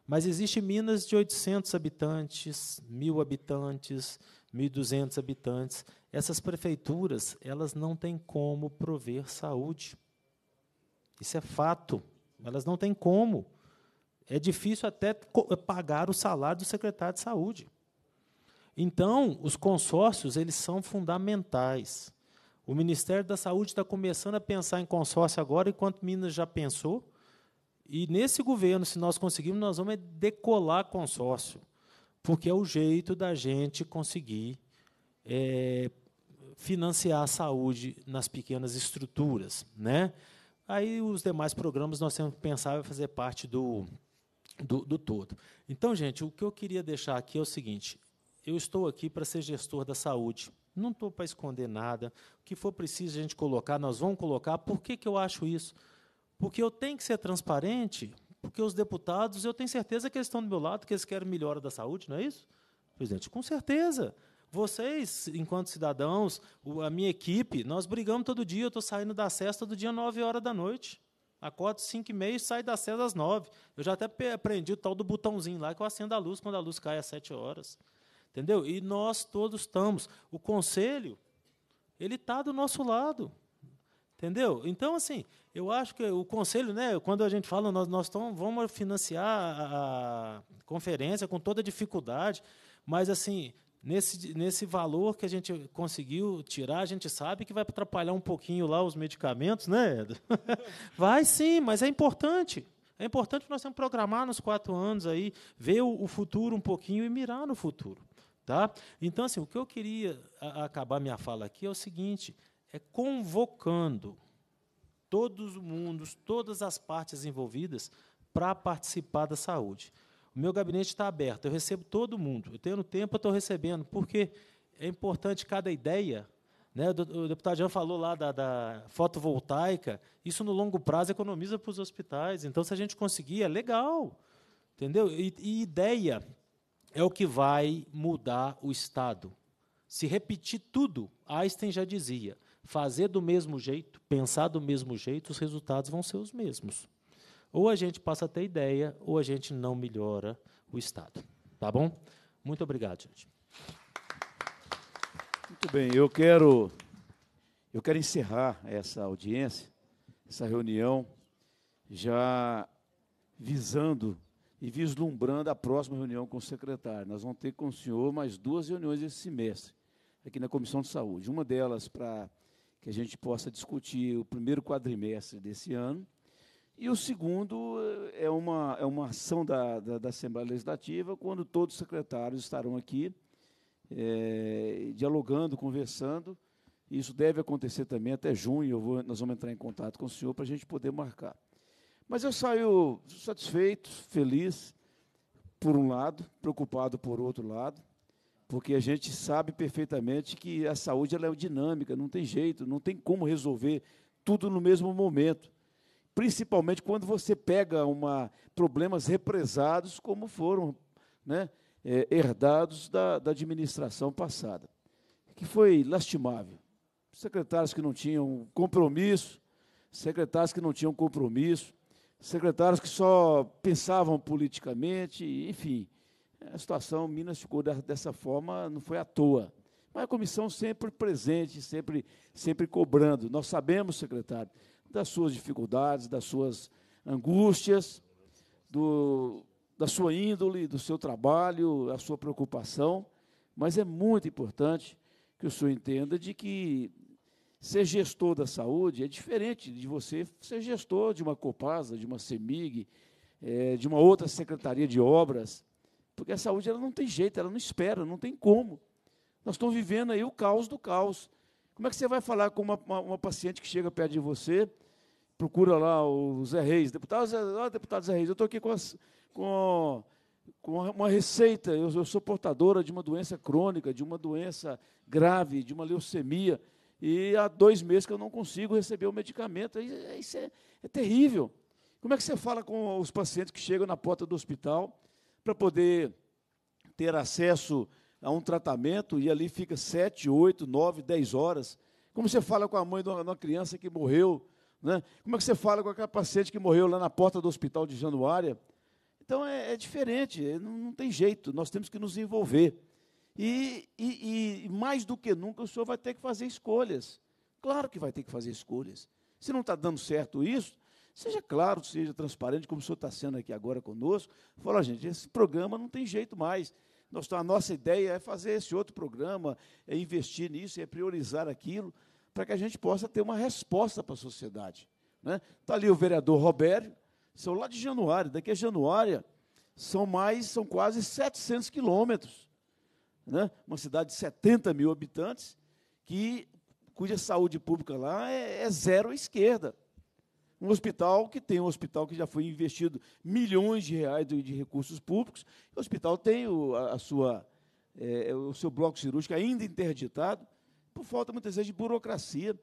S3: Mas existe Minas de 800 habitantes, 1.000 habitantes, 1.200 habitantes essas prefeituras elas não têm como prover saúde. Isso é fato. Elas não têm como. É difícil até eh, pagar o salário do secretário de saúde. Então, os consórcios eles são fundamentais. O Ministério da Saúde está começando a pensar em consórcio agora, enquanto Minas já pensou. E nesse governo, se nós conseguirmos, nós vamos decolar consórcio, porque é o jeito da gente conseguir é, financiar a saúde nas pequenas estruturas. Né? Aí os demais programas nós temos que pensar em fazer parte do, do, do todo. Então, gente, o que eu queria deixar aqui é o seguinte: eu estou aqui para ser gestor da saúde. Não estou para esconder nada. O que for preciso a gente colocar, nós vamos colocar. Por que, que eu acho isso? Porque eu tenho que ser transparente, porque os deputados, eu tenho certeza que eles estão do meu lado, que eles querem melhora da saúde, não é isso? Presidente, com certeza. Vocês, enquanto cidadãos, a minha equipe, nós brigamos todo dia. Eu estou saindo da cesta todo dia 9 horas da noite. Acordo 5 e meia e saio da cesta às 9. Eu já até aprendi o tal do botãozinho lá que eu acendo a luz quando a luz cai às 7 horas. Entendeu? E nós todos estamos. O conselho, ele está do nosso lado. Entendeu? Então, assim, eu acho que o conselho, né, quando a gente fala, nós, nós vamos financiar a, a conferência com toda dificuldade, mas, assim, Nesse, nesse valor que a gente conseguiu tirar, a gente sabe que vai atrapalhar um pouquinho lá os medicamentos, né, Edo? Vai sim, mas é importante. É importante nós temos programar nos quatro anos aí, ver o, futuro um pouquinho e mirar no futuro. Tá? Então, assim, o que eu queria acabar minha fala aqui é o seguinte: é convocando todos os mundos, todas as partes envolvidas para participar da saúde. O meu gabinete está aberto, eu recebo todo mundo. Eu tenho tempo, eu estou recebendo, porque é importante cada ideia. Né? O deputado Jean falou lá da, da fotovoltaica. Isso, no longo prazo, economiza para os hospitais. Então, se a gente conseguir, é legal. Entendeu? E, e ideia é o que vai mudar o Estado. Se repetir tudo, Einstein já dizia, fazer do mesmo jeito, pensar do mesmo jeito, os resultados vão ser os mesmos. Ou a gente passa a ter ideia, ou a gente não melhora o Estado. Tá bom? Muito obrigado, gente.
S1: Muito bem, eu quero, eu quero encerrar essa audiência, essa reunião, já visando e vislumbrando a próxima reunião com o secretário. Nós vamos ter com o senhor mais duas reuniões esse semestre, aqui na Comissão de Saúde. Uma delas para que a gente possa discutir o primeiro quadrimestre desse ano, e o segundo eh, é uma, é uma ação da, da, da Assembleia Legislativa, quando todos os secretários estarão aqui, é, dialogando, conversando. Isso deve acontecer também até junho, vou, nós vamos entrar em contato com o senhor para a gente poder marcar. Mas eu saio satisfeito, feliz, por um lado, preocupado por outro lado, porque a gente sabe perfeitamente que a saúde ela é dinâmica, não tem jeito, não tem como resolver tudo no mesmo momento principalmente quando você pega uma, problemas represados como foram né, é, herdados da, da administração passada, que foi lastimável. Secretários que não tinham compromisso, secretários que não tinham compromisso, secretários que só pensavam politicamente, enfim. A situação Minas ficou dessa forma, não foi à toa. Mas a comissão sempre presente, sempre, sempre cobrando. Nós sabemos, secretário, das suas dificuldades, das suas angústias, do, da sua índole, do seu trabalho, a sua preocupação, mas é muito importante que o senhor entenda de que ser gestor da saúde é diferente de você ser gestor de uma Copasa, de uma CEMIG, é, de uma outra secretaria de obras, porque a saúde ela não tem jeito, ela não espera, não tem como. Nós estamos vivendo aí o caos do caos. Como é que você vai falar com uma, uma, uma paciente que chega perto de você, procura lá o Zé Reis, deputado Zé, oh, deputado Zé Reis, eu estou aqui com, as, com, com, uma receita, eu, eu sou portadora de uma doença crônica, de uma doença grave, de uma leucemia, e há dois meses que eu não consigo receber o medicamento. Isso é, é terrível. Como é que você fala com os pacientes que chegam na porta do hospital para poder ter acesso a um tratamento e ali fica sete, oito, nove, dez horas. Como você fala com a mãe de uma, de uma criança que morreu? Né? Como é que você fala com aquela paciente que morreu lá na porta do hospital de Januária? Então é, é diferente, é, não, não, tem jeito, nós temos que nos envolver. E, e, e mais do que nunca o senhor vai ter que fazer escolhas. Claro que vai ter que fazer escolhas. Se não está dando certo isso, seja claro, seja transparente, como o senhor está sendo aqui agora conosco. Fala, gente, esse programa não tem jeito mais. Nós, a nossa ideia é fazer esse outro programa, é investir nisso, é priorizar aquilo, para que a gente possa ter uma resposta para a sociedade. Está né? Tá ali o vereador Robério, são lá de Januário, daqui a Januária são mais, são quase 700 quilômetros. Né? Uma cidade de 70 mil habitantes, que, cuja saúde pública lá é, é zero à esquerda. Um hospital que tem um hospital que já foi investido milhões de reais de, recursos públicos, o hospital tem o, a, a sua, é, é, o seu bloco cirúrgico ainda interditado, por falta muitas vezes de burocracia.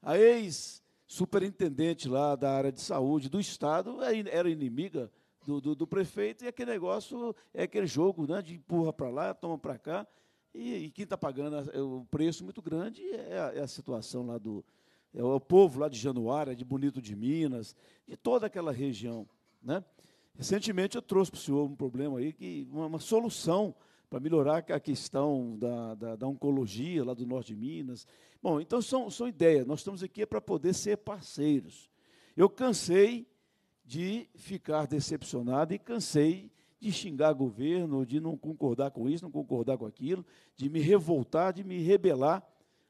S1: A ex-superintendente lá da área de saúde do Estado é era inimiga do, do, do, prefeito, e aquele negócio é aquele jogo né, de empurra para lá, toma para cá, e, e quem está pagando o preço muito grande é a, é a situação lá do, é o povo lá de Januária, de Bonito de Minas, de toda aquela região. Né? Recentemente eu trouxe para o senhor um problema aí, que uma, uma solução para melhorar a questão da, da, da, oncologia lá do norte de Minas. Bom, então são, são ideias. Nós estamos aqui é para poder ser parceiros. Eu cansei de ficar decepcionado e cansei de xingar governo, de não concordar com isso, não concordar com aquilo, de me revoltar, de me rebelar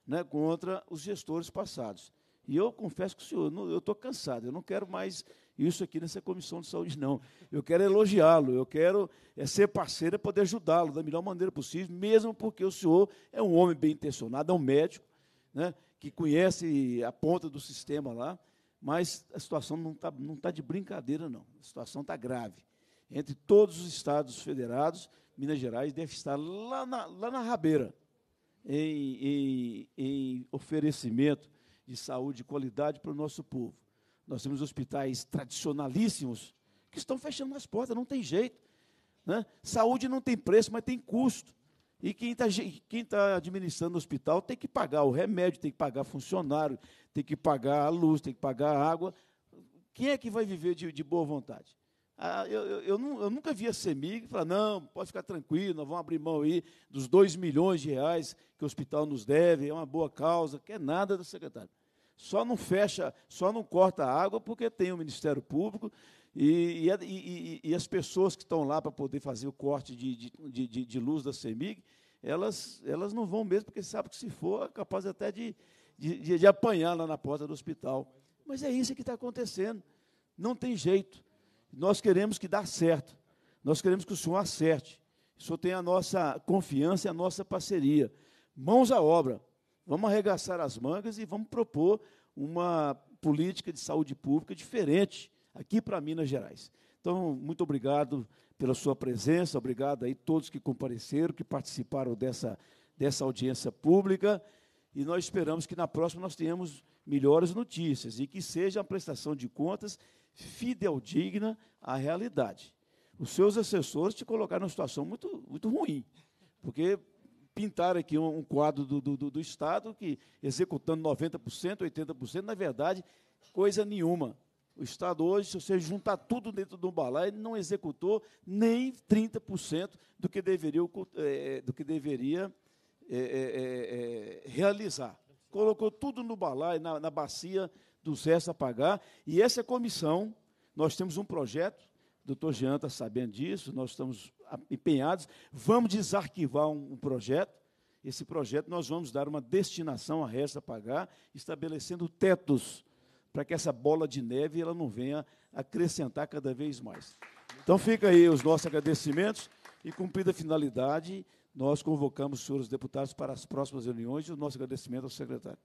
S1: né, contra os gestores passados. E eu confesso que o senhor, eu estou cansado, eu não quero mais isso aqui nessa comissão de saúde, não. Eu quero elogiá-lo, eu quero é, ser parceiro, é poder ajudá-lo da melhor maneira possível, mesmo porque o senhor é um homem bem intencionado, é um médico, né, que conhece a ponta do sistema lá, mas a situação não está não tá de brincadeira, não. A situação está grave. Entre todos os estados federados, Minas Gerais deve estar lá na, lá na rabeira em, em, em oferecimento de saúde de qualidade para o nosso povo. Nós temos hospitais tradicionalíssimos que estão fechando as portas, não tem jeito. Né? Saúde não tem preço, mas tem custo. E quem está tá administrando o hospital tem que pagar o remédio, tem que pagar funcionário, tem que pagar a luz, tem que pagar a água. Quem é que vai viver de, de boa vontade? Ah, eu, eu, eu, não, eu, nunca vi a CEMIG falar, não, pode ficar tranquilo, nós vamos abrir mão aí dos 2 milhões de reais que o hospital nos deve, é uma boa causa, quer é nada do secretário. Só não fecha, só não corta a água porque tem o Ministério Público e, e, e, e as pessoas que estão lá para poder fazer o corte de, de, de, de, luz da CEMIG, elas, elas não vão mesmo, porque sabe que se for, é capaz até de, de, de apanhar lá na porta do hospital. Mas é isso que está acontecendo. Não tem jeito. Nós queremos que dê certo. Nós queremos que o Senhor acerte. O Senhor tem a nossa confiança e a nossa parceria. Mãos à obra. Vamos arregaçar as mangas e vamos propor uma política de saúde pública diferente aqui para Minas Gerais. Então, muito obrigado pela sua presença, obrigado aí todos que compareceram, que participaram dessa, dessa audiência pública. E nós esperamos que na próxima nós tenhamos melhores notícias e que seja a prestação de contas fidedigna à realidade. Os seus assessores te colocaram numa situação muito, muito ruim, porque pintaram aqui um, quadro do, do, do Estado que, executando 90%, 80%, na verdade, coisa nenhuma. O Estado hoje, se você juntar tudo dentro do balai, não executou nem 30% do que deveria, eh, eh, do que deveria é, é, é, realizar. Colocou tudo no balai, na, na bacia dos restos a pagar. E essa comissão, nós temos um projeto, o doutor Jean está sabendo disso, nós estamos empenhados, vamos desarquivar um, um projeto. Esse projeto nós vamos dar uma destinação a resto a pagar, estabelecendo tetos para que essa bola de neve ela não venha acrescentar cada vez mais. Então fica aí os nossos agradecimentos e cumprida a finalidade, nós convocamos os senhores deputados para as próximas reuniões e o nosso agradecimento ao secretário.